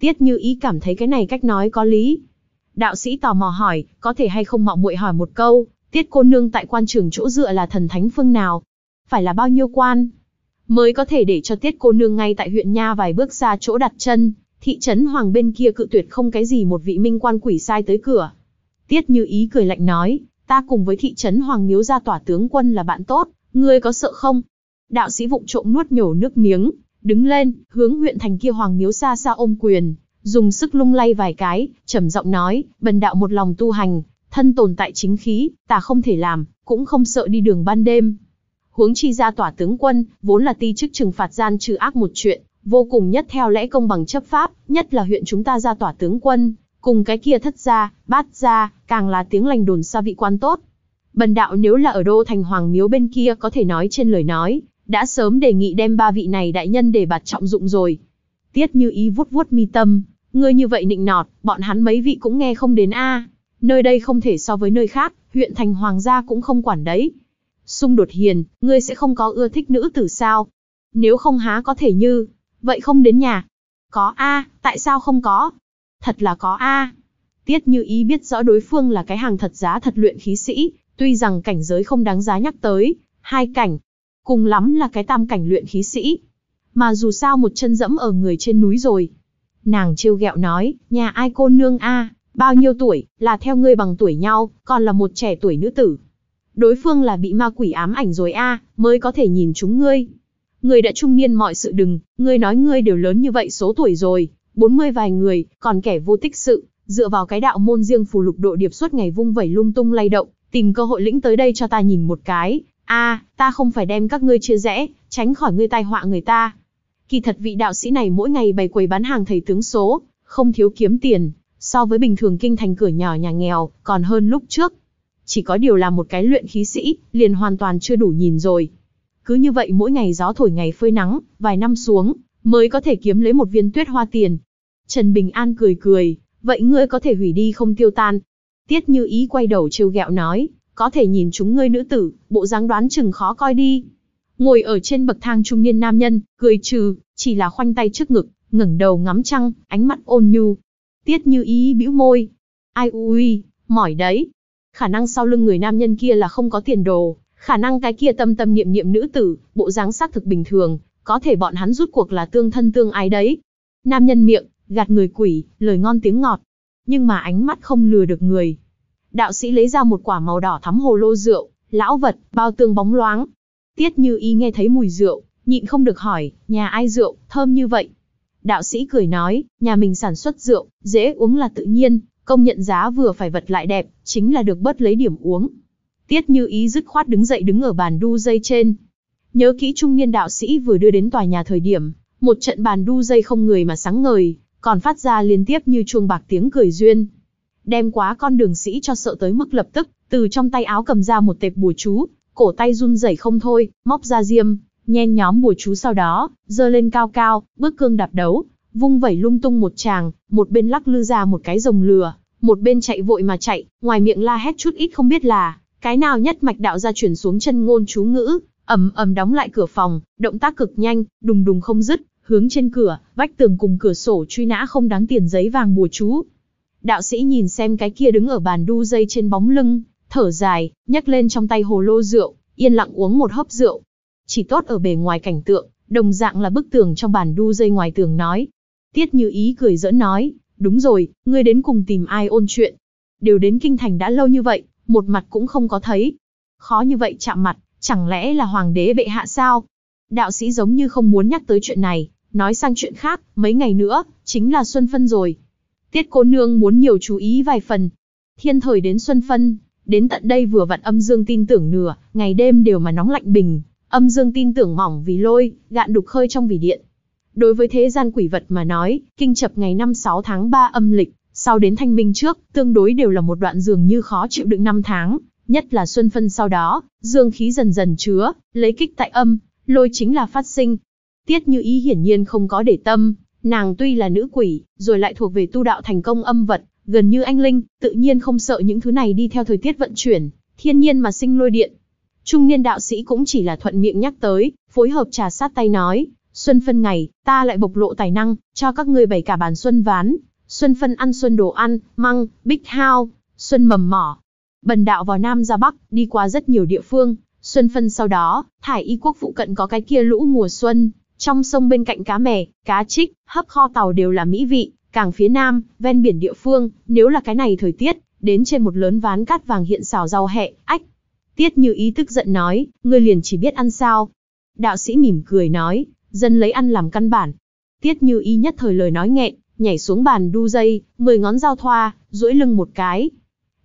Tiết như ý cảm thấy cái này cách nói có lý. Đạo sĩ tò mò hỏi, có thể hay không mạo muội hỏi một câu, tiết cô nương tại quan trường chỗ dựa là thần thánh phương nào? Phải là bao nhiêu quan? Mới có thể để cho tiết cô nương ngay tại huyện Nha vài bước ra chỗ đặt chân, thị trấn Hoàng bên kia cự tuyệt không cái gì một vị minh quan quỷ sai tới cửa. Tiết như ý cười lạnh nói, Ta cùng với thị trấn Hoàng Miếu ra tỏa tướng quân là bạn tốt, ngươi có sợ không? Đạo sĩ vụng trộm nuốt nhổ nước miếng, đứng lên, hướng huyện thành kia Hoàng Miếu xa xa ôm quyền, dùng sức lung lay vài cái, trầm giọng nói, bần đạo một lòng tu hành, thân tồn tại chính khí, ta không thể làm, cũng không sợ đi đường ban đêm. Huống chi ra tỏa tướng quân, vốn là ti chức trừng phạt gian trừ ác một chuyện, vô cùng nhất theo lẽ công bằng chấp pháp, nhất là huyện chúng ta ra tỏa tướng quân, Cùng cái kia thất gia, bát gia, càng là tiếng lành đồn xa vị quan tốt. Bần đạo nếu là ở đô thành hoàng miếu bên kia có thể nói trên lời nói, đã sớm đề nghị đem ba vị này đại nhân để bạt trọng dụng rồi. Tiết như ý vuốt vuốt mi tâm, ngươi như vậy nịnh nọt, bọn hắn mấy vị cũng nghe không đến a. Nơi đây không thể so với nơi khác, huyện thành hoàng gia cũng không quản đấy. Xung đột hiền, ngươi sẽ không có ưa thích nữ tử sao? Nếu không há có thể như, vậy không đến nhà. Có a, tại sao không có? thật là có a. Tiết Như Ý biết rõ đối phương là cái hàng thật giá thật luyện khí sĩ, tuy rằng cảnh giới không đáng giá nhắc tới, hai cảnh, cùng lắm là cái tam cảnh luyện khí sĩ. Mà dù sao một chân dẫm ở người trên núi rồi. Nàng trêu ghẹo nói, nhà ai cô nương a, bao nhiêu tuổi, là theo ngươi bằng tuổi nhau, còn là một trẻ tuổi nữ tử. Đối phương là bị ma quỷ ám ảnh rồi a, mới có thể nhìn chúng ngươi. Ngươi đã trung niên mọi sự đừng, ngươi nói ngươi đều lớn như vậy số tuổi rồi, 40 vài người, còn kẻ vô tích sự, dựa vào cái đạo môn riêng phù lục độ điệp suốt ngày vung vẩy lung tung lay động, tìm cơ hội lĩnh tới đây cho ta nhìn một cái, a, à, ta không phải đem các ngươi chia rẽ, tránh khỏi ngươi tai họa người ta. Kỳ thật vị đạo sĩ này mỗi ngày bày quầy bán hàng thầy tướng số, không thiếu kiếm tiền, so với bình thường kinh thành cửa nhỏ nhà nghèo, còn hơn lúc trước. Chỉ có điều là một cái luyện khí sĩ, liền hoàn toàn chưa đủ nhìn rồi. Cứ như vậy mỗi ngày gió thổi ngày phơi nắng, vài năm xuống, mới có thể kiếm lấy một viên tuyết hoa tiền. Trần Bình An cười cười, vậy ngươi có thể hủy đi không tiêu tan. Tiết như ý quay đầu trêu ghẹo nói, có thể nhìn chúng ngươi nữ tử, bộ dáng đoán chừng khó coi đi. Ngồi ở trên bậc thang trung niên nam nhân, cười trừ, chỉ là khoanh tay trước ngực, ngẩng đầu ngắm trăng, ánh mắt ôn nhu. Tiết như ý bĩu môi. Ai ui, mỏi đấy. Khả năng sau lưng người nam nhân kia là không có tiền đồ, khả năng cái kia tâm tâm niệm niệm nữ tử, bộ dáng xác thực bình thường, có thể bọn hắn rút cuộc là tương thân tương ái đấy. Nam nhân miệng, gạt người quỷ, lời ngon tiếng ngọt. Nhưng mà ánh mắt không lừa được người. Đạo sĩ lấy ra một quả màu đỏ thắm hồ lô rượu, lão vật, bao tương bóng loáng. Tiết như y nghe thấy mùi rượu, nhịn không được hỏi, nhà ai rượu, thơm như vậy. Đạo sĩ cười nói, nhà mình sản xuất rượu, dễ uống là tự nhiên, công nhận giá vừa phải vật lại đẹp, chính là được bớt lấy điểm uống. Tiết như ý dứt khoát đứng dậy đứng ở bàn đu dây trên, Nhớ kỹ trung niên đạo sĩ vừa đưa đến tòa nhà thời điểm, một trận bàn đu dây không người mà sáng ngời, còn phát ra liên tiếp như chuông bạc tiếng cười duyên. Đem quá con đường sĩ cho sợ tới mức lập tức, từ trong tay áo cầm ra một tệp bùa chú, cổ tay run rẩy không thôi, móc ra diêm, nhen nhóm bùa chú sau đó, giơ lên cao cao, bước cương đạp đấu, vung vẩy lung tung một chàng, một bên lắc lư ra một cái rồng lừa, một bên chạy vội mà chạy, ngoài miệng la hét chút ít không biết là, cái nào nhất mạch đạo ra chuyển xuống chân ngôn chú ngữ, ầm ầm đóng lại cửa phòng, động tác cực nhanh, đùng đùng không dứt, hướng trên cửa, vách tường cùng cửa sổ truy nã không đáng tiền giấy vàng bùa chú. Đạo sĩ nhìn xem cái kia đứng ở bàn đu dây trên bóng lưng, thở dài, nhấc lên trong tay hồ lô rượu, yên lặng uống một hớp rượu. Chỉ tốt ở bề ngoài cảnh tượng, đồng dạng là bức tường trong bàn đu dây ngoài tường nói. Tiết như ý cười giỡn nói, đúng rồi, ngươi đến cùng tìm ai ôn chuyện. Đều đến kinh thành đã lâu như vậy, một mặt cũng không có thấy. Khó như vậy chạm mặt, Chẳng lẽ là hoàng đế bệ hạ sao? Đạo sĩ giống như không muốn nhắc tới chuyện này, nói sang chuyện khác, mấy ngày nữa, chính là Xuân Phân rồi. Tiết cô nương muốn nhiều chú ý vài phần. Thiên thời đến Xuân Phân, đến tận đây vừa vặn âm dương tin tưởng nửa, ngày đêm đều mà nóng lạnh bình, âm dương tin tưởng mỏng vì lôi, gạn đục khơi trong vì điện. Đối với thế gian quỷ vật mà nói, kinh chập ngày 5-6 tháng 3 âm lịch, sau đến thanh minh trước, tương đối đều là một đoạn dường như khó chịu đựng năm tháng, Nhất là xuân phân sau đó, dương khí dần dần chứa, lấy kích tại âm, lôi chính là phát sinh. Tiết như ý hiển nhiên không có để tâm, nàng tuy là nữ quỷ, rồi lại thuộc về tu đạo thành công âm vật, gần như anh linh, tự nhiên không sợ những thứ này đi theo thời tiết vận chuyển, thiên nhiên mà sinh lôi điện. Trung niên đạo sĩ cũng chỉ là thuận miệng nhắc tới, phối hợp trà sát tay nói, xuân phân ngày, ta lại bộc lộ tài năng, cho các ngươi bày cả bàn xuân ván, xuân phân ăn xuân đồ ăn, măng, bích hao, xuân mầm mỏ, Bần đạo vào Nam ra Bắc, đi qua rất nhiều địa phương, xuân phân sau đó, thải y quốc phụ cận có cái kia lũ mùa xuân, trong sông bên cạnh cá mè, cá trích, hấp kho tàu đều là mỹ vị, càng phía Nam, ven biển địa phương, nếu là cái này thời tiết, đến trên một lớn ván cát vàng hiện xào rau hẹ, ách. Tiết như ý tức giận nói, ngươi liền chỉ biết ăn sao. Đạo sĩ mỉm cười nói, dân lấy ăn làm căn bản. Tiết như ý nhất thời lời nói nghẹn, nhảy xuống bàn đu dây, mười ngón dao thoa, duỗi lưng một cái,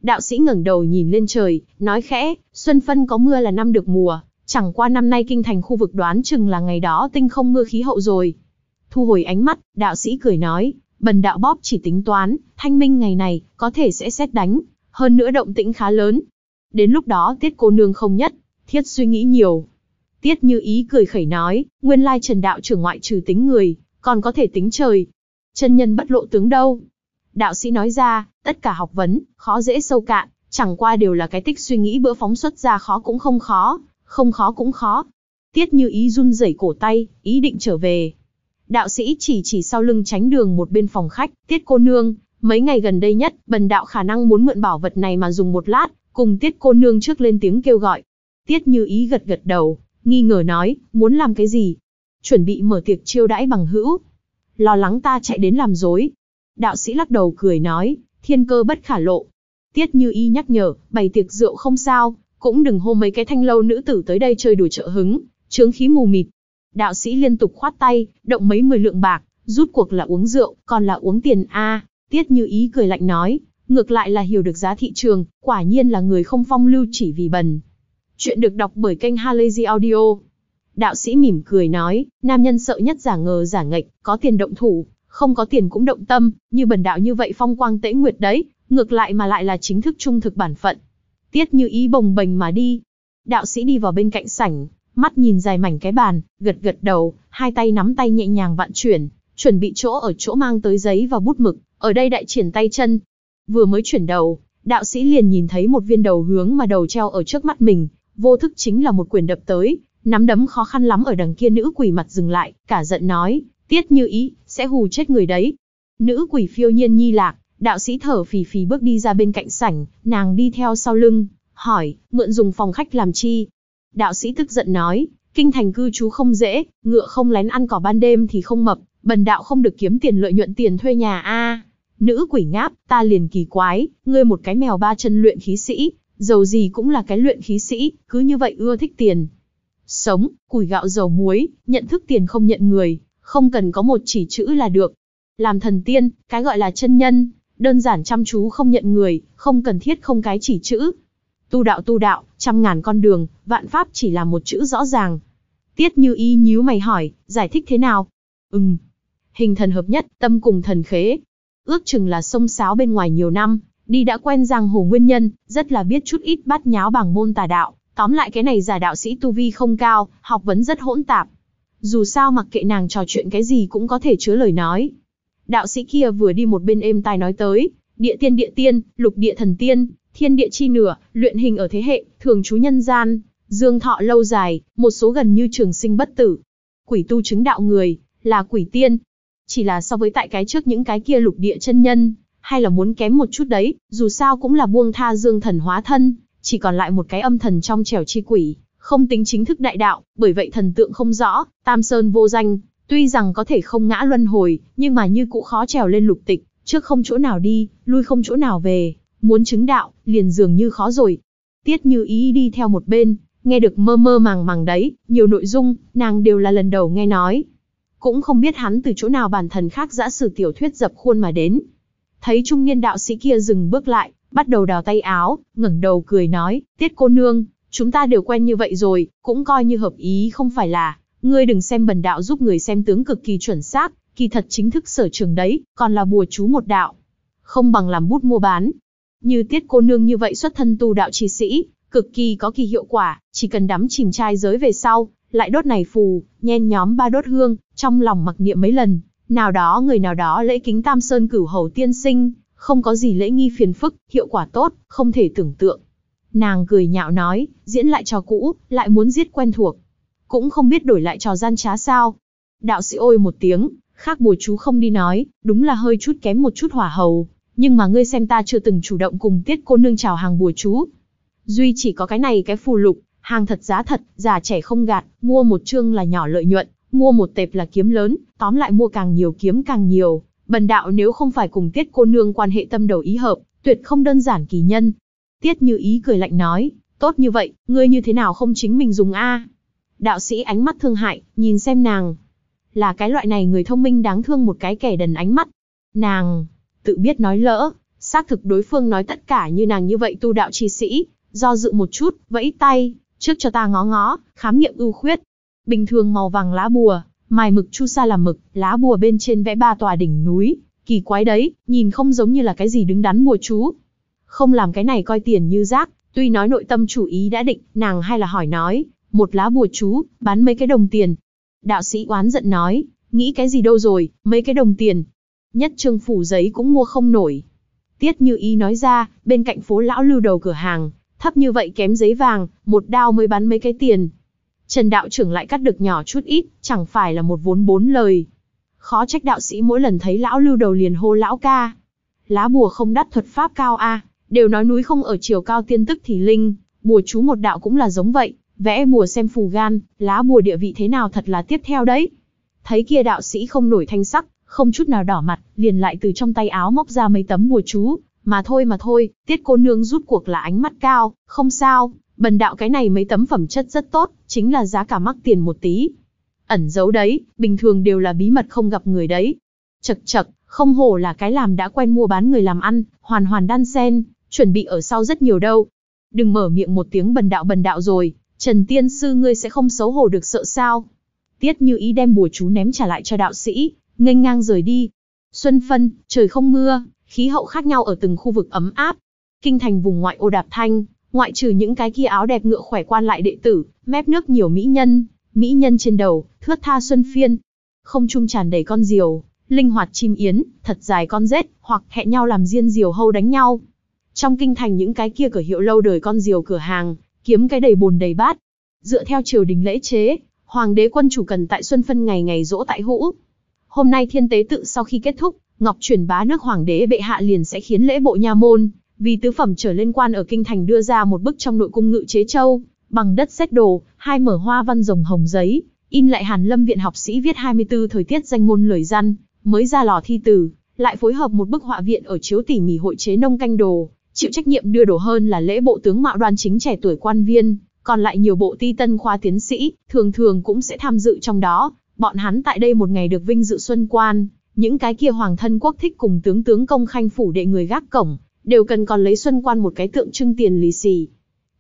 Đạo sĩ ngẩng đầu nhìn lên trời, nói khẽ, xuân phân có mưa là năm được mùa, chẳng qua năm nay kinh thành khu vực đoán chừng là ngày đó tinh không mưa khí hậu rồi. Thu hồi ánh mắt, đạo sĩ cười nói, bần đạo bóp chỉ tính toán, thanh minh ngày này, có thể sẽ xét đánh, hơn nữa động tĩnh khá lớn. Đến lúc đó tiết cô nương không nhất, thiết suy nghĩ nhiều. Tiết như ý cười khẩy nói, nguyên lai trần đạo trưởng ngoại trừ tính người, còn có thể tính trời. Chân nhân bất lộ tướng đâu, Đạo sĩ nói ra, tất cả học vấn, khó dễ sâu cạn, chẳng qua đều là cái tích suy nghĩ bữa phóng xuất ra khó cũng không khó, không khó cũng khó. Tiết như ý run rẩy cổ tay, ý định trở về. Đạo sĩ chỉ chỉ sau lưng tránh đường một bên phòng khách, tiết cô nương, mấy ngày gần đây nhất, bần đạo khả năng muốn mượn bảo vật này mà dùng một lát, cùng tiết cô nương trước lên tiếng kêu gọi. Tiết như ý gật gật đầu, nghi ngờ nói, muốn làm cái gì? Chuẩn bị mở tiệc chiêu đãi bằng hữu. Lo lắng ta chạy đến làm dối, Đạo sĩ lắc đầu cười nói, thiên cơ bất khả lộ. Tiết như y nhắc nhở, bày tiệc rượu không sao, cũng đừng hô mấy cái thanh lâu nữ tử tới đây chơi đùa trợ hứng, chướng khí mù mịt. Đạo sĩ liên tục khoát tay, động mấy mười lượng bạc, rút cuộc là uống rượu, còn là uống tiền a. tiết như ý cười lạnh nói, ngược lại là hiểu được giá thị trường, quả nhiên là người không phong lưu chỉ vì bần. Chuyện được đọc bởi kênh Halazy Audio. Đạo sĩ mỉm cười nói, nam nhân sợ nhất giả ngờ giả nghịch, có tiền động thủ, không có tiền cũng động tâm, như bần đạo như vậy phong quang tễ nguyệt đấy, ngược lại mà lại là chính thức trung thực bản phận. Tiết như ý bồng bềnh mà đi. Đạo sĩ đi vào bên cạnh sảnh, mắt nhìn dài mảnh cái bàn, gật gật đầu, hai tay nắm tay nhẹ nhàng vặn chuyển, chuẩn bị chỗ ở chỗ mang tới giấy và bút mực, ở đây đại triển tay chân. Vừa mới chuyển đầu, đạo sĩ liền nhìn thấy một viên đầu hướng mà đầu treo ở trước mắt mình, vô thức chính là một quyền đập tới, nắm đấm khó khăn lắm ở đằng kia nữ quỷ mặt dừng lại, cả giận nói, tiết như ý, sẽ hù chết người đấy. Nữ quỷ phiêu nhiên nhi lạc, đạo sĩ thở phì phì bước đi ra bên cạnh sảnh, nàng đi theo sau lưng, hỏi, mượn dùng phòng khách làm chi? Đạo sĩ tức giận nói, kinh thành cư trú không dễ, ngựa không lén ăn cỏ ban đêm thì không mập, bần đạo không được kiếm tiền lợi nhuận tiền thuê nhà a. nữ quỷ ngáp, ta liền kỳ quái, ngươi một cái mèo ba chân luyện khí sĩ, dầu gì cũng là cái luyện khí sĩ, cứ như vậy ưa thích tiền. Sống, củi gạo dầu muối, nhận thức tiền không nhận người, không cần có một chỉ chữ là được. Làm thần tiên, cái gọi là chân nhân, đơn giản chăm chú không nhận người, không cần thiết không cái chỉ chữ. Tu đạo tu đạo, trăm ngàn con đường, vạn pháp chỉ là một chữ rõ ràng. Tiết như y nhíu mày hỏi, giải thích thế nào? Ừm. Hình thần hợp nhất, tâm cùng thần khế. Ước chừng là sông sáo bên ngoài nhiều năm, đi đã quen giang hồ nguyên nhân, rất là biết chút ít bát nháo bằng môn tà đạo. Tóm lại cái này giả đạo sĩ tu vi không cao, học vấn rất hỗn tạp, dù sao mặc kệ nàng trò chuyện cái gì cũng có thể chứa lời nói. Đạo sĩ kia vừa đi một bên êm tai nói tới, địa tiên địa tiên, lục địa thần tiên, thiên địa chi nửa, luyện hình ở thế hệ, thường trú nhân gian, dương thọ lâu dài, một số gần như trường sinh bất tử. Quỷ tu chứng đạo người, là quỷ tiên. Chỉ là so với tại cái trước những cái kia lục địa chân nhân, hay là muốn kém một chút đấy, dù sao cũng là buông tha dương thần hóa thân, chỉ còn lại một cái âm thần trong trẻo chi quỷ, không tính chính thức đại đạo, bởi vậy thần tượng không rõ, tam sơn vô danh, tuy rằng có thể không ngã luân hồi, nhưng mà như cũ khó trèo lên lục tịch, trước không chỗ nào đi, lui không chỗ nào về, muốn chứng đạo, liền dường như khó rồi. Tiết như ý đi theo một bên, nghe được mơ mơ màng màng đấy, nhiều nội dung, nàng đều là lần đầu nghe nói. Cũng không biết hắn từ chỗ nào bản thần khác giã sử tiểu thuyết dập khuôn mà đến. Thấy trung niên đạo sĩ kia dừng bước lại, bắt đầu đào tay áo, ngẩng đầu cười nói, tiết cô nương, Chúng ta đều quen như vậy rồi, cũng coi như hợp ý không phải là, ngươi đừng xem bần đạo giúp người xem tướng cực kỳ chuẩn xác, kỳ thật chính thức sở trường đấy, còn là bùa chú một đạo. Không bằng làm bút mua bán. Như tiết cô nương như vậy xuất thân tu đạo chi sĩ, cực kỳ có kỳ hiệu quả, chỉ cần đắm chìm trai giới về sau, lại đốt này phù, nhen nhóm ba đốt hương, trong lòng mặc niệm mấy lần, nào đó người nào đó lễ kính Tam Sơn cửu hầu tiên sinh, không có gì lễ nghi phiền phức, hiệu quả tốt, không thể tưởng tượng. Nàng cười nhạo nói, diễn lại trò cũ, lại muốn giết quen thuộc. Cũng không biết đổi lại trò gian trá sao. Đạo sĩ ôi một tiếng, khác bùa chú không đi nói, đúng là hơi chút kém một chút hỏa hầu. Nhưng mà ngươi xem ta chưa từng chủ động cùng tiết cô nương chào hàng bùa chú. Duy chỉ có cái này cái phù lục, hàng thật giá thật, già trẻ không gạt, mua một chương là nhỏ lợi nhuận, mua một tệp là kiếm lớn, tóm lại mua càng nhiều kiếm càng nhiều. Bần đạo nếu không phải cùng tiết cô nương quan hệ tâm đầu ý hợp, tuyệt không đơn giản kỳ nhân, Tiết như ý cười lạnh nói, tốt như vậy, ngươi như thế nào không chính mình dùng a? Đạo sĩ ánh mắt thương hại, nhìn xem nàng. Là cái loại này người thông minh đáng thương một cái kẻ đần ánh mắt. Nàng, tự biết nói lỡ, xác thực đối phương nói tất cả như nàng như vậy tu đạo chi sĩ, do dự một chút, vẫy tay, trước cho ta ngó ngó, khám nghiệm ưu khuyết. Bình thường màu vàng lá bùa, mài mực chu sa làm mực, lá bùa bên trên vẽ ba tòa đỉnh núi, kỳ quái đấy, nhìn không giống như là cái gì đứng đắn bùa chú không làm cái này coi tiền như rác, tuy nói nội tâm chủ ý đã định, nàng hay là hỏi nói, một lá bùa chú, bán mấy cái đồng tiền. Đạo sĩ oán giận nói, nghĩ cái gì đâu rồi, mấy cái đồng tiền. Nhất trương phủ giấy cũng mua không nổi. Tiết như ý nói ra, bên cạnh phố lão lưu đầu cửa hàng, thấp như vậy kém giấy vàng, một đao mới bán mấy cái tiền. Trần đạo trưởng lại cắt được nhỏ chút ít, chẳng phải là một vốn bốn lời. Khó trách đạo sĩ mỗi lần thấy lão lưu đầu liền hô lão ca. Lá bùa không đắt thuật pháp cao a à. Đều nói núi không ở chiều cao tiên tức thì linh, bùa chú một đạo cũng là giống vậy, vẽ bùa xem phù gan, lá bùa địa vị thế nào thật là tiếp theo đấy. Thấy kia đạo sĩ không nổi thanh sắc, không chút nào đỏ mặt, liền lại từ trong tay áo móc ra mấy tấm bùa chú, mà thôi mà thôi, tiết cô nương rút cuộc là ánh mắt cao, không sao, bần đạo cái này mấy tấm phẩm chất rất tốt, chính là giá cả mắc tiền một tí. Ẩn giấu đấy, bình thường đều là bí mật không gặp người đấy. Chật chật, không hổ là cái làm đã quen mua bán người làm ăn, hoàn hoàn đan sen, chuẩn bị ở sau rất nhiều đâu. Đừng mở miệng một tiếng bần đạo bần đạo rồi, Trần Tiên Sư ngươi sẽ không xấu hổ được sợ sao. Tiết như ý đem bùa chú ném trả lại cho đạo sĩ, nghênh ngang rời đi. Xuân phân, trời không mưa, khí hậu khác nhau ở từng khu vực ấm áp. Kinh thành vùng ngoại ô đạp thanh, ngoại trừ những cái kia áo đẹp ngựa khỏe quan lại đệ tử, mép nước nhiều mỹ nhân, mỹ nhân trên đầu, thướt tha xuân phiên. Không trung tràn đầy con diều, linh hoạt chim yến, thật dài con rết, hoặc hẹn nhau làm diên diều hâu đánh nhau. Trong kinh thành những cái kia cửa hiệu lâu đời con diều cửa hàng, kiếm cái đầy bồn đầy bát. Dựa theo triều đình lễ chế, hoàng đế quân chủ cần tại xuân phân ngày ngày dỗ tại hũ. Hôm nay thiên tế tự sau khi kết thúc, Ngọc truyền bá nước hoàng đế bệ hạ liền sẽ khiến lễ bộ nha môn, vì tứ phẩm trở lên quan ở kinh thành đưa ra một bức trong nội cung ngự chế châu, bằng đất xét đồ, hai mở hoa văn rồng hồng giấy, in lại Hàn Lâm viện học sĩ viết 24 thời tiết danh ngôn lời răn, mới ra lò thi từ, lại phối hợp một bức họa viện ở chiếu tỉ mỉ hội chế nông canh đồ, chịu trách nhiệm đưa đồ hơn là lễ bộ tướng mạo đoan chính trẻ tuổi quan viên, còn lại nhiều bộ ti tân khoa tiến sĩ, thường thường cũng sẽ tham dự trong đó. Bọn hắn tại đây một ngày được vinh dự xuân quan, những cái kia hoàng thân quốc thích cùng tướng tướng công khanh phủ đệ người gác cổng, đều cần còn lấy xuân quan một cái tượng trưng tiền lì xì.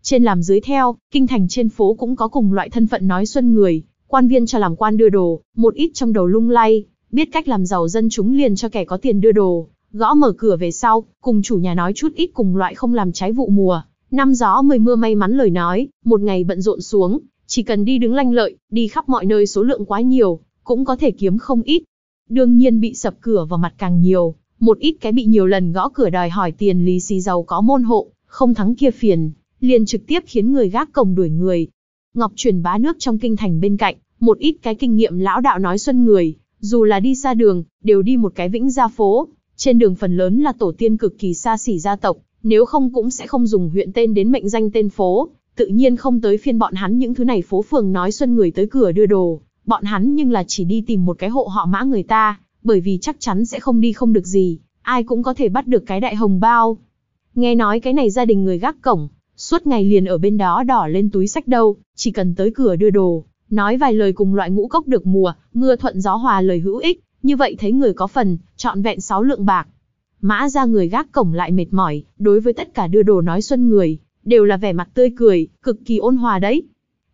Trên làm dưới theo, kinh thành trên phố cũng có cùng loại thân phận nói xuân người, quan viên cho làm quan đưa đồ, một ít trong đầu lung lay, biết cách làm giàu dân chúng liền cho kẻ có tiền đưa đồ, gõ mở cửa về sau, cùng chủ nhà nói chút ít cùng loại không làm trái vụ mùa, năm gió mười mưa may mắn lời nói, một ngày bận rộn xuống, chỉ cần đi đứng lanh lợi, đi khắp mọi nơi số lượng quá nhiều, cũng có thể kiếm không ít. Đương nhiên bị sập cửa vào mặt càng nhiều, một ít cái bị nhiều lần gõ cửa đòi hỏi tiền lý xì giàu có môn hộ, không thắng kia phiền, liền trực tiếp khiến người gác cổng đuổi người. Ngọc truyền bá nước trong kinh thành bên cạnh, một ít cái kinh nghiệm lão đạo nói xuân người, dù là đi xa đường, đều đi một cái vĩnh gia phố, trên đường phần lớn là tổ tiên cực kỳ xa xỉ gia tộc, nếu không cũng sẽ không dùng huyện tên đến mệnh danh tên phố, tự nhiên không tới phiên bọn hắn những thứ này phố phường nói xuân người tới cửa đưa đồ, bọn hắn nhưng là chỉ đi tìm một cái hộ họ mã người ta, bởi vì chắc chắn sẽ không đi không được gì, ai cũng có thể bắt được cái đại hồng bao. Nghe nói cái này gia đình người gác cổng, suốt ngày liền ở bên đó đỏ lên túi sách đâu, chỉ cần tới cửa đưa đồ, nói vài lời cùng loại ngũ cốc được mùa, mưa thuận gió hòa lời hữu ích, như vậy thấy người có phần, trọn vẹn 6 lượng bạc. Mã ra người gác cổng lại mệt mỏi, đối với tất cả đưa đồ nói xuân người, đều là vẻ mặt tươi cười, cực kỳ ôn hòa đấy.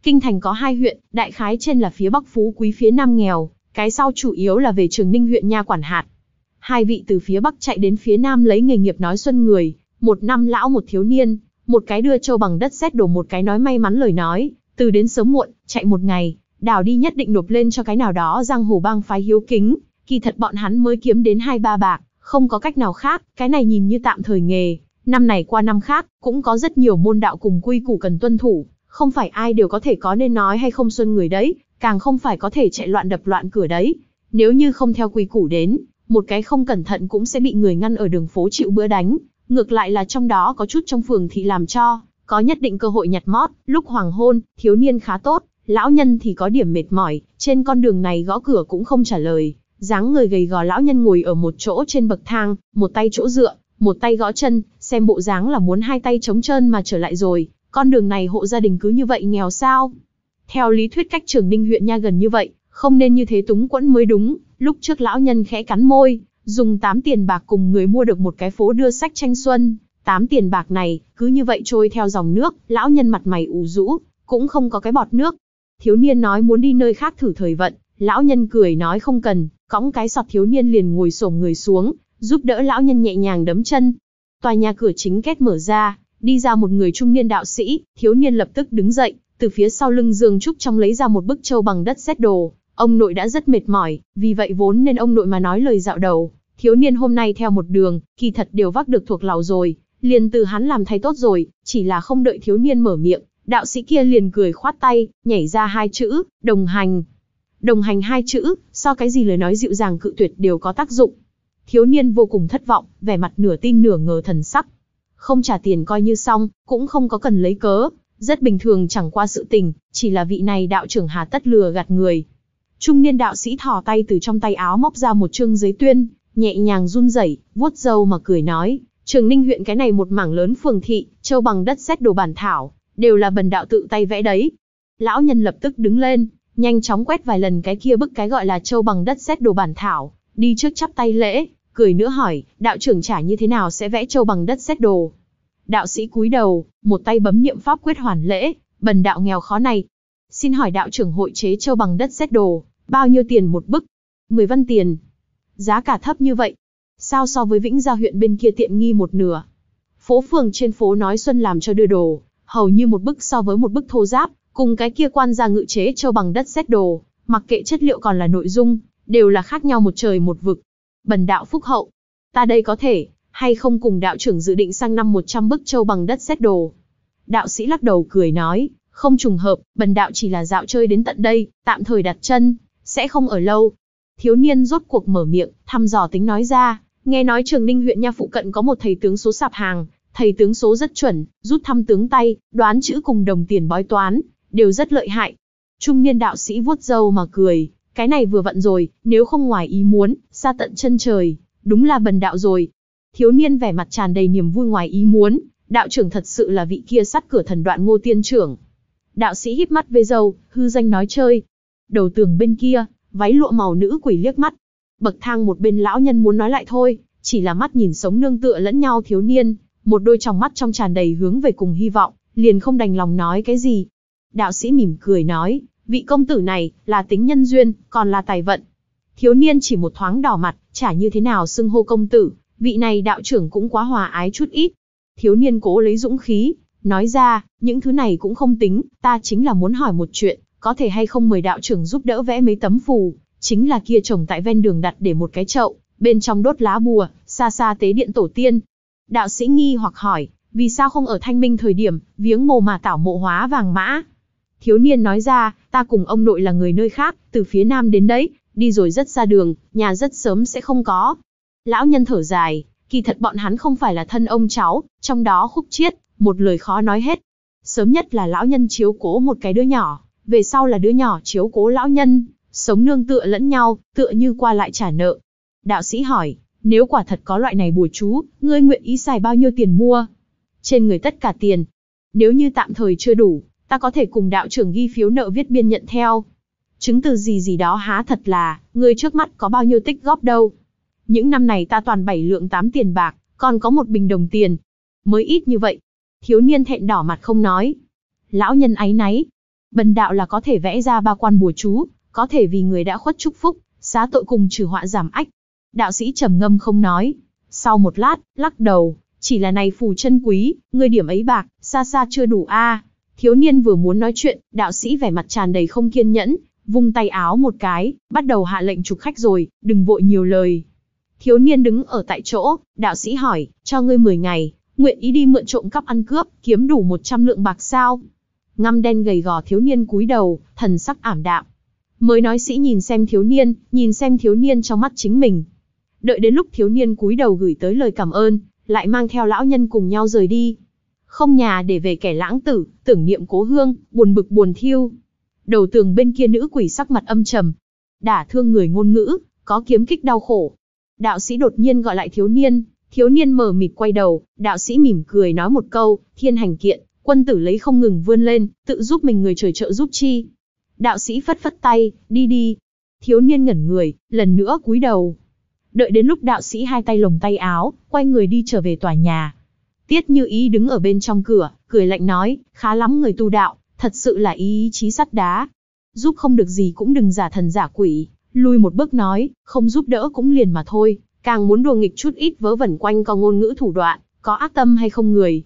Kinh thành có hai huyện, đại khái trên là phía Bắc Phú Quý phía Nam nghèo, cái sau chủ yếu là về Trường Ninh huyện nha quản hạt. Hai vị từ phía Bắc chạy đến phía Nam lấy nghề nghiệp nói xuân người, một năm lão một thiếu niên, một cái đưa châu bằng đất xét đổ một cái nói may mắn lời nói, từ đến sớm muộn, chạy một ngày, đào đi nhất định nộp lên cho cái nào đó giang hồ bang phái hiếu kính, kỳ thật bọn hắn mới kiếm đến hai ba bạc, không có cách nào khác, cái này nhìn như tạm thời nghề, năm này qua năm khác, cũng có rất nhiều môn đạo cùng quy củ cần tuân thủ, không phải ai đều có thể có nên nói hay không xuân người đấy, càng không phải có thể chạy loạn đập loạn cửa đấy. Nếu như không theo quy củ đến, một cái không cẩn thận cũng sẽ bị người ngăn ở đường phố chịu bữa đánh, ngược lại là trong đó có chút trong phường thị làm cho, có nhất định cơ hội nhặt mót, lúc hoàng hôn, thiếu niên khá tốt, lão nhân thì có điểm mệt mỏi, trên con đường này gõ cửa cũng không trả lời, dáng người gầy gò lão nhân ngồi ở một chỗ trên bậc thang, một tay chỗ dựa, một tay gõ chân, xem bộ dáng là muốn hai tay chống chân mà trở lại rồi, con đường này hộ gia đình cứ như vậy nghèo sao? Theo lý thuyết cách trường ninh huyện nha gần như vậy, không nên như thế túng quẫn mới đúng, lúc trước lão nhân khẽ cắn môi, dùng tám tiền bạc cùng người mua được một cái phố đưa sách tranh xuân, Tám tiền bạc này, cứ như vậy trôi theo dòng nước, lão nhân mặt mày ủ rũ, cũng không có cái bọt nước. Thiếu niên nói muốn đi nơi khác thử thời vận, lão nhân cười nói không cần, cõng cái sọt thiếu niên liền ngồi xổm người xuống, giúp đỡ lão nhân nhẹ nhàng đấm chân. Tòa nhà cửa chính két mở ra, đi ra một người trung niên đạo sĩ, thiếu niên lập tức đứng dậy, từ phía sau lưng giường Trúc trong lấy ra một bức châu bằng đất sét đồ, ông nội đã rất mệt mỏi, vì vậy vốn nên ông nội mà nói lời dạo đầu, thiếu niên hôm nay theo một đường, kỳ thật đều vác được thuộc lào rồi, liền từ hắn làm thay tốt rồi, chỉ là không đợi thiếu niên mở miệng, đạo sĩ kia liền cười khoát tay, nhảy ra hai chữ, đồng hành, Đồng hành hai chữ, so cái gì lời nói dịu dàng cự tuyệt đều có tác dụng. Thiếu niên vô cùng thất vọng, vẻ mặt nửa tin nửa ngờ thần sắc. Không trả tiền coi như xong, cũng không có cần lấy cớ, rất bình thường chẳng qua sự tình, chỉ là vị này đạo trưởng hà tất lừa gạt người. Trung niên đạo sĩ thò tay từ trong tay áo móc ra một chương giấy tuyên, nhẹ nhàng run rẩy, vuốt râu mà cười nói, Trường Ninh huyện cái này một mảng lớn phường thị, châu bằng đất xét đồ bản thảo, đều là bần đạo tự tay vẽ đấy. Lão nhân lập tức đứng lên, nhanh chóng quét vài lần cái kia bức cái gọi là châu bằng đất xét đồ bản thảo, đi trước chắp tay lễ, cười nữa hỏi, đạo trưởng trả như thế nào sẽ vẽ châu bằng đất xét đồ. Đạo sĩ cúi đầu, một tay bấm niệm pháp quyết hoàn lễ, bần đạo nghèo khó này. Xin hỏi đạo trưởng hội chế châu bằng đất xét đồ, bao nhiêu tiền một bức? 10 văn tiền. Giá cả thấp như vậy. Sao so với Vĩnh Gia huyện bên kia tiện nghi một nửa? Phố phường trên phố nói Xuân làm cho đưa đồ, hầu như một bức so với một bức thô giáp, cùng cái kia quan gia ngự chế châu bằng đất xét đồ, mặc kệ chất liệu còn là nội dung, đều là khác nhau một trời một vực. Bần đạo phúc hậu, ta đây có thể, hay không cùng đạo trưởng dự định sang năm 100 bức châu bằng đất xét đồ. Đạo sĩ lắc đầu cười nói, không trùng hợp, bần đạo chỉ là dạo chơi đến tận đây, tạm thời đặt chân, sẽ không ở lâu. Thiếu niên rốt cuộc mở miệng, thăm dò tính nói ra, nghe nói trường ninh huyện nha phụ cận có một thầy tướng số sạp hàng, thầy tướng số rất chuẩn, rút thăm tướng tay, đoán chữ cùng đồng tiền bói toán, đều rất lợi hại. Trung niên đạo sĩ vuốt râu mà cười, cái này vừa vặn rồi, nếu không ngoài ý muốn, xa tận chân trời, đúng là bần đạo rồi. Thiếu niên vẻ mặt tràn đầy niềm vui ngoài ý muốn, đạo trưởng thật sự là vị kia sắt cửa thần đoạn ngô tiên trưởng. Đạo sĩ híp mắt với dâu, hư danh nói chơi. Đầu tường bên kia, váy lụa màu nữ quỷ liếc mắt. Bậc thang một bên lão nhân muốn nói lại thôi, chỉ là mắt nhìn sống nương tựa lẫn nhau thiếu niên, một đôi tròng mắt trong tràn đầy hướng về cùng hy vọng, liền không đành lòng nói cái gì. Đạo sĩ mỉm cười nói, vị công tử này, là tính nhân duyên, còn là tài vận. Thiếu niên chỉ một thoáng đỏ mặt, chả như thế nào xưng hô công tử, vị này đạo trưởng cũng quá hòa ái chút ít. Thiếu niên cố lấy dũng khí, nói ra, những thứ này cũng không tính, ta chính là muốn hỏi một chuyện, có thể hay không mời đạo trưởng giúp đỡ vẽ mấy tấm phù, chính là kia trồng tại ven đường đặt để một cái chậu, bên trong đốt lá bùa, xa xa tế điện tổ tiên. Đạo sĩ nghi hoặc hỏi, vì sao không ở thanh minh thời điểm, viếng mồ mà tảo mộ hóa vàng mã, Thiếu niên nói ra, ta cùng ông nội là người nơi khác, từ phía nam đến đấy, đi rồi rất xa đường, nhà rất sớm sẽ không có. Lão nhân thở dài, kỳ thật bọn hắn không phải là thân ông cháu, trong đó khúc chiết, một lời khó nói hết. Sớm nhất là lão nhân chiếu cố một cái đứa nhỏ, về sau là đứa nhỏ chiếu cố lão nhân, sống nương tựa lẫn nhau, tựa như qua lại trả nợ. Đạo sĩ hỏi, nếu quả thật có loại này bùa chú, ngươi nguyện ý xài bao nhiêu tiền mua? Trên người tất cả tiền. Nếu như tạm thời chưa đủ, Ta có thể cùng đạo trưởng ghi phiếu nợ viết biên nhận theo. Chứng từ gì gì đó há thật là, người trước mắt có bao nhiêu tích góp đâu. Những năm này ta toàn bảy lượng tám tiền bạc, còn có một bình đồng tiền. Mới ít như vậy. Thiếu niên thẹn đỏ mặt không nói. Lão nhân áy náy. Bần đạo là có thể vẽ ra ba quan bùa chú, có thể vì người đã khuất chúc phúc, xá tội cùng trừ họa giảm ách. Đạo sĩ trầm ngâm không nói. Sau một lát, lắc đầu, chỉ là này phù chân quý, người điểm ấy bạc, xa xa chưa đủ a. À. Thiếu niên vừa muốn nói chuyện, đạo sĩ vẻ mặt tràn đầy không kiên nhẫn, vung tay áo một cái, bắt đầu hạ lệnh trục khách rồi, đừng vội nhiều lời. Thiếu niên đứng ở tại chỗ, đạo sĩ hỏi, cho ngươi 10 ngày, nguyện ý đi mượn trộm cắp ăn cướp, kiếm đủ 100 lượng bạc sao? Ngăm đen gầy gò thiếu niên cúi đầu, thần sắc ảm đạm. Mới nói sĩ nhìn xem thiếu niên, nhìn xem thiếu niên trong mắt chính mình. Đợi đến lúc thiếu niên cúi đầu gửi tới lời cảm ơn, lại mang theo lão nhân cùng nhau rời đi không nhà để về kẻ lãng tử, tưởng niệm cố hương, buồn bực buồn thiêu. Đầu tường bên kia nữ quỷ sắc mặt âm trầm, đả thương người ngôn ngữ, có kiếm kích đau khổ. Đạo sĩ đột nhiên gọi lại thiếu niên, thiếu niên mở mịt quay đầu, đạo sĩ mỉm cười nói một câu, thiên hành kiện, quân tử lấy không ngừng vươn lên, tự giúp mình người trời trợ giúp chi. Đạo sĩ phất phất tay, đi đi. Thiếu niên ngẩn người, lần nữa cúi đầu. Đợi đến lúc đạo sĩ hai tay lồng tay áo, quay người đi trở về tòa nhà, Tiết như ý đứng ở bên trong cửa, cười lạnh nói, khá lắm người tu đạo, thật sự là ý chí sắt đá. Giúp không được gì cũng đừng giả thần giả quỷ, lui một bước nói, không giúp đỡ cũng liền mà thôi, càng muốn đùa nghịch chút ít vớ vẩn quanh co ngôn ngữ thủ đoạn, có ác tâm hay không người.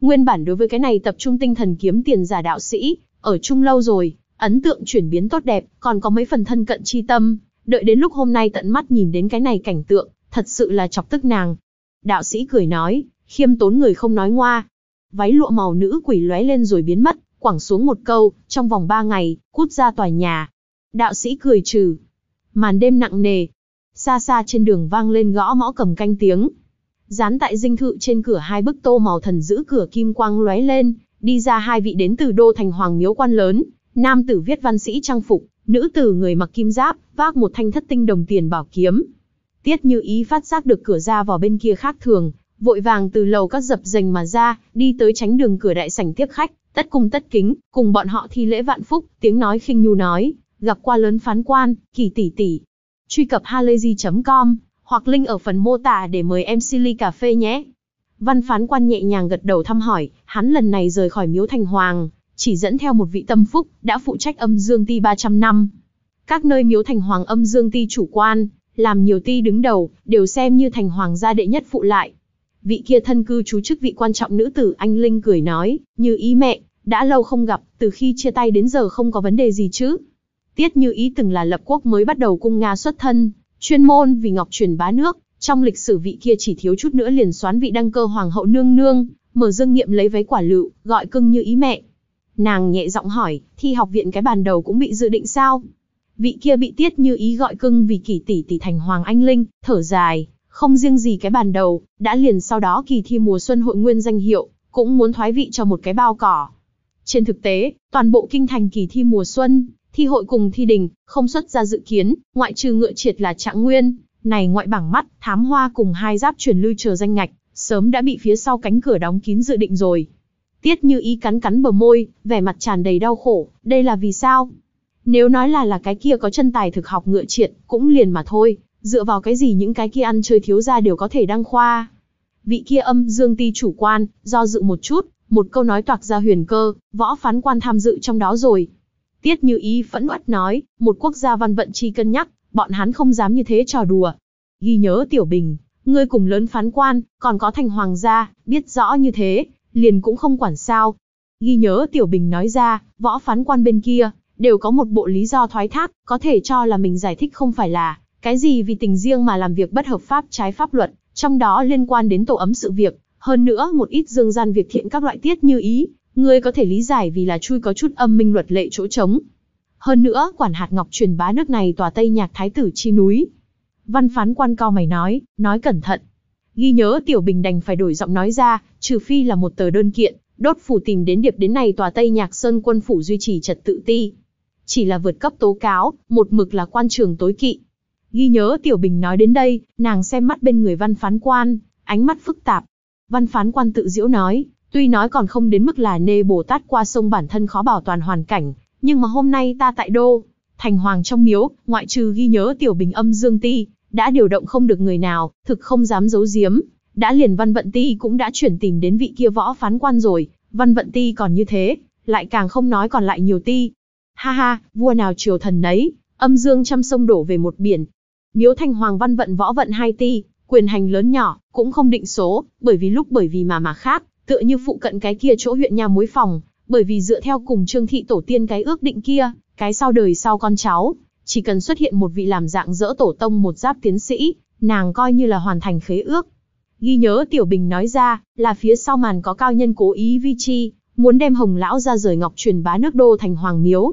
Nguyên bản đối với cái này tập trung tinh thần kiếm tiền giả đạo sĩ, ở chung lâu rồi, ấn tượng chuyển biến tốt đẹp, còn có mấy phần thân cận chi tâm, đợi đến lúc hôm nay tận mắt nhìn đến cái này cảnh tượng, thật sự là chọc tức nàng. Đạo sĩ cười nói, Khiêm tốn người không nói ngoa. Váy lụa màu nữ quỷ lóe lên rồi biến mất, quẳng xuống một câu, trong vòng ba ngày, cút ra tòa nhà. Đạo sĩ cười trừ. Màn đêm nặng nề. Xa xa trên đường vang lên gõ mõ cầm canh tiếng. Dán tại dinh thự trên cửa hai bức tô màu thần giữ cửa kim quang lóe lên, đi ra hai vị đến từ đô thành hoàng miếu quan lớn, nam tử viết văn sĩ trang phục, nữ tử người mặc kim giáp, vác một thanh thất tinh đồng tiền bảo kiếm. Tiết Như Ý phát giác được cửa ra vào bên kia khác thường, vội vàng từ lầu các dập dềnh mà ra, đi tới tránh đường cửa đại sảnh tiếp khách, tất cung tất kính, cùng bọn họ thi lễ vạn phúc, tiếng nói khinh nhu nói, gặp qua lớn phán quan, kỳ tỷ tỷ. Truy cập halayzi.com, hoặc link ở phần mô tả để mời em Silly Cà Phê nhé. Văn phán quan nhẹ nhàng gật đầu thăm hỏi, hắn lần này rời khỏi miếu thành hoàng, chỉ dẫn theo một vị tâm phúc, đã phụ trách âm dương ti 300 năm. Các nơi miếu thành hoàng âm dương ti chủ quan, làm nhiều ti đứng đầu, đều xem như thành hoàng gia đệ nhất phụ lại vị kia thân cư chú chức vị quan trọng nữ tử anh Linh cười nói, như ý mẹ, đã lâu không gặp, từ khi chia tay đến giờ không có vấn đề gì chứ. Tiết như ý từng là lập quốc mới bắt đầu cung Nga xuất thân, chuyên môn vì ngọc truyền bá nước, trong lịch sử vị kia chỉ thiếu chút nữa liền soán vị đăng cơ hoàng hậu nương nương, mở dương nghiệm lấy váy quả lựu, gọi cưng như ý mẹ. Nàng nhẹ giọng hỏi, thi học viện cái bàn đầu cũng bị dự định sao? Vị kia bị tiết như ý gọi cưng vì kỷ tỷ tỷ thành hoàng anh linh, thở dài, không riêng gì cái bàn đầu, đã liền sau đó kỳ thi mùa xuân hội nguyên danh hiệu, cũng muốn thoái vị cho một cái bao cỏ. Trên thực tế, toàn bộ kinh thành kỳ thi mùa xuân, thi hội cùng thi đình, không xuất ra dự kiến, ngoại trừ ngựa triệt là trạng nguyên, này ngoại bảng mắt, thám hoa cùng hai giáp truyền lưu chờ danh ngạch, sớm đã bị phía sau cánh cửa đóng kín dự định rồi. Tiết như ý cắn cắn bờ môi, vẻ mặt tràn đầy đau khổ, đây là vì sao? Nếu nói là là cái kia có chân tài thực học ngựa triệt, cũng liền mà thôi, Dựa vào cái gì những cái kia ăn chơi thiếu ra đều có thể đăng khoa. Vị kia âm dương ti chủ quan, do dự một chút, một câu nói toạc ra huyền cơ, võ phán quan tham dự trong đó rồi. Tiết như ý phẫn uất nói, một quốc gia văn vận chi cân nhắc, bọn hắn không dám như thế trò đùa. Ghi nhớ tiểu bình, ngươi cùng lớn phán quan, còn có thành hoàng gia, biết rõ như thế, liền cũng không quản sao. Ghi nhớ tiểu bình nói ra, võ phán quan bên kia, đều có một bộ lý do thoái thác, có thể cho là mình giải thích không phải là, cái gì vì tình riêng mà làm việc bất hợp pháp trái pháp luật, trong đó liên quan đến tổ ấm sự việc, hơn nữa một ít dương gian việc thiện các loại tiết như ý, ngươi có thể lý giải vì là chui có chút âm minh luật lệ chỗ trống. Hơn nữa, quản hạt ngọc truyền bá nước này tòa Tây Nhạc Thái tử chi núi. Văn phán quan cao mày nói, nói cẩn thận. Ghi nhớ Tiểu Bình đành phải đổi giọng nói ra, trừ phi là một tờ đơn kiện, đốt phủ tìm đến điệp đến này tòa Tây Nhạc Sơn quân phủ duy trì trật tự ti. Chỉ là vượt cấp tố cáo, một mực là quan trường tối kỵ, Ghi nhớ Tiểu Bình nói đến đây, nàng xem mắt bên người văn phán quan, ánh mắt phức tạp. Văn phán quan tự diễu nói, tuy nói còn không đến mức là nê Bồ Tát qua sông bản thân khó bảo toàn hoàn cảnh, nhưng mà hôm nay ta tại đô, thành hoàng trong miếu, ngoại trừ ghi nhớ Tiểu Bình âm dương ti, đã điều động không được người nào, thực không dám giấu giếm. Đã liền văn vận ti cũng đã chuyển tìm đến vị kia võ phán quan rồi, văn vận ti còn như thế, lại càng không nói còn lại nhiều ti. Ha ha, vua nào triều thần nấy, âm dương trăm sông đổ về một biển, Miếu thành Hoàng văn vận võ vận hai ti, quyền hành lớn nhỏ, cũng không định số, bởi vì lúc bởi vì mà mà khác, tựa như phụ cận cái kia chỗ huyện nhà muối phòng, bởi vì dựa theo cùng Trương thị tổ tiên cái ước định kia, cái sau đời sau con cháu, chỉ cần xuất hiện một vị làm dạng dỡ tổ tông một giáp tiến sĩ, nàng coi như là hoàn thành khế ước. Ghi nhớ Tiểu Bình nói ra, là phía sau màn có cao nhân cố ý vi chi, muốn đem Hồng lão ra rời Ngọc truyền bá nước đô thành hoàng miếu.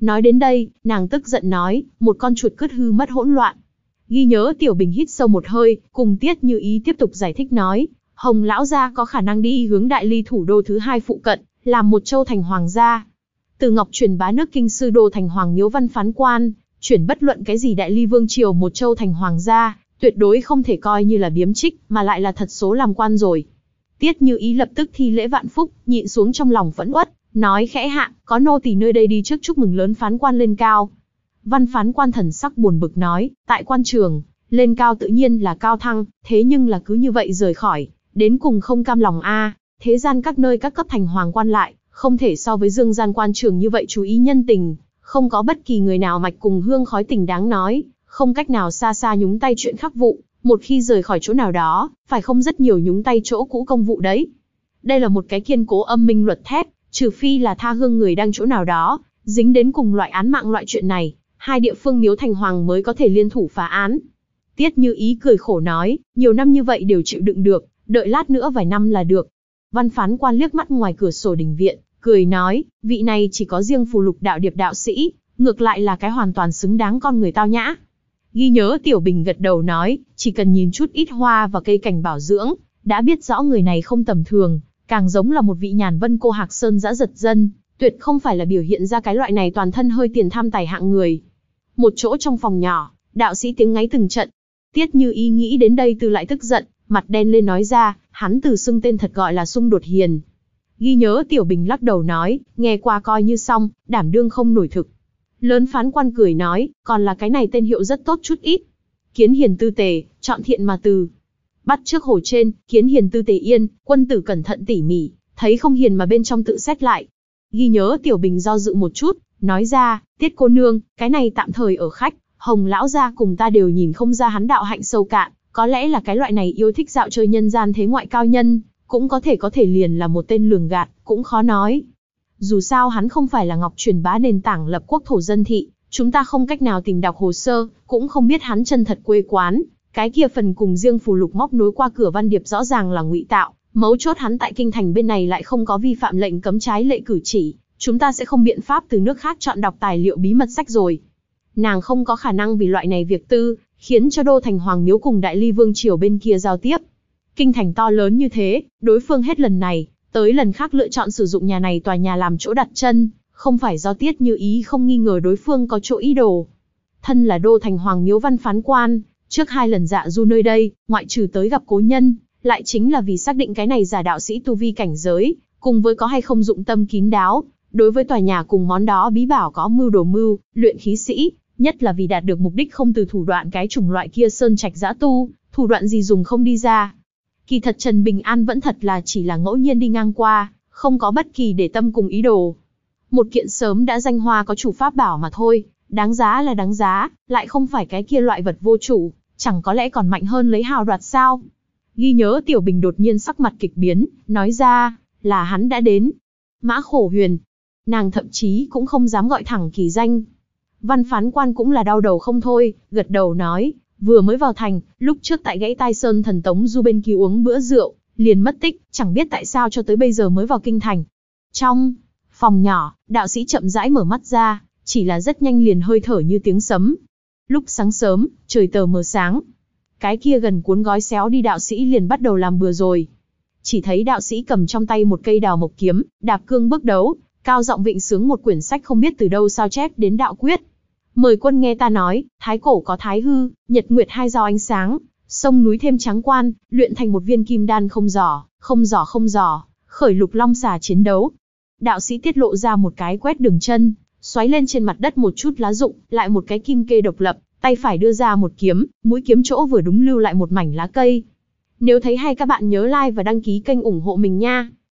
Nói đến đây, nàng tức giận nói, một con chuột cứt hư mất hỗn loạn, Ghi nhớ Tiểu Bình hít sâu một hơi, cùng Tiết Như Ý tiếp tục giải thích nói, Hồng Lão Gia có khả năng đi hướng đại ly thủ đô thứ hai phụ cận, làm một châu thành hoàng gia. Từ Ngọc truyền bá nước kinh sư đô thành hoàng Nhiễu Văn phán quan, chuyển bất luận cái gì đại ly vương triều một châu thành hoàng gia, tuyệt đối không thể coi như là biếm trích, mà lại là thật số làm quan rồi. Tiết Như Ý lập tức thi lễ vạn phúc, nhịn xuống trong lòng phẫn uất, nói khẽ hạ, có nô tỳ nơi đây đi trước chúc mừng lớn phán quan lên cao. Văn phán quan thần sắc buồn bực nói, tại quan trường, lên cao tự nhiên là cao thăng, thế nhưng là cứ như vậy rời khỏi, đến cùng không cam lòng a. Thế gian các nơi các cấp thành hoàng quan lại, không thể so với dương gian quan trường như vậy chú ý nhân tình, không có bất kỳ người nào mạch cùng hương khói tình đáng nói, không cách nào xa xa nhúng tay chuyện khắc vụ, một khi rời khỏi chỗ nào đó, phải không rất nhiều nhúng tay chỗ cũ công vụ đấy. Đây là một cái kiên cố âm minh luật thép, trừ phi là tha hương người đang chỗ nào đó, dính đến cùng loại án mạng loại chuyện này, hai địa phương miếu thành hoàng mới có thể liên thủ phá án. Tiết như ý cười khổ nói, nhiều năm như vậy đều chịu đựng được, đợi lát nữa vài năm là được. Văn phán quan liếc mắt ngoài cửa sổ đình viện, cười nói, vị này chỉ có riêng phù lục đạo điệp đạo sĩ, ngược lại là cái hoàn toàn xứng đáng con người tao nhã. Ghi nhớ Tiểu Bình gật đầu nói, chỉ cần nhìn chút ít hoa và cây cảnh bảo dưỡng, đã biết rõ người này không tầm thường, càng giống là một vị nhàn vân cô Hạc Sơn dã giật dân, tuyệt không phải là biểu hiện ra cái loại này toàn thân hơi tiền tham tài hạng người. Một chỗ trong phòng nhỏ, đạo sĩ tiếng ngáy từng trận. Tiết như ý nghĩ đến đây từ lại tức giận, mặt đen lên nói ra, hắn từ xưng tên thật gọi là xung đột hiền. Ghi nhớ Tiểu Bình lắc đầu nói, nghe qua coi như xong, đảm đương không nổi thực. Lớn phán quan cười nói, còn là cái này tên hiệu rất tốt chút ít. Kiến hiền tư tề, chọn thiện mà từ. Bắt trước hồ trên, kiến hiền tư tề yên, quân tử cẩn thận tỉ mỉ, thấy không hiền mà bên trong tự xét lại. Ghi nhớ Tiểu Bình do dự một chút, nói ra, tiết cô nương, cái này tạm thời ở khách, hồng lão gia cùng ta đều nhìn không ra hắn đạo hạnh sâu cạn, có lẽ là cái loại này yêu thích dạo chơi nhân gian thế ngoại cao nhân, cũng có thể có thể liền là một tên lường gạt, cũng khó nói. Dù sao hắn không phải là ngọc truyền bá nền tảng lập quốc thổ dân thị, chúng ta không cách nào tìm đọc hồ sơ, cũng không biết hắn chân thật quê quán, cái kia phần cùng riêng phù lục móc nối qua cửa văn điệp rõ ràng là ngụy tạo, mấu chốt hắn tại kinh thành bên này lại không có vi phạm lệnh cấm trái lệ cử chỉ, chúng ta sẽ không biện pháp từ nước khác chọn đọc tài liệu bí mật sách rồi. Nàng không có khả năng vì loại này việc tư, khiến cho đô thành Hoàng Miếu cùng Đại Ly Vương Triều bên kia giao tiếp. Kinh thành to lớn như thế, đối phương hết lần này, tới lần khác lựa chọn sử dụng nhà này tòa nhà làm chỗ đặt chân, không phải do tiết như ý không nghi ngờ đối phương có chỗ ý đồ. Thân là đô thành Hoàng Miếu văn phán quan, trước hai lần dạ du nơi đây, ngoại trừ tới gặp cố nhân, lại chính là vì xác định cái này giả đạo sĩ tu vi cảnh giới, cùng với có hay không dụng tâm kín đáo, Đối với tòa nhà cùng món đó bí bảo có mưu đồ mưu, luyện khí sĩ, nhất là vì đạt được mục đích không từ thủ đoạn cái chủng loại kia sơn trạch giã tu, thủ đoạn gì dùng không đi ra. Kỳ thật Trần Bình An vẫn thật là chỉ là ngẫu nhiên đi ngang qua, không có bất kỳ để tâm cùng ý đồ. Một kiện sớm đã danh hoa có chủ pháp bảo mà thôi, đáng giá là đáng giá, lại không phải cái kia loại vật vô chủ, chẳng có lẽ còn mạnh hơn lấy hào đoạt sao? Ghi nhớ Tiểu Bình đột nhiên sắc mặt kịch biến, nói ra, là hắn đã đến. Mã khổ huyền, Nàng thậm chí cũng không dám gọi thẳng kỳ danh. Văn phán quan cũng là đau đầu không thôi, gật đầu nói, vừa mới vào thành, lúc trước tại gãy tai sơn thần tống du bên kia uống bữa rượu, liền mất tích, chẳng biết tại sao cho tới bây giờ mới vào kinh thành. Trong phòng nhỏ, đạo sĩ chậm rãi mở mắt ra, chỉ là rất nhanh liền hơi thở như tiếng sấm. Lúc sáng sớm, trời tờ mờ sáng, cái kia gần cuốn gói xéo đi đạo sĩ liền bắt đầu làm bừa rồi. Chỉ thấy đạo sĩ cầm trong tay một cây đào mộc kiếm, đạp cương bước đấu, cao giọng vịnh sướng một quyển sách không biết từ đâu sao chép đến đạo quyết. Mời quân nghe ta nói, thái cổ có thái hư, nhật nguyệt hai do ánh sáng, sông núi thêm trắng quan, luyện thành một viên kim đan không giỏ, không giỏ không giỏ, khởi lục long xà chiến đấu. Đạo sĩ tiết lộ ra một cái quét đường chân, xoáy lên trên mặt đất một chút lá rụng, lại một cái kim kê độc lập, tay phải đưa ra một kiếm, mũi kiếm chỗ vừa đúng lưu lại một mảnh lá cây. Nếu thấy hay các bạn nhớ like và đăng ký kênh ủng hộ mình nha.